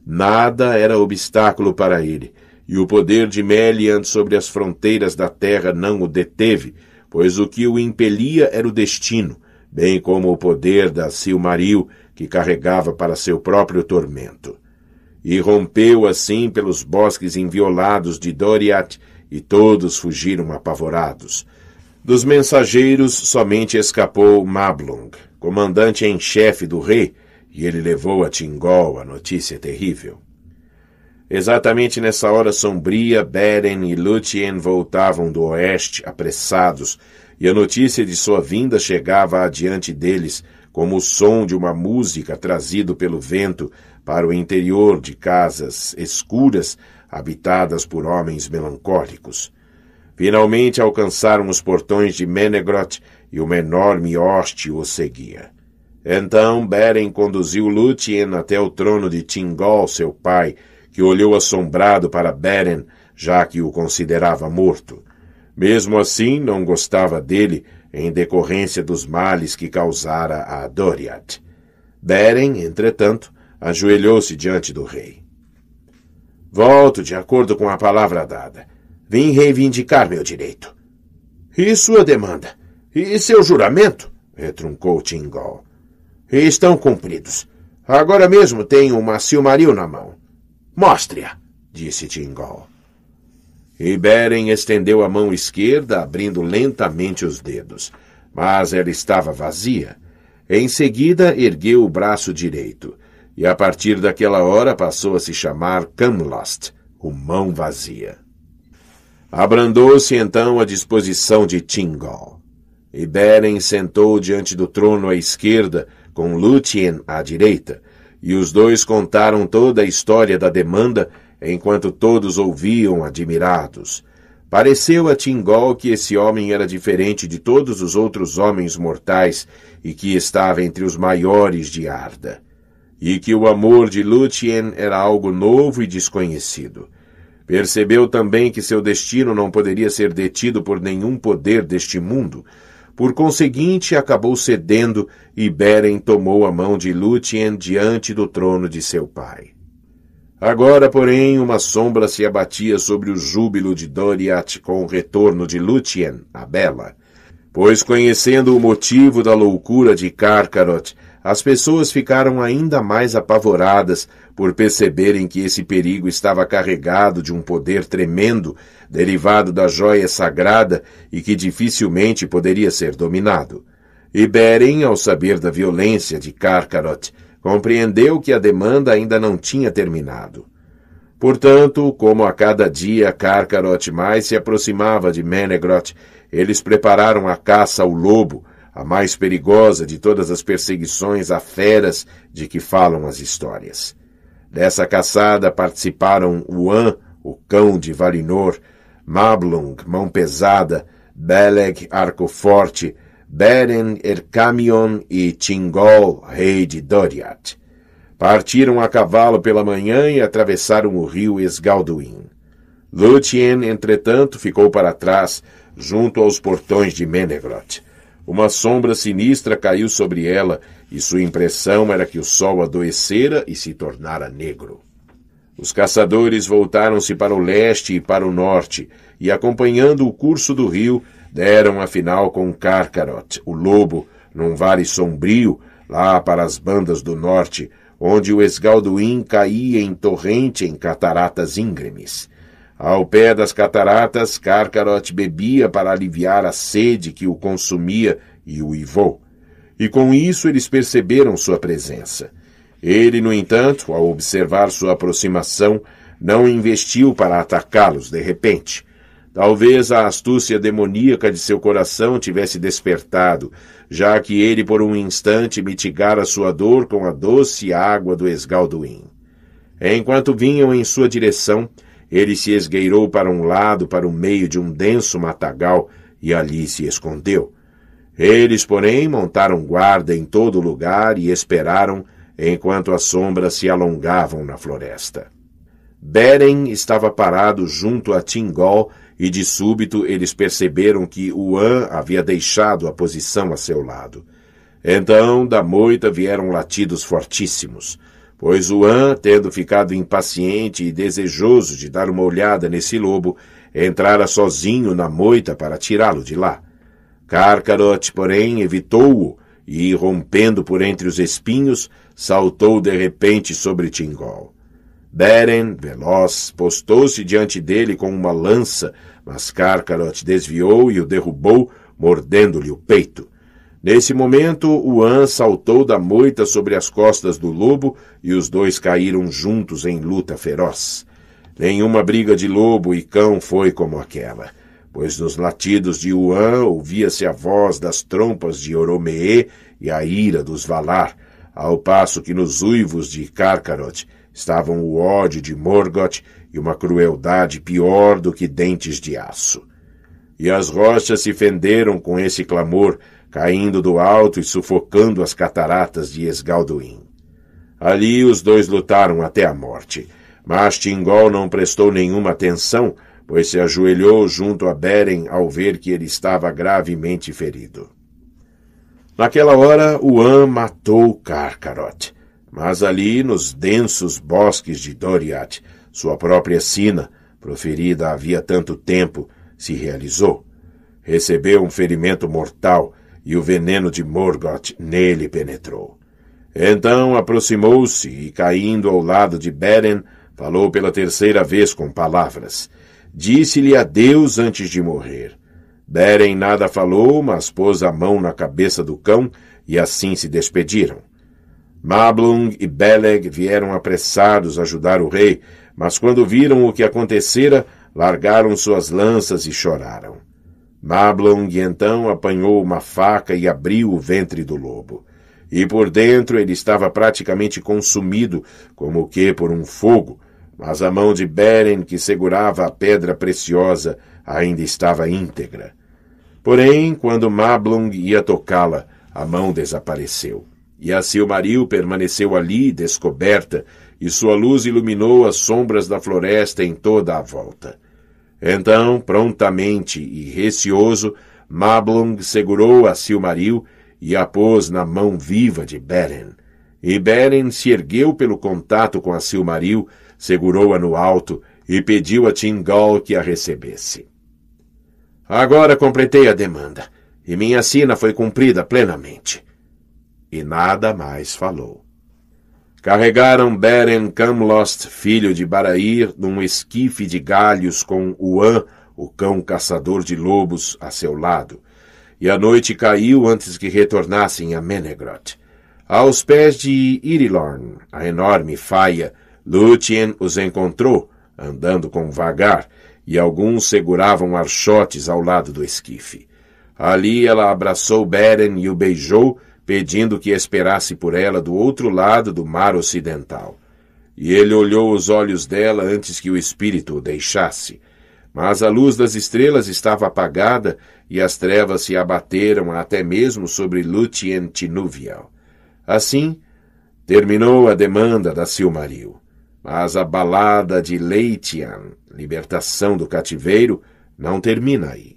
Nada era obstáculo para ele, e o poder de Melian sobre as fronteiras da terra não o deteve, pois o que o impelia era o destino, bem como o poder da Silmaril, que carregava para seu próprio tormento. E rompeu assim pelos bosques inviolados de Doriath, e todos fugiram apavorados. Dos mensageiros somente escapou Mablung, comandante em chefe do rei, e ele levou a Tingol a notícia terrível. Exatamente nessa hora sombria, Beren e Lúthien voltavam do oeste, apressados, e a notícia de sua vinda chegava adiante deles, como o som de uma música trazido pelo vento para o interior de casas escuras habitadas por homens melancólicos. Finalmente alcançaram os portões de Menegroth e uma enorme hoste o seguia. Então Beren conduziu Lúthien até o trono de Tingol, seu pai, que olhou assombrado para Beren, já que o considerava morto. Mesmo assim, não gostava dele em decorrência dos males que causara a Doriath. Beren, entretanto, ajoelhou-se diante do rei. Volto de acordo com a palavra dada. Vim reivindicar meu direito. E sua demanda? E seu juramento? retruncou Tingol. Estão cumpridos. Agora mesmo tenho uma Silmaril na mão. Mostre-a, disse Tingol. E Beren estendeu a mão esquerda, abrindo lentamente os dedos. Mas ela estava vazia. Em seguida, ergueu o braço direito. E a partir daquela hora passou a se chamar Camlast, o Mão Vazia. Abrandou-se então a disposição de Tingol. E Beren sentou diante do trono à esquerda, com Lúthien à direita, e os dois contaram toda a história da demanda enquanto todos ouviam admirados. Pareceu a Tingol que esse homem era diferente de todos os outros homens mortais e que estava entre os maiores de Arda, e que o amor de Lúthien era algo novo e desconhecido. Percebeu também que seu destino não poderia ser detido por nenhum poder deste mundo. Por conseguinte, acabou cedendo e Beren tomou a mão de Lúthien diante do trono de seu pai. Agora, porém, uma sombra se abatia sobre o júbilo de Doriath com o retorno de Lúthien, a Bela. Pois, conhecendo o motivo da loucura de Carcaroth, as pessoas ficaram ainda mais apavoradas por perceberem que esse perigo estava carregado de um poder tremendo, derivado da joia sagrada e que dificilmente poderia ser dominado. E Beren, ao saber da violência de Carcaroth, compreendeu que a demanda ainda não tinha terminado. Portanto, como a cada dia Carcarot mais se aproximava de Menegroth, eles prepararam a caça ao lobo, a mais perigosa de todas as perseguições a feras de que falam as histórias. Dessa caçada participaram Uan, o cão de Valinor, Mablung, mão pesada, Beleg, arco forte, Beren, Ercamion e Tingol, rei de Doriath. Partiram a cavalo pela manhã e atravessaram o rio Esgalduin. Lúthien, entretanto, ficou para trás, junto aos portões de Menegroth. Uma sombra sinistra caiu sobre ela, e sua impressão era que o sol adoecera e se tornara negro. Os caçadores voltaram-se para o leste e para o norte, e acompanhando o curso do rio, Deram afinal com Carcarot, o lobo, num vale sombrio, lá para as bandas do norte, onde o Esgalduim caía em torrente em cataratas íngremes. Ao pé das cataratas, Carcarot bebia para aliviar a sede que o consumia e o ivou. E com isso eles perceberam sua presença. Ele, no entanto, ao observar sua aproximação, não investiu para atacá-los de repente. Talvez a astúcia demoníaca de seu coração tivesse despertado, já que ele por um instante mitigara sua dor com a doce água do esgalduim. Enquanto vinham em sua direção, ele se esgueirou para um lado, para o meio de um denso matagal, e ali se escondeu. Eles, porém, montaram guarda em todo lugar e esperaram enquanto as sombras se alongavam na floresta. Beren estava parado junto a Tingol, e de súbito eles perceberam que Uan havia deixado a posição a seu lado. Então da moita vieram latidos fortíssimos, pois Uan, tendo ficado impaciente e desejoso de dar uma olhada nesse lobo, entrara sozinho na moita para tirá-lo de lá. Carcarot, porém, evitou-o e, rompendo por entre os espinhos, saltou de repente sobre Tingol. Beren, veloz, postou-se diante dele com uma lança, mas Carcarot desviou e o derrubou, mordendo-lhe o peito. Nesse momento, Uan saltou da moita sobre as costas do lobo e os dois caíram juntos em luta feroz. Nenhuma briga de lobo e cão foi como aquela, pois nos latidos de Uan ouvia-se a voz das trompas de Oromee e a ira dos Valar, ao passo que nos uivos de Carcarot estavam o ódio de Morgoth e uma crueldade pior do que dentes de aço. E as rochas se fenderam com esse clamor, caindo do alto e sufocando as cataratas de Esgalduin. Ali os dois lutaram até a morte, mas Tingol não prestou nenhuma atenção, pois se ajoelhou junto a Beren ao ver que ele estava gravemente ferido. Naquela hora, Uan matou Carcarot mas ali nos densos bosques de Doriath, sua própria sina, proferida havia tanto tempo, se realizou. Recebeu um ferimento mortal e o veneno de Morgoth nele penetrou. Então aproximou-se e, caindo ao lado de Beren, falou pela terceira vez com palavras. Disse-lhe adeus antes de morrer. Beren nada falou, mas pôs a mão na cabeça do cão e assim se despediram. Mablung e Beleg vieram apressados ajudar o rei, mas quando viram o que acontecera, largaram suas lanças e choraram. Mablung então apanhou uma faca e abriu o ventre do lobo. E por dentro ele estava praticamente consumido, como que por um fogo, mas a mão de Beren, que segurava a pedra preciosa, ainda estava íntegra. Porém, quando Mablung ia tocá-la, a mão desapareceu. E a Silmaril permaneceu ali, descoberta, e sua luz iluminou as sombras da floresta em toda a volta. Então, prontamente e receoso, Mablung segurou a Silmaril e a pôs na mão viva de Beren. E Beren se ergueu pelo contato com a Silmaril, segurou-a no alto e pediu a Tingal que a recebesse. Agora completei a demanda, e minha sina foi cumprida plenamente e nada mais falou. Carregaram Beren Camlost, filho de Barair, num esquife de galhos com Uan, o cão caçador de lobos, a seu lado, e a noite caiu antes que retornassem a Menegroth. Aos pés de Irilorn, a enorme faia, Lúthien os encontrou, andando com vagar, e alguns seguravam archotes ao lado do esquife. Ali ela abraçou Beren e o beijou, pedindo que esperasse por ela do outro lado do mar ocidental. E ele olhou os olhos dela antes que o espírito o deixasse. Mas a luz das estrelas estava apagada e as trevas se abateram até mesmo sobre Lúthien Tinuvial. Assim, terminou a demanda da Silmaril. Mas a balada de Leitian, libertação do cativeiro, não termina aí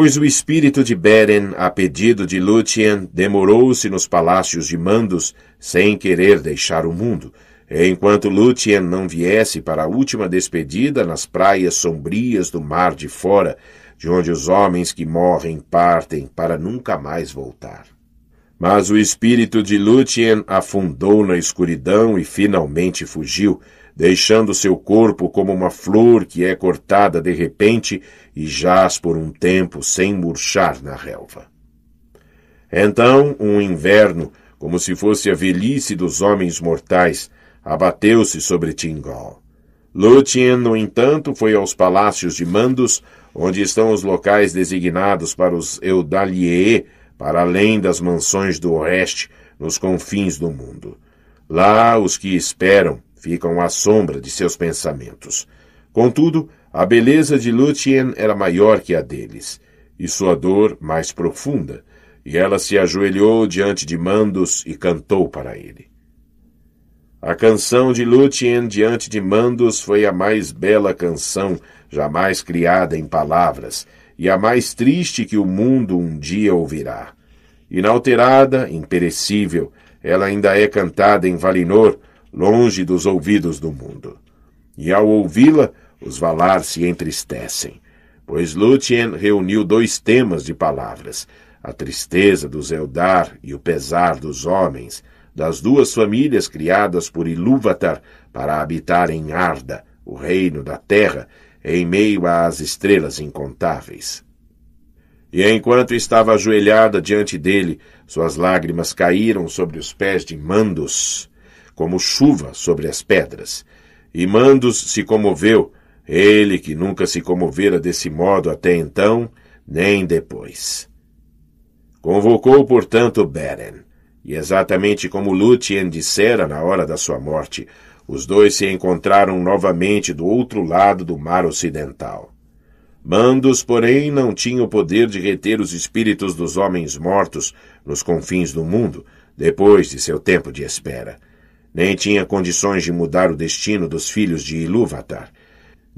pois o espírito de Beren, a pedido de Lúthien, demorou-se nos palácios de Mandos, sem querer deixar o mundo, enquanto Lúthien não viesse para a última despedida nas praias sombrias do mar de fora, de onde os homens que morrem partem para nunca mais voltar. Mas o espírito de Lúthien afundou na escuridão e finalmente fugiu, deixando seu corpo como uma flor que é cortada de repente e jaz por um tempo sem murchar na relva. Então, um inverno, como se fosse a velhice dos homens mortais, abateu-se sobre Tingol. Lúthien, no entanto, foi aos palácios de Mandos, onde estão os locais designados para os Eudaliee, para além das mansões do oeste, nos confins do mundo. Lá os que esperam ficam à sombra de seus pensamentos. Contudo, a beleza de Lúthien era maior que a deles, e sua dor mais profunda, e ela se ajoelhou diante de Mandos e cantou para ele. A canção de Lúthien diante de Mandos foi a mais bela canção jamais criada em palavras, e a mais triste que o mundo um dia ouvirá. Inalterada, imperecível, ela ainda é cantada em Valinor, longe dos ouvidos do mundo. E ao ouvi-la, os Valar se entristecem, pois Lúthien reuniu dois temas de palavras, a tristeza dos Eldar e o pesar dos homens, das duas famílias criadas por Ilúvatar para habitar em Arda, o reino da terra, em meio às estrelas incontáveis. E enquanto estava ajoelhada diante dele, suas lágrimas caíram sobre os pés de Mandos, como chuva sobre as pedras. E Mandos se comoveu, ele que nunca se comovera desse modo até então, nem depois. Convocou, portanto, Beren. E exatamente como Lúthien dissera na hora da sua morte, os dois se encontraram novamente do outro lado do mar ocidental. Mandos, porém, não tinha o poder de reter os espíritos dos homens mortos nos confins do mundo, depois de seu tempo de espera. Nem tinha condições de mudar o destino dos filhos de Ilúvatar,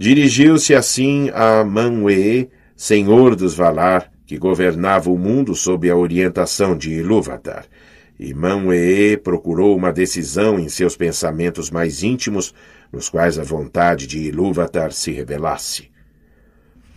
Dirigiu-se assim a Manwë, senhor dos Valar, que governava o mundo sob a orientação de Ilúvatar. E Manwë procurou uma decisão em seus pensamentos mais íntimos, nos quais a vontade de Ilúvatar se revelasse.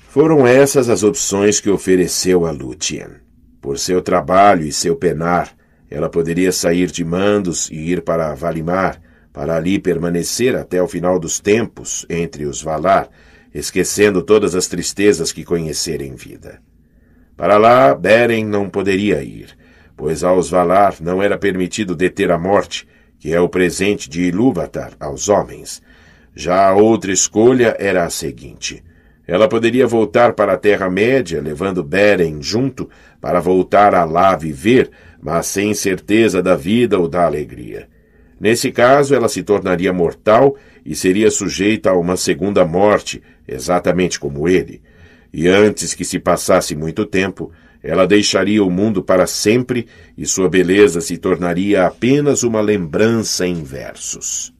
Foram essas as opções que ofereceu a Lúthien. Por seu trabalho e seu penar, ela poderia sair de Mandos e ir para Valimar, para ali permanecer até o final dos tempos entre os Valar, esquecendo todas as tristezas que conhecera em vida. Para lá, Beren não poderia ir, pois aos Valar não era permitido deter a morte, que é o presente de Ilúvatar aos homens. Já a outra escolha era a seguinte. Ela poderia voltar para a Terra-média, levando Beren junto, para voltar a lá viver, mas sem certeza da vida ou da alegria. Nesse caso, ela se tornaria mortal e seria sujeita a uma segunda morte, exatamente como ele. E antes que se passasse muito tempo, ela deixaria o mundo para sempre e sua beleza se tornaria apenas uma lembrança em versos.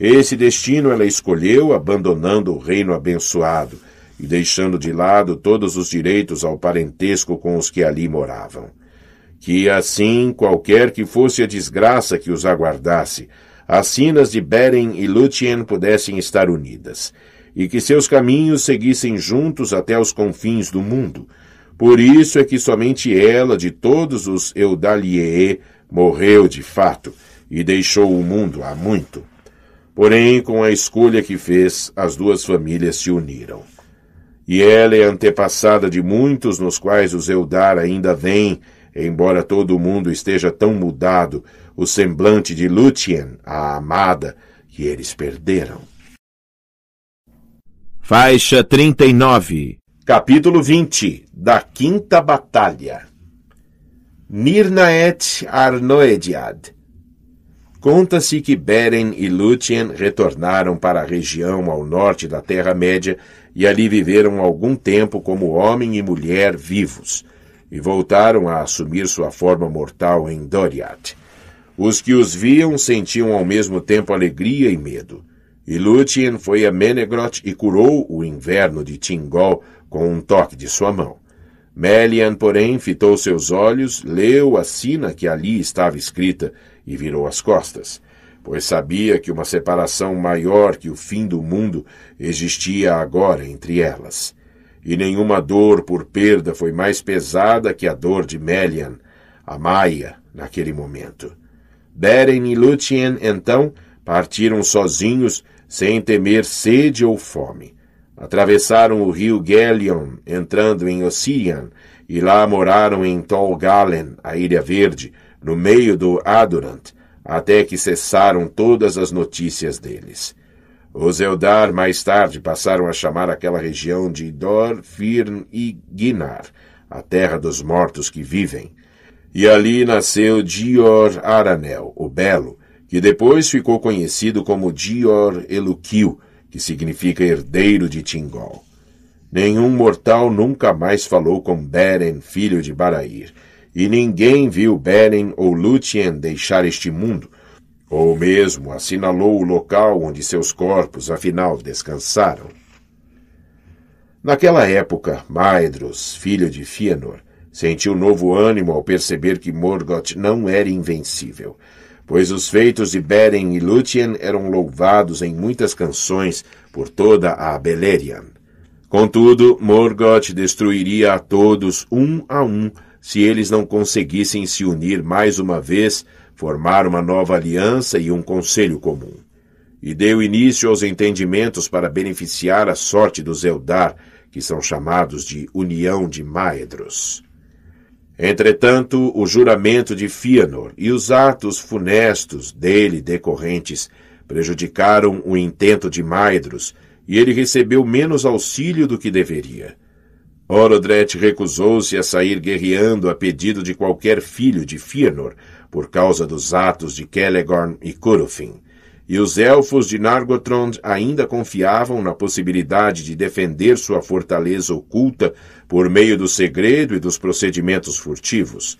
Esse destino ela escolheu abandonando o reino abençoado e deixando de lado todos os direitos ao parentesco com os que ali moravam que assim, qualquer que fosse a desgraça que os aguardasse, as sinas de Beren e Lúthien pudessem estar unidas, e que seus caminhos seguissem juntos até os confins do mundo. Por isso é que somente ela, de todos os Eudaliee, morreu de fato, e deixou o mundo há muito. Porém, com a escolha que fez, as duas famílias se uniram. E ela é antepassada de muitos nos quais os Eudar ainda vêm, Embora todo o mundo esteja tão mudado, o semblante de Lúthien, a amada, que eles perderam. Faixa 39 Capítulo 20 Da Quinta Batalha Nirnaet Arnoediad Conta-se que Beren e Lúthien retornaram para a região ao norte da Terra-média e ali viveram algum tempo como homem e mulher vivos e voltaram a assumir sua forma mortal em Doriath. Os que os viam sentiam ao mesmo tempo alegria e medo. E Lúthien foi a Menegroth e curou o inverno de Tingol com um toque de sua mão. Melian, porém, fitou seus olhos, leu a sina que ali estava escrita e virou as costas, pois sabia que uma separação maior que o fim do mundo existia agora entre elas. E nenhuma dor por perda foi mais pesada que a dor de Melian, a Maia, naquele momento. Beren e Lúthien, então, partiram sozinhos, sem temer sede ou fome. Atravessaram o rio Gelion, entrando em Ossirian, e lá moraram em Tol Galen, a Ilha Verde, no meio do Adurant, até que cessaram todas as notícias deles. Os Eldar mais tarde passaram a chamar aquela região de Dor, Firn e Ginar, a terra dos mortos que vivem. E ali nasceu Dior Aranel, o Belo, que depois ficou conhecido como Dior Eluquil, que significa herdeiro de Tingol. Nenhum mortal nunca mais falou com Beren, filho de Barair, e ninguém viu Beren ou Lúthien deixar este mundo, ou mesmo assinalou o local onde seus corpos afinal descansaram. Naquela época, Maedros, filho de Fëanor, sentiu novo ânimo ao perceber que Morgoth não era invencível, pois os feitos de Beren e Lúthien eram louvados em muitas canções por toda a Beleriand. Contudo, Morgoth destruiria a todos um a um se eles não conseguissem se unir mais uma vez formar uma nova aliança e um conselho comum. E deu início aos entendimentos para beneficiar a sorte dos Eldar, que são chamados de União de Maedros. Entretanto, o juramento de Fëanor e os atos funestos dele decorrentes prejudicaram o intento de Maedros, e ele recebeu menos auxílio do que deveria. Orodret recusou-se a sair guerreando a pedido de qualquer filho de Fëanor, por causa dos atos de Celegorn e Curufin, e os elfos de Nargothrond ainda confiavam na possibilidade de defender sua fortaleza oculta por meio do segredo e dos procedimentos furtivos.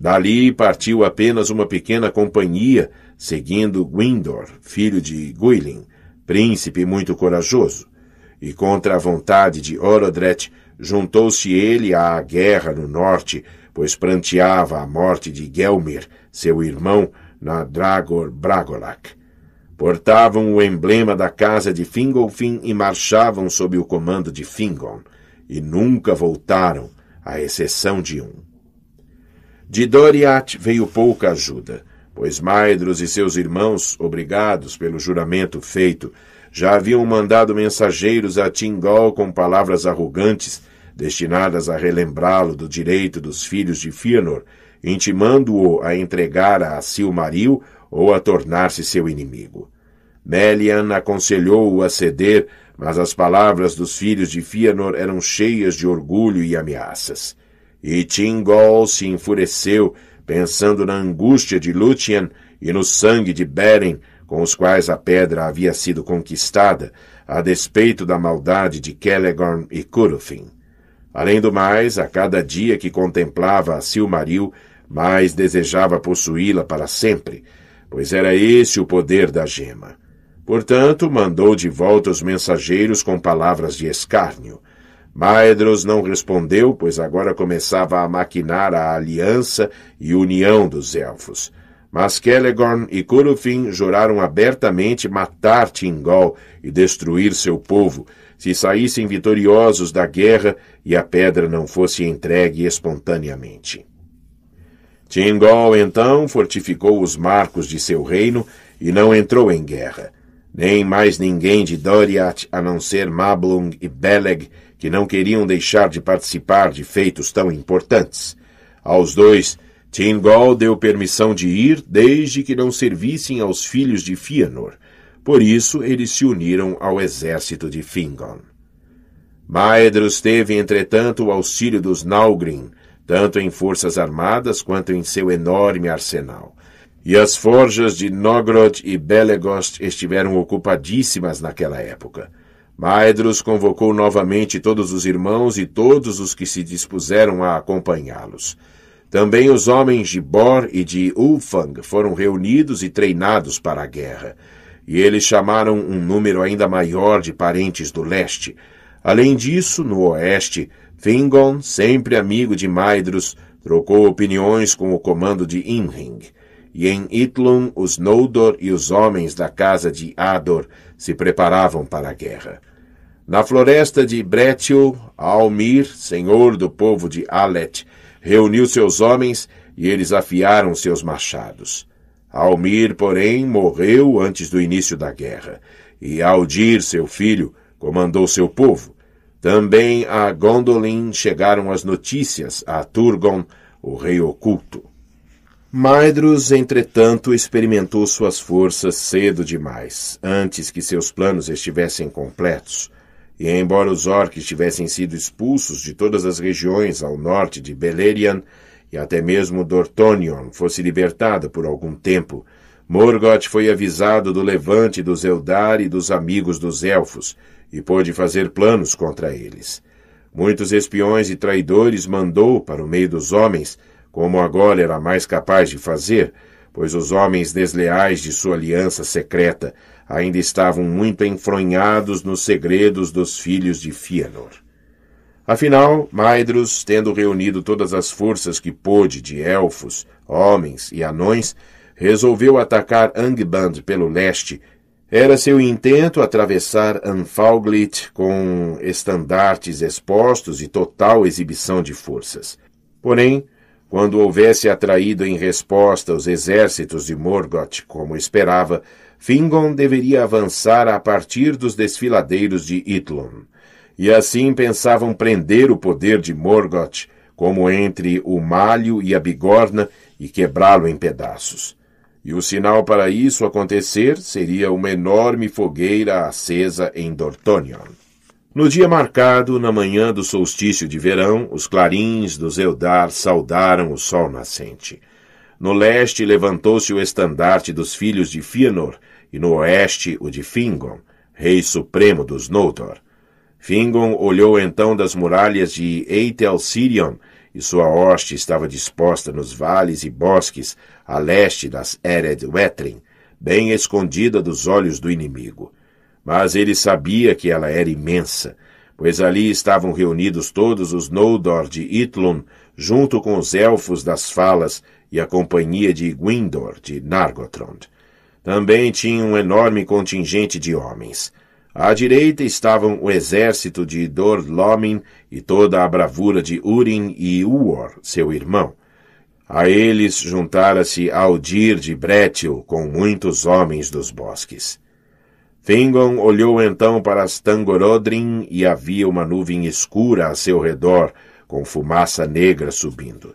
Dali partiu apenas uma pequena companhia, seguindo Gwyndor, filho de Guilin, príncipe muito corajoso. E contra a vontade de Orodreth, juntou-se ele à guerra no norte, pois pranteava a morte de Gelmir, seu irmão, na Dragor Bragolac. Portavam o emblema da casa de Fingolfin e marchavam sob o comando de Fingon, e nunca voltaram, à exceção de um. De Doriath veio pouca ajuda, pois Maedros e seus irmãos, obrigados pelo juramento feito, já haviam mandado mensageiros a Tingol com palavras arrogantes, destinadas a relembrá-lo do direito dos filhos de Fëanor intimando-o a entregar a Silmaril ou a tornar-se seu inimigo. Melian aconselhou-o a ceder, mas as palavras dos filhos de Fëanor eram cheias de orgulho e ameaças. E Tingol se enfureceu, pensando na angústia de Lúthien e no sangue de Beren, com os quais a pedra havia sido conquistada, a despeito da maldade de Celegorn e Curufin. Além do mais, a cada dia que contemplava a Silmaril, mas desejava possuí-la para sempre, pois era esse o poder da gema. Portanto, mandou de volta os mensageiros com palavras de escárnio. Maedros não respondeu, pois agora começava a maquinar a aliança e união dos elfos. Mas Celegorn e Curufin juraram abertamente matar Tingol e destruir seu povo, se saíssem vitoriosos da guerra e a pedra não fosse entregue espontaneamente. Tingol, então, fortificou os marcos de seu reino e não entrou em guerra. Nem mais ninguém de Doriath, a não ser Mablung e Beleg, que não queriam deixar de participar de feitos tão importantes. Aos dois, Tingol deu permissão de ir desde que não servissem aos filhos de Fëanor. Por isso, eles se uniram ao exército de Fingon. Maedros teve, entretanto, o auxílio dos Nalgrim, tanto em forças armadas quanto em seu enorme arsenal. E as forjas de Nogrod e Belegost estiveram ocupadíssimas naquela época. Maedros convocou novamente todos os irmãos e todos os que se dispuseram a acompanhá-los. Também os homens de Bor e de Ulfang foram reunidos e treinados para a guerra. E eles chamaram um número ainda maior de parentes do leste. Além disso, no oeste, Fingon, sempre amigo de Maedros, trocou opiniões com o comando de Imring. E em Itlum, os Noldor e os homens da casa de Ador se preparavam para a guerra. Na floresta de Bretil, Almir, senhor do povo de Alet, reuniu seus homens e eles afiaram seus machados. Almir, porém, morreu antes do início da guerra, e Aldir, seu filho, comandou seu povo, também a Gondolin chegaram as notícias a Turgon, o rei oculto. Maedros, entretanto, experimentou suas forças cedo demais, antes que seus planos estivessem completos. E embora os orques tivessem sido expulsos de todas as regiões ao norte de Beleriand, e até mesmo Dortonion fosse libertada por algum tempo, Morgoth foi avisado do levante dos Eldar e dos amigos dos Elfos, e pôde fazer planos contra eles. Muitos espiões e traidores mandou para o meio dos homens, como agora era mais capaz de fazer, pois os homens desleais de sua aliança secreta ainda estavam muito enfronhados nos segredos dos filhos de Fëanor. Afinal, Maedros, tendo reunido todas as forças que pôde de elfos, homens e anões, resolveu atacar Angband pelo leste era seu intento atravessar Anfalglit com estandartes expostos e total exibição de forças. Porém, quando houvesse atraído em resposta os exércitos de Morgoth, como esperava, Fingon deveria avançar a partir dos desfiladeiros de Itlon. E assim pensavam prender o poder de Morgoth, como entre o malho e a bigorna, e quebrá-lo em pedaços. E o sinal para isso acontecer seria uma enorme fogueira acesa em Dortonion. No dia marcado, na manhã do solstício de verão, os clarins do Zeudar saudaram o sol nascente. No leste levantou-se o estandarte dos filhos de Fëanor, e no oeste o de Fingon, rei supremo dos Noldor. Fingon olhou então das muralhas de Eitel Sirion, e sua hoste estava disposta nos vales e bosques, a leste das Ered Wetrin, bem escondida dos olhos do inimigo. Mas ele sabia que ela era imensa, pois ali estavam reunidos todos os Noldor de Itlum, junto com os elfos das falas e a companhia de Gwyndor de Nargothrond. Também tinha um enorme contingente de homens. À direita estavam o exército de Dor Lomin e toda a bravura de Urim e Uor, seu irmão. A eles juntara-se Aldir de Brétil com muitos homens dos bosques. Fingon olhou então para Stangorodrim e havia uma nuvem escura a seu redor, com fumaça negra subindo.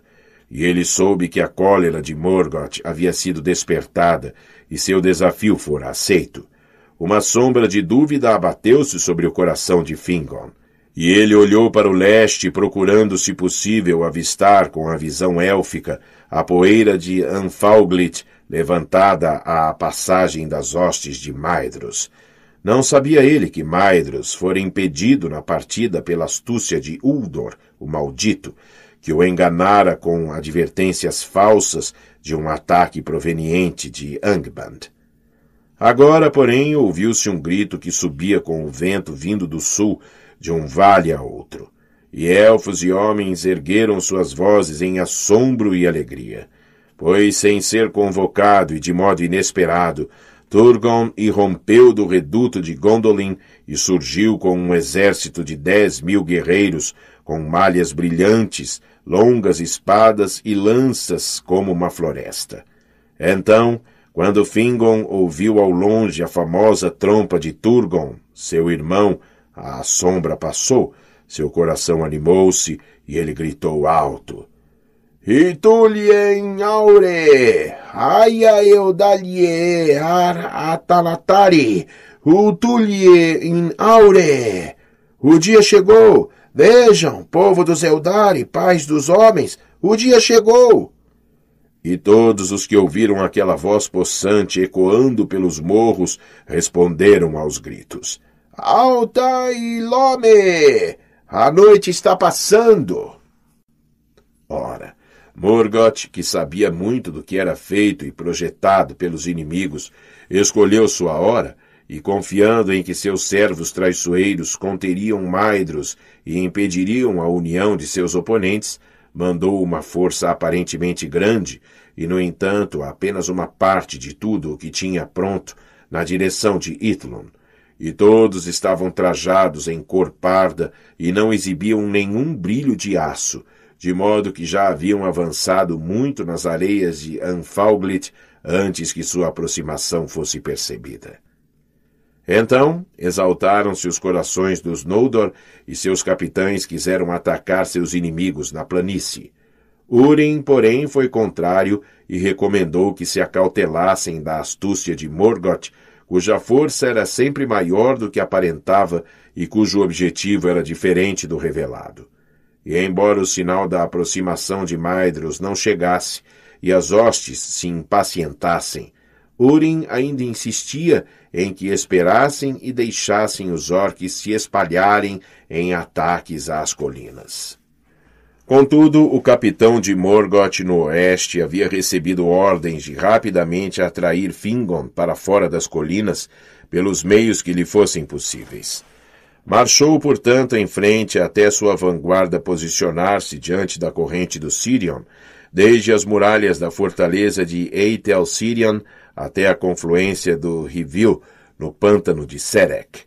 E ele soube que a cólera de Morgoth havia sido despertada e seu desafio fora aceito. Uma sombra de dúvida abateu-se sobre o coração de Fingon. E ele olhou para o leste, procurando, se possível, avistar com a visão élfica a poeira de Anfalglit levantada à passagem das hostes de Maedros. Não sabia ele que Maedros fora impedido na partida pela astúcia de Uldor, o maldito, que o enganara com advertências falsas de um ataque proveniente de Angband. Agora, porém, ouviu-se um grito que subia com o vento vindo do sul de um vale a outro. E elfos e homens ergueram suas vozes em assombro e alegria. Pois, sem ser convocado e de modo inesperado, Turgon irrompeu do reduto de Gondolin e surgiu com um exército de dez mil guerreiros, com malhas brilhantes, longas espadas e lanças como uma floresta. Então, quando Fingon ouviu ao longe a famosa trompa de Turgon, seu irmão, a sombra passou, seu coração animou-se e ele gritou alto. Itulien aure, aia eudalie ar atalatari, utulie in aure. O dia chegou, vejam, povo dos Eldari, pais dos homens, o dia chegou. E todos os que ouviram aquela voz possante ecoando pelos morros responderam aos gritos. Lome! A noite está passando! Ora, Morgoth, que sabia muito do que era feito e projetado pelos inimigos, escolheu sua hora e, confiando em que seus servos traiçoeiros conteriam Maedros e impediriam a união de seus oponentes, mandou uma força aparentemente grande e, no entanto, apenas uma parte de tudo o que tinha pronto na direção de Ithlon, e todos estavam trajados em cor parda e não exibiam nenhum brilho de aço, de modo que já haviam avançado muito nas areias de Anfalglit antes que sua aproximação fosse percebida. Então exaltaram-se os corações dos Noldor e seus capitães quiseram atacar seus inimigos na planície. Urim, porém, foi contrário e recomendou que se acautelassem da astúcia de Morgoth cuja força era sempre maior do que aparentava e cujo objetivo era diferente do revelado. E embora o sinal da aproximação de Maedros não chegasse e as hostes se impacientassem, Urim ainda insistia em que esperassem e deixassem os orques se espalharem em ataques às colinas. Contudo, o capitão de Morgoth no oeste havia recebido ordens de rapidamente atrair Fingon para fora das colinas pelos meios que lhe fossem possíveis. Marchou, portanto, em frente até sua vanguarda posicionar-se diante da corrente do Sirion, desde as muralhas da fortaleza de Eitel Sirion até a confluência do Rivil, no pântano de Serek,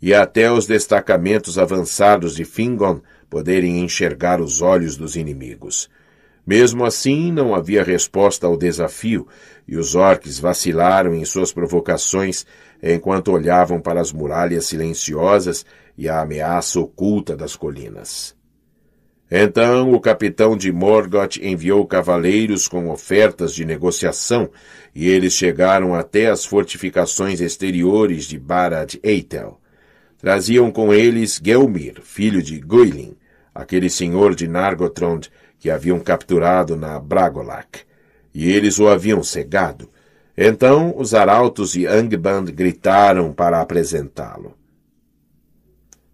e até os destacamentos avançados de Fingon poderem enxergar os olhos dos inimigos. Mesmo assim, não havia resposta ao desafio, e os orques vacilaram em suas provocações enquanto olhavam para as muralhas silenciosas e a ameaça oculta das colinas. Então o capitão de Morgoth enviou cavaleiros com ofertas de negociação, e eles chegaram até as fortificações exteriores de Barad Eitel. Traziam com eles Gelmir, filho de Guilin, aquele senhor de Nargothrond que haviam capturado na Bragolac. E eles o haviam cegado. Então os arautos de Angband gritaram para apresentá-lo.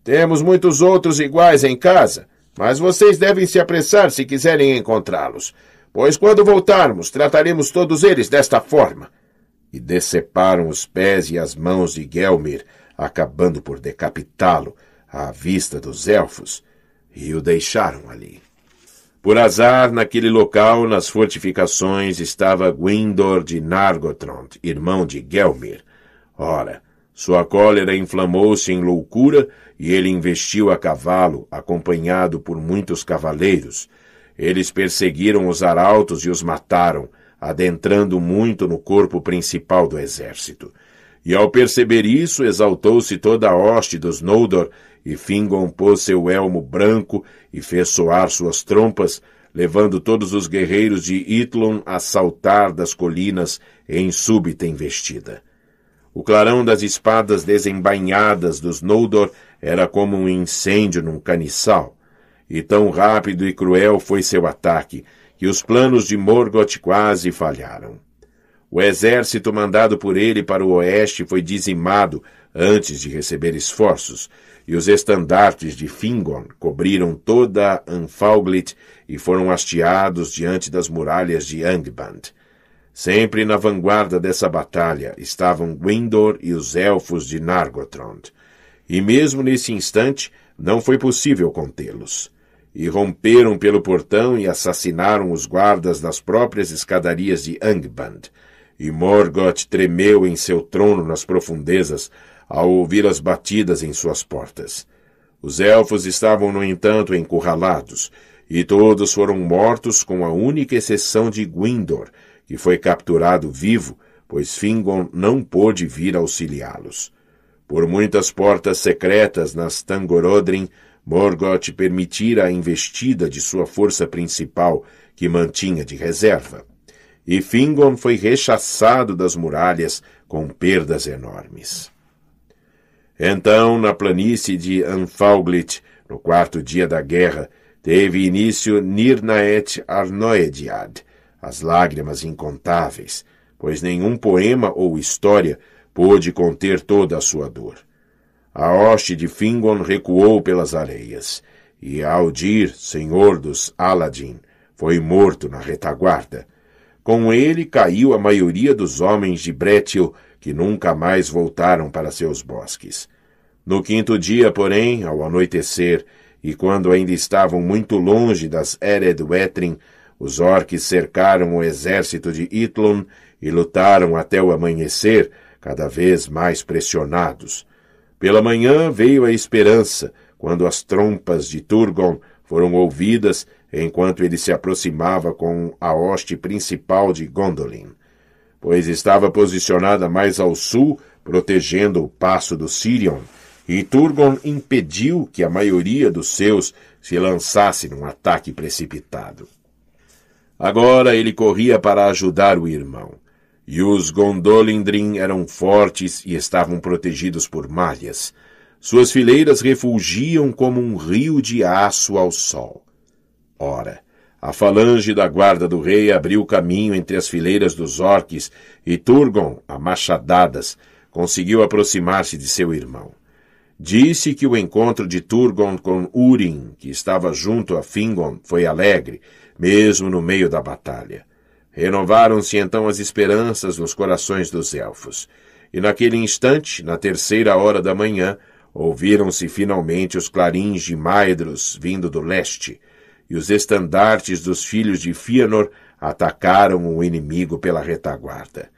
Temos muitos outros iguais em casa, mas vocês devem se apressar se quiserem encontrá-los, pois quando voltarmos trataremos todos eles desta forma. E deceparam os pés e as mãos de Gelmir, acabando por decapitá-lo à vista dos elfos, e o deixaram ali. Por azar, naquele local, nas fortificações, estava Gwyndor de Nargothrond, irmão de Gelmir. Ora, sua cólera inflamou-se em loucura e ele investiu a cavalo, acompanhado por muitos cavaleiros. Eles perseguiram os arautos e os mataram, adentrando muito no corpo principal do exército. E ao perceber isso, exaltou-se toda a hoste dos Noldor, e Fingon pôs seu elmo branco e fez soar suas trompas, levando todos os guerreiros de Itlon a saltar das colinas em súbita investida. O clarão das espadas desembainhadas dos Noldor era como um incêndio num caniçal, e tão rápido e cruel foi seu ataque que os planos de Morgoth quase falharam. O exército mandado por ele para o oeste foi dizimado antes de receber esforços, e os estandartes de Fingon cobriram toda Anfalglit e foram hasteados diante das muralhas de Angband. Sempre na vanguarda dessa batalha estavam Gwyndor e os elfos de Nargothrond, e mesmo nesse instante não foi possível contê-los. E romperam pelo portão e assassinaram os guardas das próprias escadarias de Angband, e Morgoth tremeu em seu trono nas profundezas ao ouvir as batidas em suas portas. Os elfos estavam, no entanto, encurralados, e todos foram mortos com a única exceção de Gwyndor, que foi capturado vivo, pois Fingon não pôde vir auxiliá-los. Por muitas portas secretas nas Tangorodrim, Morgoth permitira a investida de sua força principal, que mantinha de reserva e Fingon foi rechaçado das muralhas com perdas enormes. Então, na planície de Anfalglit, no quarto dia da guerra, teve início Nirnaet Arnoediad, as lágrimas incontáveis, pois nenhum poema ou história pôde conter toda a sua dor. A hoste de Fingon recuou pelas areias, e Aldir, senhor dos Aladin, foi morto na retaguarda, com ele caiu a maioria dos homens de Brétil, que nunca mais voltaram para seus bosques. No quinto dia, porém, ao anoitecer, e quando ainda estavam muito longe das Ered Wetrin, os orques cercaram o exército de Itlon e lutaram até o amanhecer, cada vez mais pressionados. Pela manhã veio a esperança, quando as trompas de Turgon foram ouvidas enquanto ele se aproximava com a hoste principal de Gondolin, pois estava posicionada mais ao sul, protegendo o passo do Sirion, e Turgon impediu que a maioria dos seus se lançasse num ataque precipitado. Agora ele corria para ajudar o irmão. E os Gondolindrin eram fortes e estavam protegidos por malhas. Suas fileiras refulgiam como um rio de aço ao sol. Ora, a falange da guarda do rei abriu caminho entre as fileiras dos orques e Turgon, a machadadas, conseguiu aproximar-se de seu irmão. Disse que o encontro de Turgon com Urim, que estava junto a Fingon, foi alegre, mesmo no meio da batalha. Renovaram-se então as esperanças nos corações dos elfos. E naquele instante, na terceira hora da manhã, ouviram-se finalmente os clarins de Maedros vindo do leste, e os estandartes dos filhos de Fianor atacaram o inimigo pela retaguarda.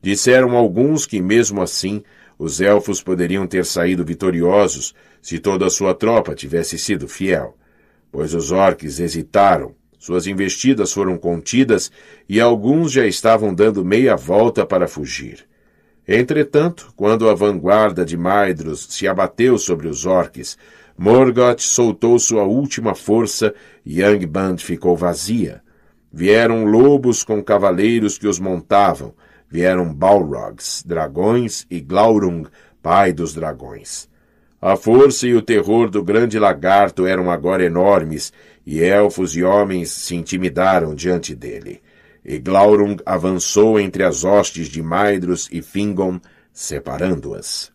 Disseram alguns que, mesmo assim, os elfos poderiam ter saído vitoriosos se toda a sua tropa tivesse sido fiel. Pois os orques hesitaram, suas investidas foram contidas e alguns já estavam dando meia volta para fugir. Entretanto, quando a vanguarda de Maedros se abateu sobre os orques, Morgoth soltou sua última força e Angband ficou vazia. Vieram lobos com cavaleiros que os montavam. Vieram Balrogs, dragões, e Glaurung, pai dos dragões. A força e o terror do grande lagarto eram agora enormes, e elfos e homens se intimidaram diante dele. E Glaurung avançou entre as hostes de Maedros e Fingon, separando-as.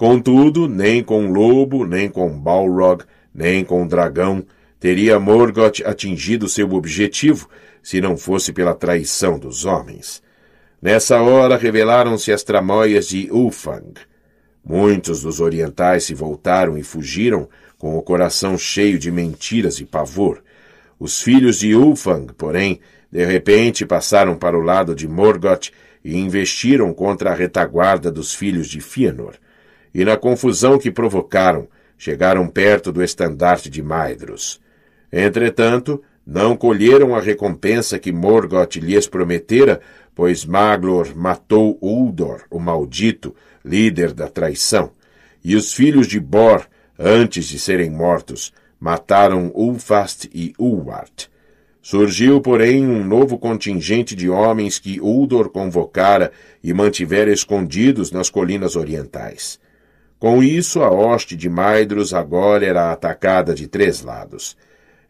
Contudo, nem com Lobo, nem com Balrog, nem com Dragão teria Morgoth atingido seu objetivo se não fosse pela traição dos homens. Nessa hora revelaram-se as tramóias de Ulfang. Muitos dos orientais se voltaram e fugiram com o coração cheio de mentiras e pavor. Os filhos de Ulfang, porém, de repente passaram para o lado de Morgoth e investiram contra a retaguarda dos filhos de Fëanor e na confusão que provocaram, chegaram perto do estandarte de Maedros. Entretanto, não colheram a recompensa que Morgoth lhes prometera, pois Maglor matou Uldor, o maldito, líder da traição. E os filhos de Bor, antes de serem mortos, mataram Ulfast e Ulwart. Surgiu, porém, um novo contingente de homens que Uldor convocara e mantivera escondidos nas colinas orientais. Com isso, a hoste de Maidros agora era atacada de três lados.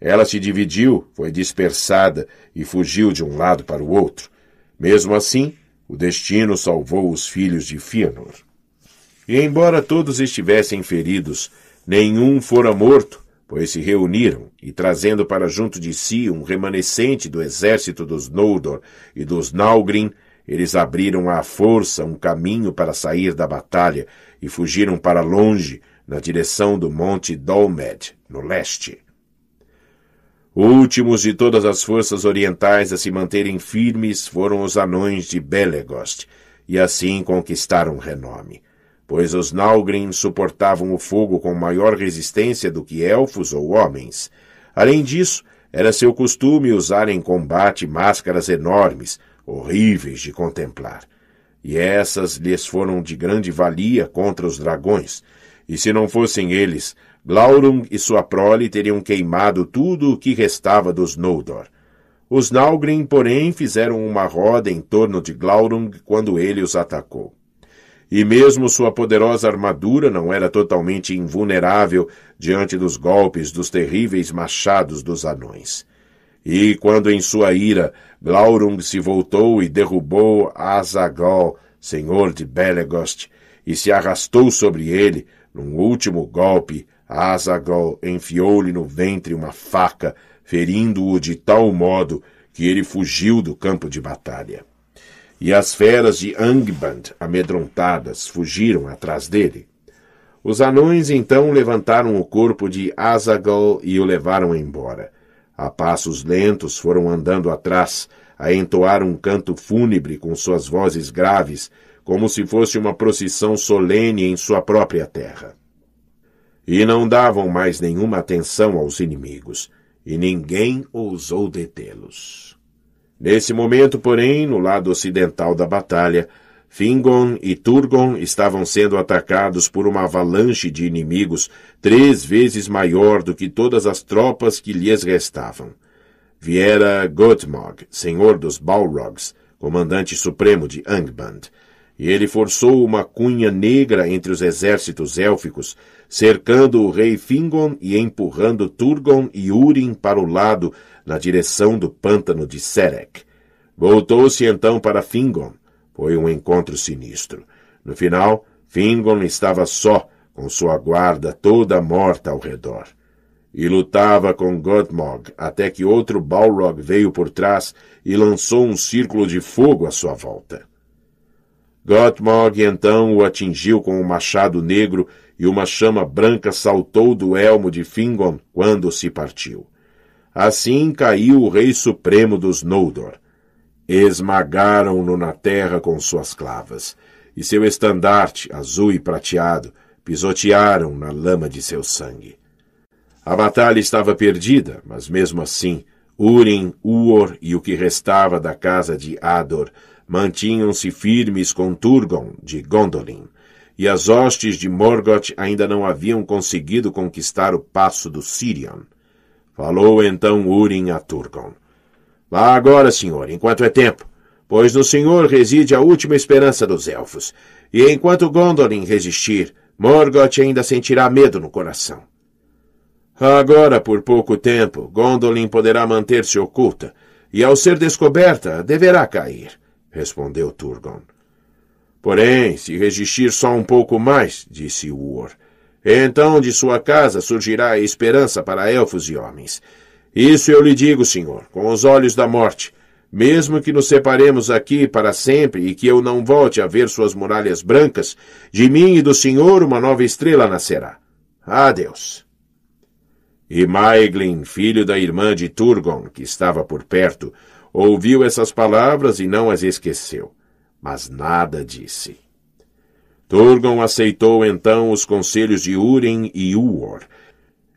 Ela se dividiu, foi dispersada e fugiu de um lado para o outro. Mesmo assim, o destino salvou os filhos de Fëanor. E embora todos estivessem feridos, nenhum fora morto, pois se reuniram e trazendo para junto de si um remanescente do exército dos Noldor e dos Nalgrim, eles abriram à força um caminho para sair da batalha e fugiram para longe, na direção do Monte Dolmed, no leste. Últimos de todas as forças orientais a se manterem firmes foram os anões de Belegost, e assim conquistaram renome, pois os Nalgrim suportavam o fogo com maior resistência do que elfos ou homens. Além disso, era seu costume usar em combate máscaras enormes, horríveis de contemplar e essas lhes foram de grande valia contra os dragões. E se não fossem eles, Glaurung e sua prole teriam queimado tudo o que restava dos Noldor. Os Nalgrim, porém, fizeram uma roda em torno de Glaurung quando ele os atacou. E mesmo sua poderosa armadura não era totalmente invulnerável diante dos golpes dos terríveis machados dos anões. E quando em sua ira Glaurung se voltou e derrubou Azagol, senhor de Belegost, e se arrastou sobre ele, num último golpe, Azagol enfiou-lhe no ventre uma faca, ferindo-o de tal modo que ele fugiu do campo de batalha. E as feras de Angband, amedrontadas, fugiram atrás dele. Os anões então levantaram o corpo de Azagol e o levaram embora a passos lentos foram andando atrás, a entoar um canto fúnebre com suas vozes graves, como se fosse uma procissão solene em sua própria terra. E não davam mais nenhuma atenção aos inimigos, e ninguém ousou detê-los. Nesse momento, porém, no lado ocidental da batalha, Fingon e Turgon estavam sendo atacados por uma avalanche de inimigos três vezes maior do que todas as tropas que lhes restavam. Viera Gotmog, senhor dos Balrogs, comandante supremo de Angband, e ele forçou uma cunha negra entre os exércitos élficos, cercando o rei Fingon e empurrando Turgon e Urim para o lado, na direção do pântano de Serek. Voltou-se então para Fingon, foi um encontro sinistro. No final, Fingon estava só, com sua guarda toda morta ao redor. E lutava com Godmog, até que outro Balrog veio por trás e lançou um círculo de fogo à sua volta. Gothmog então o atingiu com um machado negro e uma chama branca saltou do elmo de Fingon quando se partiu. Assim caiu o rei supremo dos Noldor. Esmagaram-no na terra com suas clavas, e seu estandarte, azul e prateado, pisotearam na lama de seu sangue. A batalha estava perdida, mas mesmo assim, Urim, Uor e o que restava da casa de Ador mantinham-se firmes com Turgon, de Gondolin, e as hostes de Morgoth ainda não haviam conseguido conquistar o passo do Sirion. Falou então Urim a Turgon. Vá agora, senhor, enquanto é tempo, pois no senhor reside a última esperança dos elfos. E enquanto Gondolin resistir, Morgoth ainda sentirá medo no coração. Agora, por pouco tempo, Gondolin poderá manter-se oculta, e ao ser descoberta, deverá cair, respondeu Turgon. Porém, se resistir só um pouco mais, disse Uor, então de sua casa surgirá a esperança para elfos e homens, isso eu lhe digo, senhor, com os olhos da morte. Mesmo que nos separemos aqui para sempre e que eu não volte a ver suas muralhas brancas, de mim e do senhor uma nova estrela nascerá. Adeus. E Maeglin, filho da irmã de Turgon, que estava por perto, ouviu essas palavras e não as esqueceu, mas nada disse. Turgon aceitou então os conselhos de Uren e Uor,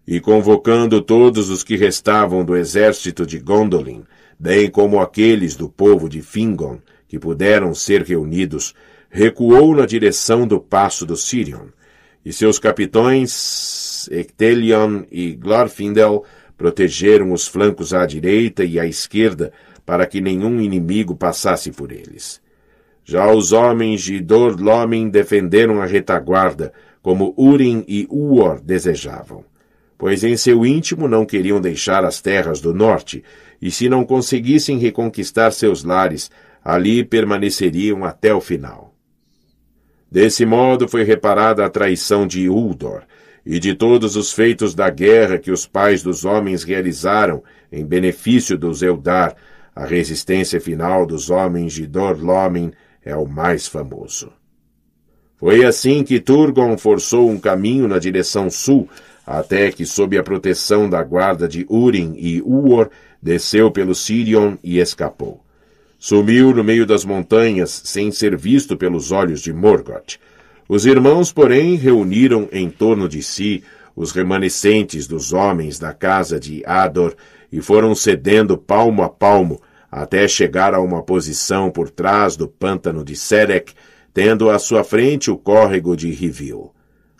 e convocando todos os que restavam do exército de Gondolin, bem como aqueles do povo de Fingon, que puderam ser reunidos, recuou na direção do passo do Sirion, e seus capitões Ectelion e Glorfindel protegeram os flancos à direita e à esquerda para que nenhum inimigo passasse por eles. Já os homens de Dorlomen defenderam a retaguarda, como Urim e Uor desejavam pois em seu íntimo não queriam deixar as terras do norte, e se não conseguissem reconquistar seus lares, ali permaneceriam até o final. Desse modo foi reparada a traição de Uldor, e de todos os feitos da guerra que os pais dos homens realizaram em benefício dos Eldar, a resistência final dos homens de Dorlomin é o mais famoso. Foi assim que Turgon forçou um caminho na direção sul até que, sob a proteção da guarda de Urim e Uor, desceu pelo Sirion e escapou. Sumiu no meio das montanhas, sem ser visto pelos olhos de Morgoth. Os irmãos, porém, reuniram em torno de si os remanescentes dos homens da casa de Ador e foram cedendo palmo a palmo até chegar a uma posição por trás do pântano de Serec, tendo à sua frente o córrego de Rivil.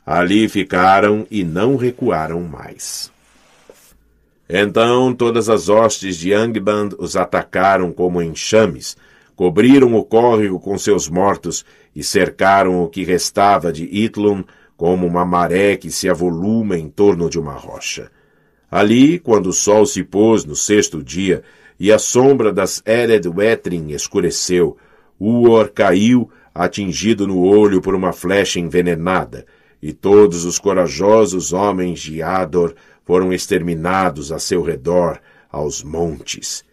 Ali ficaram e não recuaram mais. Então todas as hostes de Angband os atacaram como enxames, cobriram o córrego com seus mortos e cercaram o que restava de Itlum como uma maré que se avoluma em torno de uma rocha. Ali, quando o sol se pôs no sexto dia e a sombra das Ered Wetrin escureceu, Uor caiu, atingido no olho por uma flecha envenenada, e todos os corajosos homens de Ador foram exterminados a seu redor, aos montes.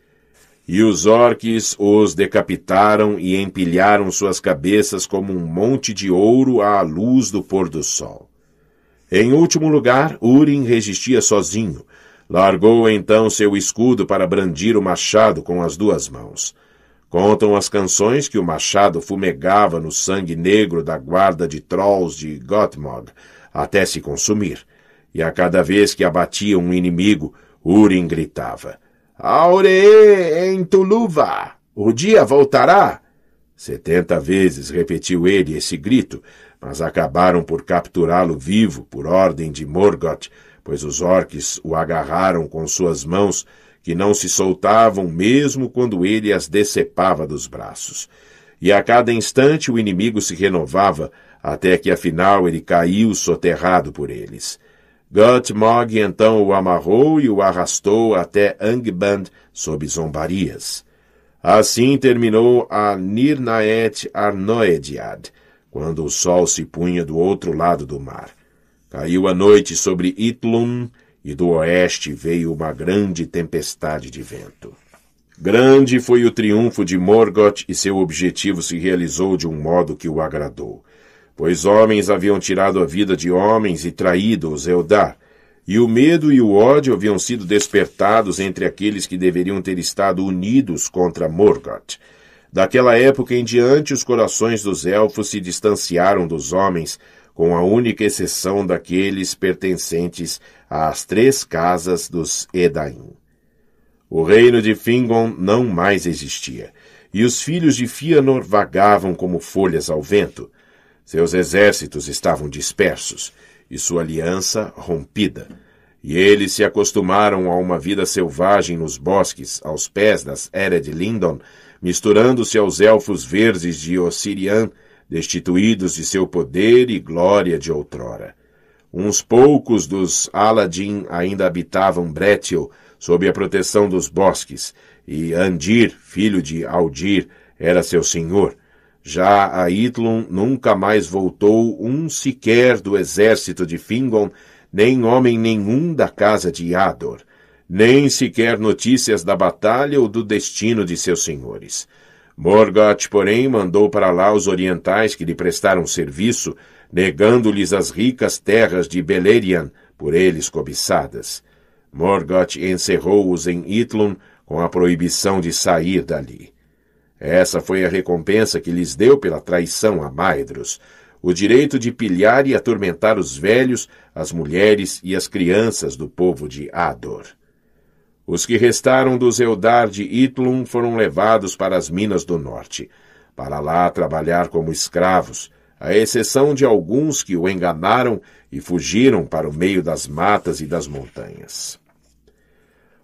E os orques os decapitaram e empilharam suas cabeças como um monte de ouro à luz do pôr do sol. Em último lugar, Urim resistia sozinho. Largou então seu escudo para brandir o machado com as duas mãos. Contam as canções que o machado fumegava no sangue negro da guarda de trolls de Gothmog até se consumir, e a cada vez que abatia um inimigo, Urim gritava: Aure em Tuluva! O dia voltará! Setenta vezes repetiu ele esse grito, mas acabaram por capturá-lo vivo por ordem de Morgoth, pois os orques o agarraram com suas mãos que não se soltavam mesmo quando ele as decepava dos braços. E a cada instante o inimigo se renovava, até que afinal ele caiu soterrado por eles. Gutmog então o amarrou e o arrastou até Angband sob zombarias. Assim terminou a Nirnaet Arnoediad, quando o sol se punha do outro lado do mar. Caiu a noite sobre Itlum, e do oeste veio uma grande tempestade de vento. Grande foi o triunfo de Morgoth e seu objetivo se realizou de um modo que o agradou. Pois homens haviam tirado a vida de homens e traído os Eldar, e o medo e o ódio haviam sido despertados entre aqueles que deveriam ter estado unidos contra Morgoth. Daquela época em diante, os corações dos elfos se distanciaram dos homens, com a única exceção daqueles pertencentes às três casas dos Edaim. O reino de Fingon não mais existia, e os filhos de Fianor vagavam como folhas ao vento. Seus exércitos estavam dispersos e sua aliança rompida. E eles se acostumaram a uma vida selvagem nos bosques, aos pés das Ered Lindon, misturando-se aos elfos verdes de Ossirian, destituídos de seu poder e glória de outrora. Uns poucos dos Aladim ainda habitavam Bretil, sob a proteção dos bosques, e Andir, filho de Aldir, era seu senhor. Já a Itlon nunca mais voltou um sequer do exército de Fingon, nem homem nenhum da casa de Ador, nem sequer notícias da batalha ou do destino de seus senhores. Morgoth, porém, mandou para lá os orientais que lhe prestaram serviço, negando-lhes as ricas terras de Beleriand, por eles cobiçadas. Morgoth encerrou-os em Itlum com a proibição de sair dali. Essa foi a recompensa que lhes deu pela traição a Maedros, o direito de pilhar e atormentar os velhos, as mulheres e as crianças do povo de Ador. Os que restaram dos Eldar de Itlum foram levados para as minas do norte, para lá trabalhar como escravos, à exceção de alguns que o enganaram e fugiram para o meio das matas e das montanhas.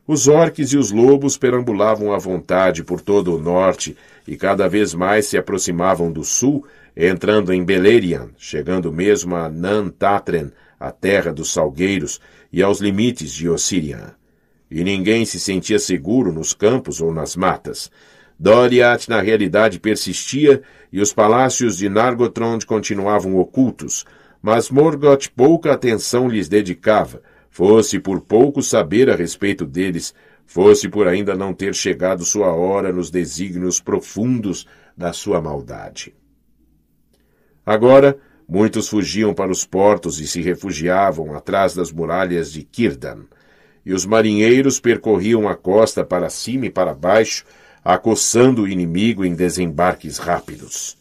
Os orques e os lobos perambulavam à vontade por todo o norte e cada vez mais se aproximavam do sul, entrando em Beleriand, chegando mesmo a Nantatren, a terra dos salgueiros, e aos limites de Ossirian. E ninguém se sentia seguro nos campos ou nas matas. Doriath, na realidade, persistia e os palácios de Nargothrond continuavam ocultos, mas Morgoth pouca atenção lhes dedicava, fosse por pouco saber a respeito deles, fosse por ainda não ter chegado sua hora nos desígnios profundos da sua maldade. Agora, muitos fugiam para os portos e se refugiavam atrás das muralhas de Círdan, e os marinheiros percorriam a costa para cima e para baixo, acossando o inimigo em desembarques rápidos.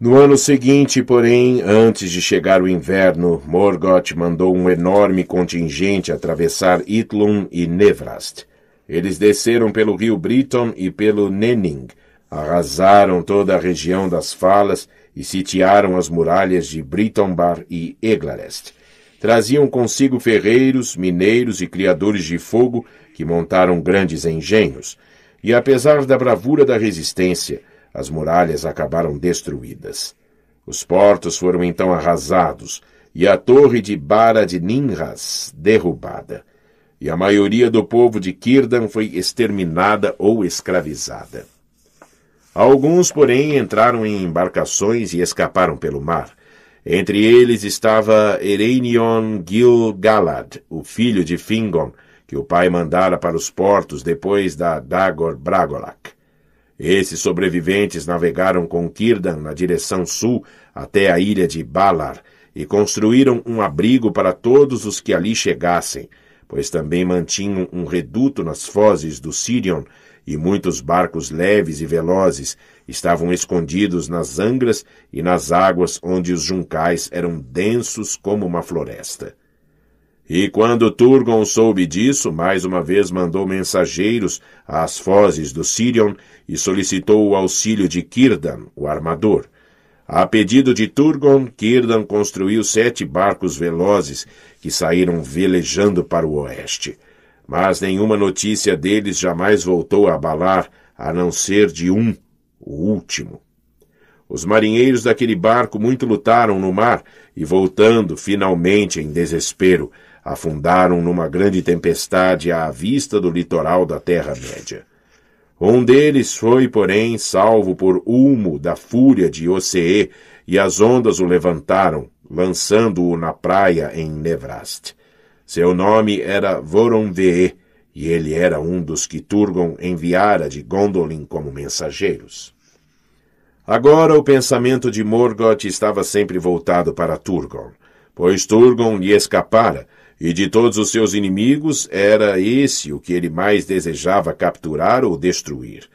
No ano seguinte, porém, antes de chegar o inverno, Morgoth mandou um enorme contingente atravessar Itlum e Nevrast. Eles desceram pelo rio Briton e pelo Nenning, arrasaram toda a região das falas e sitiaram as muralhas de Britonbar e Eglarest. Traziam consigo ferreiros, mineiros e criadores de fogo que montaram grandes engenhos, e apesar da bravura da resistência, as muralhas acabaram destruídas. Os portos foram então arrasados e a torre de Bara de Ninras derrubada. E a maioria do povo de Kirdan foi exterminada ou escravizada. Alguns, porém, entraram em embarcações e escaparam pelo mar. Entre eles estava Ereinion Gil-galad, o filho de Fingon, que o pai mandara para os portos depois da Dagor Bragolac. Esses sobreviventes navegaram com Círdan na direção sul até a ilha de Balar e construíram um abrigo para todos os que ali chegassem, pois também mantinham um reduto nas fozes do Sirion e muitos barcos leves e velozes estavam escondidos nas angras e nas águas onde os juncais eram densos como uma floresta. E quando Turgon soube disso, mais uma vez mandou mensageiros às fozes do Sirion e solicitou o auxílio de Círdan, o armador. A pedido de Turgon, Círdan construiu sete barcos velozes que saíram velejando para o oeste. Mas nenhuma notícia deles jamais voltou a abalar, a não ser de um, o último. Os marinheiros daquele barco muito lutaram no mar e, voltando, finalmente em desespero, afundaram numa grande tempestade à vista do litoral da Terra-média. Um deles foi, porém, salvo por Ulmo da fúria de Oceê, e as ondas o levantaram, lançando-o na praia em Nevrast. Seu nome era Voronvee, e ele era um dos que Turgon enviara de Gondolin como mensageiros. Agora o pensamento de Morgoth estava sempre voltado para Turgon, pois Turgon lhe escapara, e de todos os seus inimigos, era esse o que ele mais desejava capturar ou destruir.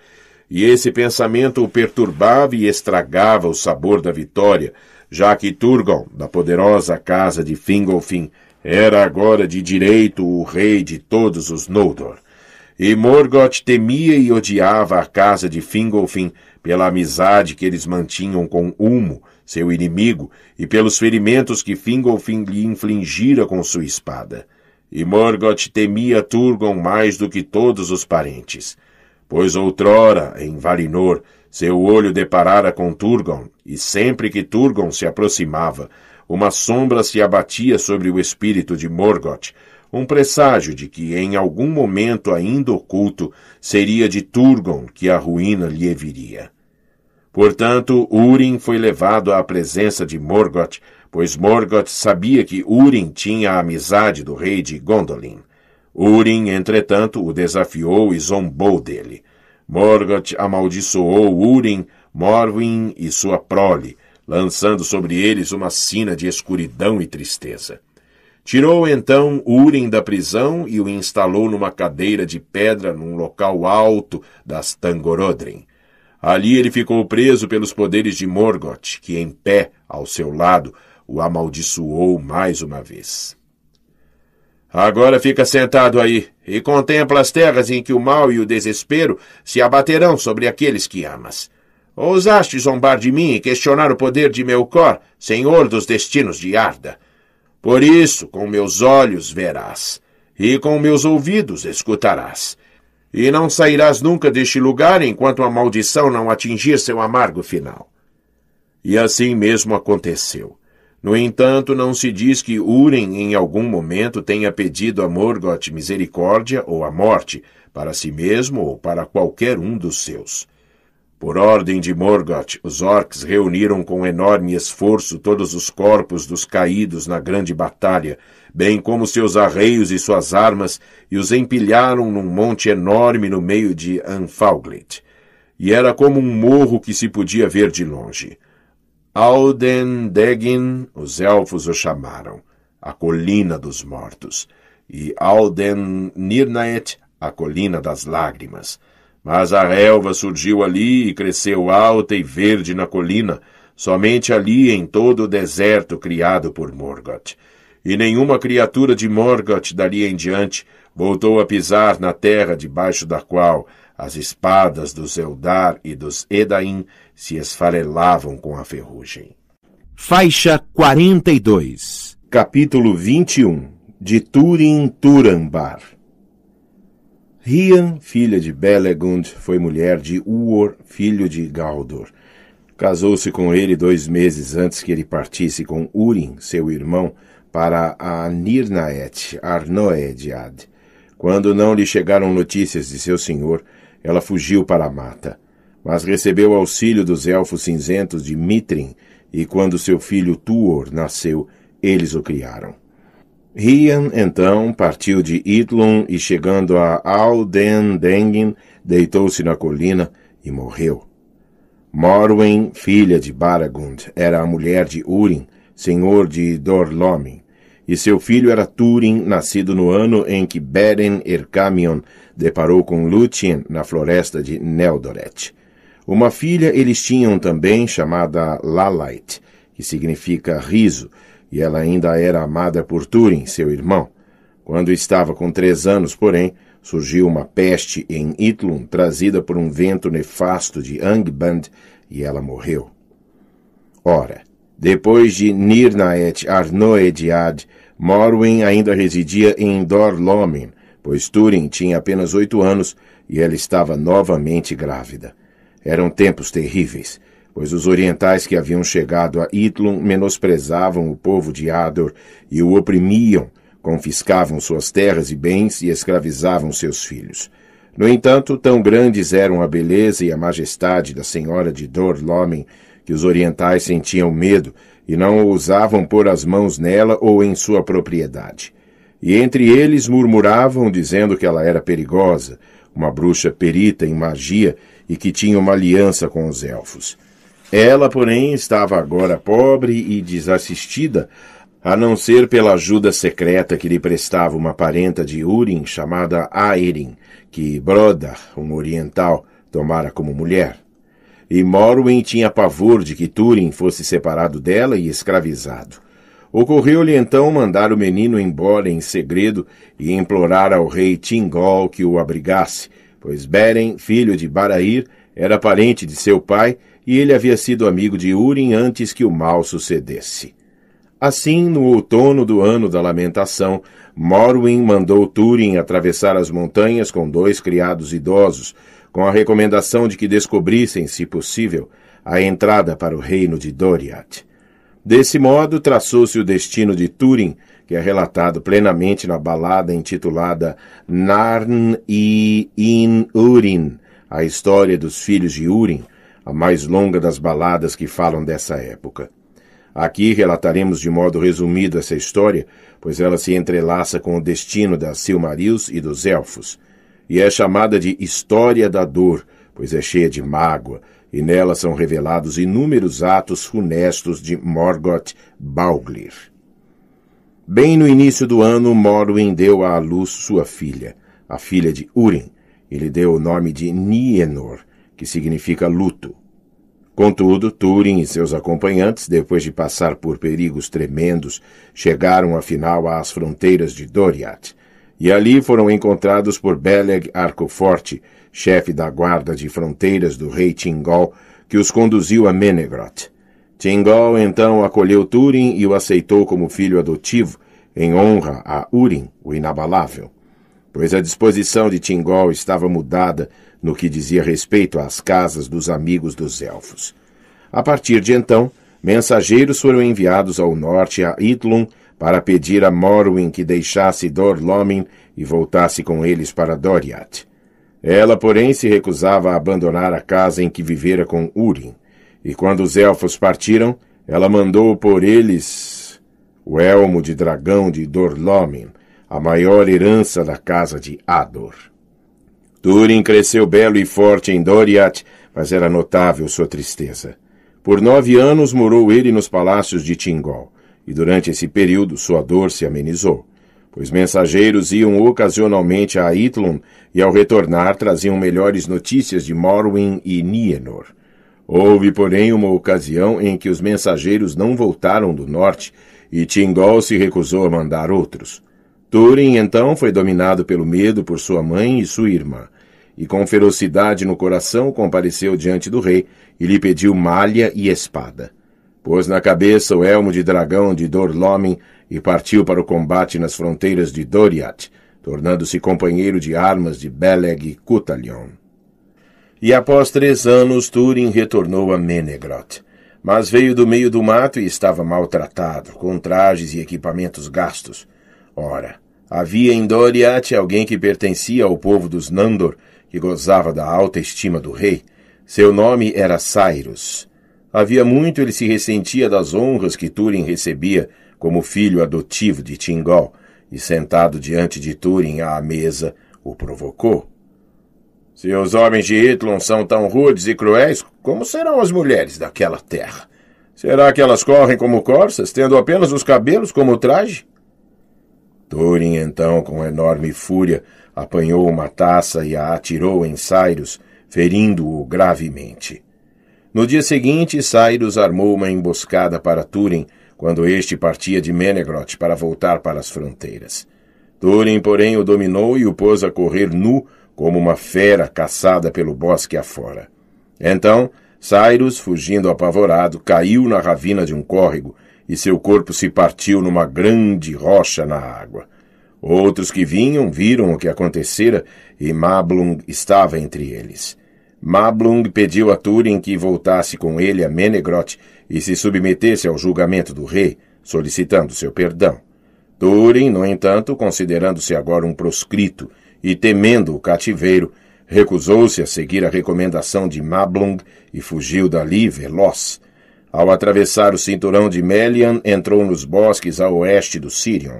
E esse pensamento o perturbava e estragava o sabor da vitória, já que Turgon, da poderosa casa de Fingolfin, era agora de direito o rei de todos os Noldor. E Morgoth temia e odiava a casa de Fingolfin pela amizade que eles mantinham com Ulmo, seu inimigo, e pelos ferimentos que Fingolfin lhe infligira com sua espada. E Morgoth temia Turgon mais do que todos os parentes. Pois outrora, em Valinor, seu olho deparara com Turgon, e sempre que Turgon se aproximava, uma sombra se abatia sobre o espírito de Morgoth, um presságio de que, em algum momento ainda oculto, seria de Turgon que a ruína lhe viria. Portanto, Urim foi levado à presença de Morgoth, pois Morgoth sabia que Urim tinha a amizade do rei de Gondolin. Urim, entretanto, o desafiou e zombou dele. Morgoth amaldiçoou Urim, Morwin e sua prole, lançando sobre eles uma sina de escuridão e tristeza. Tirou então Urim da prisão e o instalou numa cadeira de pedra num local alto das Tangorodrim. Ali ele ficou preso pelos poderes de Morgoth, que em pé, ao seu lado, o amaldiçoou mais uma vez. Agora fica sentado aí e contempla as terras em que o mal e o desespero se abaterão sobre aqueles que amas. Ousaste zombar de mim e questionar o poder de meu cor, senhor dos destinos de Arda. Por isso, com meus olhos verás, e com meus ouvidos escutarás, e não sairás nunca deste lugar enquanto a maldição não atingir seu amargo final. E assim mesmo aconteceu. No entanto, não se diz que Uren em algum momento tenha pedido a Morgoth misericórdia ou a morte, para si mesmo ou para qualquer um dos seus. Por ordem de Morgoth, os orcs reuniram com enorme esforço todos os corpos dos caídos na grande batalha, bem como seus arreios e suas armas, e os empilharam num monte enorme no meio de Anfalglit. E era como um morro que se podia ver de longe. Alden Degin, os elfos o chamaram, a colina dos mortos, e Alden Nirnaet, a colina das lágrimas. Mas a relva surgiu ali e cresceu alta e verde na colina, somente ali em todo o deserto criado por Morgoth. E nenhuma criatura de Morgoth dali em diante voltou a pisar na terra debaixo da qual as espadas dos Eldar e dos Edaim se esfarelavam com a ferrugem. Faixa 42 Capítulo 21 De Turin Turambar Rian, filha de Belegund, foi mulher de Uor, filho de Galdor. Casou-se com ele dois meses antes que ele partisse com Urim, seu irmão, para a Nirnaet, Arnoediad. Quando não lhe chegaram notícias de seu senhor, ela fugiu para a mata. Mas recebeu auxílio dos elfos cinzentos de Mitrin, e quando seu filho Tuor nasceu, eles o criaram. Rian então partiu de Idlon e, chegando a Aldendengen, deitou-se na colina e morreu. Morwen, filha de Baragund, era a mulher de Urim, senhor de Dorlomin, e seu filho era Turin, nascido no ano em que Beren Ercamion deparou com Lúthien na floresta de Neldoret. Uma filha eles tinham também chamada Lalait, que significa riso, e ela ainda era amada por Turing, seu irmão. Quando estava com três anos, porém, surgiu uma peste em Itlum, trazida por um vento nefasto de Angband, e ela morreu. Ora, depois de Nirnaet Arnoediad, Morwen ainda residia em Dorlomen, pois Turin tinha apenas oito anos e ela estava novamente grávida. Eram tempos terríveis pois os orientais que haviam chegado a Itlum menosprezavam o povo de Ador e o oprimiam, confiscavam suas terras e bens e escravizavam seus filhos. No entanto, tão grandes eram a beleza e a majestade da senhora de Dorlomen que os orientais sentiam medo e não ousavam pôr as mãos nela ou em sua propriedade. E entre eles murmuravam, dizendo que ela era perigosa, uma bruxa perita em magia e que tinha uma aliança com os elfos. Ela, porém, estava agora pobre e desassistida, a não ser pela ajuda secreta que lhe prestava uma parenta de Urim chamada Aerin, que Brodar, um oriental, tomara como mulher. E Morwen tinha pavor de que Turin fosse separado dela e escravizado. Ocorreu-lhe então mandar o menino embora em segredo e implorar ao rei Tingol que o abrigasse, pois Beren, filho de Barair, era parente de seu pai e ele havia sido amigo de Urim antes que o mal sucedesse. Assim, no outono do ano da lamentação, Morwin mandou Turin atravessar as montanhas com dois criados idosos, com a recomendação de que descobrissem, se possível, a entrada para o reino de Doriath. Desse modo, traçou-se o destino de Turin, que é relatado plenamente na balada intitulada Narn i In Urin, a história dos filhos de Urim, a mais longa das baladas que falam dessa época. Aqui relataremos de modo resumido essa história, pois ela se entrelaça com o destino das Silmarils e dos Elfos, e é chamada de História da Dor, pois é cheia de mágoa, e nela são revelados inúmeros atos funestos de Morgoth Bauglir. Bem no início do ano, Morwen deu à luz sua filha, a filha de Urim. Ele deu o nome de Nienor, que significa luto. Contudo, Turing e seus acompanhantes, depois de passar por perigos tremendos, chegaram afinal às fronteiras de Doriath, e ali foram encontrados por Beleg Arcoforte, chefe da guarda de fronteiras do rei Tingol, que os conduziu a Menegroth. Tingol então acolheu Turing e o aceitou como filho adotivo, em honra a Urim, o inabalável. Pois a disposição de Tingol estava mudada no que dizia respeito às casas dos amigos dos elfos. A partir de então, mensageiros foram enviados ao norte a Idlum para pedir a Morwen que deixasse Dor Lomin e voltasse com eles para Doriath. Ela, porém, se recusava a abandonar a casa em que vivera com Urim, e quando os elfos partiram, ela mandou por eles o elmo de dragão de Dor Lomin, a maior herança da casa de Ador. Túrin cresceu belo e forte em Doriath, mas era notável sua tristeza. Por nove anos morou ele nos palácios de Tingol, e durante esse período sua dor se amenizou, pois mensageiros iam ocasionalmente a Itlum e ao retornar traziam melhores notícias de Morwen e Nienor. Houve, porém, uma ocasião em que os mensageiros não voltaram do norte e Tingol se recusou a mandar outros. Túrin então, foi dominado pelo medo por sua mãe e sua irmã, e com ferocidade no coração compareceu diante do rei e lhe pediu malha e espada. Pôs na cabeça o elmo de dragão de Dorlomen e partiu para o combate nas fronteiras de Doriath, tornando-se companheiro de armas de Beleg e Cutalion. E após três anos, Turin retornou a Menegroth. Mas veio do meio do mato e estava maltratado, com trajes e equipamentos gastos. Ora, havia em Doriath alguém que pertencia ao povo dos Nandor e gozava da alta estima do rei. Seu nome era Cyrus. Havia muito ele se ressentia das honras que Turin recebia como filho adotivo de Tingol, e sentado diante de Turin à mesa, o provocou. Se os homens de Itlon são tão rudes e cruéis, como serão as mulheres daquela terra? Será que elas correm como corças, tendo apenas os cabelos como traje? Turin, então, com enorme fúria, apanhou uma taça e a atirou em Cyrus, ferindo-o gravemente. No dia seguinte, Cyrus armou uma emboscada para Túrin quando este partia de Menegroth para voltar para as fronteiras. Túrin, porém, o dominou e o pôs a correr nu, como uma fera caçada pelo bosque afora. Então, Cyrus, fugindo apavorado, caiu na ravina de um córrego, e seu corpo se partiu numa grande rocha na água. Outros que vinham viram o que acontecera e Mablung estava entre eles. Mablung pediu a Turin que voltasse com ele a Menegroth e se submetesse ao julgamento do rei, solicitando seu perdão. Turin, no entanto, considerando-se agora um proscrito e temendo o cativeiro, recusou-se a seguir a recomendação de Mablung e fugiu dali veloz. Ao atravessar o cinturão de Melian, entrou nos bosques a oeste do Sirion.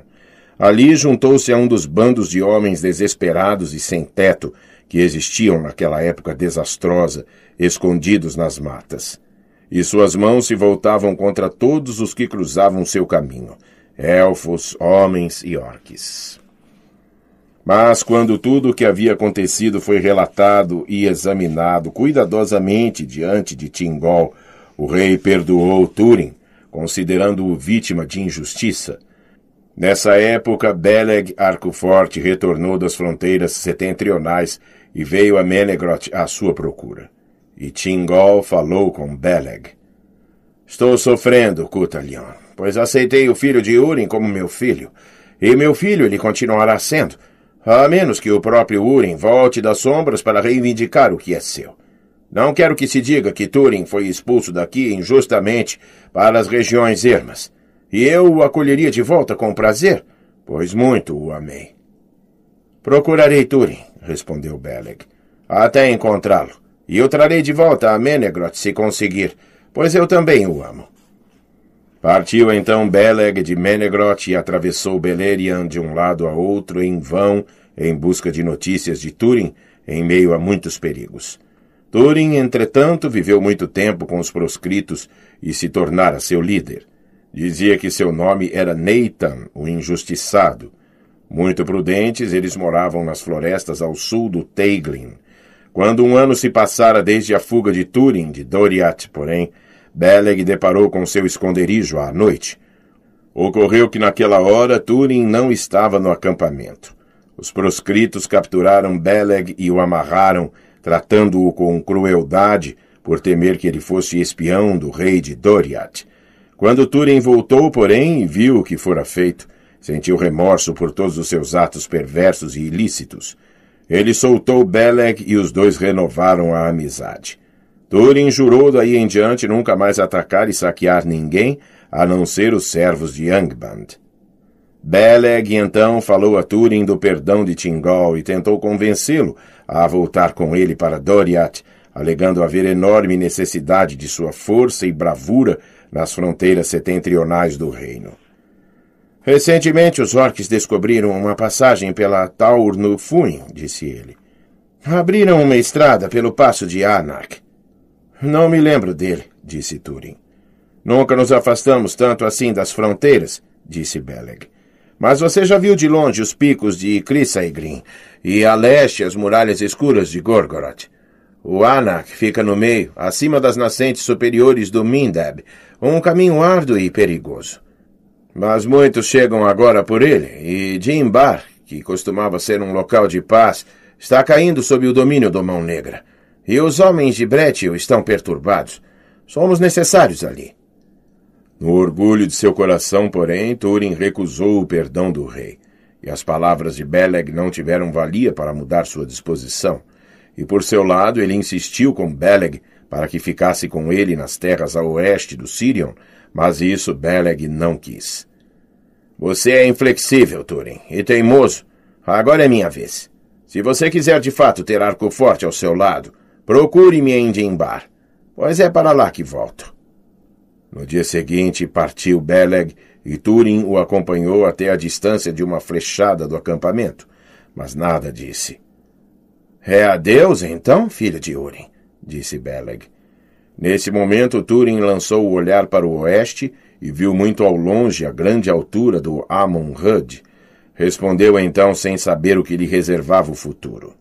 Ali juntou-se a um dos bandos de homens desesperados e sem teto que existiam naquela época desastrosa, escondidos nas matas. E suas mãos se voltavam contra todos os que cruzavam seu caminho, elfos, homens e orques. Mas quando tudo o que havia acontecido foi relatado e examinado cuidadosamente diante de Tingol, o rei perdoou Túrin, considerando-o vítima de injustiça, Nessa época, Beleg Arcoforte retornou das fronteiras setentrionais e veio a Menegrot à sua procura. E Tingol falou com Beleg. Estou sofrendo, Cutalion, pois aceitei o filho de Urim como meu filho, e meu filho ele continuará sendo, a menos que o próprio Urim volte das sombras para reivindicar o que é seu. Não quero que se diga que Turin foi expulso daqui injustamente para as regiões ermas e eu o acolheria de volta com prazer, pois muito o amei. Procurarei Turin, respondeu Beleg, até encontrá-lo, e o trarei de volta a Menegrot se conseguir, pois eu também o amo. Partiu então Beleg de Menegrot e atravessou Beleriand de um lado a outro em vão, em busca de notícias de Turin, em meio a muitos perigos. Turin, entretanto, viveu muito tempo com os proscritos e se tornara seu líder. Dizia que seu nome era Nathan, o injustiçado. Muito prudentes, eles moravam nas florestas ao sul do Teiglin. Quando um ano se passara desde a fuga de Turing de Doriath, porém, Beleg deparou com seu esconderijo à noite. Ocorreu que naquela hora Turing não estava no acampamento. Os proscritos capturaram Beleg e o amarraram, tratando-o com crueldade por temer que ele fosse espião do rei de Doriath. Quando Turing voltou, porém, e viu o que fora feito, sentiu remorso por todos os seus atos perversos e ilícitos. Ele soltou Beleg e os dois renovaram a amizade. Turing jurou daí em diante nunca mais atacar e saquear ninguém, a não ser os servos de Angband. Beleg então falou a Turing do perdão de Tingol e tentou convencê-lo a voltar com ele para Doriath, alegando haver enorme necessidade de sua força e bravura nas fronteiras setentrionais do reino. Recentemente, os orques descobriram uma passagem pela Taurnufuin disse ele. Abriram uma estrada pelo passo de Anak. Não me lembro dele, disse Turing. Nunca nos afastamos tanto assim das fronteiras, disse Beleg. Mas você já viu de longe os picos de Crissaigrin e a leste as muralhas escuras de Gorgoroth. O Anak fica no meio, acima das nascentes superiores do Mindeb, um caminho árduo e perigoso. Mas muitos chegam agora por ele, e Jimbar, que costumava ser um local de paz, está caindo sob o domínio do Mão Negra. E os homens de Bretil estão perturbados. Somos necessários ali. No orgulho de seu coração, porém, Turin recusou o perdão do rei, e as palavras de Beleg não tiveram valia para mudar sua disposição. E por seu lado, ele insistiu com Beleg para que ficasse com ele nas terras a oeste do Sirion, mas isso Beleg não quis. Você é inflexível, Turin, e teimoso. Agora é minha vez. Se você quiser de fato ter arco forte ao seu lado, procure-me em Dimbar, pois é para lá que volto. No dia seguinte partiu Beleg e Turin o acompanhou até a distância de uma flechada do acampamento, mas nada disse. É adeus, então, filha de Urim disse Beleg. Nesse momento, Turing lançou o olhar para o oeste e viu muito ao longe a grande altura do Amon Hud. Respondeu então sem saber o que lhe reservava o futuro.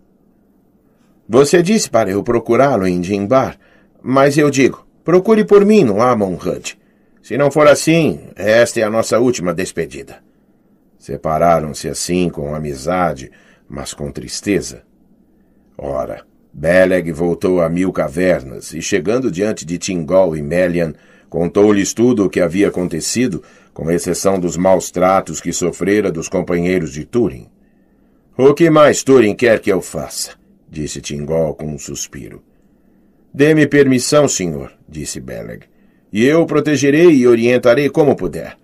Você disse para eu procurá-lo em Jimbar, mas eu digo, procure por mim no Amon Hud. Se não for assim, esta é a nossa última despedida. Separaram-se assim com amizade, mas com tristeza. Ora, Beleg voltou a Mil Cavernas e, chegando diante de Tingol e Melian, contou-lhes tudo o que havia acontecido, com exceção dos maus tratos que sofrera dos companheiros de Turin. O que mais Turin quer que eu faça? disse Tingol com um suspiro. Dê-me permissão, senhor, disse Beleg, e eu o protegerei e orientarei como puder.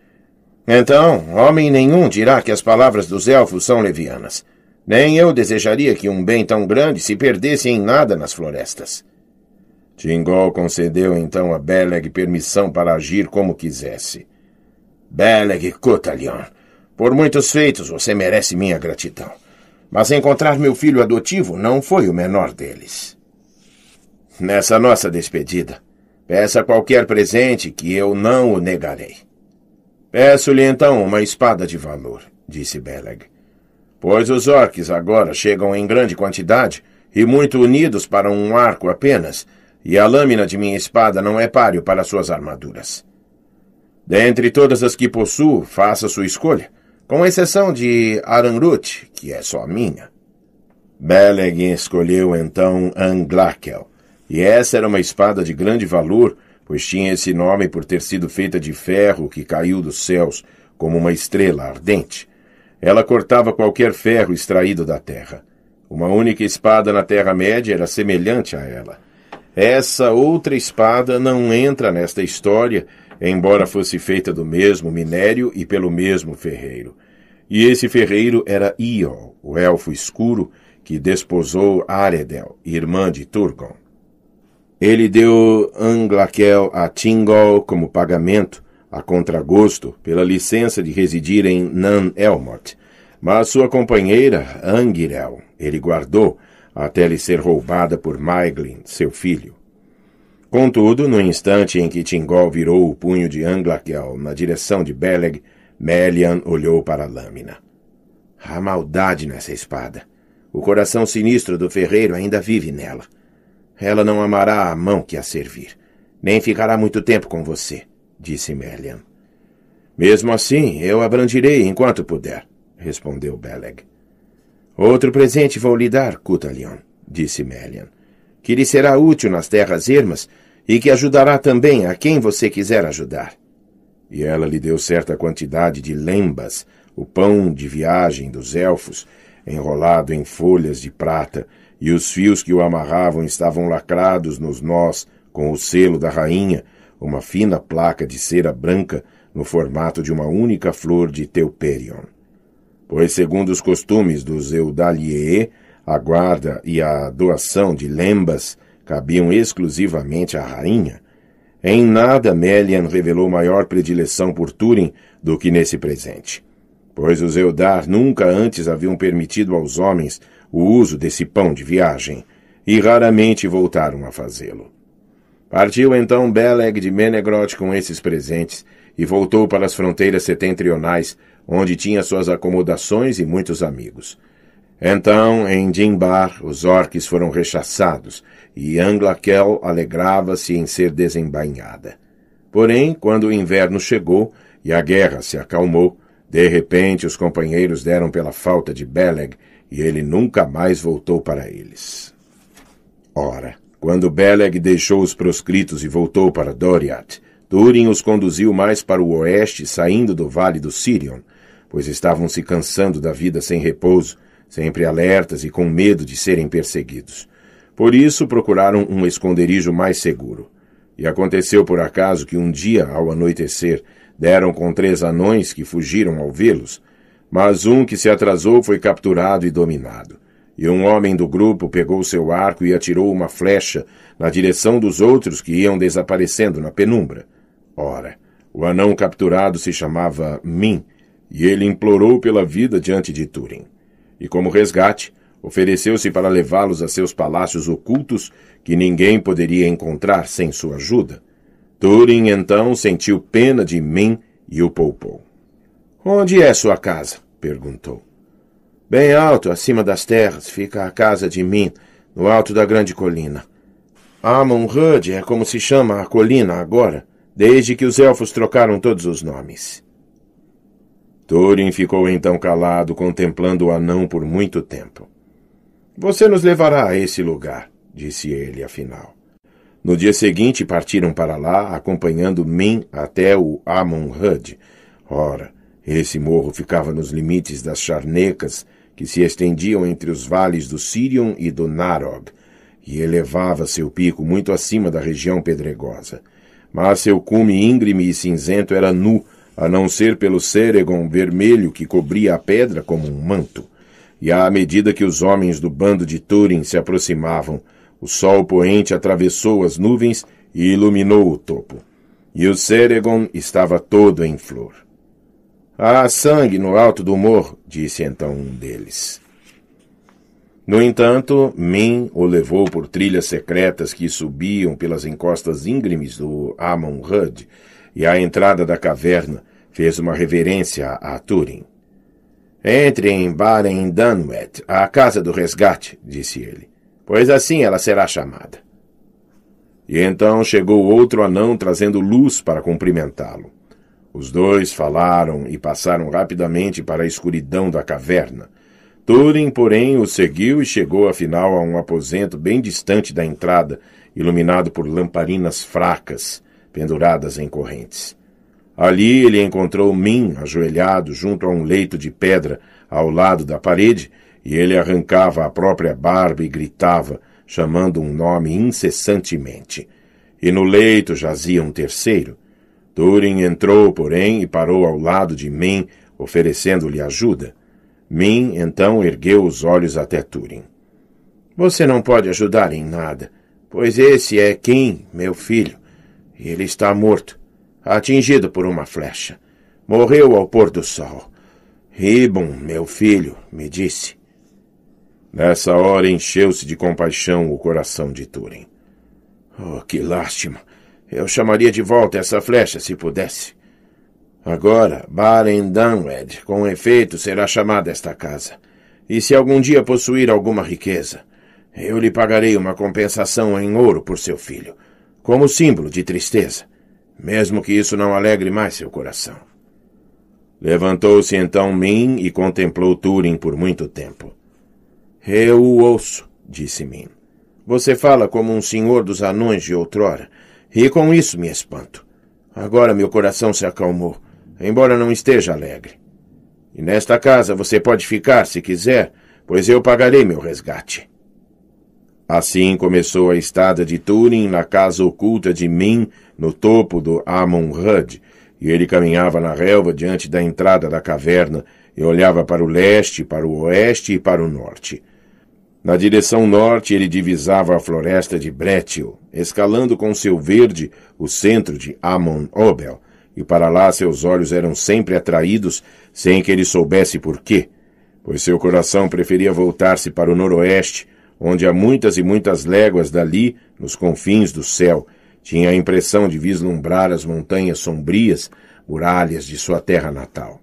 Então, homem nenhum dirá que as palavras dos elfos são levianas. Nem eu desejaria que um bem tão grande se perdesse em nada nas florestas. Tingol concedeu então a Beleg permissão para agir como quisesse. Beleg Cotalion, por muitos feitos você merece minha gratidão. Mas encontrar meu filho adotivo não foi o menor deles. Nessa nossa despedida, peça qualquer presente que eu não o negarei. Peço-lhe então uma espada de valor, disse Beleg pois os orques agora chegam em grande quantidade e muito unidos para um arco apenas, e a lâmina de minha espada não é páreo para suas armaduras. Dentre todas as que possuo, faça sua escolha, com exceção de Arangrut, que é só minha. Beleg escolheu então Anglakel, e essa era uma espada de grande valor, pois tinha esse nome por ter sido feita de ferro que caiu dos céus como uma estrela ardente. Ela cortava qualquer ferro extraído da terra. Uma única espada na Terra-média era semelhante a ela. Essa outra espada não entra nesta história, embora fosse feita do mesmo minério e pelo mesmo ferreiro. E esse ferreiro era Iol, o elfo escuro, que desposou Aredel, irmã de Turgon. Ele deu Anglaquel a Tingol como pagamento, a contragosto, pela licença de residir em Nan Elmot, mas sua companheira, Angirel, ele guardou até lhe ser roubada por Maeglin, seu filho. Contudo, no instante em que Tingol virou o punho de Anglakel na direção de Beleg, Melian olhou para a lâmina. Há maldade nessa espada. O coração sinistro do ferreiro ainda vive nela. Ela não amará a mão que a servir, nem ficará muito tempo com você disse Melian. Mesmo assim, eu abrandirei enquanto puder, respondeu Beleg. Outro presente vou lhe dar, Cutalion, disse Melian, que lhe será útil nas terras ermas e que ajudará também a quem você quiser ajudar. E ela lhe deu certa quantidade de lembas, o pão de viagem dos elfos, enrolado em folhas de prata, e os fios que o amarravam estavam lacrados nos nós com o selo da rainha, uma fina placa de cera branca no formato de uma única flor de Teuperion. Pois, segundo os costumes dos Eudaliee, a guarda e a doação de lembas cabiam exclusivamente à rainha, em nada Melian revelou maior predileção por Turing do que nesse presente, pois os Eudar nunca antes haviam permitido aos homens o uso desse pão de viagem, e raramente voltaram a fazê-lo. Partiu então Beleg de Menegroth com esses presentes e voltou para as fronteiras setentrionais, onde tinha suas acomodações e muitos amigos. Então, em Dimbar, os orques foram rechaçados, e Anglakel alegrava-se em ser desembainhada. Porém, quando o inverno chegou e a guerra se acalmou, de repente os companheiros deram pela falta de Beleg, e ele nunca mais voltou para eles. Ora, quando Beleg deixou os proscritos e voltou para Doriath, Turin os conduziu mais para o oeste, saindo do vale do Sirion, pois estavam se cansando da vida sem repouso, sempre alertas e com medo de serem perseguidos. Por isso procuraram um esconderijo mais seguro. E aconteceu por acaso que um dia, ao anoitecer, deram com três anões que fugiram ao vê-los, mas um que se atrasou foi capturado e dominado. E um homem do grupo pegou seu arco e atirou uma flecha na direção dos outros que iam desaparecendo na penumbra. Ora, o anão capturado se chamava Min, e ele implorou pela vida diante de Turin. E como resgate, ofereceu-se para levá-los a seus palácios ocultos, que ninguém poderia encontrar sem sua ajuda. Turin então sentiu pena de Min e o poupou. Onde é sua casa? perguntou. Bem alto, acima das terras, fica a casa de Min, no alto da grande colina. Amon hud é como se chama a colina agora, desde que os elfos trocaram todos os nomes. Thorin ficou então calado, contemplando o anão por muito tempo. Você nos levará a esse lugar, disse ele afinal. No dia seguinte partiram para lá, acompanhando Min até o Amon-Hud. Ora, esse morro ficava nos limites das charnecas que se estendiam entre os vales do Sirion e do Narog, e elevava seu pico muito acima da região pedregosa. Mas seu cume íngreme e cinzento era nu, a não ser pelo Seregon vermelho que cobria a pedra como um manto. E à medida que os homens do bando de Turin se aproximavam, o sol poente atravessou as nuvens e iluminou o topo. E o Seregon estava todo em flor. Há sangue no alto do morro, disse então um deles. No entanto, Min o levou por trilhas secretas que subiam pelas encostas íngremes do Amon Hud, e à entrada da caverna fez uma reverência a Turin. Entre em Baren Dunwet, a casa do resgate, disse ele, pois assim ela será chamada. E então chegou outro anão trazendo luz para cumprimentá-lo. Os dois falaram e passaram rapidamente para a escuridão da caverna. Turing, porém, o seguiu e chegou afinal a um aposento bem distante da entrada, iluminado por lamparinas fracas, penduradas em correntes. Ali ele encontrou Min ajoelhado junto a um leito de pedra ao lado da parede, e ele arrancava a própria barba e gritava, chamando um nome incessantemente. E no leito jazia um terceiro, Turing entrou, porém, e parou ao lado de Min, oferecendo-lhe ajuda. Min então ergueu os olhos até Turing. Você não pode ajudar em nada, pois esse é Kim, meu filho. Ele está morto, atingido por uma flecha. Morreu ao pôr do sol. Ribon, meu filho, me disse. Nessa hora encheu-se de compaixão o coração de Turing. Oh, que lástima! Eu chamaria de volta essa flecha se pudesse. Agora, Baren Dunwed, com efeito, será chamada esta casa. E se algum dia possuir alguma riqueza, eu lhe pagarei uma compensação em ouro por seu filho, como símbolo de tristeza, mesmo que isso não alegre mais seu coração. Levantou-se então Min e contemplou Turing por muito tempo. Eu o ouço, disse Min. Você fala como um senhor dos anões de outrora, e com isso me espanto. Agora meu coração se acalmou, embora não esteja alegre. E nesta casa você pode ficar se quiser, pois eu pagarei meu resgate. Assim começou a estada de Turing na casa oculta de Min, no topo do Amon Hud, e ele caminhava na relva diante da entrada da caverna e olhava para o leste, para o oeste e para o norte. Na direção norte, ele divisava a floresta de Bretil, escalando com seu verde o centro de Amon-Obel, e para lá seus olhos eram sempre atraídos, sem que ele soubesse por quê, pois seu coração preferia voltar-se para o noroeste, onde há muitas e muitas léguas dali, nos confins do céu, tinha a impressão de vislumbrar as montanhas sombrias, muralhas de sua terra natal.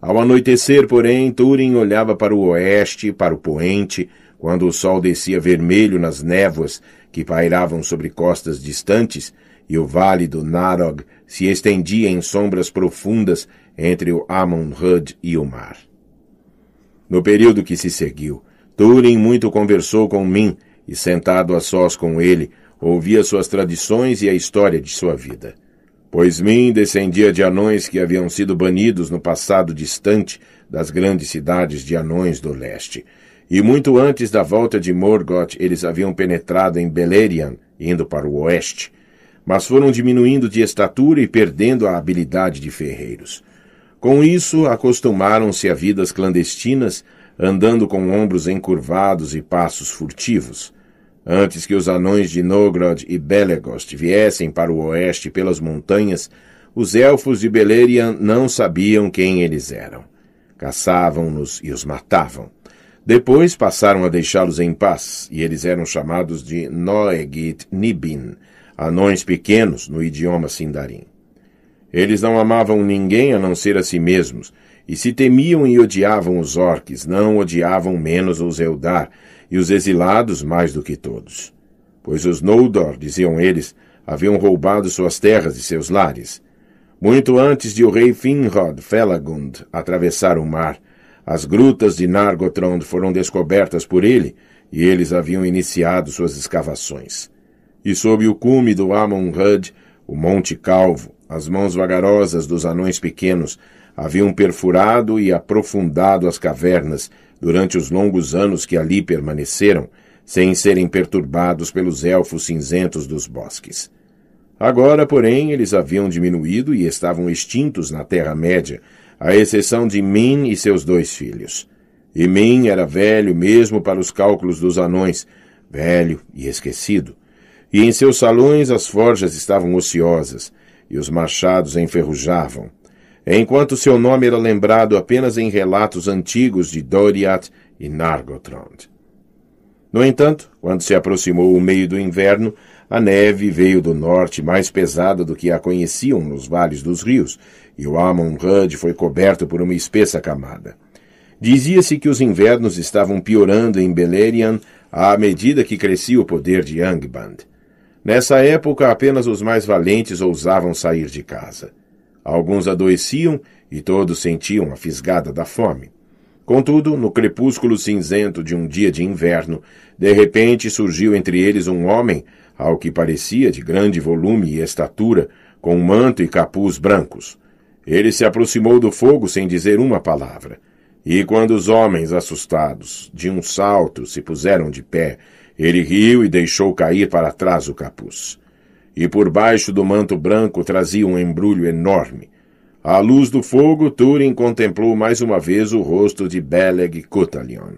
Ao anoitecer, porém, Turing olhava para o oeste, para o poente, quando o sol descia vermelho nas névoas que pairavam sobre costas distantes, e o vale do Narog se estendia em sombras profundas entre o Amon-Hud e o mar. No período que se seguiu, Turing muito conversou com Mim e sentado a sós com ele, ouvia suas tradições e a história de sua vida. Pois Min descendia de anões que haviam sido banidos no passado distante das grandes cidades de anões do leste, e muito antes da volta de Morgoth, eles haviam penetrado em Beleriand, indo para o oeste, mas foram diminuindo de estatura e perdendo a habilidade de ferreiros. Com isso, acostumaram-se a vidas clandestinas, andando com ombros encurvados e passos furtivos. Antes que os anões de Nogrod e Belegost viessem para o oeste pelas montanhas, os elfos de Beleriand não sabiam quem eles eram. Caçavam-nos e os matavam. Depois passaram a deixá-los em paz, e eles eram chamados de Noegit Nibin, anões pequenos no idioma sindarim. Eles não amavam ninguém a não ser a si mesmos, e se temiam e odiavam os orques, não odiavam menos os Eldar, e os exilados mais do que todos. Pois os Noldor, diziam eles, haviam roubado suas terras e seus lares. Muito antes de o rei Finrod Felagund atravessar o mar, as grutas de Nargothrond foram descobertas por ele, e eles haviam iniciado suas escavações. E sob o cume do Amon-Hud, o Monte Calvo, as mãos vagarosas dos anões pequenos haviam perfurado e aprofundado as cavernas durante os longos anos que ali permaneceram, sem serem perturbados pelos elfos cinzentos dos bosques. Agora, porém, eles haviam diminuído e estavam extintos na Terra-média, à exceção de Min e seus dois filhos. E Min era velho mesmo para os cálculos dos anões, velho e esquecido. E em seus salões as forjas estavam ociosas, e os machados enferrujavam. Enquanto seu nome era lembrado apenas em relatos antigos de Doriath e Nargothrond. No entanto, quando se aproximou o meio do inverno, a neve veio do norte mais pesada do que a conheciam nos vales dos rios, e o Rudd foi coberto por uma espessa camada. Dizia-se que os invernos estavam piorando em Beleriand à medida que crescia o poder de Angband. Nessa época, apenas os mais valentes ousavam sair de casa. Alguns adoeciam e todos sentiam a fisgada da fome. Contudo, no crepúsculo cinzento de um dia de inverno, de repente surgiu entre eles um homem, ao que parecia de grande volume e estatura, com manto e capuz brancos. Ele se aproximou do fogo sem dizer uma palavra. E quando os homens, assustados, de um salto se puseram de pé, ele riu e deixou cair para trás o capuz. E por baixo do manto branco trazia um embrulho enorme. À luz do fogo, Turing contemplou mais uma vez o rosto de Beleg Cotalion.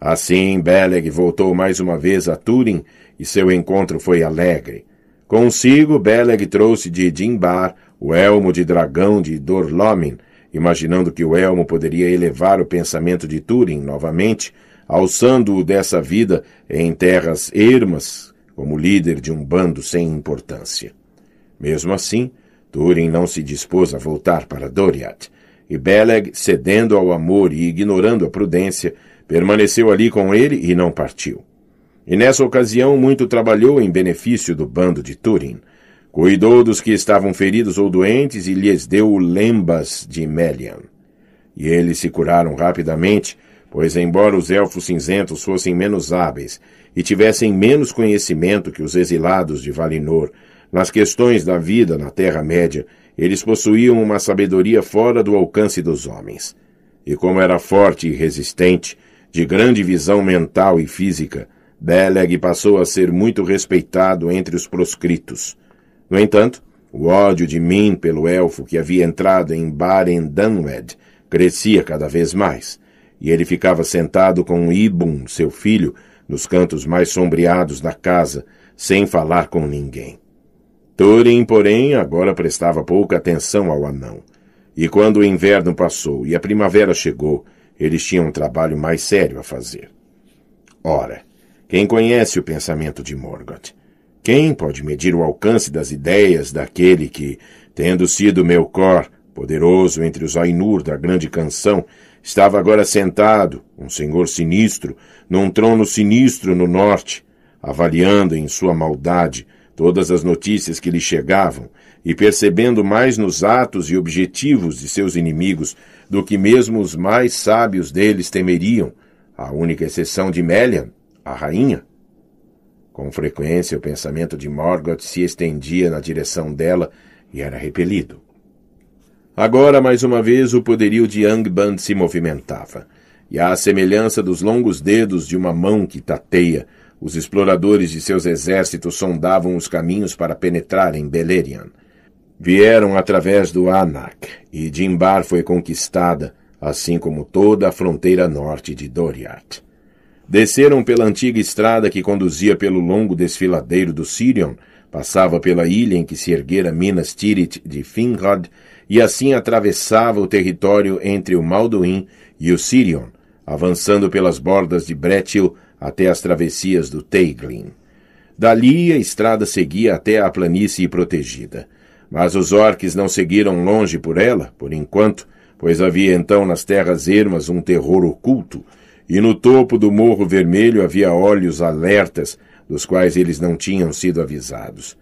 Assim, Beleg voltou mais uma vez a Turing e seu encontro foi alegre. Consigo, Beleg trouxe de Dimbar o elmo de dragão de Dorlomin, imaginando que o elmo poderia elevar o pensamento de Túrin novamente, alçando-o dessa vida em terras ermas, como líder de um bando sem importância. Mesmo assim, Túrin não se dispôs a voltar para Doriath, e Beleg, cedendo ao amor e ignorando a prudência, permaneceu ali com ele e não partiu e nessa ocasião muito trabalhou em benefício do bando de Turin. Cuidou dos que estavam feridos ou doentes e lhes deu o lembas de Melian. E eles se curaram rapidamente, pois embora os elfos cinzentos fossem menos hábeis e tivessem menos conhecimento que os exilados de Valinor nas questões da vida na Terra-média, eles possuíam uma sabedoria fora do alcance dos homens. E como era forte e resistente, de grande visão mental e física, Beleg passou a ser muito respeitado entre os proscritos. No entanto, o ódio de Min pelo elfo que havia entrado em Baren-Dunwed crescia cada vez mais, e ele ficava sentado com Ibum, seu filho, nos cantos mais sombreados da casa, sem falar com ninguém. Turin, porém, agora prestava pouca atenção ao anão. E quando o inverno passou e a primavera chegou, eles tinham um trabalho mais sério a fazer. Ora, quem conhece o pensamento de Morgoth? Quem pode medir o alcance das ideias daquele que, tendo sido Melkor, poderoso entre os Ainur da grande canção, estava agora sentado, um senhor sinistro, num trono sinistro no norte, avaliando em sua maldade todas as notícias que lhe chegavam e percebendo mais nos atos e objetivos de seus inimigos do que mesmo os mais sábios deles temeriam, a única exceção de Melian, a rainha. Com frequência, o pensamento de Morgoth se estendia na direção dela e era repelido. Agora, mais uma vez, o poderio de Angband se movimentava, e à semelhança dos longos dedos de uma mão que tateia, os exploradores de seus exércitos sondavam os caminhos para penetrarem Beleriand. Vieram através do Anak, e Dimbar foi conquistada, assim como toda a fronteira norte de Doriath. Desceram pela antiga estrada que conduzia pelo longo desfiladeiro do Sirion, passava pela ilha em que se erguera Minas Tirith de Finrod, e assim atravessava o território entre o Malduin e o Sirion, avançando pelas bordas de Bretil até as travessias do Teiglin. Dali a estrada seguia até à planície protegida. Mas os orques não seguiram longe por ela, por enquanto, pois havia então nas terras ermas um terror oculto, e no topo do morro vermelho havia olhos alertas, dos quais eles não tinham sido avisados.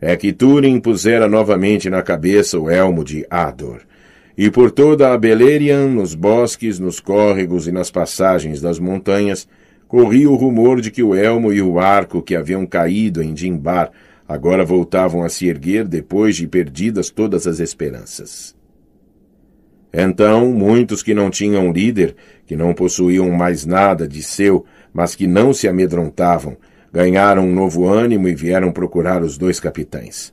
É que Túrin pusera novamente na cabeça o elmo de Ador. E por toda a Beleriand, nos bosques, nos córregos e nas passagens das montanhas, corria o rumor de que o elmo e o arco que haviam caído em Dimbar agora voltavam a se erguer depois de perdidas todas as esperanças. Então, muitos que não tinham líder, que não possuíam mais nada de seu, mas que não se amedrontavam, ganharam um novo ânimo e vieram procurar os dois capitães.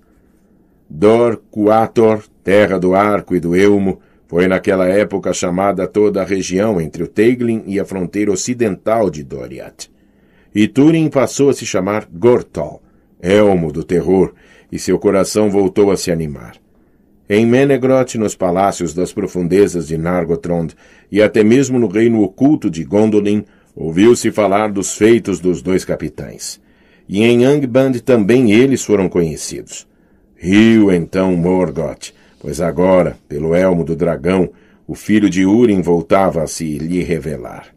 Dor Quator, terra do arco e do elmo, foi naquela época chamada toda a região entre o Teiglin e a fronteira ocidental de Doriath. E Turin passou a se chamar Gortol, elmo do terror, e seu coração voltou a se animar em Menegroth, nos palácios das profundezas de Nargothrond, e até mesmo no reino oculto de Gondolin, ouviu-se falar dos feitos dos dois capitães. E em Angband também eles foram conhecidos. Riu então Morgoth, pois agora, pelo elmo do dragão, o filho de Urim voltava a se lhe revelar.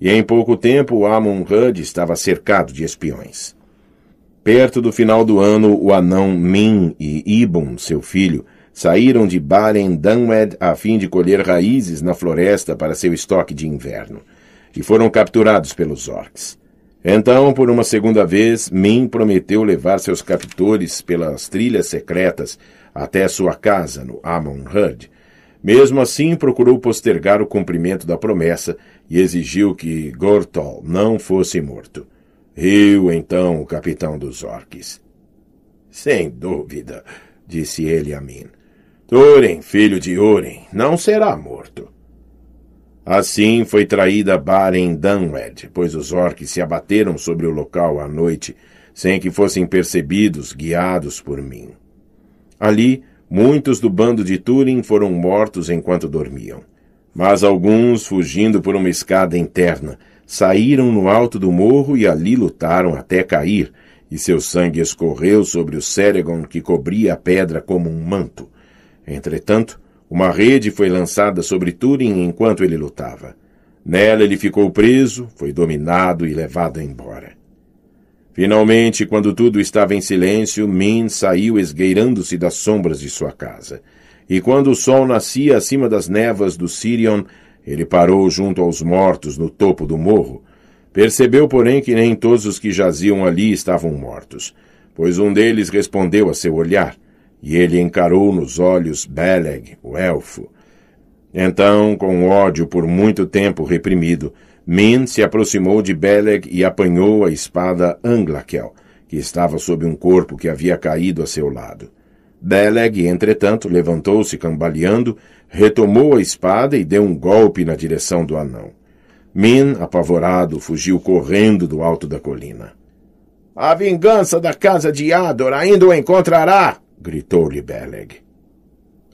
E em pouco tempo Amon-Hud estava cercado de espiões. Perto do final do ano, o anão Min e Ibon, seu filho, saíram de Bar Danwed a fim de colher raízes na floresta para seu estoque de inverno, e foram capturados pelos orcs. Então, por uma segunda vez, Min prometeu levar seus captores pelas trilhas secretas até sua casa no Amon-Hud. Mesmo assim, procurou postergar o cumprimento da promessa e exigiu que Gortol não fosse morto. Riu então o capitão dos orques. Sem dúvida, disse ele a Min. Oren, filho de Oren, não será morto. Assim foi traída Baren Dunwed, pois os orques se abateram sobre o local à noite, sem que fossem percebidos, guiados por mim. Ali, muitos do bando de Túrin foram mortos enquanto dormiam. Mas alguns, fugindo por uma escada interna, saíram no alto do morro e ali lutaram até cair, e seu sangue escorreu sobre o Seregon que cobria a pedra como um manto. Entretanto, uma rede foi lançada sobre Turing enquanto ele lutava. Nela ele ficou preso, foi dominado e levado embora. Finalmente, quando tudo estava em silêncio, Min saiu esgueirando-se das sombras de sua casa. E quando o sol nascia acima das névoas do Sirion, ele parou junto aos mortos no topo do morro. Percebeu, porém, que nem todos os que jaziam ali estavam mortos, pois um deles respondeu a seu olhar: e ele encarou nos olhos Beleg, o elfo. Então, com ódio por muito tempo reprimido, Min se aproximou de Beleg e apanhou a espada Anglakel, que estava sob um corpo que havia caído a seu lado. Beleg, entretanto, levantou-se cambaleando, retomou a espada e deu um golpe na direção do anão. Min, apavorado, fugiu correndo do alto da colina. A vingança da casa de Ador ainda o encontrará! gritou-lhe Beleg.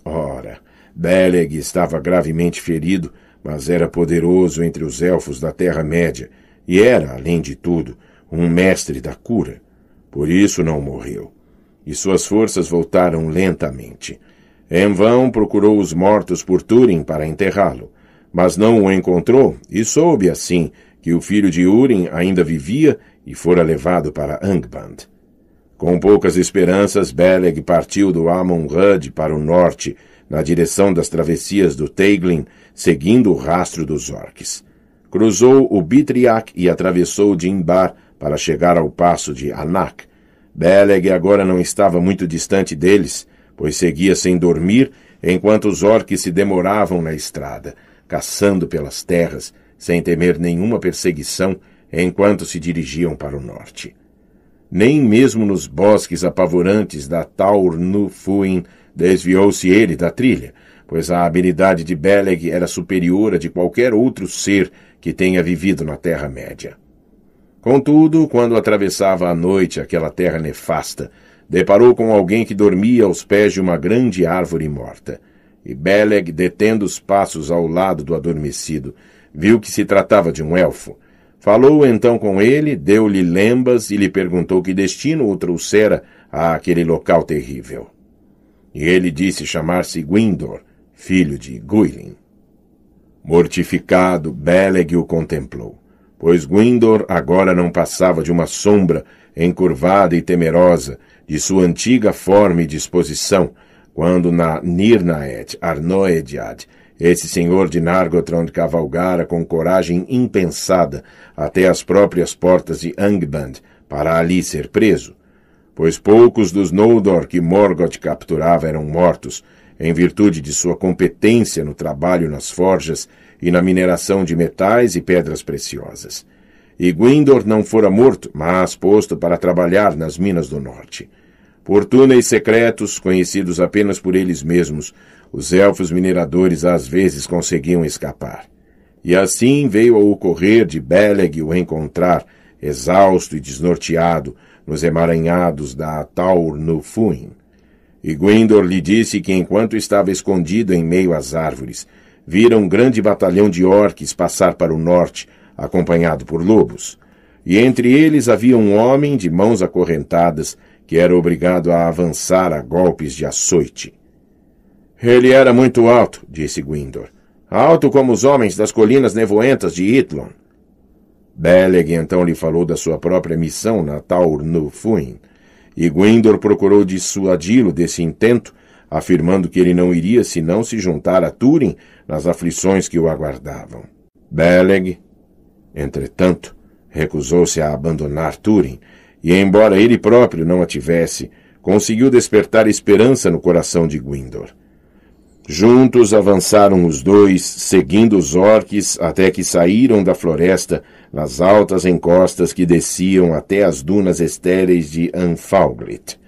Ora, Beleg estava gravemente ferido, mas era poderoso entre os elfos da Terra-média e era, além de tudo, um mestre da cura. Por isso não morreu. E suas forças voltaram lentamente. Em vão procurou os mortos por Turin para enterrá-lo, mas não o encontrou e soube assim que o filho de Urim ainda vivia e fora levado para Angband. Com poucas esperanças, Beleg partiu do Amonhud para o norte, na direção das travessias do Teiglin, seguindo o rastro dos orques. Cruzou o Bitriak e atravessou Dimbar para chegar ao passo de Anak. Beleg agora não estava muito distante deles, pois seguia sem dormir enquanto os orques se demoravam na estrada, caçando pelas terras, sem temer nenhuma perseguição, enquanto se dirigiam para o norte. Nem mesmo nos bosques apavorantes da Taurnufuin desviou-se ele da trilha, pois a habilidade de Beleg era superior à de qualquer outro ser que tenha vivido na Terra-média. Contudo, quando atravessava à noite aquela terra nefasta, deparou com alguém que dormia aos pés de uma grande árvore morta. E Beleg, detendo os passos ao lado do adormecido, viu que se tratava de um elfo, Falou então com ele, deu-lhe lembas e lhe perguntou que destino o trouxera a aquele local terrível. E ele disse chamar-se Gwindor, filho de Guilin. Mortificado, Beleg o contemplou, pois Gwindor agora não passava de uma sombra encurvada e temerosa de sua antiga forma e disposição, quando na Nirnaed Arnoediad esse senhor de Nargothrond cavalgara com coragem impensada até as próprias portas de Angband para ali ser preso, pois poucos dos Noldor que Morgoth capturava eram mortos, em virtude de sua competência no trabalho nas forjas e na mineração de metais e pedras preciosas. E Gwyndor não fora morto, mas posto para trabalhar nas minas do norte. Por túneis secretos, conhecidos apenas por eles mesmos, os elfos mineradores às vezes conseguiam escapar. E assim veio a ocorrer de Beleg o encontrar, exausto e desnorteado, nos emaranhados da taur no Fuin. E Gwyndor lhe disse que enquanto estava escondido em meio às árvores, vira um grande batalhão de orques passar para o norte, acompanhado por lobos. E entre eles havia um homem de mãos acorrentadas que era obrigado a avançar a golpes de açoite. Ele era muito alto, disse Gwyndor. Alto como os homens das colinas nevoentas de Itlon. Beleg então lhe falou da sua própria missão na Taur Nufuin, e Gwyndor procurou dissuadi-lo desse intento, afirmando que ele não iria se não se juntar a Turin nas aflições que o aguardavam. Beleg, entretanto, recusou-se a abandonar Turin, e embora ele próprio não a tivesse, conseguiu despertar esperança no coração de Gwyndor. Juntos avançaram os dois, seguindo os orques até que saíram da floresta, nas altas encostas que desciam até as dunas estéreis de Anfalglit.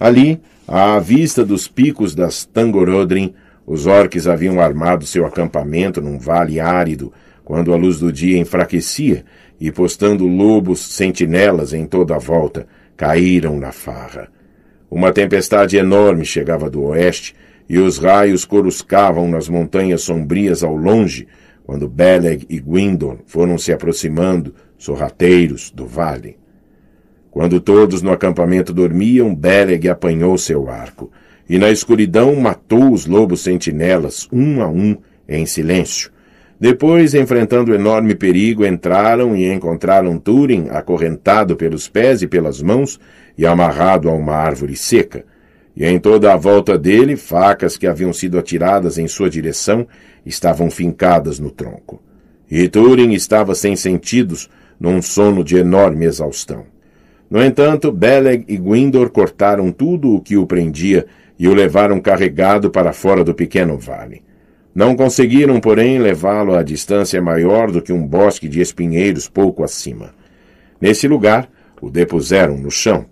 Ali, à vista dos picos das Tangorodrim, os orques haviam armado seu acampamento num vale árido, quando a luz do dia enfraquecia, e postando lobos sentinelas em toda a volta, caíram na farra. Uma tempestade enorme chegava do oeste, e os raios coruscavam nas montanhas sombrias ao longe, quando Beleg e Gwindon foram se aproximando, sorrateiros, do vale. Quando todos no acampamento dormiam, Beleg apanhou seu arco, e na escuridão matou os lobos sentinelas, um a um, em silêncio. Depois, enfrentando enorme perigo, entraram e encontraram Turing acorrentado pelos pés e pelas mãos e amarrado a uma árvore seca. E em toda a volta dele, facas que haviam sido atiradas em sua direção estavam fincadas no tronco. E Turing estava sem sentidos, num sono de enorme exaustão. No entanto, Beleg e Gwindor cortaram tudo o que o prendia e o levaram carregado para fora do pequeno vale. Não conseguiram, porém, levá-lo a distância maior do que um bosque de espinheiros pouco acima. Nesse lugar, o depuseram no chão,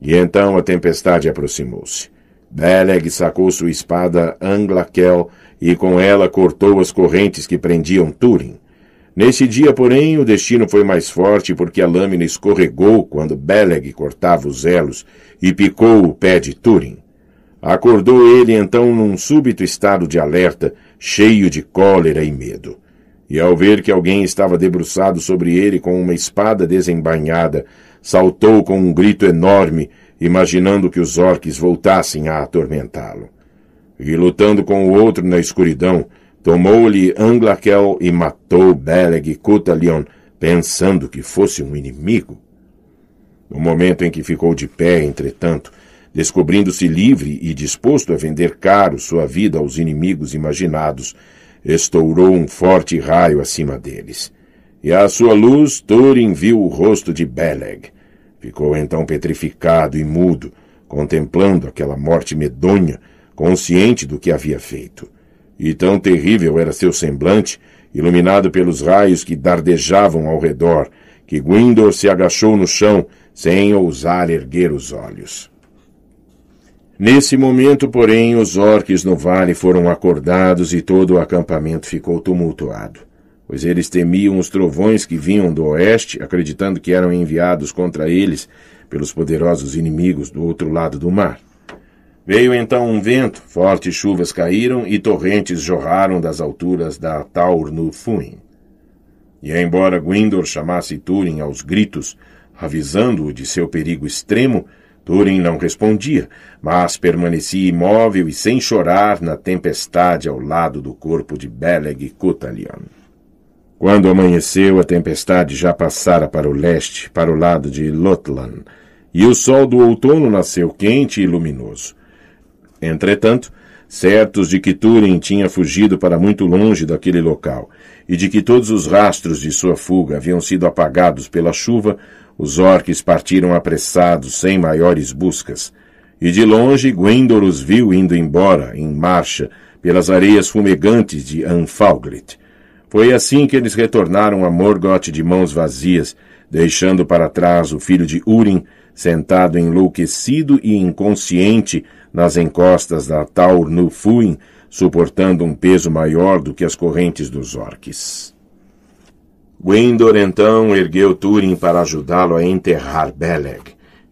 e então a tempestade aproximou-se. Beleg sacou sua espada Anglakel e com ela cortou as correntes que prendiam Turin. Nesse dia, porém, o destino foi mais forte porque a lâmina escorregou quando Beleg cortava os elos e picou o pé de Turin. Acordou ele então num súbito estado de alerta, cheio de cólera e medo. E ao ver que alguém estava debruçado sobre ele com uma espada desembainhada, saltou com um grito enorme, imaginando que os orques voltassem a atormentá-lo. E lutando com o outro na escuridão, tomou-lhe Anglakel e matou Beleg Cutalion, pensando que fosse um inimigo. No momento em que ficou de pé, entretanto, descobrindo-se livre e disposto a vender caro sua vida aos inimigos imaginados, estourou um forte raio acima deles. E à sua luz, Thorin viu o rosto de Beleg. Ficou então petrificado e mudo, contemplando aquela morte medonha, consciente do que havia feito. E tão terrível era seu semblante, iluminado pelos raios que dardejavam ao redor, que Gwyndor se agachou no chão, sem ousar erguer os olhos. Nesse momento, porém, os orques no vale foram acordados e todo o acampamento ficou tumultuado pois eles temiam os trovões que vinham do oeste, acreditando que eram enviados contra eles pelos poderosos inimigos do outro lado do mar. Veio então um vento, fortes chuvas caíram e torrentes jorraram das alturas da Taur no Fuin. E embora Gwyndor chamasse Túrin aos gritos, avisando-o de seu perigo extremo, Túrin não respondia, mas permanecia imóvel e sem chorar na tempestade ao lado do corpo de Beleg Cotalion. Quando amanheceu, a tempestade já passara para o leste, para o lado de Lotlan, e o sol do outono nasceu quente e luminoso. Entretanto, certos de que Turin tinha fugido para muito longe daquele local, e de que todos os rastros de sua fuga haviam sido apagados pela chuva, os orques partiram apressados, sem maiores buscas. E de longe Gwyndor os viu indo embora, em marcha, pelas areias fumegantes de Anfalglit. Foi assim que eles retornaram a Morgoth de mãos vazias, deixando para trás o filho de Urim, sentado enlouquecido e inconsciente nas encostas da Taur Nufuin, suportando um peso maior do que as correntes dos orques. Gwyndor então ergueu Túrin para ajudá-lo a enterrar Beleg,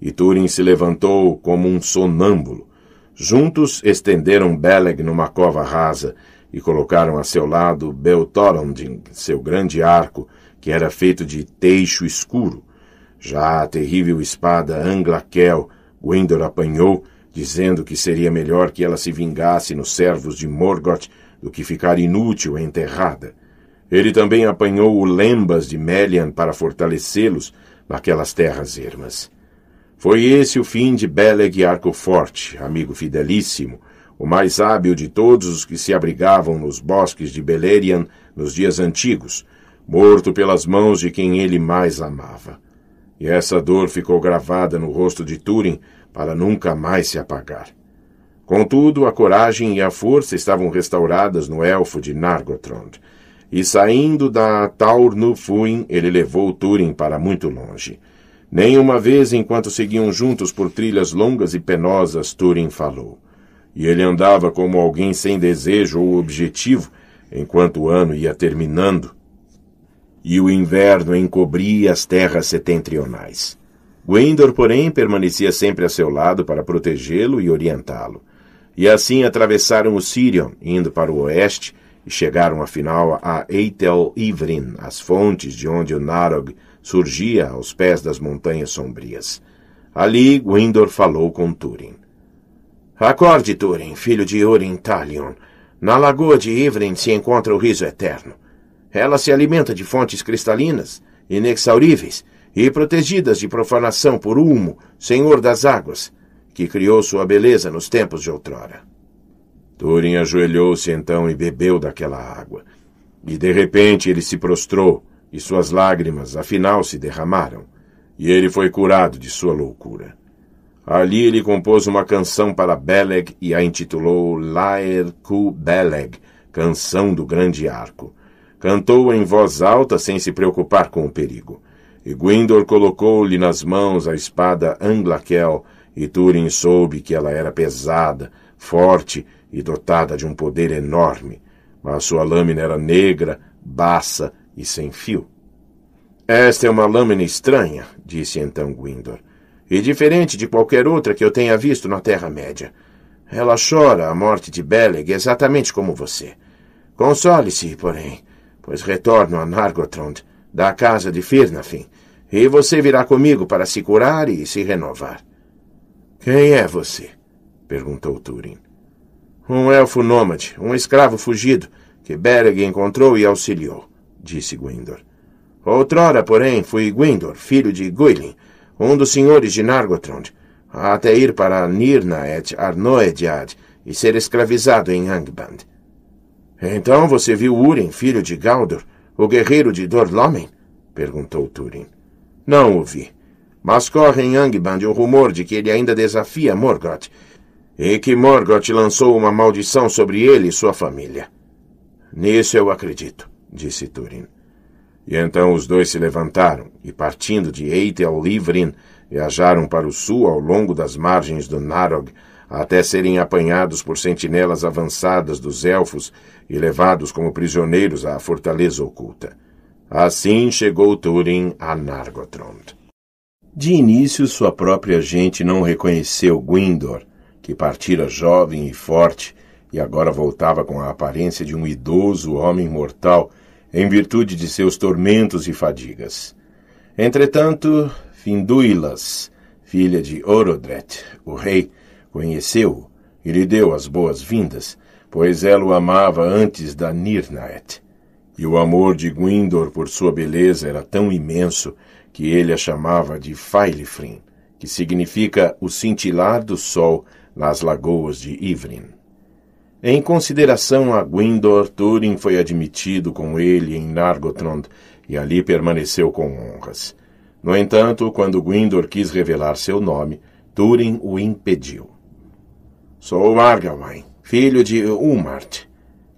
e Túrin se levantou como um sonâmbulo. Juntos estenderam Beleg numa cova rasa, e colocaram a seu lado Beltoranding, seu grande arco, que era feito de teixo escuro. Já a terrível espada Anglakel, Gwyndor apanhou, dizendo que seria melhor que ela se vingasse nos servos de Morgoth do que ficar inútil enterrada. Ele também apanhou o Lembas de Melian para fortalecê-los naquelas terras ermas. Foi esse o fim de Beleg Arcoforte, amigo fidelíssimo, o mais hábil de todos os que se abrigavam nos bosques de Beleriand nos dias antigos, morto pelas mãos de quem ele mais amava. E essa dor ficou gravada no rosto de Turin para nunca mais se apagar. Contudo, a coragem e a força estavam restauradas no elfo de Nargothrond, e saindo da Taurnufuin, ele levou Turin para muito longe. Nem uma vez, enquanto seguiam juntos por trilhas longas e penosas, Turin falou e ele andava como alguém sem desejo ou objetivo, enquanto o ano ia terminando. E o inverno encobria as terras setentrionais. Gwyndor, porém, permanecia sempre a seu lado para protegê-lo e orientá-lo. E assim atravessaram o Sirion, indo para o oeste, e chegaram afinal a Eitel Ivrin, as fontes de onde o Narog surgia aos pés das montanhas sombrias. Ali Gwyndor falou com Túrin. Acorde, Turin, filho de Urin Talion. Na lagoa de Ivrin se encontra o riso eterno. Ela se alimenta de fontes cristalinas, inexauríveis e protegidas de profanação por Ulmo, senhor das águas, que criou sua beleza nos tempos de outrora. Turin ajoelhou-se então e bebeu daquela água. E de repente ele se prostrou, e suas lágrimas afinal se derramaram, e ele foi curado de sua loucura. Ali ele compôs uma canção para Beleg e a intitulou Laer Ku Beleg, Canção do Grande Arco. Cantou em voz alta sem se preocupar com o perigo. E Gwyndor colocou-lhe nas mãos a espada Anglaquel, e Túrin soube que ela era pesada, forte e dotada de um poder enorme, mas sua lâmina era negra, baça e sem fio. Esta é uma lâmina estranha, disse então Gwyndor e diferente de qualquer outra que eu tenha visto na Terra-média. Ela chora a morte de Beleg exatamente como você. Console-se, porém, pois retorno a Nargothrond, da casa de Firnafin, e você virá comigo para se curar e se renovar. Quem é você? perguntou Turin. Um elfo nômade, um escravo fugido, que Beleg encontrou e auxiliou, disse Gwyndor. Outrora, porém, fui Gwyndor, filho de Guilin, um dos senhores de Nargothrond, até ir para Nirnaed Arnoediad e ser escravizado em Angband. Então você viu Urim, filho de Galdor, o guerreiro de Dorlomen? perguntou Turin. Não o vi. Mas corre em Angband o rumor de que ele ainda desafia Morgoth e que Morgoth lançou uma maldição sobre ele e sua família. Nisso eu acredito, disse Turin. E então os dois se levantaram e, partindo de Eite ao Livrin, viajaram para o sul ao longo das margens do Narog, até serem apanhados por sentinelas avançadas dos elfos e levados como prisioneiros à fortaleza oculta. Assim chegou Túrin a Nargothrond. De início, sua própria gente não reconheceu Gwyndor, que partira jovem e forte e agora voltava com a aparência de um idoso homem mortal em virtude de seus tormentos e fadigas. Entretanto, Finduilas, filha de Orodret, o rei, conheceu-o e lhe deu as boas-vindas, pois ela o amava antes da Nirnaet. E o amor de Gwyndor por sua beleza era tão imenso que ele a chamava de Failifrin, que significa o cintilar do sol nas lagoas de Ivrin. Em consideração a Gwyndor, Turin foi admitido com ele em Nargothrond e ali permaneceu com honras. No entanto, quando Gwyndor quis revelar seu nome, Turin o impediu. Sou Argawain, filho de Umart,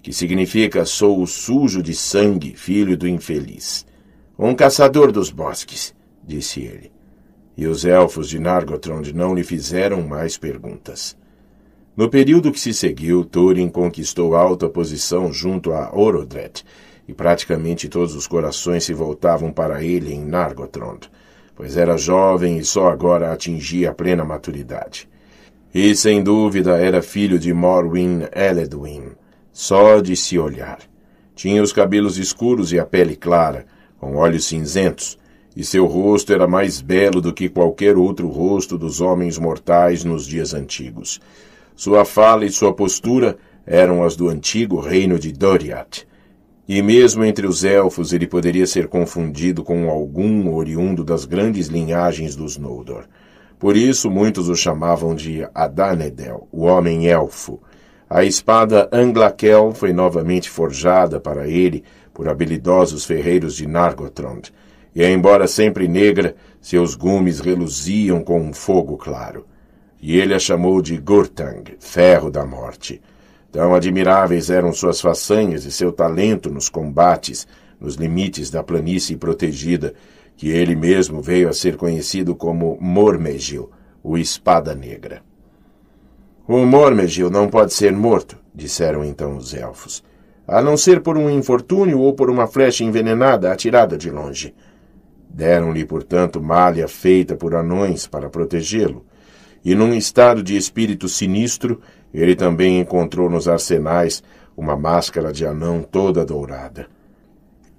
que significa sou o sujo de sangue, filho do infeliz. Um caçador dos bosques, disse ele. E os elfos de Nargothrond não lhe fizeram mais perguntas. No período que se seguiu, Turing conquistou alta posição junto a Orodret, e praticamente todos os corações se voltavam para ele em Nargothrond, pois era jovem e só agora atingia a plena maturidade. E, sem dúvida, era filho de Morwin Eledwin, só de se olhar. Tinha os cabelos escuros e a pele clara, com olhos cinzentos, e seu rosto era mais belo do que qualquer outro rosto dos homens mortais nos dias antigos. Sua fala e sua postura eram as do antigo reino de Doriath. E mesmo entre os elfos ele poderia ser confundido com algum oriundo das grandes linhagens dos Noldor. Por isso muitos o chamavam de Adanedel, o homem elfo. A espada Anglakel foi novamente forjada para ele por habilidosos ferreiros de Nargothrond, e embora sempre negra, seus gumes reluziam com um fogo claro e ele a chamou de Gurtang, ferro da morte. Tão admiráveis eram suas façanhas e seu talento nos combates, nos limites da planície protegida, que ele mesmo veio a ser conhecido como Mormegil, o Espada Negra. O Mormegil não pode ser morto, disseram então os elfos, a não ser por um infortúnio ou por uma flecha envenenada atirada de longe. Deram-lhe, portanto, malha feita por anões para protegê-lo, e num estado de espírito sinistro, ele também encontrou nos arsenais uma máscara de anão toda dourada.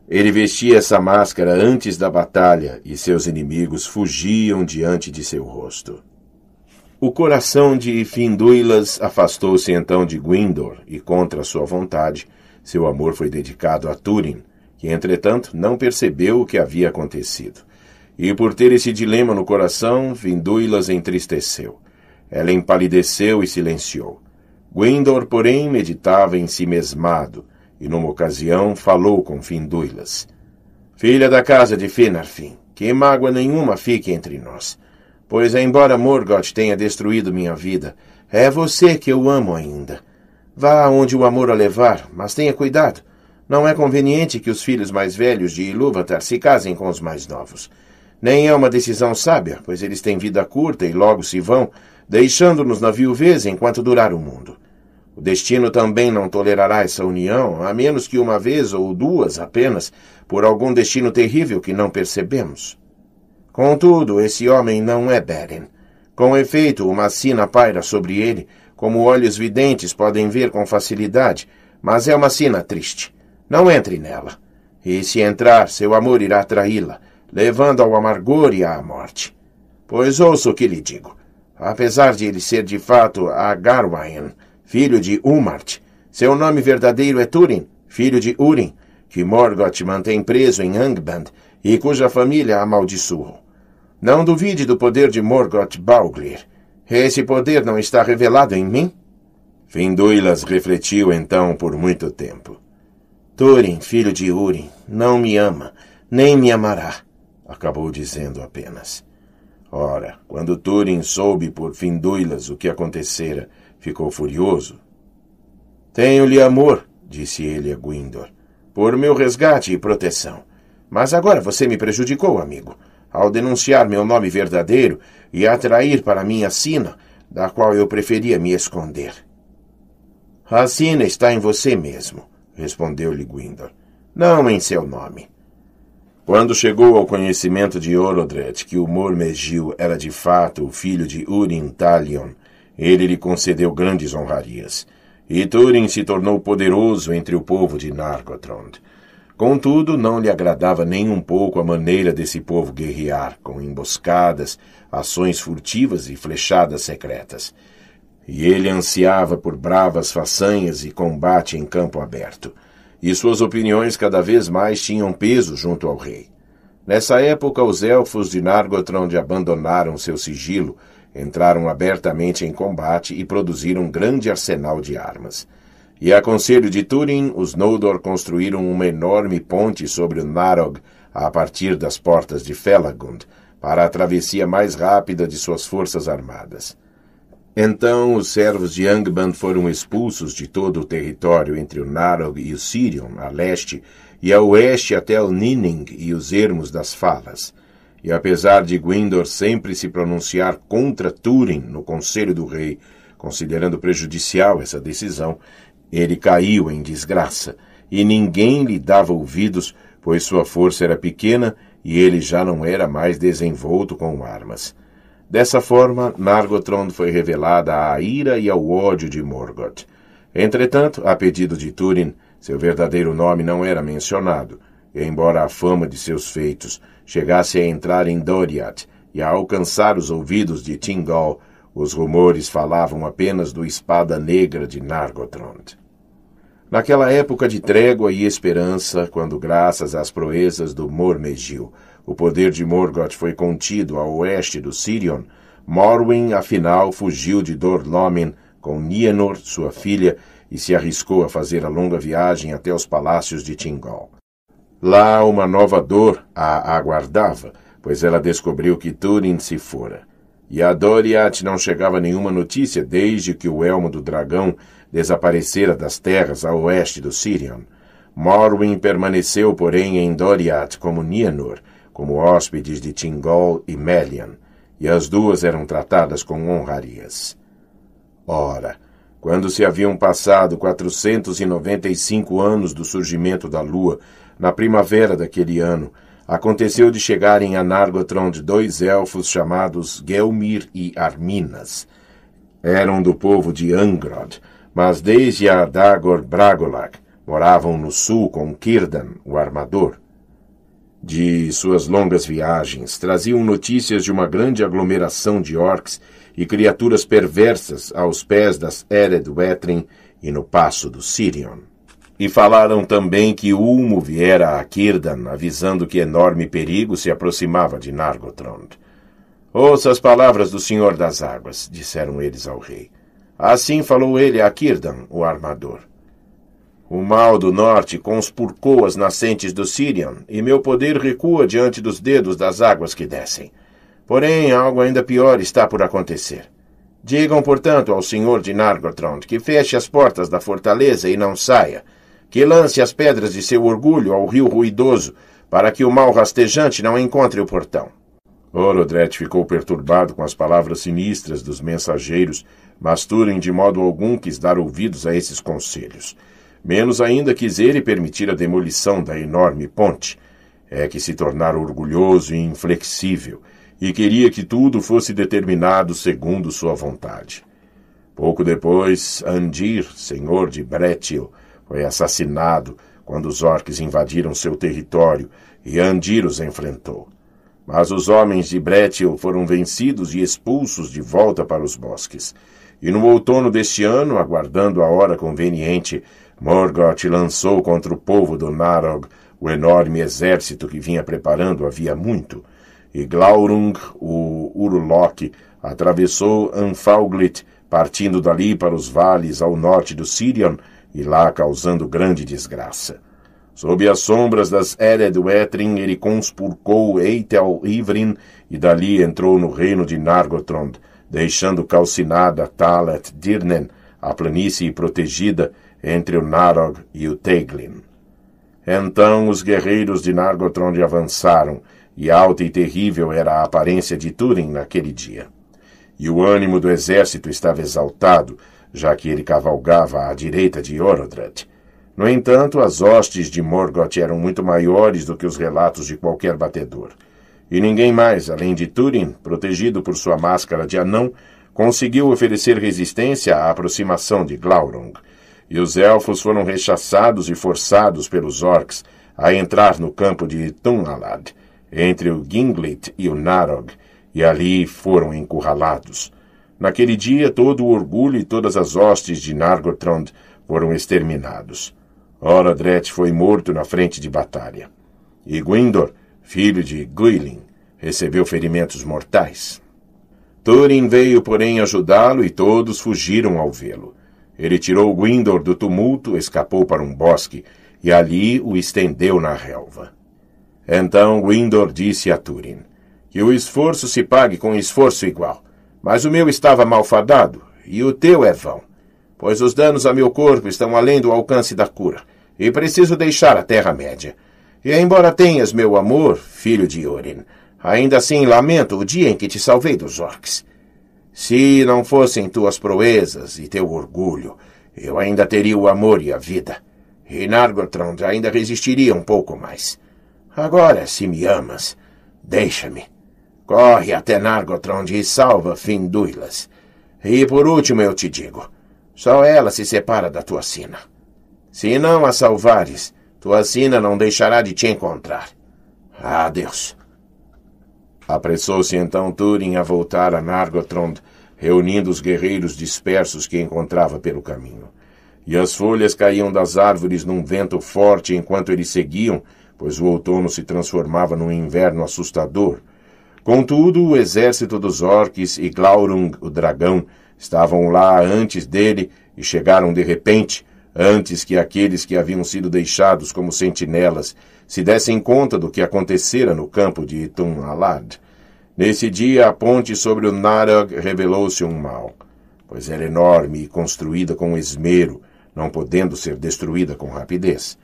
Ele vestia essa máscara antes da batalha e seus inimigos fugiam diante de seu rosto. O coração de Finduilas afastou-se então de Gwyndor e, contra sua vontade, seu amor foi dedicado a Túrin, que, entretanto, não percebeu o que havia acontecido e por ter esse dilema no coração, Vindúilas entristeceu. Ela empalideceu e silenciou. Gwyndor, porém, meditava em si mesmado, e numa ocasião falou com Finduilas. Filha da casa de Finarfin, que mágoa nenhuma fique entre nós, pois embora Morgoth tenha destruído minha vida, é você que eu amo ainda. Vá aonde o amor a levar, mas tenha cuidado. Não é conveniente que os filhos mais velhos de Ilúvatar se casem com os mais novos. Nem é uma decisão sábia, pois eles têm vida curta e logo se vão, deixando-nos na viuvez enquanto durar o mundo. O destino também não tolerará essa união, a menos que uma vez ou duas apenas, por algum destino terrível que não percebemos. Contudo, esse homem não é Beren. Com efeito, uma sina paira sobre ele, como olhos videntes podem ver com facilidade, mas é uma sina triste. Não entre nela. E se entrar, seu amor irá traí-la, levando ao amargor e à morte. Pois ouço o que lhe digo. Apesar de ele ser de fato Agarwain, filho de Umart, seu nome verdadeiro é Turin, filho de Urim, que Morgoth mantém preso em Angband e cuja família amaldiçoou. Não duvide do poder de Morgoth Balglir. Esse poder não está revelado em mim? Finduilas refletiu então por muito tempo. Turin, filho de Urim, não me ama, nem me amará acabou dizendo apenas. Ora, quando Turing soube por fim Duilas o que acontecera, ficou furioso. Tenho-lhe amor, disse ele a Gwyndor, por meu resgate e proteção. Mas agora você me prejudicou, amigo, ao denunciar meu nome verdadeiro e atrair para minha sina, da qual eu preferia me esconder. A sina está em você mesmo, respondeu-lhe Gwyndor, não em seu nome. Quando chegou ao conhecimento de Orodret que o Mormegil era de fato o filho de Urim Talion, ele lhe concedeu grandes honrarias. E Turin se tornou poderoso entre o povo de Nargothrond. Contudo, não lhe agradava nem um pouco a maneira desse povo guerrear, com emboscadas, ações furtivas e flechadas secretas. E ele ansiava por bravas façanhas e combate em campo aberto e suas opiniões cada vez mais tinham peso junto ao rei. Nessa época, os elfos de Nargothrond abandonaram seu sigilo, entraram abertamente em combate e produziram um grande arsenal de armas. E a conselho de Turin, os Noldor construíram uma enorme ponte sobre o Narog a partir das portas de Felagund, para a travessia mais rápida de suas forças armadas. Então os servos de Angband foram expulsos de todo o território entre o Narog e o Sirion, a leste, e a oeste até o Nining e os ermos das falas. E apesar de Gwyndor sempre se pronunciar contra Túrin no Conselho do Rei, considerando prejudicial essa decisão, ele caiu em desgraça, e ninguém lhe dava ouvidos, pois sua força era pequena e ele já não era mais desenvolto com armas. Dessa forma, Nargothrond foi revelada à ira e ao ódio de Morgoth. Entretanto, a pedido de Túrin, seu verdadeiro nome não era mencionado, e embora a fama de seus feitos chegasse a entrar em Doriath e a alcançar os ouvidos de Tingol, os rumores falavam apenas do Espada Negra de Nargothrond. Naquela época de trégua e esperança, quando graças às proezas do Mormegil, o poder de Morgoth foi contido a oeste do Sirion. Morwin, afinal, fugiu de Dor Lomin com Nienor, sua filha, e se arriscou a fazer a longa viagem até os palácios de Tingol. Lá uma nova dor a aguardava, pois ela descobriu que Túrin se fora. E a Doriath não chegava nenhuma notícia desde que o Elmo do Dragão desaparecera das terras a oeste do Sirion. Morwin permaneceu, porém, em Doriath como Nienor, como hóspedes de Tingol e Melian, e as duas eram tratadas com honrarias. Ora, quando se haviam passado 495 anos do surgimento da Lua, na primavera daquele ano, aconteceu de chegar em Anargotron de dois elfos chamados Gelmir e Arminas. Eram do povo de Angrod, mas desde a Dagor moravam no sul com Círdan, o armador. De suas longas viagens, traziam notícias de uma grande aglomeração de orcs e criaturas perversas aos pés das Ered Wetren e no passo do Sirion. E falaram também que Ulmo viera a Círdan, avisando que enorme perigo se aproximava de Nargothrond. Ouça as palavras do Senhor das Águas, disseram eles ao rei. Assim falou ele a Círdan, o armador. O mal do norte conspurcou as nascentes do Sirion, e meu poder recua diante dos dedos das águas que descem. Porém, algo ainda pior está por acontecer. Digam, portanto, ao senhor de Nargothrond que feche as portas da fortaleza e não saia, que lance as pedras de seu orgulho ao rio ruidoso, para que o mal rastejante não encontre o portão. Orodret ficou perturbado com as palavras sinistras dos mensageiros, mas Turing de modo algum quis dar ouvidos a esses conselhos. Menos ainda quis ele permitir a demolição da enorme ponte. É que se tornara orgulhoso e inflexível, e queria que tudo fosse determinado segundo sua vontade. Pouco depois, Andir, senhor de Bretil, foi assassinado quando os orques invadiram seu território e Andir os enfrentou. Mas os homens de Bretil foram vencidos e expulsos de volta para os bosques. E no outono deste ano, aguardando a hora conveniente, Morgoth lançou contra o povo do Narog o enorme exército que vinha preparando havia muito, e Glaurung, o Urulok, atravessou Anfalglit, partindo dali para os vales ao norte do Sirion e lá causando grande desgraça. Sob as sombras das Eredwetrin, ele conspurcou Eitel Ivrin e dali entrou no reino de Nargothrond, deixando calcinada Talat Dirnen, a planície protegida, entre o Narog e o Teglin. Então os guerreiros de Nargothrond avançaram, e alta e terrível era a aparência de Túrin naquele dia. E o ânimo do exército estava exaltado, já que ele cavalgava à direita de Orodrat. No entanto, as hostes de Morgoth eram muito maiores do que os relatos de qualquer batedor. E ninguém mais, além de Túrin, protegido por sua máscara de anão, conseguiu oferecer resistência à aproximação de Glaurung, e os elfos foram rechaçados e forçados pelos orcs a entrar no campo de Tunalad, entre o Ginglit e o Narog, e ali foram encurralados. Naquele dia, todo o orgulho e todas as hostes de Nargothrond foram exterminados. Oladret foi morto na frente de batalha. E Gwyndor, filho de Guilin, recebeu ferimentos mortais. Thorin veio, porém, ajudá-lo e todos fugiram ao vê-lo. Ele tirou Gwyndor do tumulto, escapou para um bosque, e ali o estendeu na relva. Então Gwyndor disse a Túrin, que o esforço se pague com esforço igual, mas o meu estava malfadado, e o teu é vão, pois os danos a meu corpo estão além do alcance da cura, e preciso deixar a Terra-média. E embora tenhas meu amor, filho de Orin, ainda assim lamento o dia em que te salvei dos orcs. Se não fossem tuas proezas e teu orgulho, eu ainda teria o amor e a vida. E Nargothrond ainda resistiria um pouco mais. Agora, se me amas, deixa-me. Corre até Nargothrond e salva Finduilas. E por último eu te digo, só ela se separa da tua sina. Se não a salvares, tua sina não deixará de te encontrar. Adeus. Apressou-se então Turing a voltar a Nargothrond, reunindo os guerreiros dispersos que encontrava pelo caminho. E as folhas caíam das árvores num vento forte enquanto eles seguiam, pois o outono se transformava num inverno assustador. Contudo, o exército dos orques e Glaurung, o dragão, estavam lá antes dele e chegaram de repente, antes que aqueles que haviam sido deixados como sentinelas se dessem conta do que acontecera no campo de Itun Alad. Nesse dia, a ponte sobre o Narag revelou-se um mal, pois era enorme e construída com esmero, não podendo ser destruída com rapidez.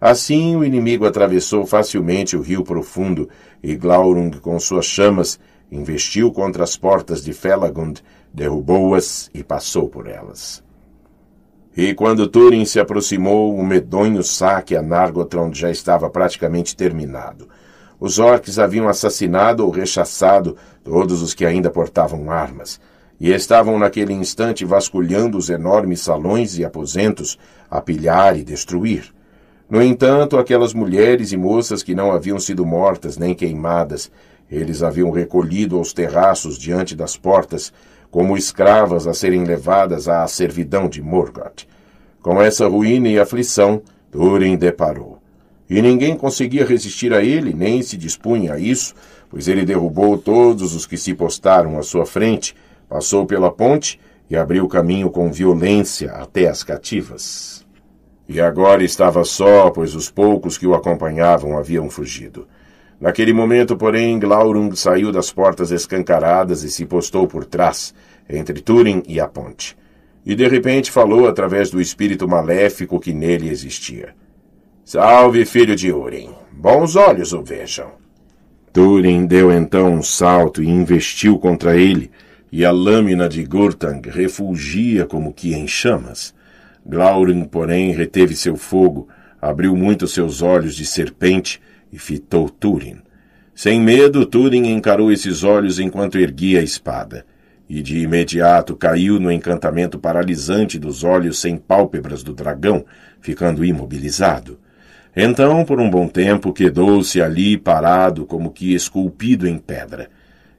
Assim, o inimigo atravessou facilmente o rio profundo e Glaurung, com suas chamas, investiu contra as portas de Felagund, derrubou-as e passou por elas. E quando Turin se aproximou, o medonho saque a Nargothrond já estava praticamente terminado. Os orcs haviam assassinado ou rechaçado todos os que ainda portavam armas, e estavam naquele instante vasculhando os enormes salões e aposentos a pilhar e destruir. No entanto, aquelas mulheres e moças que não haviam sido mortas nem queimadas, eles haviam recolhido aos terraços diante das portas, como escravas a serem levadas à servidão de Morgoth. Com essa ruína e aflição, Túrin deparou. E ninguém conseguia resistir a ele, nem se dispunha a isso, pois ele derrubou todos os que se postaram à sua frente, passou pela ponte e abriu caminho com violência até as cativas. E agora estava só, pois os poucos que o acompanhavam haviam fugido. Naquele momento, porém, Glaurung saiu das portas escancaradas e se postou por trás, entre Turin e a ponte. E de repente falou através do espírito maléfico que nele existia. Salve, filho de Urim! Bons olhos o vejam! Turin deu então um salto e investiu contra ele, e a lâmina de Gurtang refulgia como que em chamas. Glaurung, porém, reteve seu fogo, abriu muito seus olhos de serpente, e fitou Turin. Sem medo, Turin encarou esses olhos enquanto erguia a espada, e de imediato caiu no encantamento paralisante dos olhos sem pálpebras do dragão, ficando imobilizado. Então, por um bom tempo, quedou-se ali parado, como que esculpido em pedra.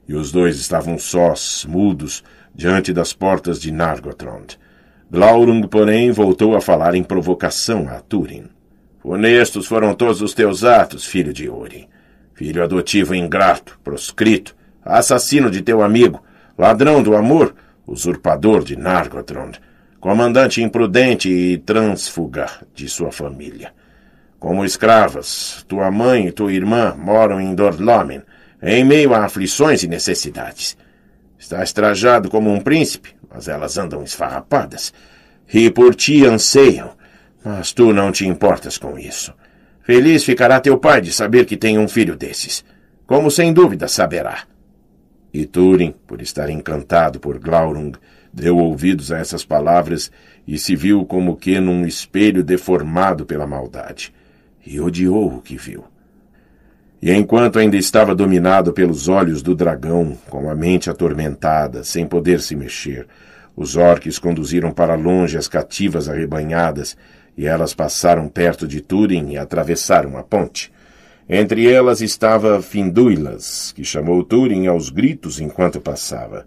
E os dois estavam sós, mudos, diante das portas de Nargothrond. Glaurung, porém, voltou a falar em provocação a Túrin. Honestos foram todos os teus atos, filho de Uri. Filho adotivo ingrato, proscrito, assassino de teu amigo, ladrão do amor, usurpador de Nargothrond, comandante imprudente e transfuga de sua família. Como escravas, tua mãe e tua irmã moram em Dorlomen, em meio a aflições e necessidades. Estás trajado como um príncipe, mas elas andam esfarrapadas, e por ti anseiam, mas tu não te importas com isso. Feliz ficará teu pai de saber que tem um filho desses. Como sem dúvida saberá. E Turing, por estar encantado por Glaurung, deu ouvidos a essas palavras e se viu como que num espelho deformado pela maldade. E odiou o que viu. E enquanto ainda estava dominado pelos olhos do dragão, com a mente atormentada, sem poder se mexer, os orques conduziram para longe as cativas arrebanhadas e elas passaram perto de Túrin e atravessaram a ponte. Entre elas estava Finduilas, que chamou Túrin aos gritos enquanto passava.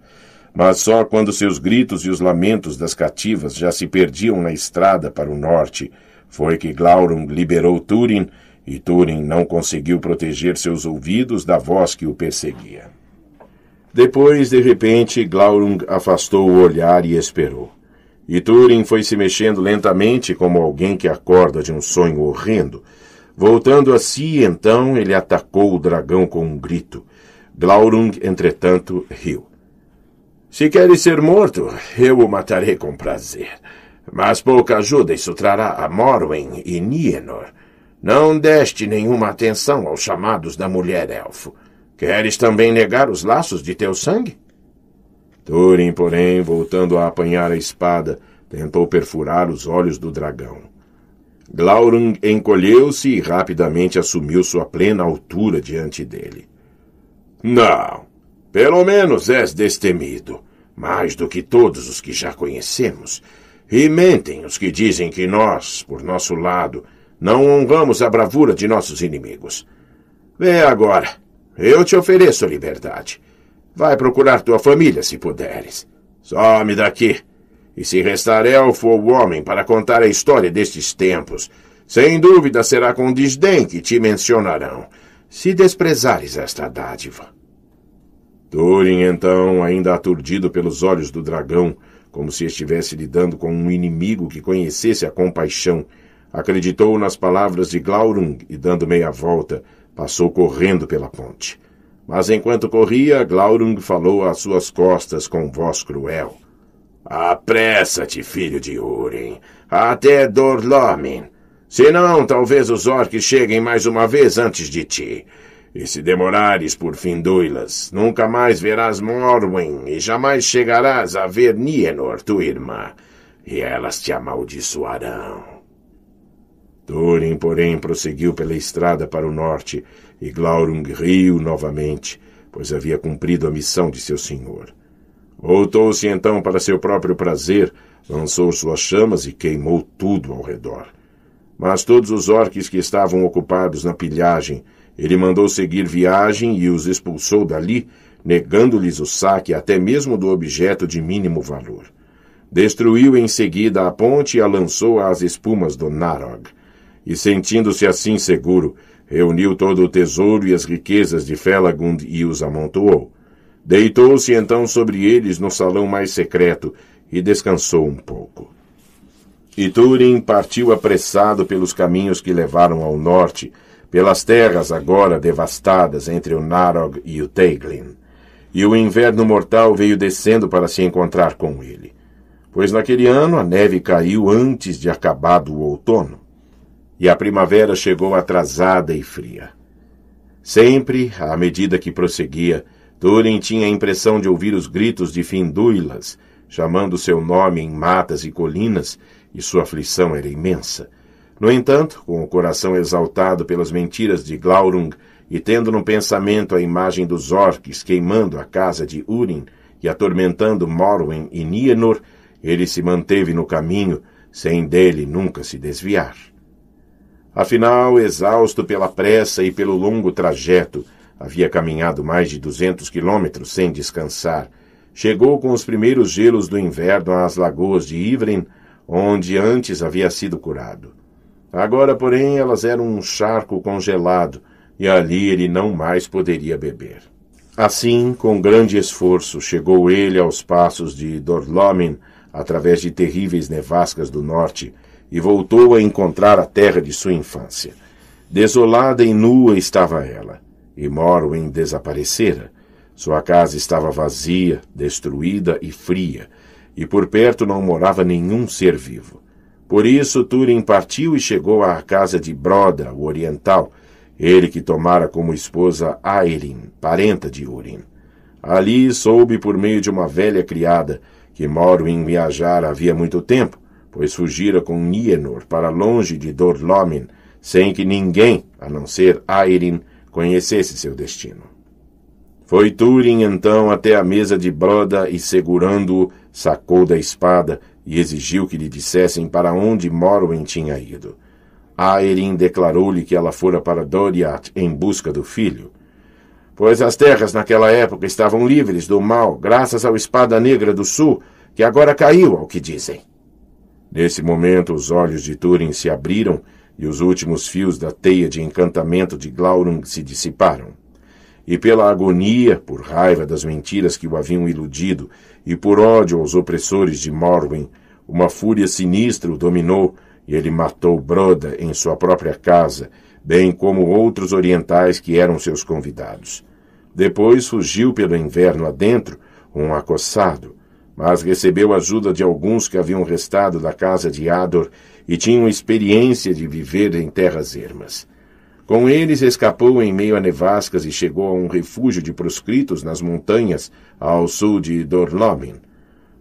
Mas só quando seus gritos e os lamentos das cativas já se perdiam na estrada para o norte, foi que Glaurung liberou Turin, e Turin não conseguiu proteger seus ouvidos da voz que o perseguia. Depois, de repente, Glaurung afastou o olhar e esperou. E Turing foi se mexendo lentamente como alguém que acorda de um sonho horrendo. Voltando a si, então, ele atacou o dragão com um grito. Glaurung, entretanto, riu. Se queres ser morto, eu o matarei com prazer. Mas pouca ajuda isso trará a Morwen e Nienor. Não deste nenhuma atenção aos chamados da mulher elfo. Queres também negar os laços de teu sangue? Túrin, porém, voltando a apanhar a espada, tentou perfurar os olhos do dragão. Glaurung encolheu-se e rapidamente assumiu sua plena altura diante dele. Não, pelo menos és destemido, mais do que todos os que já conhecemos. E mentem os que dizem que nós, por nosso lado, não honramos a bravura de nossos inimigos. Vê agora, eu te ofereço a liberdade. Vai procurar tua família, se puderes. Some daqui. E se restar elfo ou homem para contar a história destes tempos, sem dúvida será com desdém que te mencionarão, se desprezares esta dádiva. Turin, então, ainda aturdido pelos olhos do dragão, como se estivesse lidando com um inimigo que conhecesse a compaixão, acreditou nas palavras de Glaurung e, dando meia volta, passou correndo pela ponte. Mas enquanto corria, Glaurung falou às suas costas com voz cruel. Apressa-te, filho de Urim, até Dorlomin. Senão, talvez os orques cheguem mais uma vez antes de ti. E se demorares por Finduilas, nunca mais verás Morwen e jamais chegarás a ver Nienor, tua irmã, e elas te amaldiçoarão. Durin, porém, prosseguiu pela estrada para o norte, e Glaurung riu novamente, pois havia cumprido a missão de seu senhor. Voltou-se então para seu próprio prazer, lançou suas chamas e queimou tudo ao redor. Mas todos os orques que estavam ocupados na pilhagem, ele mandou seguir viagem e os expulsou dali, negando-lhes o saque até mesmo do objeto de mínimo valor. Destruiu em seguida a ponte e a lançou às espumas do Narog. E sentindo-se assim seguro, reuniu todo o tesouro e as riquezas de Felagund e os amontoou. Deitou-se então sobre eles no salão mais secreto e descansou um pouco. E Túrin partiu apressado pelos caminhos que levaram ao norte, pelas terras agora devastadas entre o Narog e o Teiglin. E o inverno mortal veio descendo para se encontrar com ele. Pois naquele ano a neve caiu antes de acabado o outono e a primavera chegou atrasada e fria. Sempre, à medida que prosseguia, Turing tinha a impressão de ouvir os gritos de Finduilas, chamando seu nome em matas e colinas, e sua aflição era imensa. No entanto, com o coração exaltado pelas mentiras de Glaurung e tendo no pensamento a imagem dos orques queimando a casa de Urim e atormentando Morwen e Nienor, ele se manteve no caminho, sem dele nunca se desviar. Afinal, exausto pela pressa e pelo longo trajeto, havia caminhado mais de duzentos quilômetros sem descansar. Chegou com os primeiros gelos do inverno às lagoas de Ivren, onde antes havia sido curado. Agora, porém, elas eram um charco congelado, e ali ele não mais poderia beber. Assim, com grande esforço, chegou ele aos passos de Dorlomin, através de terríveis nevascas do norte, e voltou a encontrar a terra de sua infância. Desolada e nua estava ela, e Morwen desaparecera. Sua casa estava vazia, destruída e fria, e por perto não morava nenhum ser vivo. Por isso Túrin partiu e chegou à casa de Broda, o oriental, ele que tomara como esposa Airin, parenta de Urim. Ali soube por meio de uma velha criada que Morwen viajara havia muito tempo, pois fugira com Nienor para longe de Dorlomin, sem que ninguém, a não ser Airin, conhecesse seu destino. Foi Túrin então até a mesa de Broda e, segurando-o, sacou da espada e exigiu que lhe dissessem para onde Morwen tinha ido. Aerin declarou-lhe que ela fora para Doriath em busca do filho. Pois as terras naquela época estavam livres do mal, graças à espada negra do sul, que agora caiu, ao que dizem. Nesse momento, os olhos de Túrin se abriram e os últimos fios da teia de encantamento de Glaurung se dissiparam. E pela agonia, por raiva das mentiras que o haviam iludido e por ódio aos opressores de Morwen, uma fúria sinistra o dominou e ele matou Broda em sua própria casa, bem como outros orientais que eram seus convidados. Depois fugiu pelo inverno adentro, um acossado, mas recebeu ajuda de alguns que haviam restado da casa de Ador e tinham experiência de viver em terras ermas. Com eles escapou em meio a nevascas e chegou a um refúgio de proscritos nas montanhas, ao sul de Dorlomin.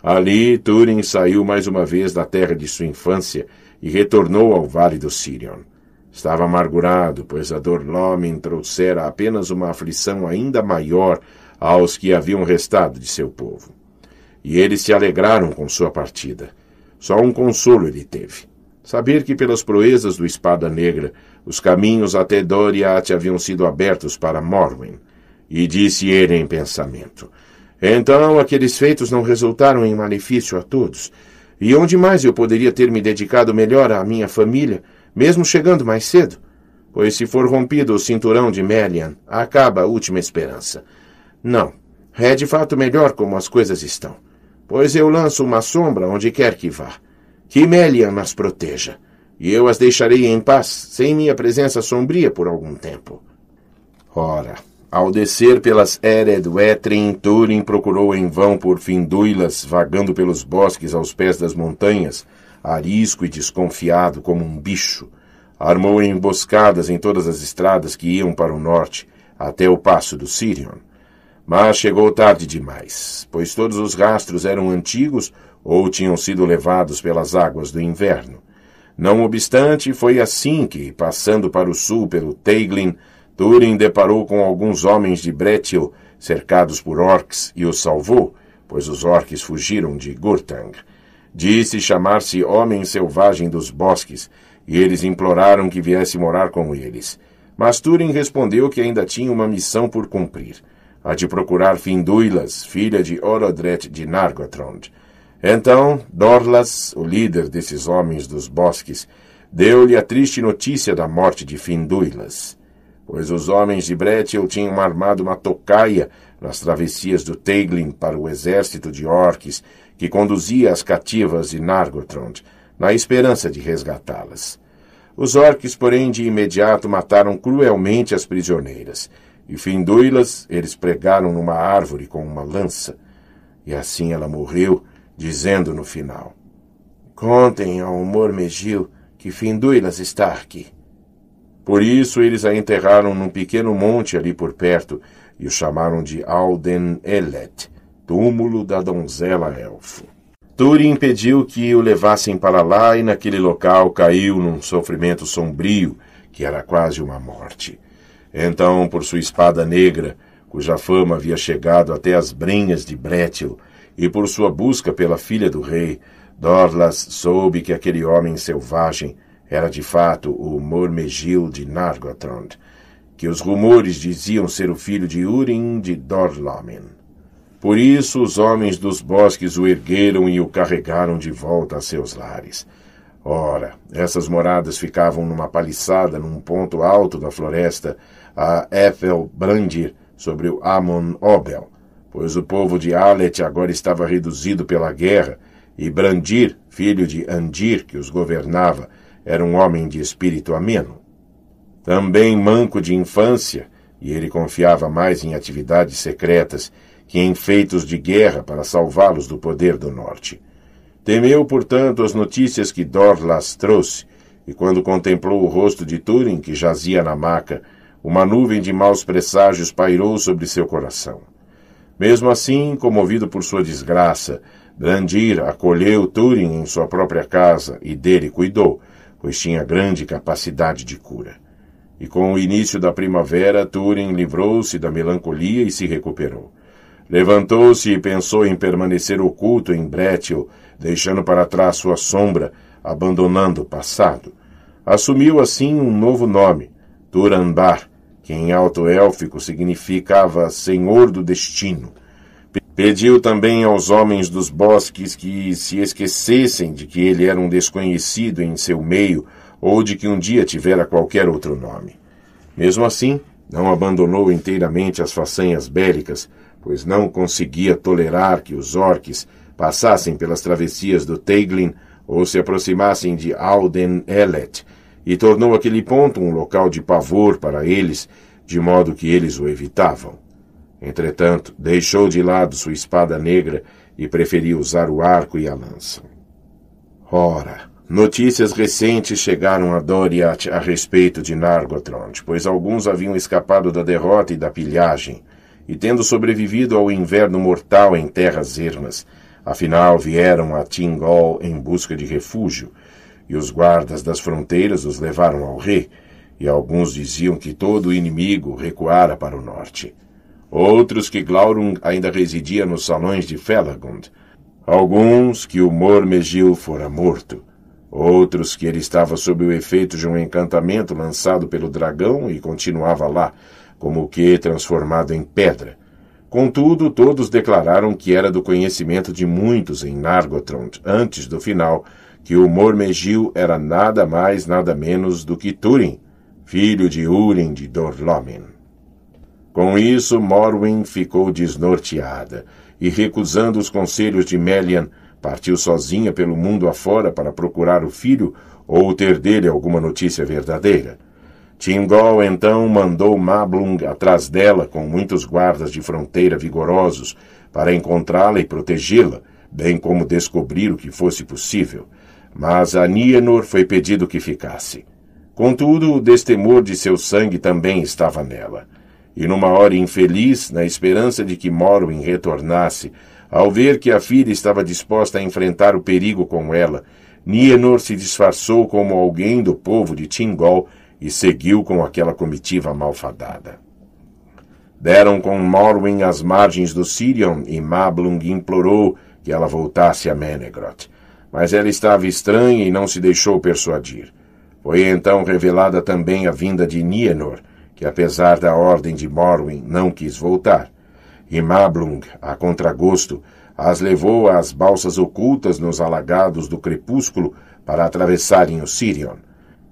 Ali, Turin saiu mais uma vez da terra de sua infância e retornou ao vale do Sirion. Estava amargurado, pois a Dorlomin trouxera apenas uma aflição ainda maior aos que haviam restado de seu povo e eles se alegraram com sua partida. Só um consolo ele teve. Saber que pelas proezas do Espada Negra, os caminhos até Doriath haviam sido abertos para Morwen. E disse ele em pensamento, Então aqueles feitos não resultaram em malefício a todos. E onde mais eu poderia ter me dedicado melhor à minha família, mesmo chegando mais cedo? Pois se for rompido o cinturão de Melian, acaba a última esperança. Não, é de fato melhor como as coisas estão pois eu lanço uma sombra onde quer que vá. Que Melian as proteja, e eu as deixarei em paz, sem minha presença sombria por algum tempo. Ora, ao descer pelas Eredwetrin, Túrin procurou em vão por Finduilas, vagando pelos bosques aos pés das montanhas, arisco e desconfiado como um bicho. Armou emboscadas em todas as estradas que iam para o norte, até o passo do Sirion. Mas chegou tarde demais, pois todos os rastros eram antigos ou tinham sido levados pelas águas do inverno. Não obstante, foi assim que, passando para o sul pelo Teiglin, Turing deparou com alguns homens de Bretil, cercados por orcs, e os salvou, pois os orcs fugiram de Gurtang. Disse chamar-se Homem Selvagem dos Bosques, e eles imploraram que viesse morar com eles. Mas Turin respondeu que ainda tinha uma missão por cumprir a de procurar Finduilas, filha de Orodret de Nargothrond. Então, Dorlas, o líder desses homens dos bosques, deu-lhe a triste notícia da morte de Finduilas, pois os homens de Bretil tinham armado uma tocaia nas travessias do Teiglin para o exército de orques que conduzia as cativas de Nargothrond, na esperança de resgatá-las. Os orques, porém, de imediato mataram cruelmente as prisioneiras, e fendui-las, eles pregaram numa árvore com uma lança. E assim ela morreu, dizendo no final: Contem ao mormegil que Finduilas está aqui. Por isso eles a enterraram num pequeno monte ali por perto e o chamaram de Alden Elet, túmulo da donzela elfo. Turi impediu que o levassem para lá e naquele local caiu num sofrimento sombrio que era quase uma morte. Então, por sua espada negra, cuja fama havia chegado até as brenhas de Bretil, e por sua busca pela filha do rei, Dorlas soube que aquele homem selvagem era de fato o Mormegil de Nargothrond, que os rumores diziam ser o filho de Urim de Dorlomen. Por isso os homens dos bosques o ergueram e o carregaram de volta a seus lares. Ora, essas moradas ficavam numa paliçada num ponto alto da floresta, a Ethel Brandir sobre o Amon Obel, pois o povo de Alet agora estava reduzido pela guerra, e Brandir, filho de Andir, que os governava, era um homem de espírito ameno. Também manco de infância, e ele confiava mais em atividades secretas que em feitos de guerra para salvá-los do poder do norte. Temeu, portanto, as notícias que Dorlas trouxe, e quando contemplou o rosto de Turing, que jazia na maca, uma nuvem de maus presságios pairou sobre seu coração. Mesmo assim, comovido por sua desgraça, Brandir acolheu Turing em sua própria casa e dele cuidou, pois tinha grande capacidade de cura. E com o início da primavera, Turing livrou-se da melancolia e se recuperou. Levantou-se e pensou em permanecer oculto em Bretil, deixando para trás sua sombra, abandonando o passado. Assumiu assim um novo nome, Turambar, que em alto élfico significava Senhor do Destino. Pediu também aos homens dos bosques que se esquecessem de que ele era um desconhecido em seu meio ou de que um dia tivera qualquer outro nome. Mesmo assim, não abandonou inteiramente as façanhas bélicas, pois não conseguia tolerar que os orques passassem pelas travessias do Teiglin ou se aproximassem de Alden Elet, e tornou aquele ponto um local de pavor para eles, de modo que eles o evitavam. Entretanto, deixou de lado sua espada negra e preferiu usar o arco e a lança. Ora, notícias recentes chegaram a Doriath a respeito de Nargothrond, pois alguns haviam escapado da derrota e da pilhagem, e tendo sobrevivido ao inverno mortal em terras ermas, afinal vieram a Tingol em busca de refúgio, e os guardas das fronteiras os levaram ao rei, e alguns diziam que todo o inimigo recuara para o norte. Outros que Glaurung ainda residia nos salões de Felagund. Alguns que o Mormegil fora morto. Outros que ele estava sob o efeito de um encantamento lançado pelo dragão e continuava lá, como que transformado em pedra. Contudo, todos declararam que era do conhecimento de muitos em Nargothrond antes do final, que o Mormegil era nada mais nada menos do que Turin, filho de Urim de Dorlomen. Com isso, Morwen ficou desnorteada e, recusando os conselhos de Melian, partiu sozinha pelo mundo afora para procurar o filho ou ter dele alguma notícia verdadeira. Tingol então mandou Mablung atrás dela com muitos guardas de fronteira vigorosos para encontrá-la e protegê-la, bem como descobrir o que fosse possível. Mas a Nienor foi pedido que ficasse. Contudo, o destemor de seu sangue também estava nela. E numa hora infeliz, na esperança de que Morwen retornasse, ao ver que a filha estava disposta a enfrentar o perigo com ela, Nienor se disfarçou como alguém do povo de Tingol e seguiu com aquela comitiva malfadada. Deram com Morwen às margens do Sirion e Mablung implorou que ela voltasse a Menegroth. Mas ela estava estranha e não se deixou persuadir. Foi então revelada também a vinda de Nienor, que apesar da ordem de Morwin não quis voltar. E Mablung, a contragosto, as levou às balsas ocultas nos alagados do crepúsculo para atravessarem o Sirion.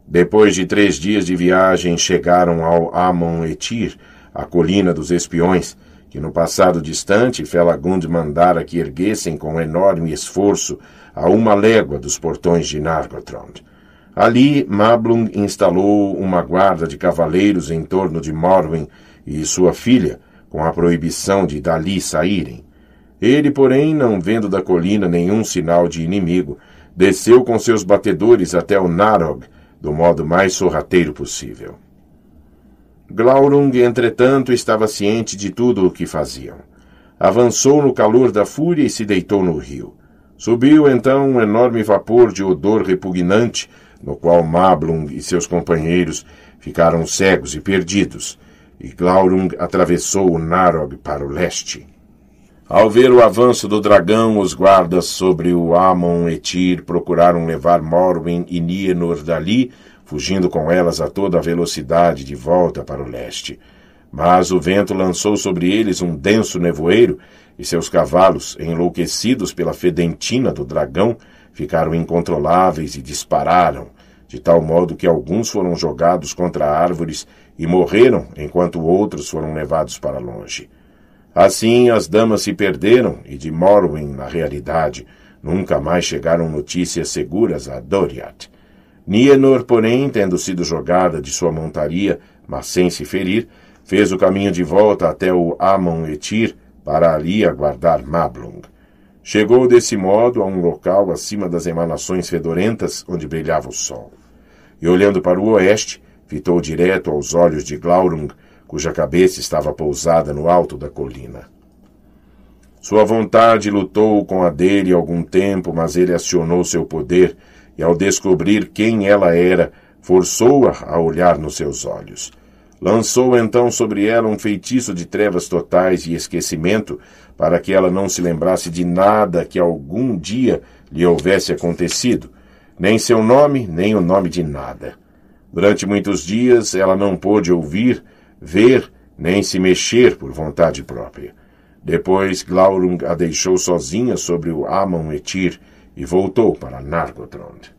Depois de três dias de viagem, chegaram ao Amon Etir, a colina dos espiões, que no passado distante Felagund mandara que erguessem com enorme esforço a uma légua dos portões de Nargothrond. Ali, Mablung instalou uma guarda de cavaleiros em torno de Morwen e sua filha, com a proibição de dali saírem. Ele, porém, não vendo da colina nenhum sinal de inimigo, desceu com seus batedores até o Narog, do modo mais sorrateiro possível. Glaurung, entretanto, estava ciente de tudo o que faziam. Avançou no calor da fúria e se deitou no rio. Subiu então um enorme vapor de odor repugnante, no qual Mablung e seus companheiros ficaram cegos e perdidos, e Glaurung atravessou o Narog para o leste. Ao ver o avanço do dragão, os guardas sobre o Amon Etir procuraram levar Morwen e Nienor dali, fugindo com elas a toda a velocidade de volta para o leste. Mas o vento lançou sobre eles um denso nevoeiro e seus cavalos, enlouquecidos pela fedentina do dragão, ficaram incontroláveis e dispararam, de tal modo que alguns foram jogados contra árvores e morreram, enquanto outros foram levados para longe. Assim, as damas se perderam e de Morwen, na realidade, nunca mais chegaram notícias seguras a Doriath. Nienor, porém, tendo sido jogada de sua montaria, mas sem se ferir, fez o caminho de volta até o Amon-Etir, para ali aguardar Mablung. Chegou desse modo a um local acima das emanações fedorentas onde brilhava o sol. E olhando para o oeste, fitou direto aos olhos de Glaurung, cuja cabeça estava pousada no alto da colina. Sua vontade lutou com a dele algum tempo, mas ele acionou seu poder, e ao descobrir quem ela era, forçou-a a olhar nos seus olhos. Lançou então sobre ela um feitiço de trevas totais e esquecimento, para que ela não se lembrasse de nada que algum dia lhe houvesse acontecido, nem seu nome, nem o nome de nada. Durante muitos dias ela não pôde ouvir, ver, nem se mexer por vontade própria. Depois Glaurung a deixou sozinha sobre o Amon Etir e voltou para Nargothrond.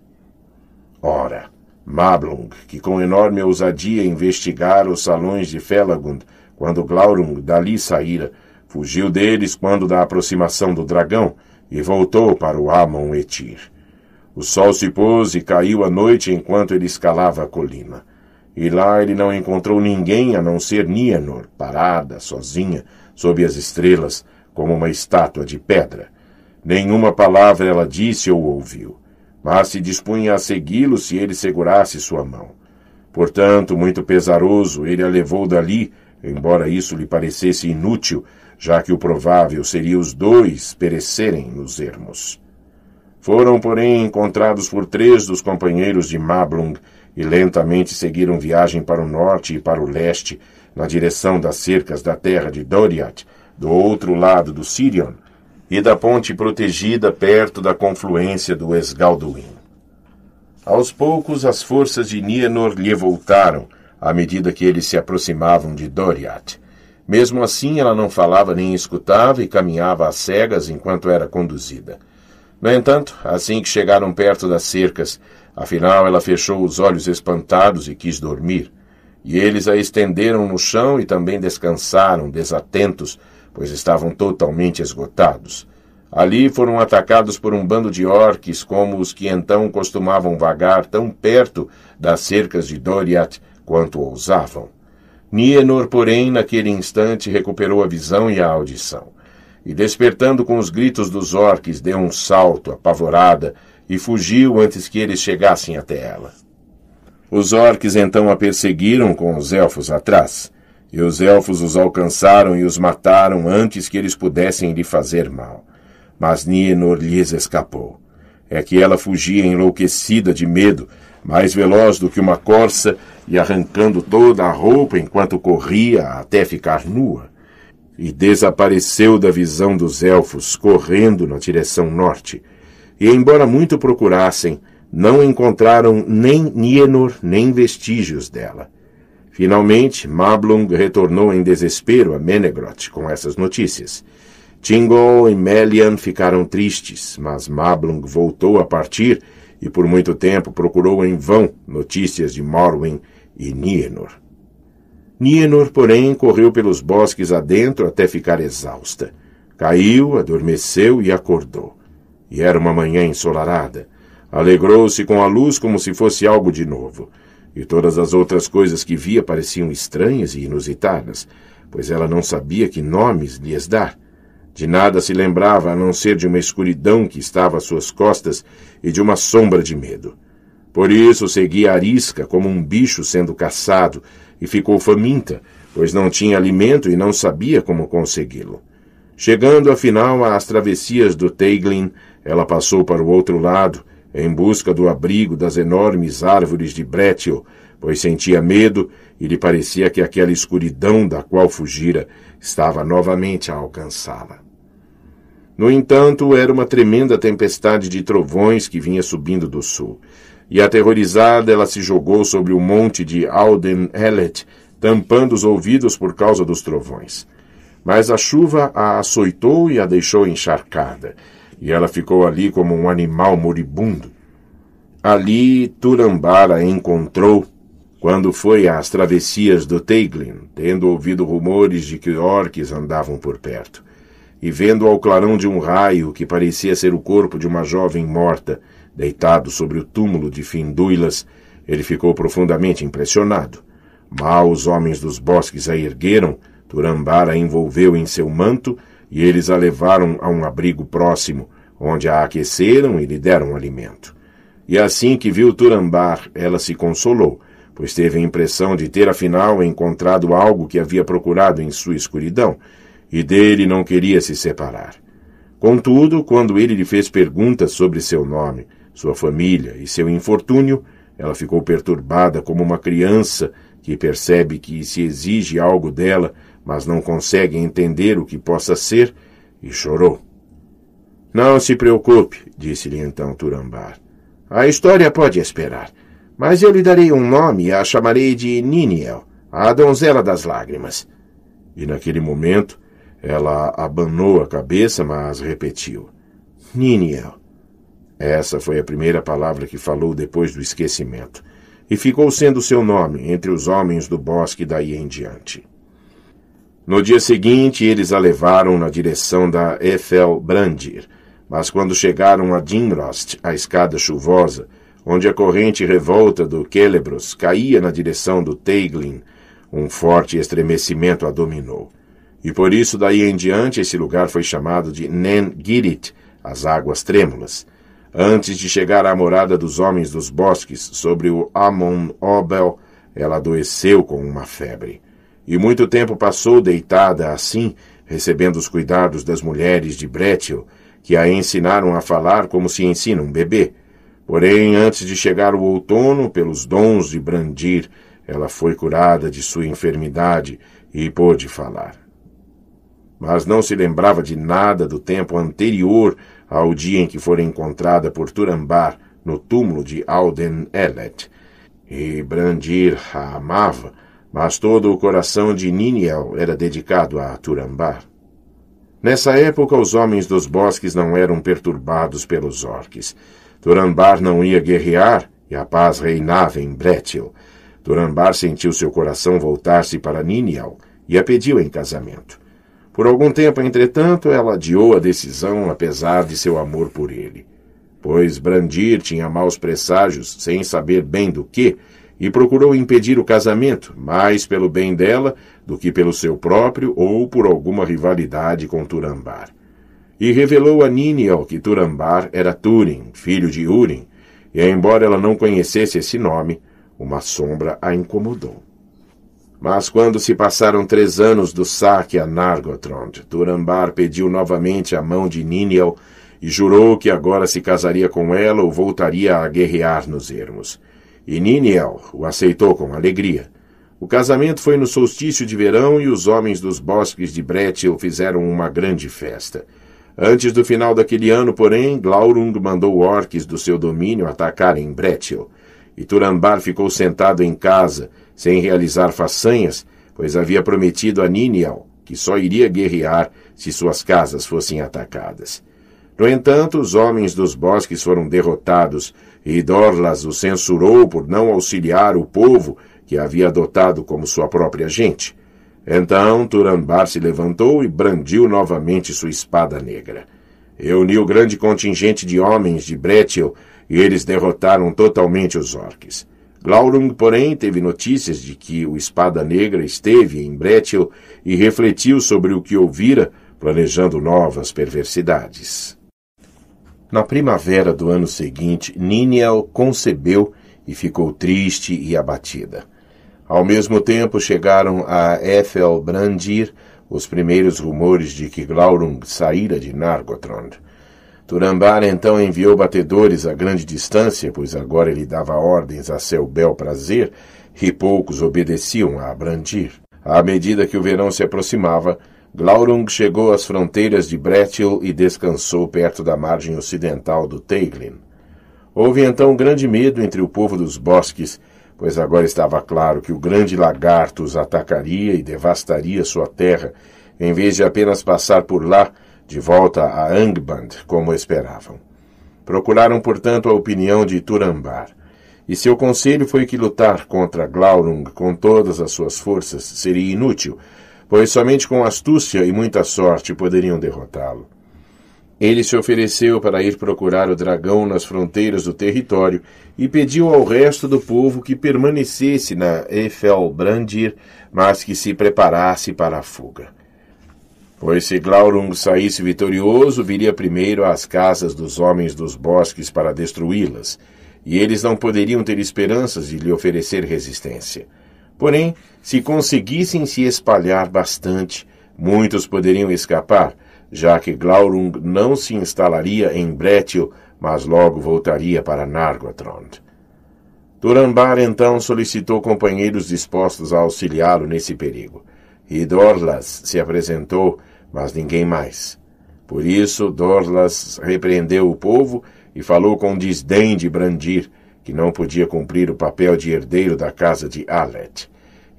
Ora, Mablung, que com enorme ousadia investigara os salões de Felagund, quando Glaurung dali saíra, fugiu deles quando da aproximação do dragão e voltou para o Amon Etir. O sol se pôs e caiu a noite enquanto ele escalava a colina. E lá ele não encontrou ninguém a não ser Nienor, parada, sozinha, sob as estrelas, como uma estátua de pedra. Nenhuma palavra ela disse ou ouviu mas se dispunha a segui-lo se ele segurasse sua mão. Portanto, muito pesaroso, ele a levou dali, embora isso lhe parecesse inútil, já que o provável seria os dois perecerem nos ermos. Foram, porém, encontrados por três dos companheiros de Mablung e lentamente seguiram viagem para o norte e para o leste, na direção das cercas da terra de Doriath, do outro lado do Sirion, e da ponte protegida perto da confluência do Esgalduin. Aos poucos, as forças de Nienor lhe voltaram, à medida que eles se aproximavam de Doriath. Mesmo assim, ela não falava nem escutava e caminhava às cegas enquanto era conduzida. No entanto, assim que chegaram perto das cercas, afinal ela fechou os olhos espantados e quis dormir. E eles a estenderam no chão e também descansaram, desatentos, pois estavam totalmente esgotados. Ali foram atacados por um bando de orques, como os que então costumavam vagar tão perto das cercas de Doriath quanto ousavam. Nienor, porém, naquele instante recuperou a visão e a audição, e despertando com os gritos dos orques, deu um salto apavorada e fugiu antes que eles chegassem até ela. Os orques então a perseguiram com os elfos atrás. E os elfos os alcançaram e os mataram antes que eles pudessem lhe fazer mal. Mas Nienor lhes escapou. É que ela fugia enlouquecida de medo, mais veloz do que uma corça e arrancando toda a roupa enquanto corria até ficar nua. E desapareceu da visão dos elfos, correndo na direção norte. E embora muito procurassem, não encontraram nem Nienor nem vestígios dela. Finalmente, Mablung retornou em desespero a Menegroth com essas notícias. Tingol e Melian ficaram tristes, mas Mablung voltou a partir e por muito tempo procurou em vão notícias de Morwen e Nienor. Nienor, porém, correu pelos bosques adentro até ficar exausta. Caiu, adormeceu e acordou. E era uma manhã ensolarada. Alegrou-se com a luz como se fosse algo de novo e todas as outras coisas que via pareciam estranhas e inusitadas, pois ela não sabia que nomes lhes dar. De nada se lembrava a não ser de uma escuridão que estava às suas costas e de uma sombra de medo. Por isso seguia arisca como um bicho sendo caçado e ficou faminta, pois não tinha alimento e não sabia como consegui-lo. Chegando afinal às travessias do Teiglin, ela passou para o outro lado em busca do abrigo das enormes árvores de brétil, pois sentia medo e lhe parecia que aquela escuridão da qual fugira estava novamente a alcançá-la. No entanto, era uma tremenda tempestade de trovões que vinha subindo do sul, e aterrorizada ela se jogou sobre o monte de Alden Hellet, tampando os ouvidos por causa dos trovões. Mas a chuva a açoitou e a deixou encharcada, e ela ficou ali como um animal moribundo. Ali Turambara encontrou quando foi às travessias do Teiglin, tendo ouvido rumores de que orques andavam por perto, e vendo ao clarão de um raio que parecia ser o corpo de uma jovem morta, deitado sobre o túmulo de Finduilas, ele ficou profundamente impressionado. Mal os homens dos bosques a ergueram, Turambara envolveu em seu manto e eles a levaram a um abrigo próximo, onde a aqueceram e lhe deram alimento. E assim que viu Turambar, ela se consolou, pois teve a impressão de ter afinal encontrado algo que havia procurado em sua escuridão, e dele não queria se separar. Contudo, quando ele lhe fez perguntas sobre seu nome, sua família e seu infortúnio, ela ficou perturbada como uma criança que percebe que se exige algo dela mas não consegue entender o que possa ser, e chorou. Não se preocupe, disse-lhe então Turambar. A história pode esperar, mas eu lhe darei um nome e a chamarei de Niniel, a donzela das lágrimas. E naquele momento ela abanou a cabeça, mas repetiu: Niniel. Essa foi a primeira palavra que falou depois do esquecimento, e ficou sendo seu nome entre os homens do bosque daí em diante. No dia seguinte, eles a levaram na direção da Ethelbrandir, mas quando chegaram a Dinrost, a escada chuvosa, onde a corrente revolta do Célebros caía na direção do Teiglin, um forte estremecimento a dominou. E por isso, daí em diante, esse lugar foi chamado de Nengirit, as águas trêmulas. Antes de chegar à morada dos homens dos bosques, sobre o Amon Obel, ela adoeceu com uma febre. E muito tempo passou deitada assim, recebendo os cuidados das mulheres de Bretil, que a ensinaram a falar como se ensina um bebê. Porém, antes de chegar o outono, pelos dons de Brandir, ela foi curada de sua enfermidade e pôde falar. Mas não se lembrava de nada do tempo anterior ao dia em que fora encontrada por Turambar no túmulo de Alden Elet. E Brandir a amava, mas todo o coração de Niniel era dedicado a Turambar. Nessa época, os homens dos bosques não eram perturbados pelos orques. Turambar não ia guerrear e a paz reinava em Bretil. Turambar sentiu seu coração voltar-se para Niniel e a pediu em casamento. Por algum tempo, entretanto, ela adiou a decisão apesar de seu amor por ele. Pois Brandir tinha maus presságios, sem saber bem do que, e procurou impedir o casamento, mais pelo bem dela do que pelo seu próprio ou por alguma rivalidade com Turambar. E revelou a Niniel que Turambar era Turin, filho de Urim, e embora ela não conhecesse esse nome, uma sombra a incomodou. Mas quando se passaram três anos do saque a Nargothrond, Turambar pediu novamente a mão de Niniel e jurou que agora se casaria com ela ou voltaria a guerrear nos ermos. E Niniel o aceitou com alegria. O casamento foi no solstício de verão e os homens dos bosques de Bretil fizeram uma grande festa. Antes do final daquele ano, porém, Glaurung mandou orques do seu domínio atacarem Bretil. E Turambar ficou sentado em casa, sem realizar façanhas, pois havia prometido a Niniel que só iria guerrear se suas casas fossem atacadas. No entanto, os homens dos bosques foram derrotados e Dorlas o censurou por não auxiliar o povo que havia adotado como sua própria gente. Então Turambar se levantou e brandiu novamente sua espada negra. Reuniu grande contingente de homens de Bretil e eles derrotaram totalmente os orques. Glaurung, porém, teve notícias de que o Espada Negra esteve em Bretil e refletiu sobre o que ouvira, planejando novas perversidades. Na primavera do ano seguinte, Níniel concebeu e ficou triste e abatida. Ao mesmo tempo chegaram a Efelbrandir os primeiros rumores de que Glaurung saíra de Nargothrond. Turambar então enviou batedores a grande distância, pois agora ele dava ordens a seu bel prazer, e poucos obedeciam a Brandir. À medida que o verão se aproximava, Glaurung chegou às fronteiras de Bretil e descansou perto da margem ocidental do Teiglin. Houve então grande medo entre o povo dos bosques, pois agora estava claro que o grande lagarto os atacaria e devastaria sua terra, em vez de apenas passar por lá, de volta a Angband, como esperavam. Procuraram, portanto, a opinião de Turambar. E seu conselho foi que lutar contra Glaurung com todas as suas forças seria inútil, pois somente com astúcia e muita sorte poderiam derrotá-lo. Ele se ofereceu para ir procurar o dragão nas fronteiras do território e pediu ao resto do povo que permanecesse na Efelbrandir, mas que se preparasse para a fuga. Pois se Glaurung saísse vitorioso, viria primeiro às casas dos homens dos bosques para destruí-las, e eles não poderiam ter esperanças de lhe oferecer resistência. Porém, se conseguissem se espalhar bastante, muitos poderiam escapar, já que Glaurung não se instalaria em Bretil, mas logo voltaria para Nargothrond. Turambar então solicitou companheiros dispostos a auxiliá-lo nesse perigo. E Dorlas se apresentou, mas ninguém mais. Por isso, Dorlas repreendeu o povo e falou com desdém de Brandir, que não podia cumprir o papel de herdeiro da casa de Alet.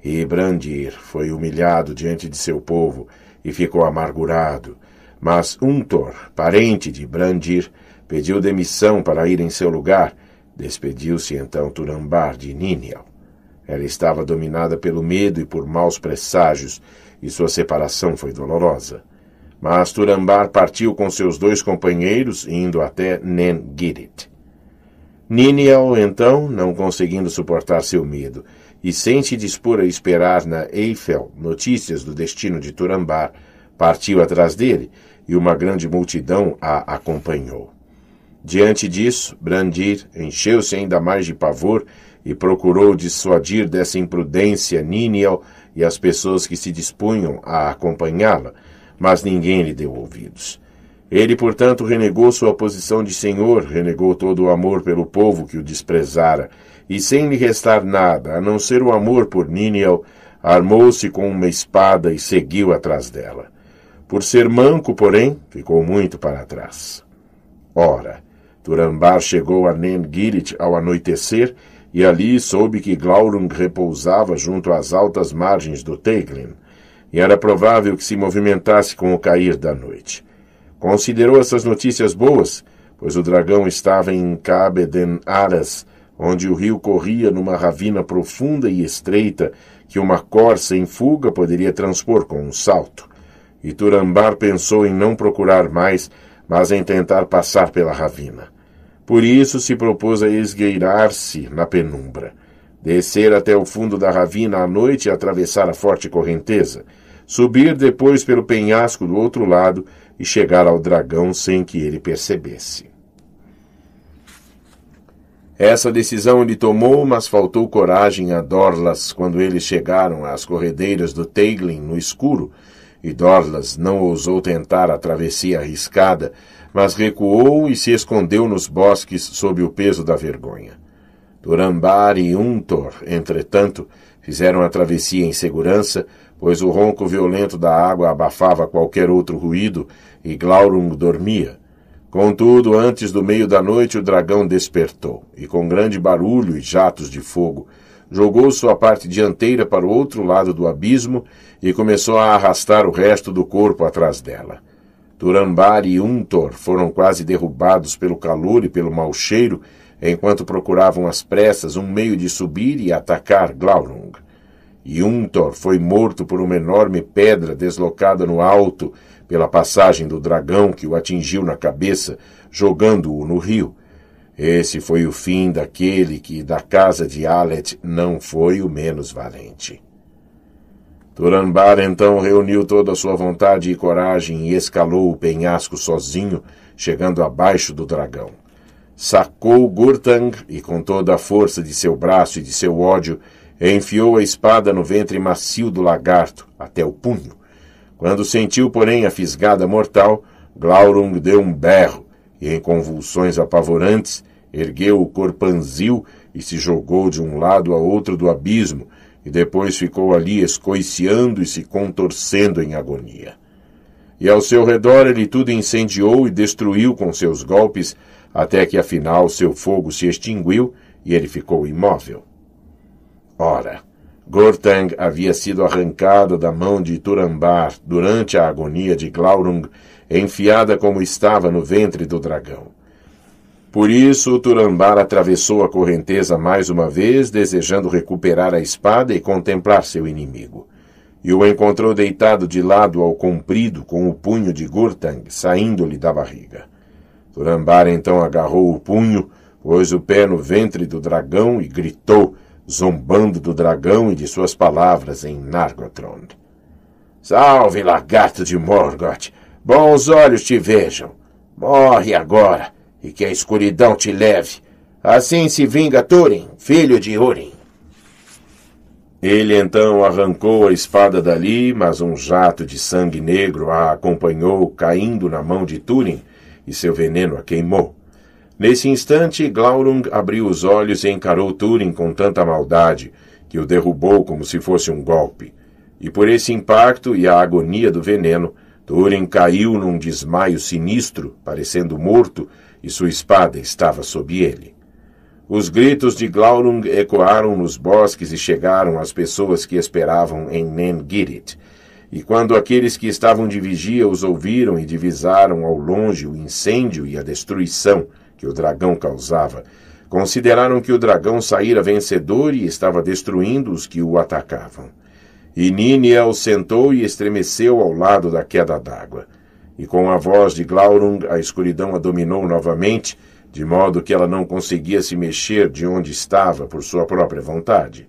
E Brandir foi humilhado diante de seu povo e ficou amargurado. Mas Untor, parente de Brandir, pediu demissão para ir em seu lugar. Despediu-se então Turambar de Níniel. Ela estava dominada pelo medo e por maus presságios, e sua separação foi dolorosa. Mas Turambar partiu com seus dois companheiros, indo até Nen-Girit. Níniel, é então, não conseguindo suportar seu medo, e sem se dispor a esperar na Eiffel notícias do destino de Turambar, partiu atrás dele e uma grande multidão a acompanhou. Diante disso, Brandir encheu-se ainda mais de pavor e procurou dissuadir dessa imprudência Níniel e as pessoas que se dispunham a acompanhá-la, mas ninguém lhe deu ouvidos. Ele, portanto, renegou sua posição de senhor, renegou todo o amor pelo povo que o desprezara, e sem lhe restar nada, a não ser o amor por Níniel, armou-se com uma espada e seguiu atrás dela. Por ser manco, porém, ficou muito para trás. Ora, Turambar chegou a Nengirit ao anoitecer e ali soube que Glaurung repousava junto às altas margens do Teglin, e era provável que se movimentasse com o cair da noite. Considerou essas notícias boas, pois o dragão estava em Cabeden Aras, onde o rio corria numa ravina profunda e estreita que uma corça em fuga poderia transpor com um salto. E Turambar pensou em não procurar mais, mas em tentar passar pela ravina. Por isso se propôs a esgueirar-se na penumbra, descer até o fundo da ravina à noite e atravessar a forte correnteza, subir depois pelo penhasco do outro lado e chegar ao dragão sem que ele percebesse. Essa decisão ele tomou, mas faltou coragem a Dorlas quando eles chegaram às corredeiras do Teiglin no escuro, e Dorlas não ousou tentar a travessia arriscada, mas recuou e se escondeu nos bosques sob o peso da vergonha. Durambar e Untor, entretanto, fizeram a travessia em segurança, pois o ronco violento da água abafava qualquer outro ruído e Glaurung dormia. Contudo, antes do meio da noite, o dragão despertou, e com grande barulho e jatos de fogo, jogou sua parte dianteira para o outro lado do abismo e começou a arrastar o resto do corpo atrás dela. Durambar e Untor foram quase derrubados pelo calor e pelo mau cheiro, enquanto procuravam às pressas um meio de subir e atacar Glaurung. E Untor foi morto por uma enorme pedra deslocada no alto, pela passagem do dragão que o atingiu na cabeça, jogando-o no rio. Esse foi o fim daquele que da casa de Alet não foi o menos valente. Turambar então reuniu toda a sua vontade e coragem e escalou o penhasco sozinho, chegando abaixo do dragão. Sacou Gurtang e, com toda a força de seu braço e de seu ódio, enfiou a espada no ventre macio do lagarto, até o punho, quando sentiu, porém, a fisgada mortal, Glaurung deu um berro e, em convulsões apavorantes, ergueu o corpanzil e se jogou de um lado a outro do abismo, e depois ficou ali escoiciando e se contorcendo em agonia. E ao seu redor ele tudo incendiou e destruiu com seus golpes, até que afinal seu fogo se extinguiu e ele ficou imóvel. Ora, Gortang havia sido arrancada da mão de Turambar durante a agonia de Glaurung, enfiada como estava no ventre do dragão. Por isso, Turambar atravessou a correnteza mais uma vez, desejando recuperar a espada e contemplar seu inimigo. E o encontrou deitado de lado ao comprido com o punho de Gurtang saindo-lhe da barriga. Turambar então agarrou o punho, pôs o pé no ventre do dragão e gritou — zombando do dragão e de suas palavras em Nargothrond. Salve, lagarto de Morgoth! Bons olhos te vejam! Morre agora, e que a escuridão te leve! Assim se vinga Turin, filho de Urim. Ele então arrancou a espada dali, mas um jato de sangue negro a acompanhou, caindo na mão de Turin, e seu veneno a queimou. Nesse instante, Glaurung abriu os olhos e encarou Turing com tanta maldade que o derrubou como se fosse um golpe. E por esse impacto e a agonia do veneno, Turing caiu num desmaio sinistro, parecendo morto, e sua espada estava sob ele. Os gritos de Glaurung ecoaram nos bosques e chegaram às pessoas que esperavam em Nengirit. E quando aqueles que estavam de vigia os ouviram e divisaram ao longe o incêndio e a destruição, que o dragão causava, consideraram que o dragão saíra vencedor e estava destruindo os que o atacavam. E Niniel sentou e estremeceu ao lado da queda d'água. E com a voz de Glaurung, a escuridão a dominou novamente, de modo que ela não conseguia se mexer de onde estava por sua própria vontade.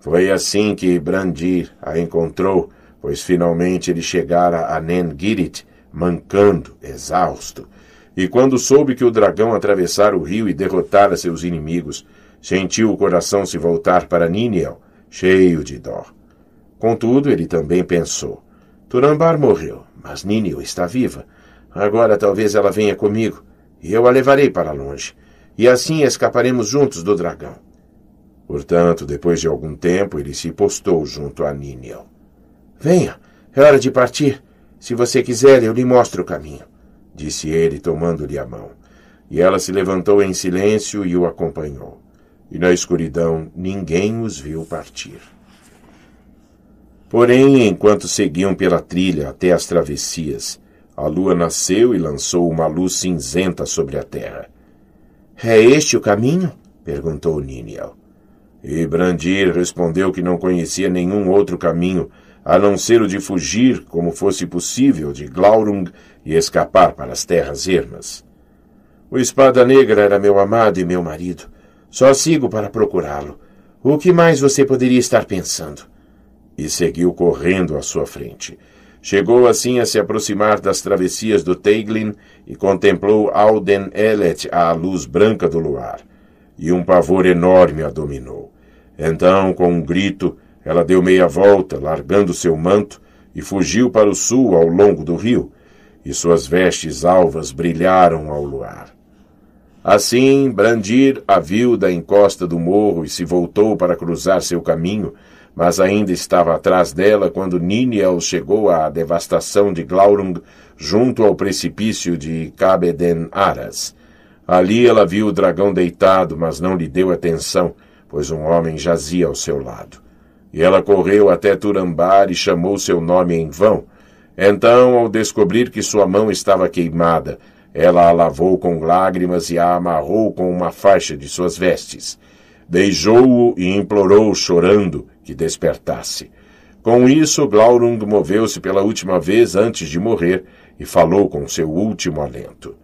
Foi assim que Brandir a encontrou, pois finalmente ele chegara a Nengirit, mancando, exausto, e quando soube que o dragão atravessara o rio e derrotara seus inimigos, sentiu o coração se voltar para Niniel, cheio de dó. Contudo, ele também pensou: Turambar morreu, mas Niniel está viva. Agora talvez ela venha comigo, e eu a levarei para longe, e assim escaparemos juntos do dragão. Portanto, depois de algum tempo, ele se postou junto a Niniel. Venha, é hora de partir. Se você quiser, eu lhe mostro o caminho disse ele, tomando-lhe a mão. E ela se levantou em silêncio e o acompanhou. E na escuridão ninguém os viu partir. Porém, enquanto seguiam pela trilha até as travessias, a lua nasceu e lançou uma luz cinzenta sobre a terra. É este o caminho? perguntou Niniel. E Brandir respondeu que não conhecia nenhum outro caminho a não ser o de fugir, como fosse possível, de Glaurung e escapar para as terras ermas. O Espada Negra era meu amado e meu marido. Só sigo para procurá-lo. O que mais você poderia estar pensando? E seguiu correndo à sua frente. Chegou assim a se aproximar das travessias do Teiglin e contemplou Alden Elet à luz branca do luar. E um pavor enorme a dominou. Então, com um grito, ela deu meia volta, largando seu manto, e fugiu para o sul ao longo do rio, e suas vestes alvas brilharam ao luar. Assim, Brandir a viu da encosta do morro e se voltou para cruzar seu caminho, mas ainda estava atrás dela quando Niniel chegou à devastação de Glaurung, junto ao precipício de Cabeden Aras. Ali ela viu o dragão deitado, mas não lhe deu atenção, pois um homem jazia ao seu lado. E ela correu até Turambar e chamou seu nome em vão, então, ao descobrir que sua mão estava queimada, ela a lavou com lágrimas e a amarrou com uma faixa de suas vestes. Beijou-o e implorou, chorando, que despertasse. Com isso, Glaurung moveu-se pela última vez antes de morrer e falou com seu último alento.